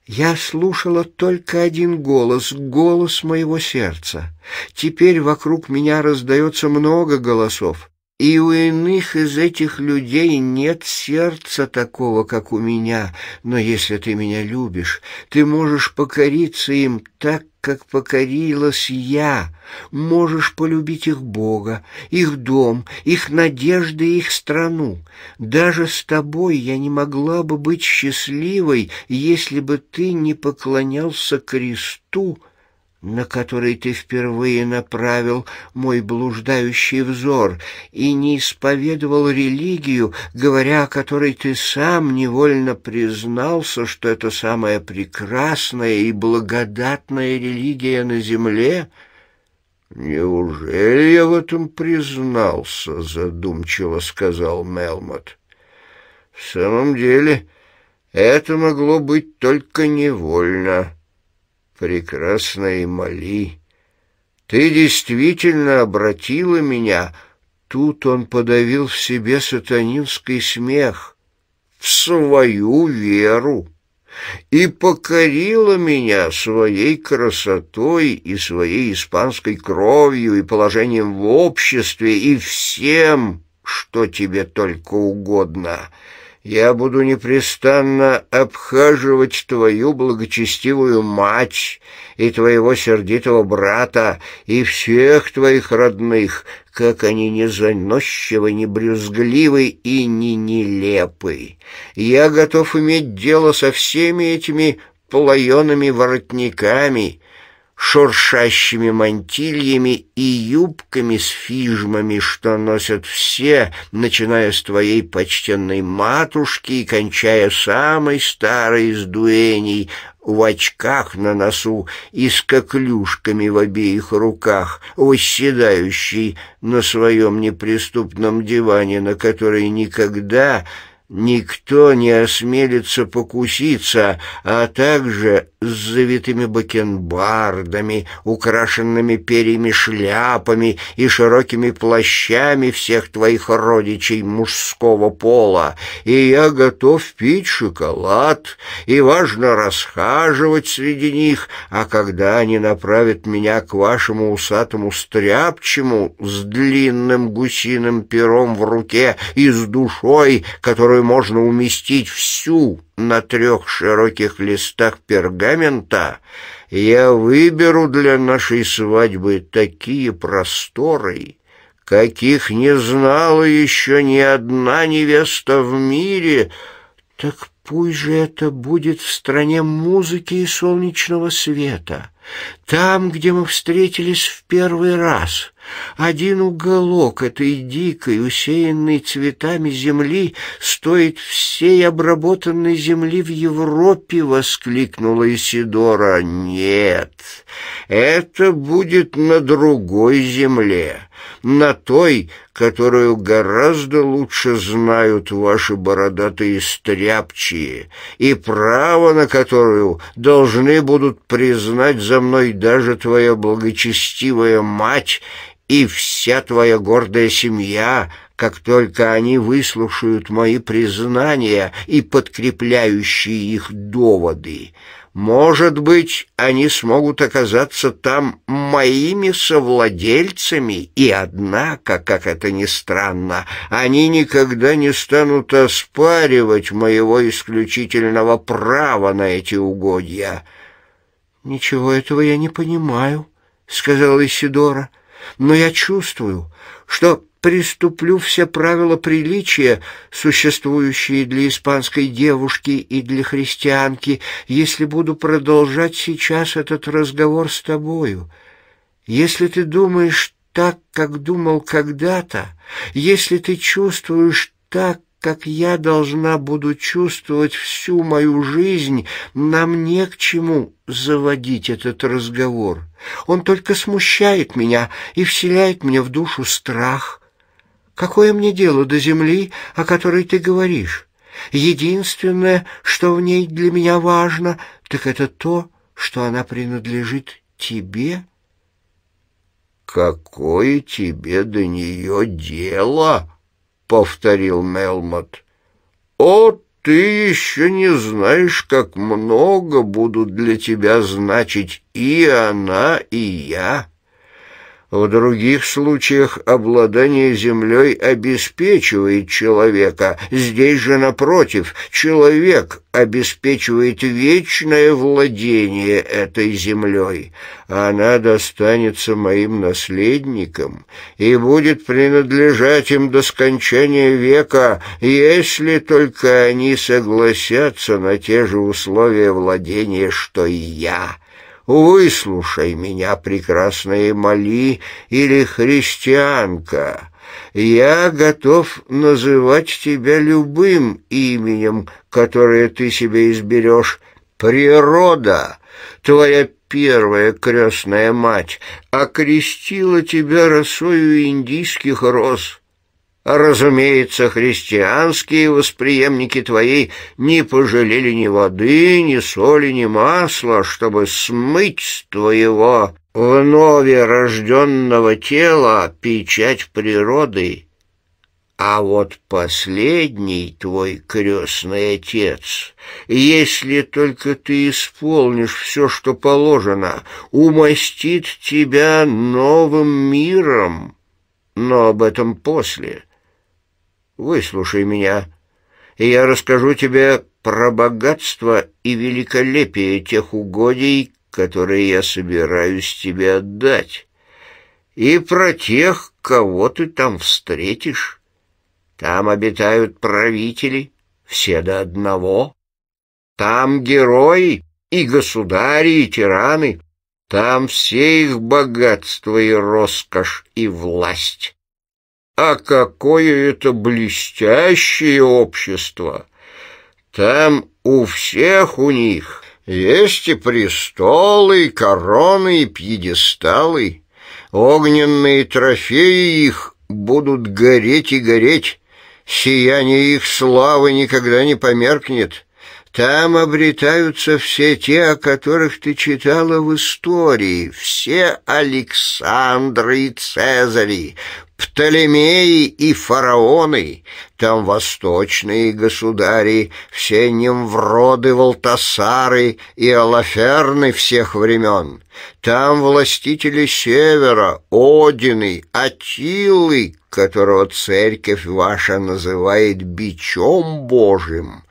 я слушала только один голос, голос моего сердца. Теперь вокруг меня раздается много голосов. И у иных из этих людей нет сердца такого, как у меня, но если ты меня любишь, ты можешь покориться им так, как покорилась я, можешь полюбить их Бога, их дом, их надежды, их страну. Даже с тобой я не могла бы быть счастливой, если бы ты не поклонялся кресту, на который ты впервые направил мой блуждающий взор и не исповедовал религию, говоря о которой ты сам невольно признался, что это самая прекрасная и благодатная религия на земле? «Неужели я в этом признался?» — задумчиво сказал Мелмот. «В самом деле, это могло быть только невольно» прекрасная Мали, ты действительно обратила меня. Тут он подавил в себе сатанинский смех в свою веру и покорила меня своей красотой и своей испанской кровью и положением в обществе и всем, что тебе только угодно» я буду непрестанно обхаживать твою благочестивую мать и твоего сердитого брата и всех твоих родных, как они не заносчивы, не брюзгливы и не нелепы. Я готов иметь дело со всеми этими плаеными воротниками, шуршащими мантильями и юбками с фижмами, что носят все, начиная с твоей почтенной матушки и кончая самой старой из дуэней, в очках на носу и с коклюшками в обеих руках, восседающий на своем неприступном диване, на который никогда никто не осмелится покуситься, а также с завитыми бакенбардами, украшенными перьями шляпами и широкими плащами всех твоих родичей мужского пола, и я готов пить шоколад и, важно, расхаживать среди них, а когда они направят меня к вашему усатому стряпчему с длинным гусиным пером в руке и с душой, которую которую можно уместить всю на трех широких листах пергамента, я выберу для нашей свадьбы такие просторы, каких не знала еще ни одна невеста в мире, так пусть же это будет в стране музыки и солнечного света, там, где мы встретились в первый раз, один уголок этой дикой, усеянной цветами земли стоит всей обработанной земли в Европе, — воскликнула Исидора. Нет, это будет на другой земле, на той, которую гораздо лучше знают ваши бородатые стряпчие, и право на которую должны будут признать за мной даже твоя благочестивая мать и вся твоя гордая семья, как только они выслушают мои признания и подкрепляющие их доводы. Может быть, они смогут оказаться там моими совладельцами, и однако, как это ни странно, они никогда не станут оспаривать моего исключительного права на эти угодья». «Ничего этого я не понимаю», — сказала Исидора но я чувствую, что преступлю все правила приличия, существующие для испанской девушки и для христианки, если буду продолжать сейчас этот разговор с тобою. Если ты думаешь так, как думал когда-то, если ты чувствуешь так, как я должна буду чувствовать всю мою жизнь, нам не к чему заводить этот разговор». Он только смущает меня и вселяет мне в душу страх. Какое мне дело до земли, о которой ты говоришь? Единственное, что в ней для меня важно, так это то, что она принадлежит тебе. «Какое тебе до нее дело?» — повторил Мелмот. От ты еще не знаешь, как много будут для тебя значить и она, и я». В других случаях обладание землей обеспечивает человека, здесь же, напротив, человек обеспечивает вечное владение этой землей. Она достанется моим наследникам и будет принадлежать им до скончания века, если только они согласятся на те же условия владения, что и я». «Выслушай меня, прекрасная Мали или христианка. Я готов называть тебя любым именем, которое ты себе изберешь. Природа, твоя первая крестная мать, окрестила тебя росою индийских роз». Разумеется, христианские восприемники твои не пожалели ни воды, ни соли, ни масла, чтобы смыть с твоего вновь рожденного тела печать природы. А вот последний твой крестный отец, если только ты исполнишь все, что положено, умастит тебя новым миром, но об этом после». Выслушай меня, и я расскажу тебе про богатство и великолепие тех угодий, которые я собираюсь тебе отдать, и про тех, кого ты там встретишь. Там обитают правители, все до одного. Там герои и государи, и тираны. Там все их богатство и роскошь, и власть. А какое это блестящее общество! Там у всех у них есть и престолы, и короны, и пьедесталы. Огненные трофеи их будут гореть и гореть. Сияние их славы никогда не померкнет. Там обретаются все те, о которых ты читала в истории, все Александры и Цезари, Птолемеи и фараоны, там восточные государи, все немвроды, волтасары и алаферны всех времен, там властители севера, Одины, Атилы, которого церковь ваша называет бичом Божьим,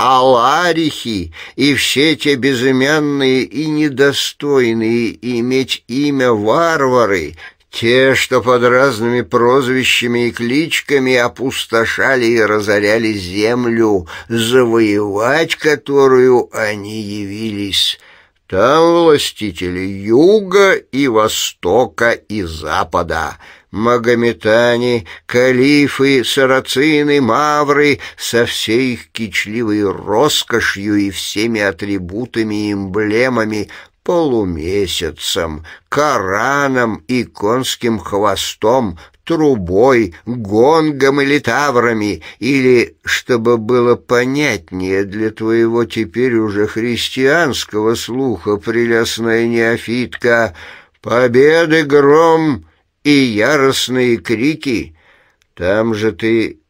Аларихи и все те безымянные и недостойные иметь имя варвары — те, что под разными прозвищами и кличками опустошали и разоряли землю, завоевать которую они явились. Там властители юга и востока и запада, магометане, калифы, сарацины, мавры со всей их кичливой роскошью и всеми атрибутами и эмблемами полумесяцем, Кораном и конским хвостом, трубой, гонгом или таврами, или, чтобы было понятнее для твоего теперь уже христианского слуха, прелестная неофитка, победы гром и яростные крики, там же ты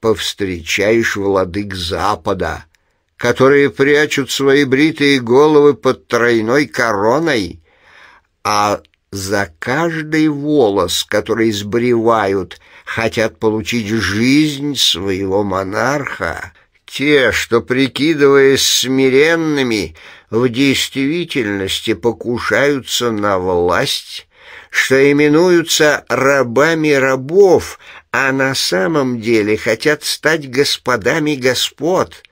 повстречаешь владык Запада, которые прячут свои бритые головы под тройной короной, а за каждый волос, который сбривают, хотят получить жизнь своего монарха. Те, что, прикидываясь смиренными, в действительности покушаются на власть, что именуются рабами рабов, а на самом деле хотят стать господами господ.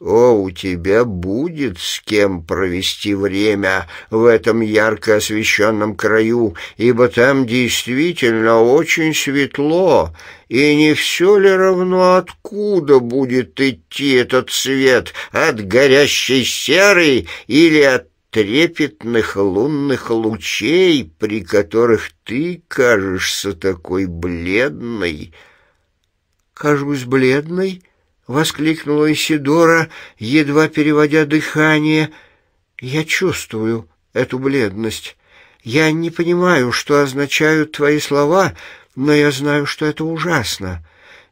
О, у тебя будет с кем провести время в этом ярко освещенном краю, ибо там действительно очень светло, и не все ли равно, откуда будет идти этот свет, от горящей серы или от трепетных лунных лучей, при которых ты кажешься такой бледной? Кажусь бледной? —— воскликнула Исидора, едва переводя дыхание. «Я чувствую эту бледность. Я не понимаю, что означают твои слова, но я знаю, что это ужасно.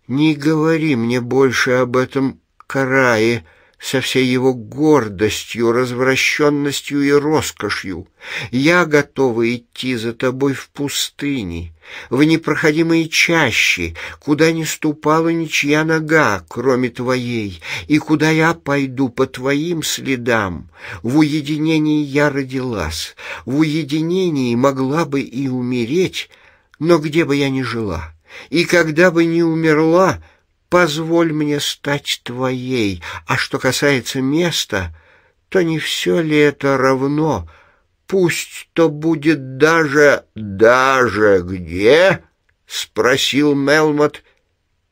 Не говори мне больше об этом Караи." со всей его гордостью, развращенностью и роскошью. Я готова идти за тобой в пустыне, в непроходимые чащи, куда не ступала ничья нога, кроме твоей, и куда я пойду по твоим следам. В уединении я родилась, в уединении могла бы и умереть, но где бы я ни жила, и когда бы ни умерла — позволь мне стать твоей. А что касается места, то не все ли это равно? Пусть то будет даже... Даже где? — спросил Мелмот.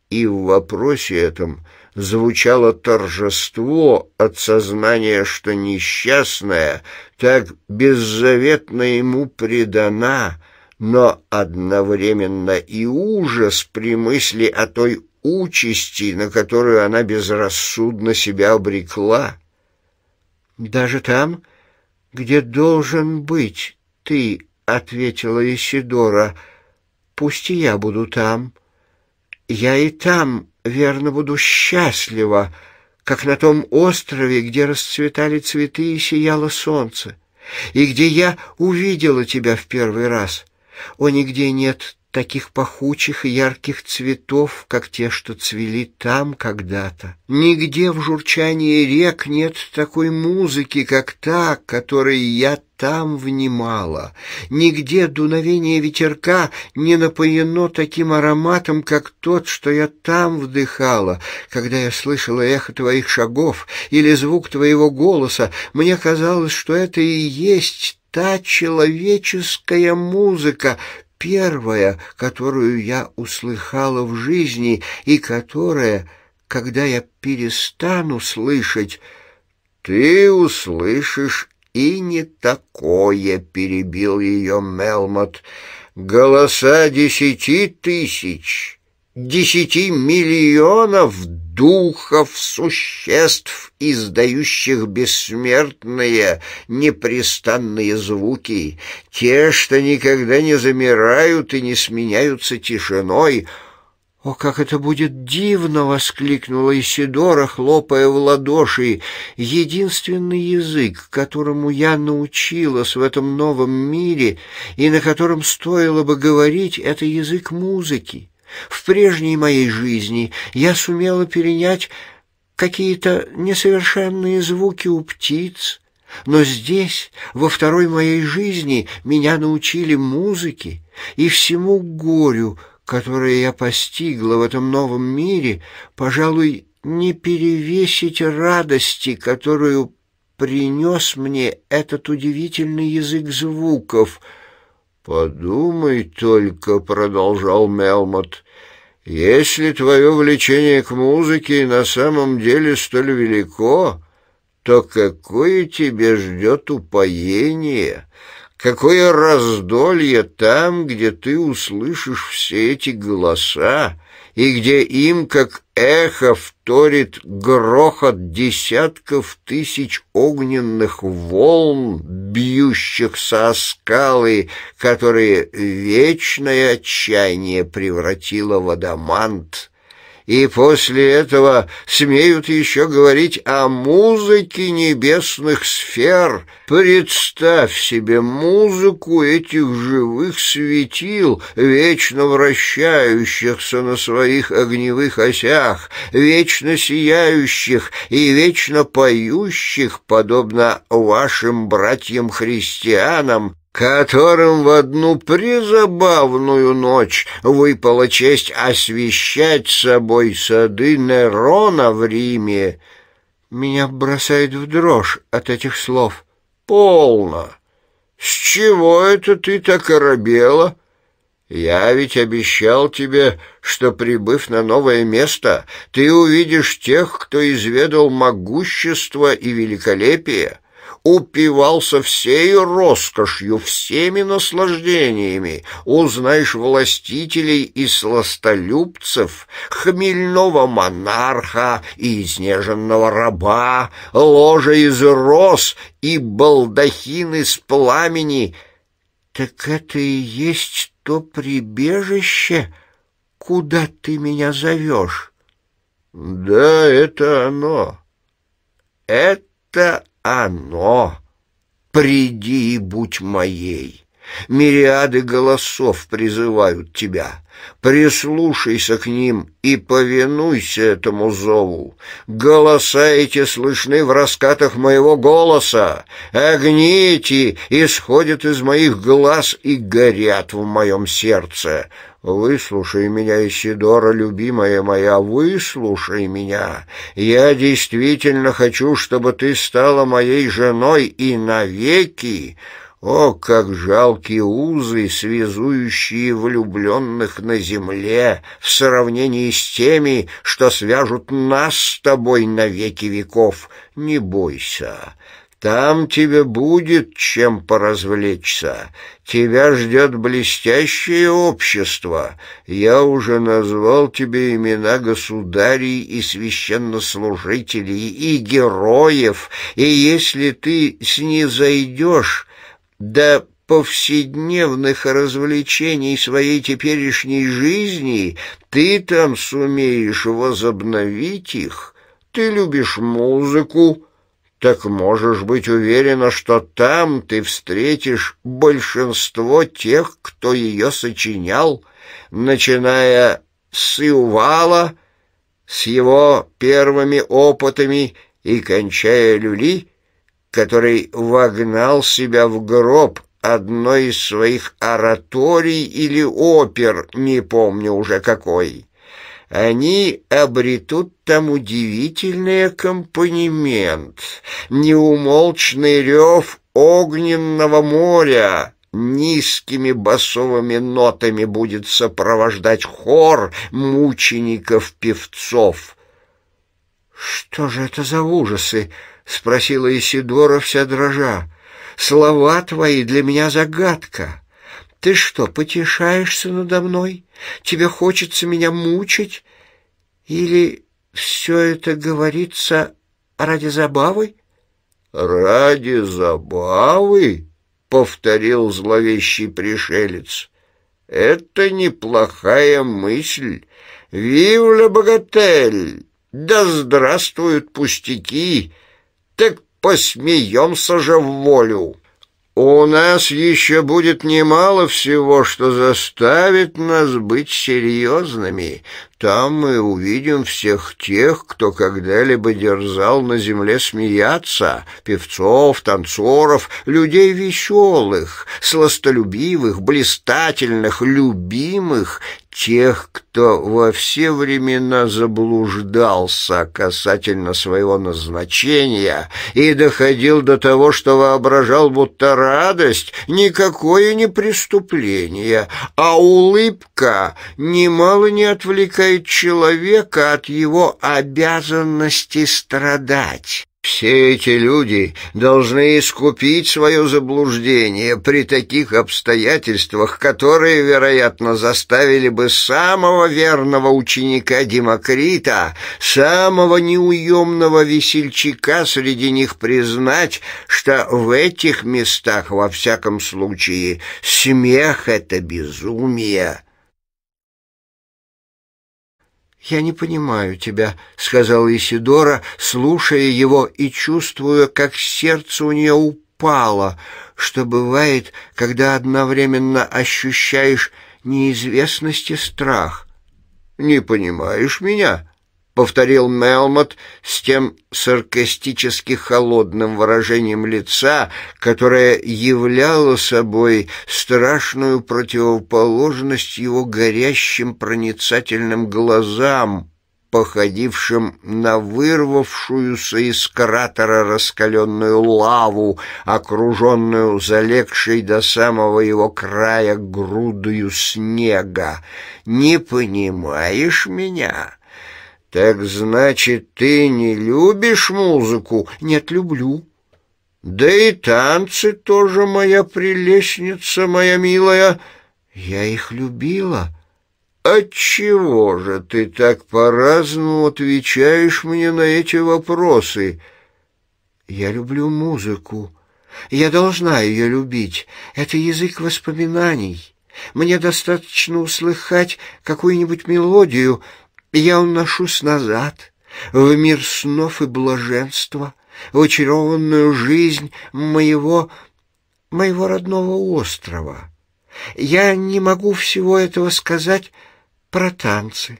И в вопросе этом звучало торжество от сознания, что несчастная так беззаветно ему предана, но одновременно и ужас при мысли о той участи, на которую она безрассудно себя обрекла. «Даже там, где должен быть ты», — ответила Исидора, — «пусть и я буду там. Я и там, верно, буду счастлива, как на том острове, где расцветали цветы и сияло солнце, и где я увидела тебя в первый раз. О, нигде нет таких пахучих и ярких цветов, как те, что цвели там когда-то. Нигде в журчании рек нет такой музыки, как та, которой я там внимала. Нигде дуновение ветерка не напоено таким ароматом, как тот, что я там вдыхала. Когда я слышала эхо твоих шагов или звук твоего голоса, мне казалось, что это и есть та человеческая музыка, первая, которую я услыхала в жизни и которая, когда я перестану слышать, ты услышишь и не такое, — перебил ее Мелмот, — голоса десяти тысяч» десяти миллионов духов, существ, издающих бессмертные, непрестанные звуки, те, что никогда не замирают и не сменяются тишиной. «О, как это будет дивно!» — воскликнула Исидора, хлопая в ладоши. «Единственный язык, которому я научилась в этом новом мире и на котором стоило бы говорить, — это язык музыки». В прежней моей жизни я сумела перенять какие-то несовершенные звуки у птиц, но здесь, во второй моей жизни, меня научили музыке и всему горю, которое я постигла в этом новом мире, пожалуй, не перевесить радости, которую принес мне этот удивительный язык звуков — «Подумай только», — продолжал Мелмот, — «если твое влечение к музыке на самом деле столь велико, то какое тебе ждет упоение, какое раздолье там, где ты услышишь все эти голоса, и где им, как эхо, вторит грохот десятков тысяч огненных волн, бьющихся о скалы, которые вечное отчаяние превратило в адамант и после этого смеют еще говорить о музыке небесных сфер. Представь себе музыку этих живых светил, вечно вращающихся на своих огневых осях, вечно сияющих и вечно поющих, подобно вашим братьям-христианам, которым в одну призабавную ночь выпала честь освещать собой сады Нерона в Риме. Меня бросает в дрожь от этих слов. Полно! С чего это ты так оробела? Я ведь обещал тебе, что, прибыв на новое место, ты увидишь тех, кто изведал могущество и великолепие упивался всей роскошью, всеми наслаждениями. Узнаешь властителей и сластолюбцев, хмельного монарха и изнеженного раба, ложа из роз и балдахин из пламени. Так это и есть то прибежище, куда ты меня зовешь. Да, это оно. Это оно. Приди и будь моей. Мириады голосов призывают тебя. Прислушайся к ним и повинуйся этому зову. Голоса эти слышны в раскатах моего голоса. Огни эти исходят из моих глаз и горят в моем сердце. Выслушай меня, Исидора, любимая моя, выслушай меня. Я действительно хочу, чтобы ты стала моей женой и навеки. О, как жалкие узы, связующие влюбленных на земле, в сравнении с теми, что свяжут нас с тобой навеки веков. Не бойся, там тебе будет чем поразвлечься. Тебя ждет блестящее общество. Я уже назвал тебе имена государей и священнослужителей, и героев, и если ты снизойдешь до повседневных развлечений своей теперешней жизни, ты там сумеешь возобновить их. Ты любишь музыку, так можешь быть уверена, что там ты встретишь большинство тех, кто ее сочинял, начиная с Иувала, с его первыми опытами и кончая Люли, который вогнал себя в гроб одной из своих ораторий или опер, не помню уже какой они обретут там удивительный аккомпанемент, неумолчный рев огненного моря, низкими басовыми нотами будет сопровождать хор мучеников-певцов. «Что же это за ужасы?» — спросила Исидора вся дрожа. «Слова твои для меня загадка. Ты что, потешаешься надо мной?» Тебе хочется меня мучить? Или все это говорится ради забавы?» «Ради забавы?» — повторил зловещий пришелец. «Это неплохая мысль. Вивля богатель! Да здравствуют пустяки! Так посмеемся же в волю!» У нас еще будет немало всего, что заставит нас быть серьезными, там мы увидим всех тех, кто когда-либо дерзал на земле смеяться, певцов, танцоров, людей веселых, сластолюбивых, блистательных, любимых, тех, кто во все времена заблуждался касательно своего назначения и доходил до того, что воображал, будто радость — никакое не преступление, а улыбка немало не отвлекает отделяет человека от его обязанности страдать. Все эти люди должны искупить свое заблуждение при таких обстоятельствах, которые, вероятно, заставили бы самого верного ученика Демокрита, самого неуемного весельчака среди них признать, что в этих местах, во всяком случае, смех — это безумие. «Я не понимаю тебя», — сказала Исидора, слушая его и чувствуя, как сердце у нее упало, что бывает, когда одновременно ощущаешь неизвестность и страх. «Не понимаешь меня?» — повторил Мелмот с тем саркастически холодным выражением лица, которое являло собой страшную противоположность его горящим проницательным глазам, походившим на вырвавшуюся из кратера раскаленную лаву, окруженную залегшей до самого его края грудою снега. «Не понимаешь меня?» «Так значит, ты не любишь музыку?» «Нет, люблю». «Да и танцы тоже, моя прелестница, моя милая». «Я их любила». «Отчего же ты так по-разному отвечаешь мне на эти вопросы?» «Я люблю музыку. Я должна ее любить. Это язык воспоминаний. Мне достаточно услыхать какую-нибудь мелодию». Я уношусь назад, в мир снов и блаженства, в очарованную жизнь моего... моего родного острова. Я не могу всего этого сказать про танцы.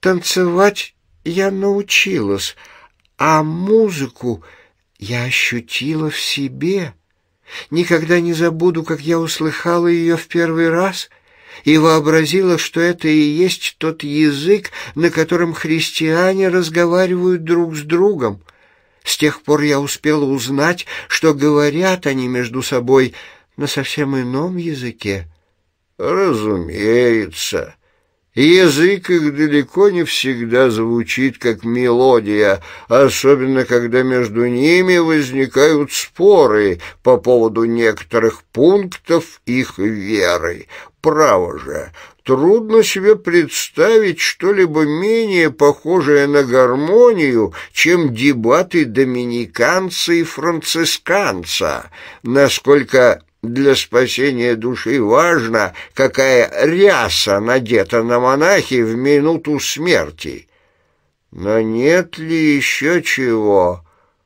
Танцевать я научилась, а музыку я ощутила в себе. Никогда не забуду, как я услыхала ее в первый раз — и вообразила, что это и есть тот язык, на котором христиане разговаривают друг с другом. С тех пор я успела узнать, что говорят они между собой на совсем ином языке. Разумеется. Язык их далеко не всегда звучит как мелодия, особенно когда между ними возникают споры по поводу некоторых пунктов их веры, Право же, трудно себе представить что-либо менее похожее на гармонию, чем дебаты доминиканца и францисканца, насколько для спасения души важно, какая ряса надета на монахи в минуту смерти. Но нет ли еще чего,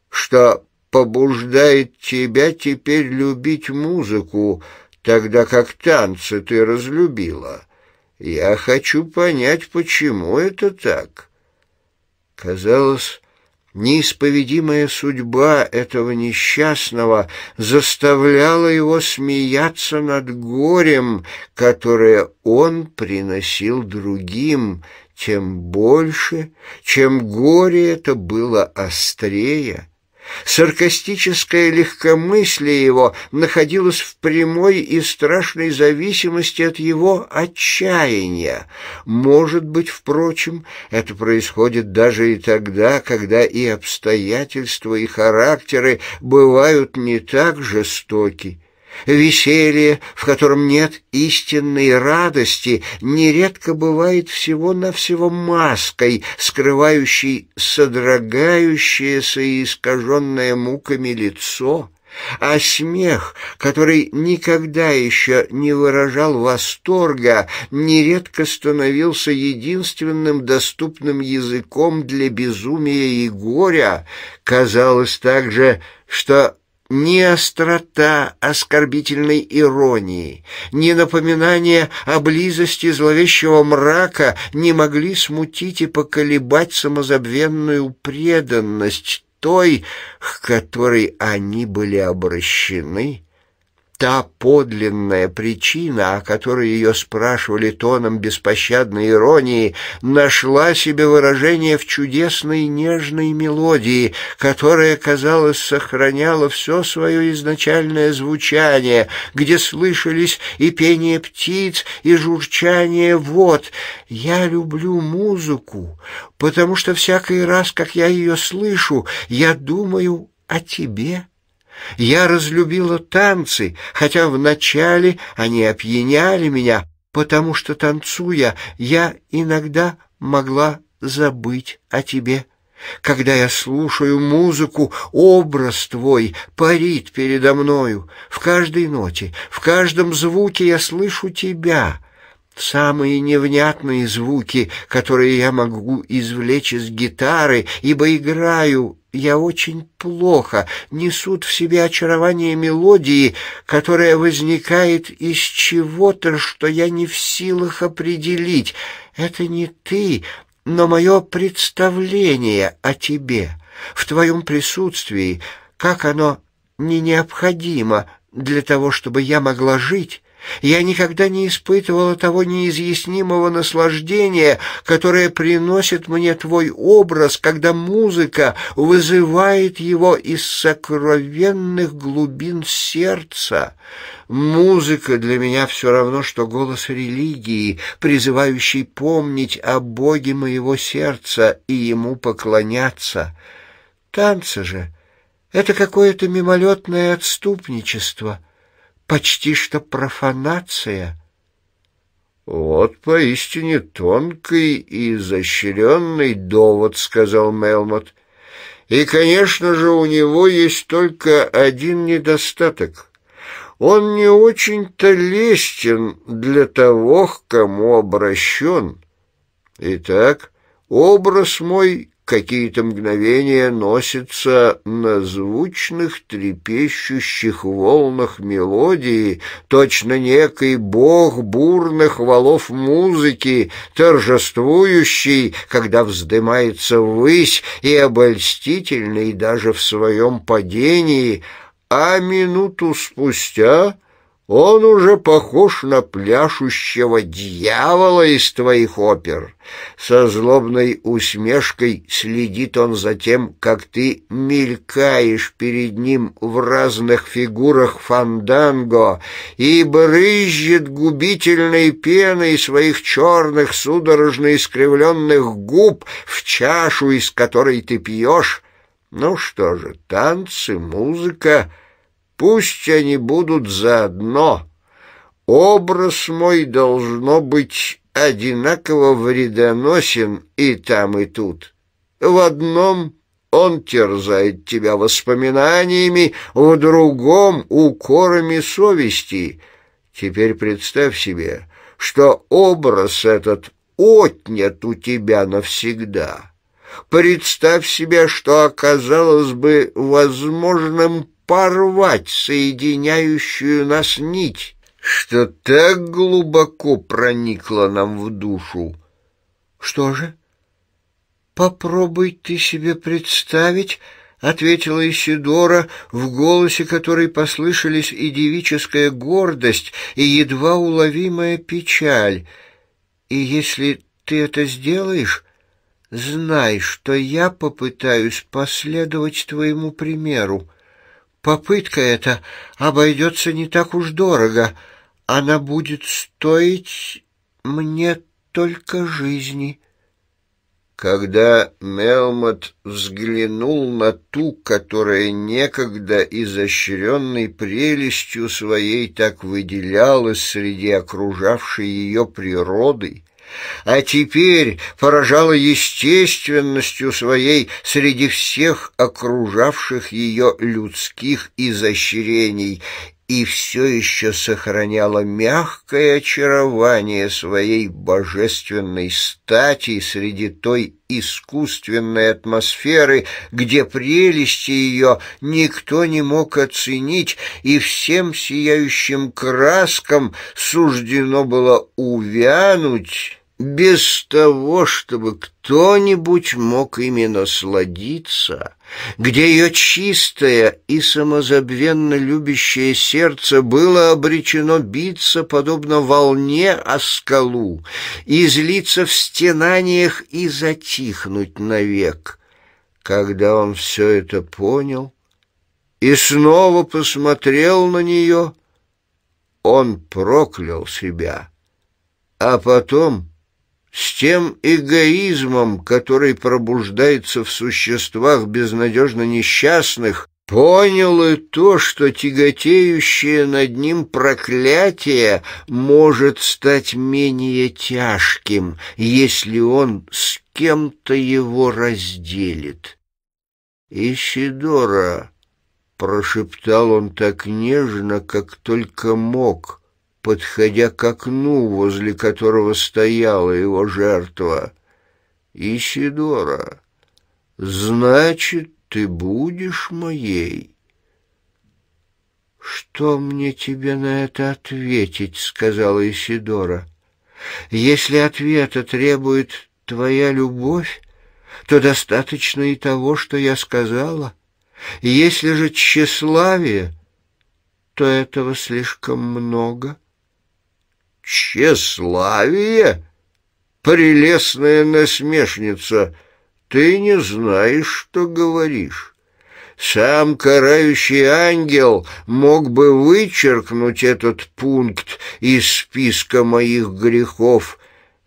что побуждает тебя теперь любить музыку, тогда как танцы ты разлюбила. Я хочу понять, почему это так. Казалось, неисповедимая судьба этого несчастного заставляла его смеяться над горем, которое он приносил другим, тем больше, чем горе это было острее, Саркастическое легкомыслие его находилось в прямой и страшной зависимости от его отчаяния. Может быть, впрочем, это происходит даже и тогда, когда и обстоятельства, и характеры бывают не так жестоки. Веселье, в котором нет истинной радости, нередко бывает всего-навсего маской, скрывающей содрогающееся и искаженное муками лицо, а смех, который никогда еще не выражал восторга, нередко становился единственным доступным языком для безумия и горя. Казалось также, что ни острота оскорбительной иронии, ни напоминание о близости зловещего мрака не могли смутить и поколебать самозабвенную преданность той, к которой они были обращены та подлинная причина, о которой ее спрашивали тоном беспощадной иронии, нашла себе выражение в чудесной нежной мелодии, которая, казалось, сохраняла все свое изначальное звучание, где слышались и пение птиц, и журчание вод. «Я люблю музыку, потому что всякий раз, как я ее слышу, я думаю о тебе». Я разлюбила танцы, хотя вначале они опьяняли меня, потому что, танцуя, я иногда могла забыть о тебе. Когда я слушаю музыку, образ твой парит передо мною. В каждой ноте, в каждом звуке я слышу тебя — самые невнятные звуки, которые я могу извлечь из гитары, ибо играю я очень плохо, несут в себе очарование мелодии, которая возникает из чего-то, что я не в силах определить. Это не ты, но мое представление о тебе, в твоем присутствии, как оно не необходимо для того, чтобы я могла жить, я никогда не испытывала того неизъяснимого наслаждения, которое приносит мне твой образ, когда музыка вызывает его из сокровенных глубин сердца. Музыка для меня все равно, что голос религии, призывающий помнить о Боге моего сердца и Ему поклоняться. Танцы же — это какое-то мимолетное отступничество — почти что профанация. «Вот поистине тонкий и изощренный довод», — сказал Мелмот. «И, конечно же, у него есть только один недостаток. Он не очень-то лестен для того, к кому обращен. Итак, образ мой какие-то мгновения носится на звучных трепещущих волнах мелодии, точно некий бог бурных валов музыки, торжествующий, когда вздымается ввысь и обольстительный даже в своем падении, а минуту спустя — он уже похож на пляшущего дьявола из твоих опер. Со злобной усмешкой следит он за тем, как ты мелькаешь перед ним в разных фигурах фанданго и брызжет губительной пеной своих черных судорожно искривленных губ в чашу, из которой ты пьешь. Ну что же, танцы, музыка... Пусть они будут заодно. Образ мой должно быть одинаково вредоносен и там, и тут. В одном он терзает тебя воспоминаниями, в другом — укорами совести. Теперь представь себе, что образ этот отнят у тебя навсегда. Представь себе, что оказалось бы возможным порвать соединяющую нас нить, что так глубоко проникла нам в душу. Что же? Попробуй ты себе представить, — ответила Исидора, в голосе которой послышались и девическая гордость, и едва уловимая печаль. «И если ты это сделаешь, знай, что я попытаюсь последовать твоему примеру. Попытка эта обойдется не так уж дорого. Она будет стоить мне только жизни. Когда Мелмот взглянул на ту, которая некогда изощренной прелестью своей так выделялась среди окружавшей ее природы, а теперь поражала естественностью своей среди всех окружавших ее людских изощрений и все еще сохраняла мягкое очарование своей божественной стати среди той искусственной атмосферы, где прелести ее никто не мог оценить, и всем сияющим краскам суждено было увянуть без того, чтобы кто-нибудь мог ими насладиться, где ее чистое и самозабвенно любящее сердце было обречено биться, подобно волне о скалу, и излиться в стенаниях и затихнуть навек. Когда он все это понял и снова посмотрел на нее, он проклял себя. А потом с тем эгоизмом, который пробуждается в существах безнадежно несчастных, понял и то, что тяготеющее над ним проклятие может стать менее тяжким, если он с кем-то его разделит. «Исидора!» — прошептал он так нежно, как только мог — подходя к окну, возле которого стояла его жертва. «Исидора, значит, ты будешь моей?» «Что мне тебе на это ответить?» — сказала Исидора. «Если ответа требует твоя любовь, то достаточно и того, что я сказала. Если же тщеславие, то этого слишком много». «Тщеславие? Прелестная насмешница! Ты не знаешь, что говоришь!» Сам карающий ангел мог бы вычеркнуть этот пункт из списка моих грехов.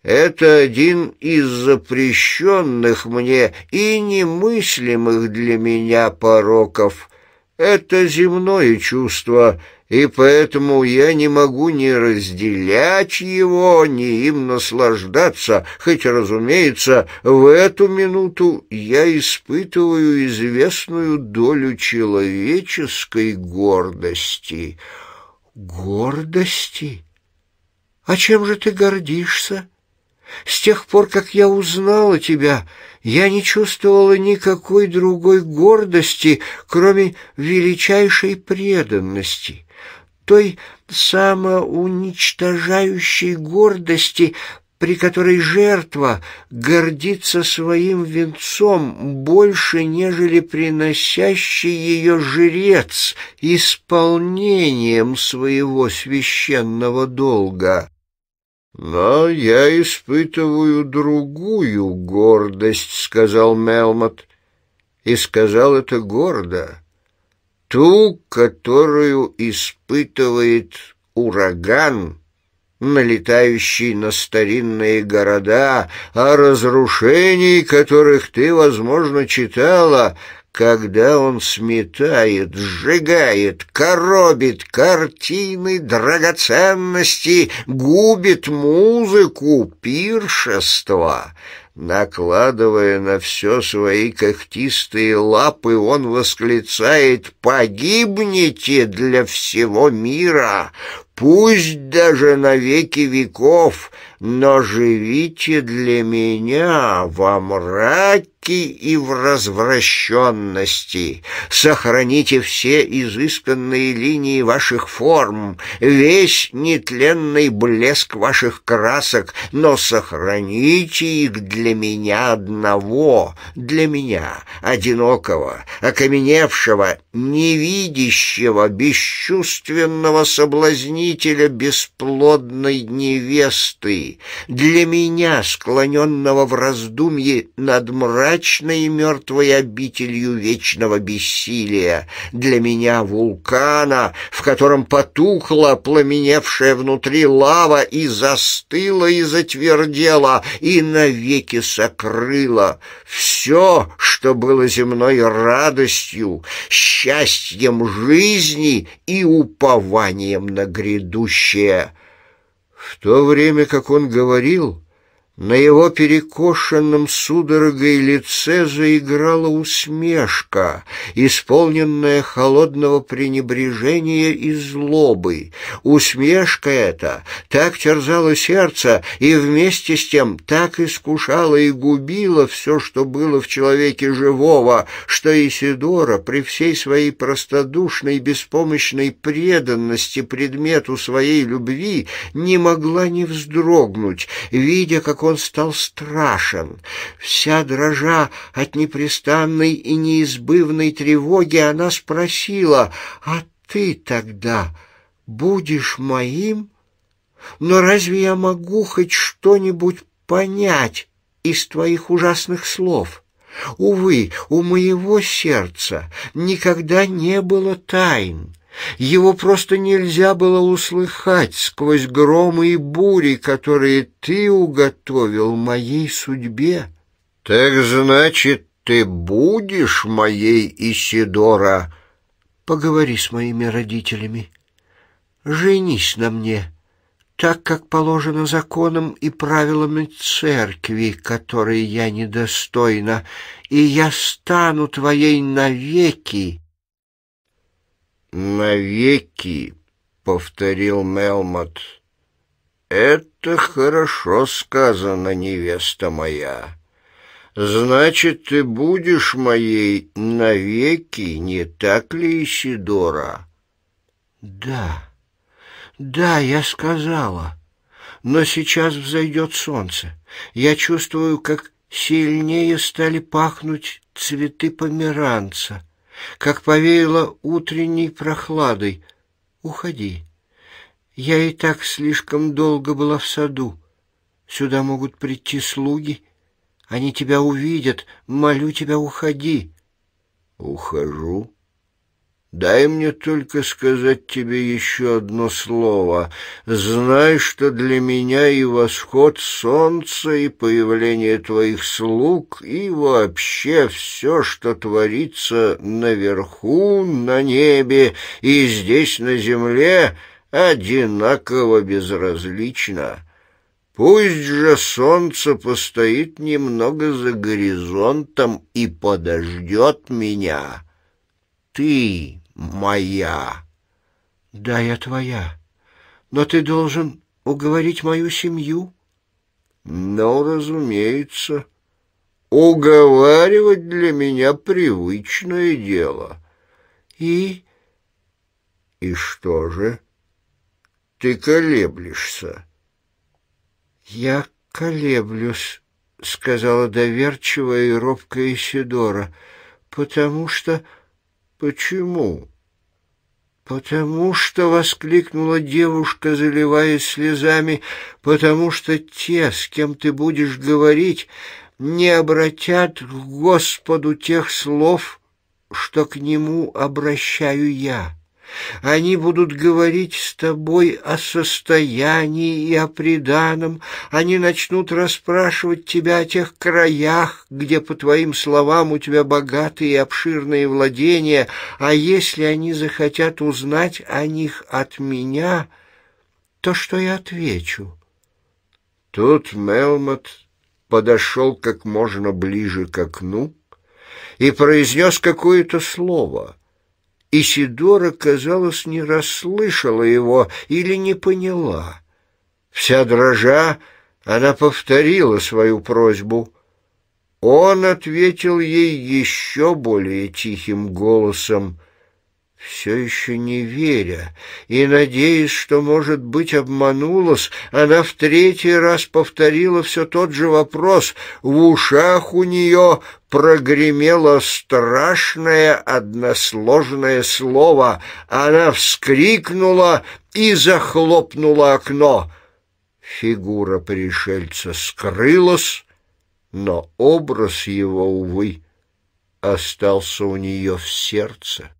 Это один из запрещенных мне и немыслимых для меня пороков. Это земное чувство — и поэтому я не могу ни разделять его, ни им наслаждаться, хоть, разумеется, в эту минуту я испытываю известную долю человеческой гордости». «Гордости? А чем же ты гордишься?» С тех пор, как я узнала тебя, я не чувствовала никакой другой гордости, кроме величайшей преданности той самоуничтожающей гордости, при которой жертва гордится своим венцом больше, нежели приносящий ее жрец исполнением своего священного долга. «Но я испытываю другую гордость», — сказал Мелмот, и сказал это гордо ту, которую испытывает ураган, налетающий на старинные города, о разрушении которых ты, возможно, читала, когда он сметает, сжигает, коробит картины, драгоценности, губит музыку, пиршество. Накладывая на все свои когтистые лапы, он восклицает «Погибните для всего мира! Пусть даже на веки веков!» но живите для меня во мраке и в развращенности. Сохраните все изысканные линии ваших форм, весь нетленный блеск ваших красок, но сохраните их для меня одного, для меня, одинокого, окаменевшего, невидящего, бесчувственного соблазнителя бесплодной невесты, для меня, склоненного в раздумье над мрачной и мертвой обителью вечного бессилия, для меня вулкана, в котором потухла пламеневшая внутри лава и застыла и затвердела, и навеки сокрыла все, что было земной радостью, счастьем жизни и упованием на грядущее. В то время, как он говорил, на его перекошенном судорогой лице заиграла усмешка, исполненная холодного пренебрежения и злобы. Усмешка эта так терзала сердце и вместе с тем так искушала и губила все, что было в человеке живого, что Исидора при всей своей простодушной беспомощной преданности предмету своей любви не могла не вздрогнуть, видя, как он стал страшен. Вся дрожа от непрестанной и неизбывной тревоги, она спросила, «А ты тогда будешь моим? Но разве я могу хоть что-нибудь понять из твоих ужасных слов?» Увы, у моего сердца никогда не было тайн. Его просто нельзя было услыхать сквозь громы и бури, которые ты уготовил моей судьбе. Так значит, ты будешь моей Исидора? Поговори с моими родителями. Женись на мне, так как положено законом и правилами церкви, которой я недостойна, и я стану твоей навеки навеки», — повторил Мелмот. «Это хорошо сказано, невеста моя. Значит, ты будешь моей навеки, не так ли, Исидора?» «Да, да, я сказала, но сейчас взойдет солнце. Я чувствую, как сильнее стали пахнуть цветы померанца» как повеяло утренней прохладой. Уходи. Я и так слишком долго была в саду. Сюда могут прийти слуги. Они тебя увидят. Молю тебя, уходи. Ухожу. Дай мне только сказать тебе еще одно слово. Знай, что для меня и восход солнца, и появление твоих слуг, и вообще все, что творится наверху, на небе и здесь, на земле, одинаково безразлично. Пусть же солнце постоит немного за горизонтом и подождет меня. Ты моя. Да, я твоя. Но ты должен уговорить мою семью. Ну, разумеется. Уговаривать для меня привычное дело. И... И что же? Ты колеблешься. Я колеблюсь, сказала доверчивая и робкая Сидора, потому что... Почему? «Потому что!» — воскликнула девушка, заливаясь слезами. «Потому что те, с кем ты будешь говорить, не обратят к Господу тех слов, что к Нему обращаю я». Они будут говорить с тобой о состоянии и о преданном. Они начнут расспрашивать тебя о тех краях, где, по твоим словам, у тебя богатые и обширные владения. А если они захотят узнать о них от меня, то что я отвечу? Тут Мелмот подошел как можно ближе к окну и произнес какое-то слово — Исидора, казалось, не расслышала его или не поняла. Вся дрожа, она повторила свою просьбу. Он ответил ей еще более тихим голосом. Все еще не веря и надеясь, что, может быть, обманулась, она в третий раз повторила все тот же вопрос. В ушах у нее прогремело страшное односложное слово. Она вскрикнула и захлопнула окно. Фигура пришельца скрылась, но образ его, увы, остался у нее в сердце.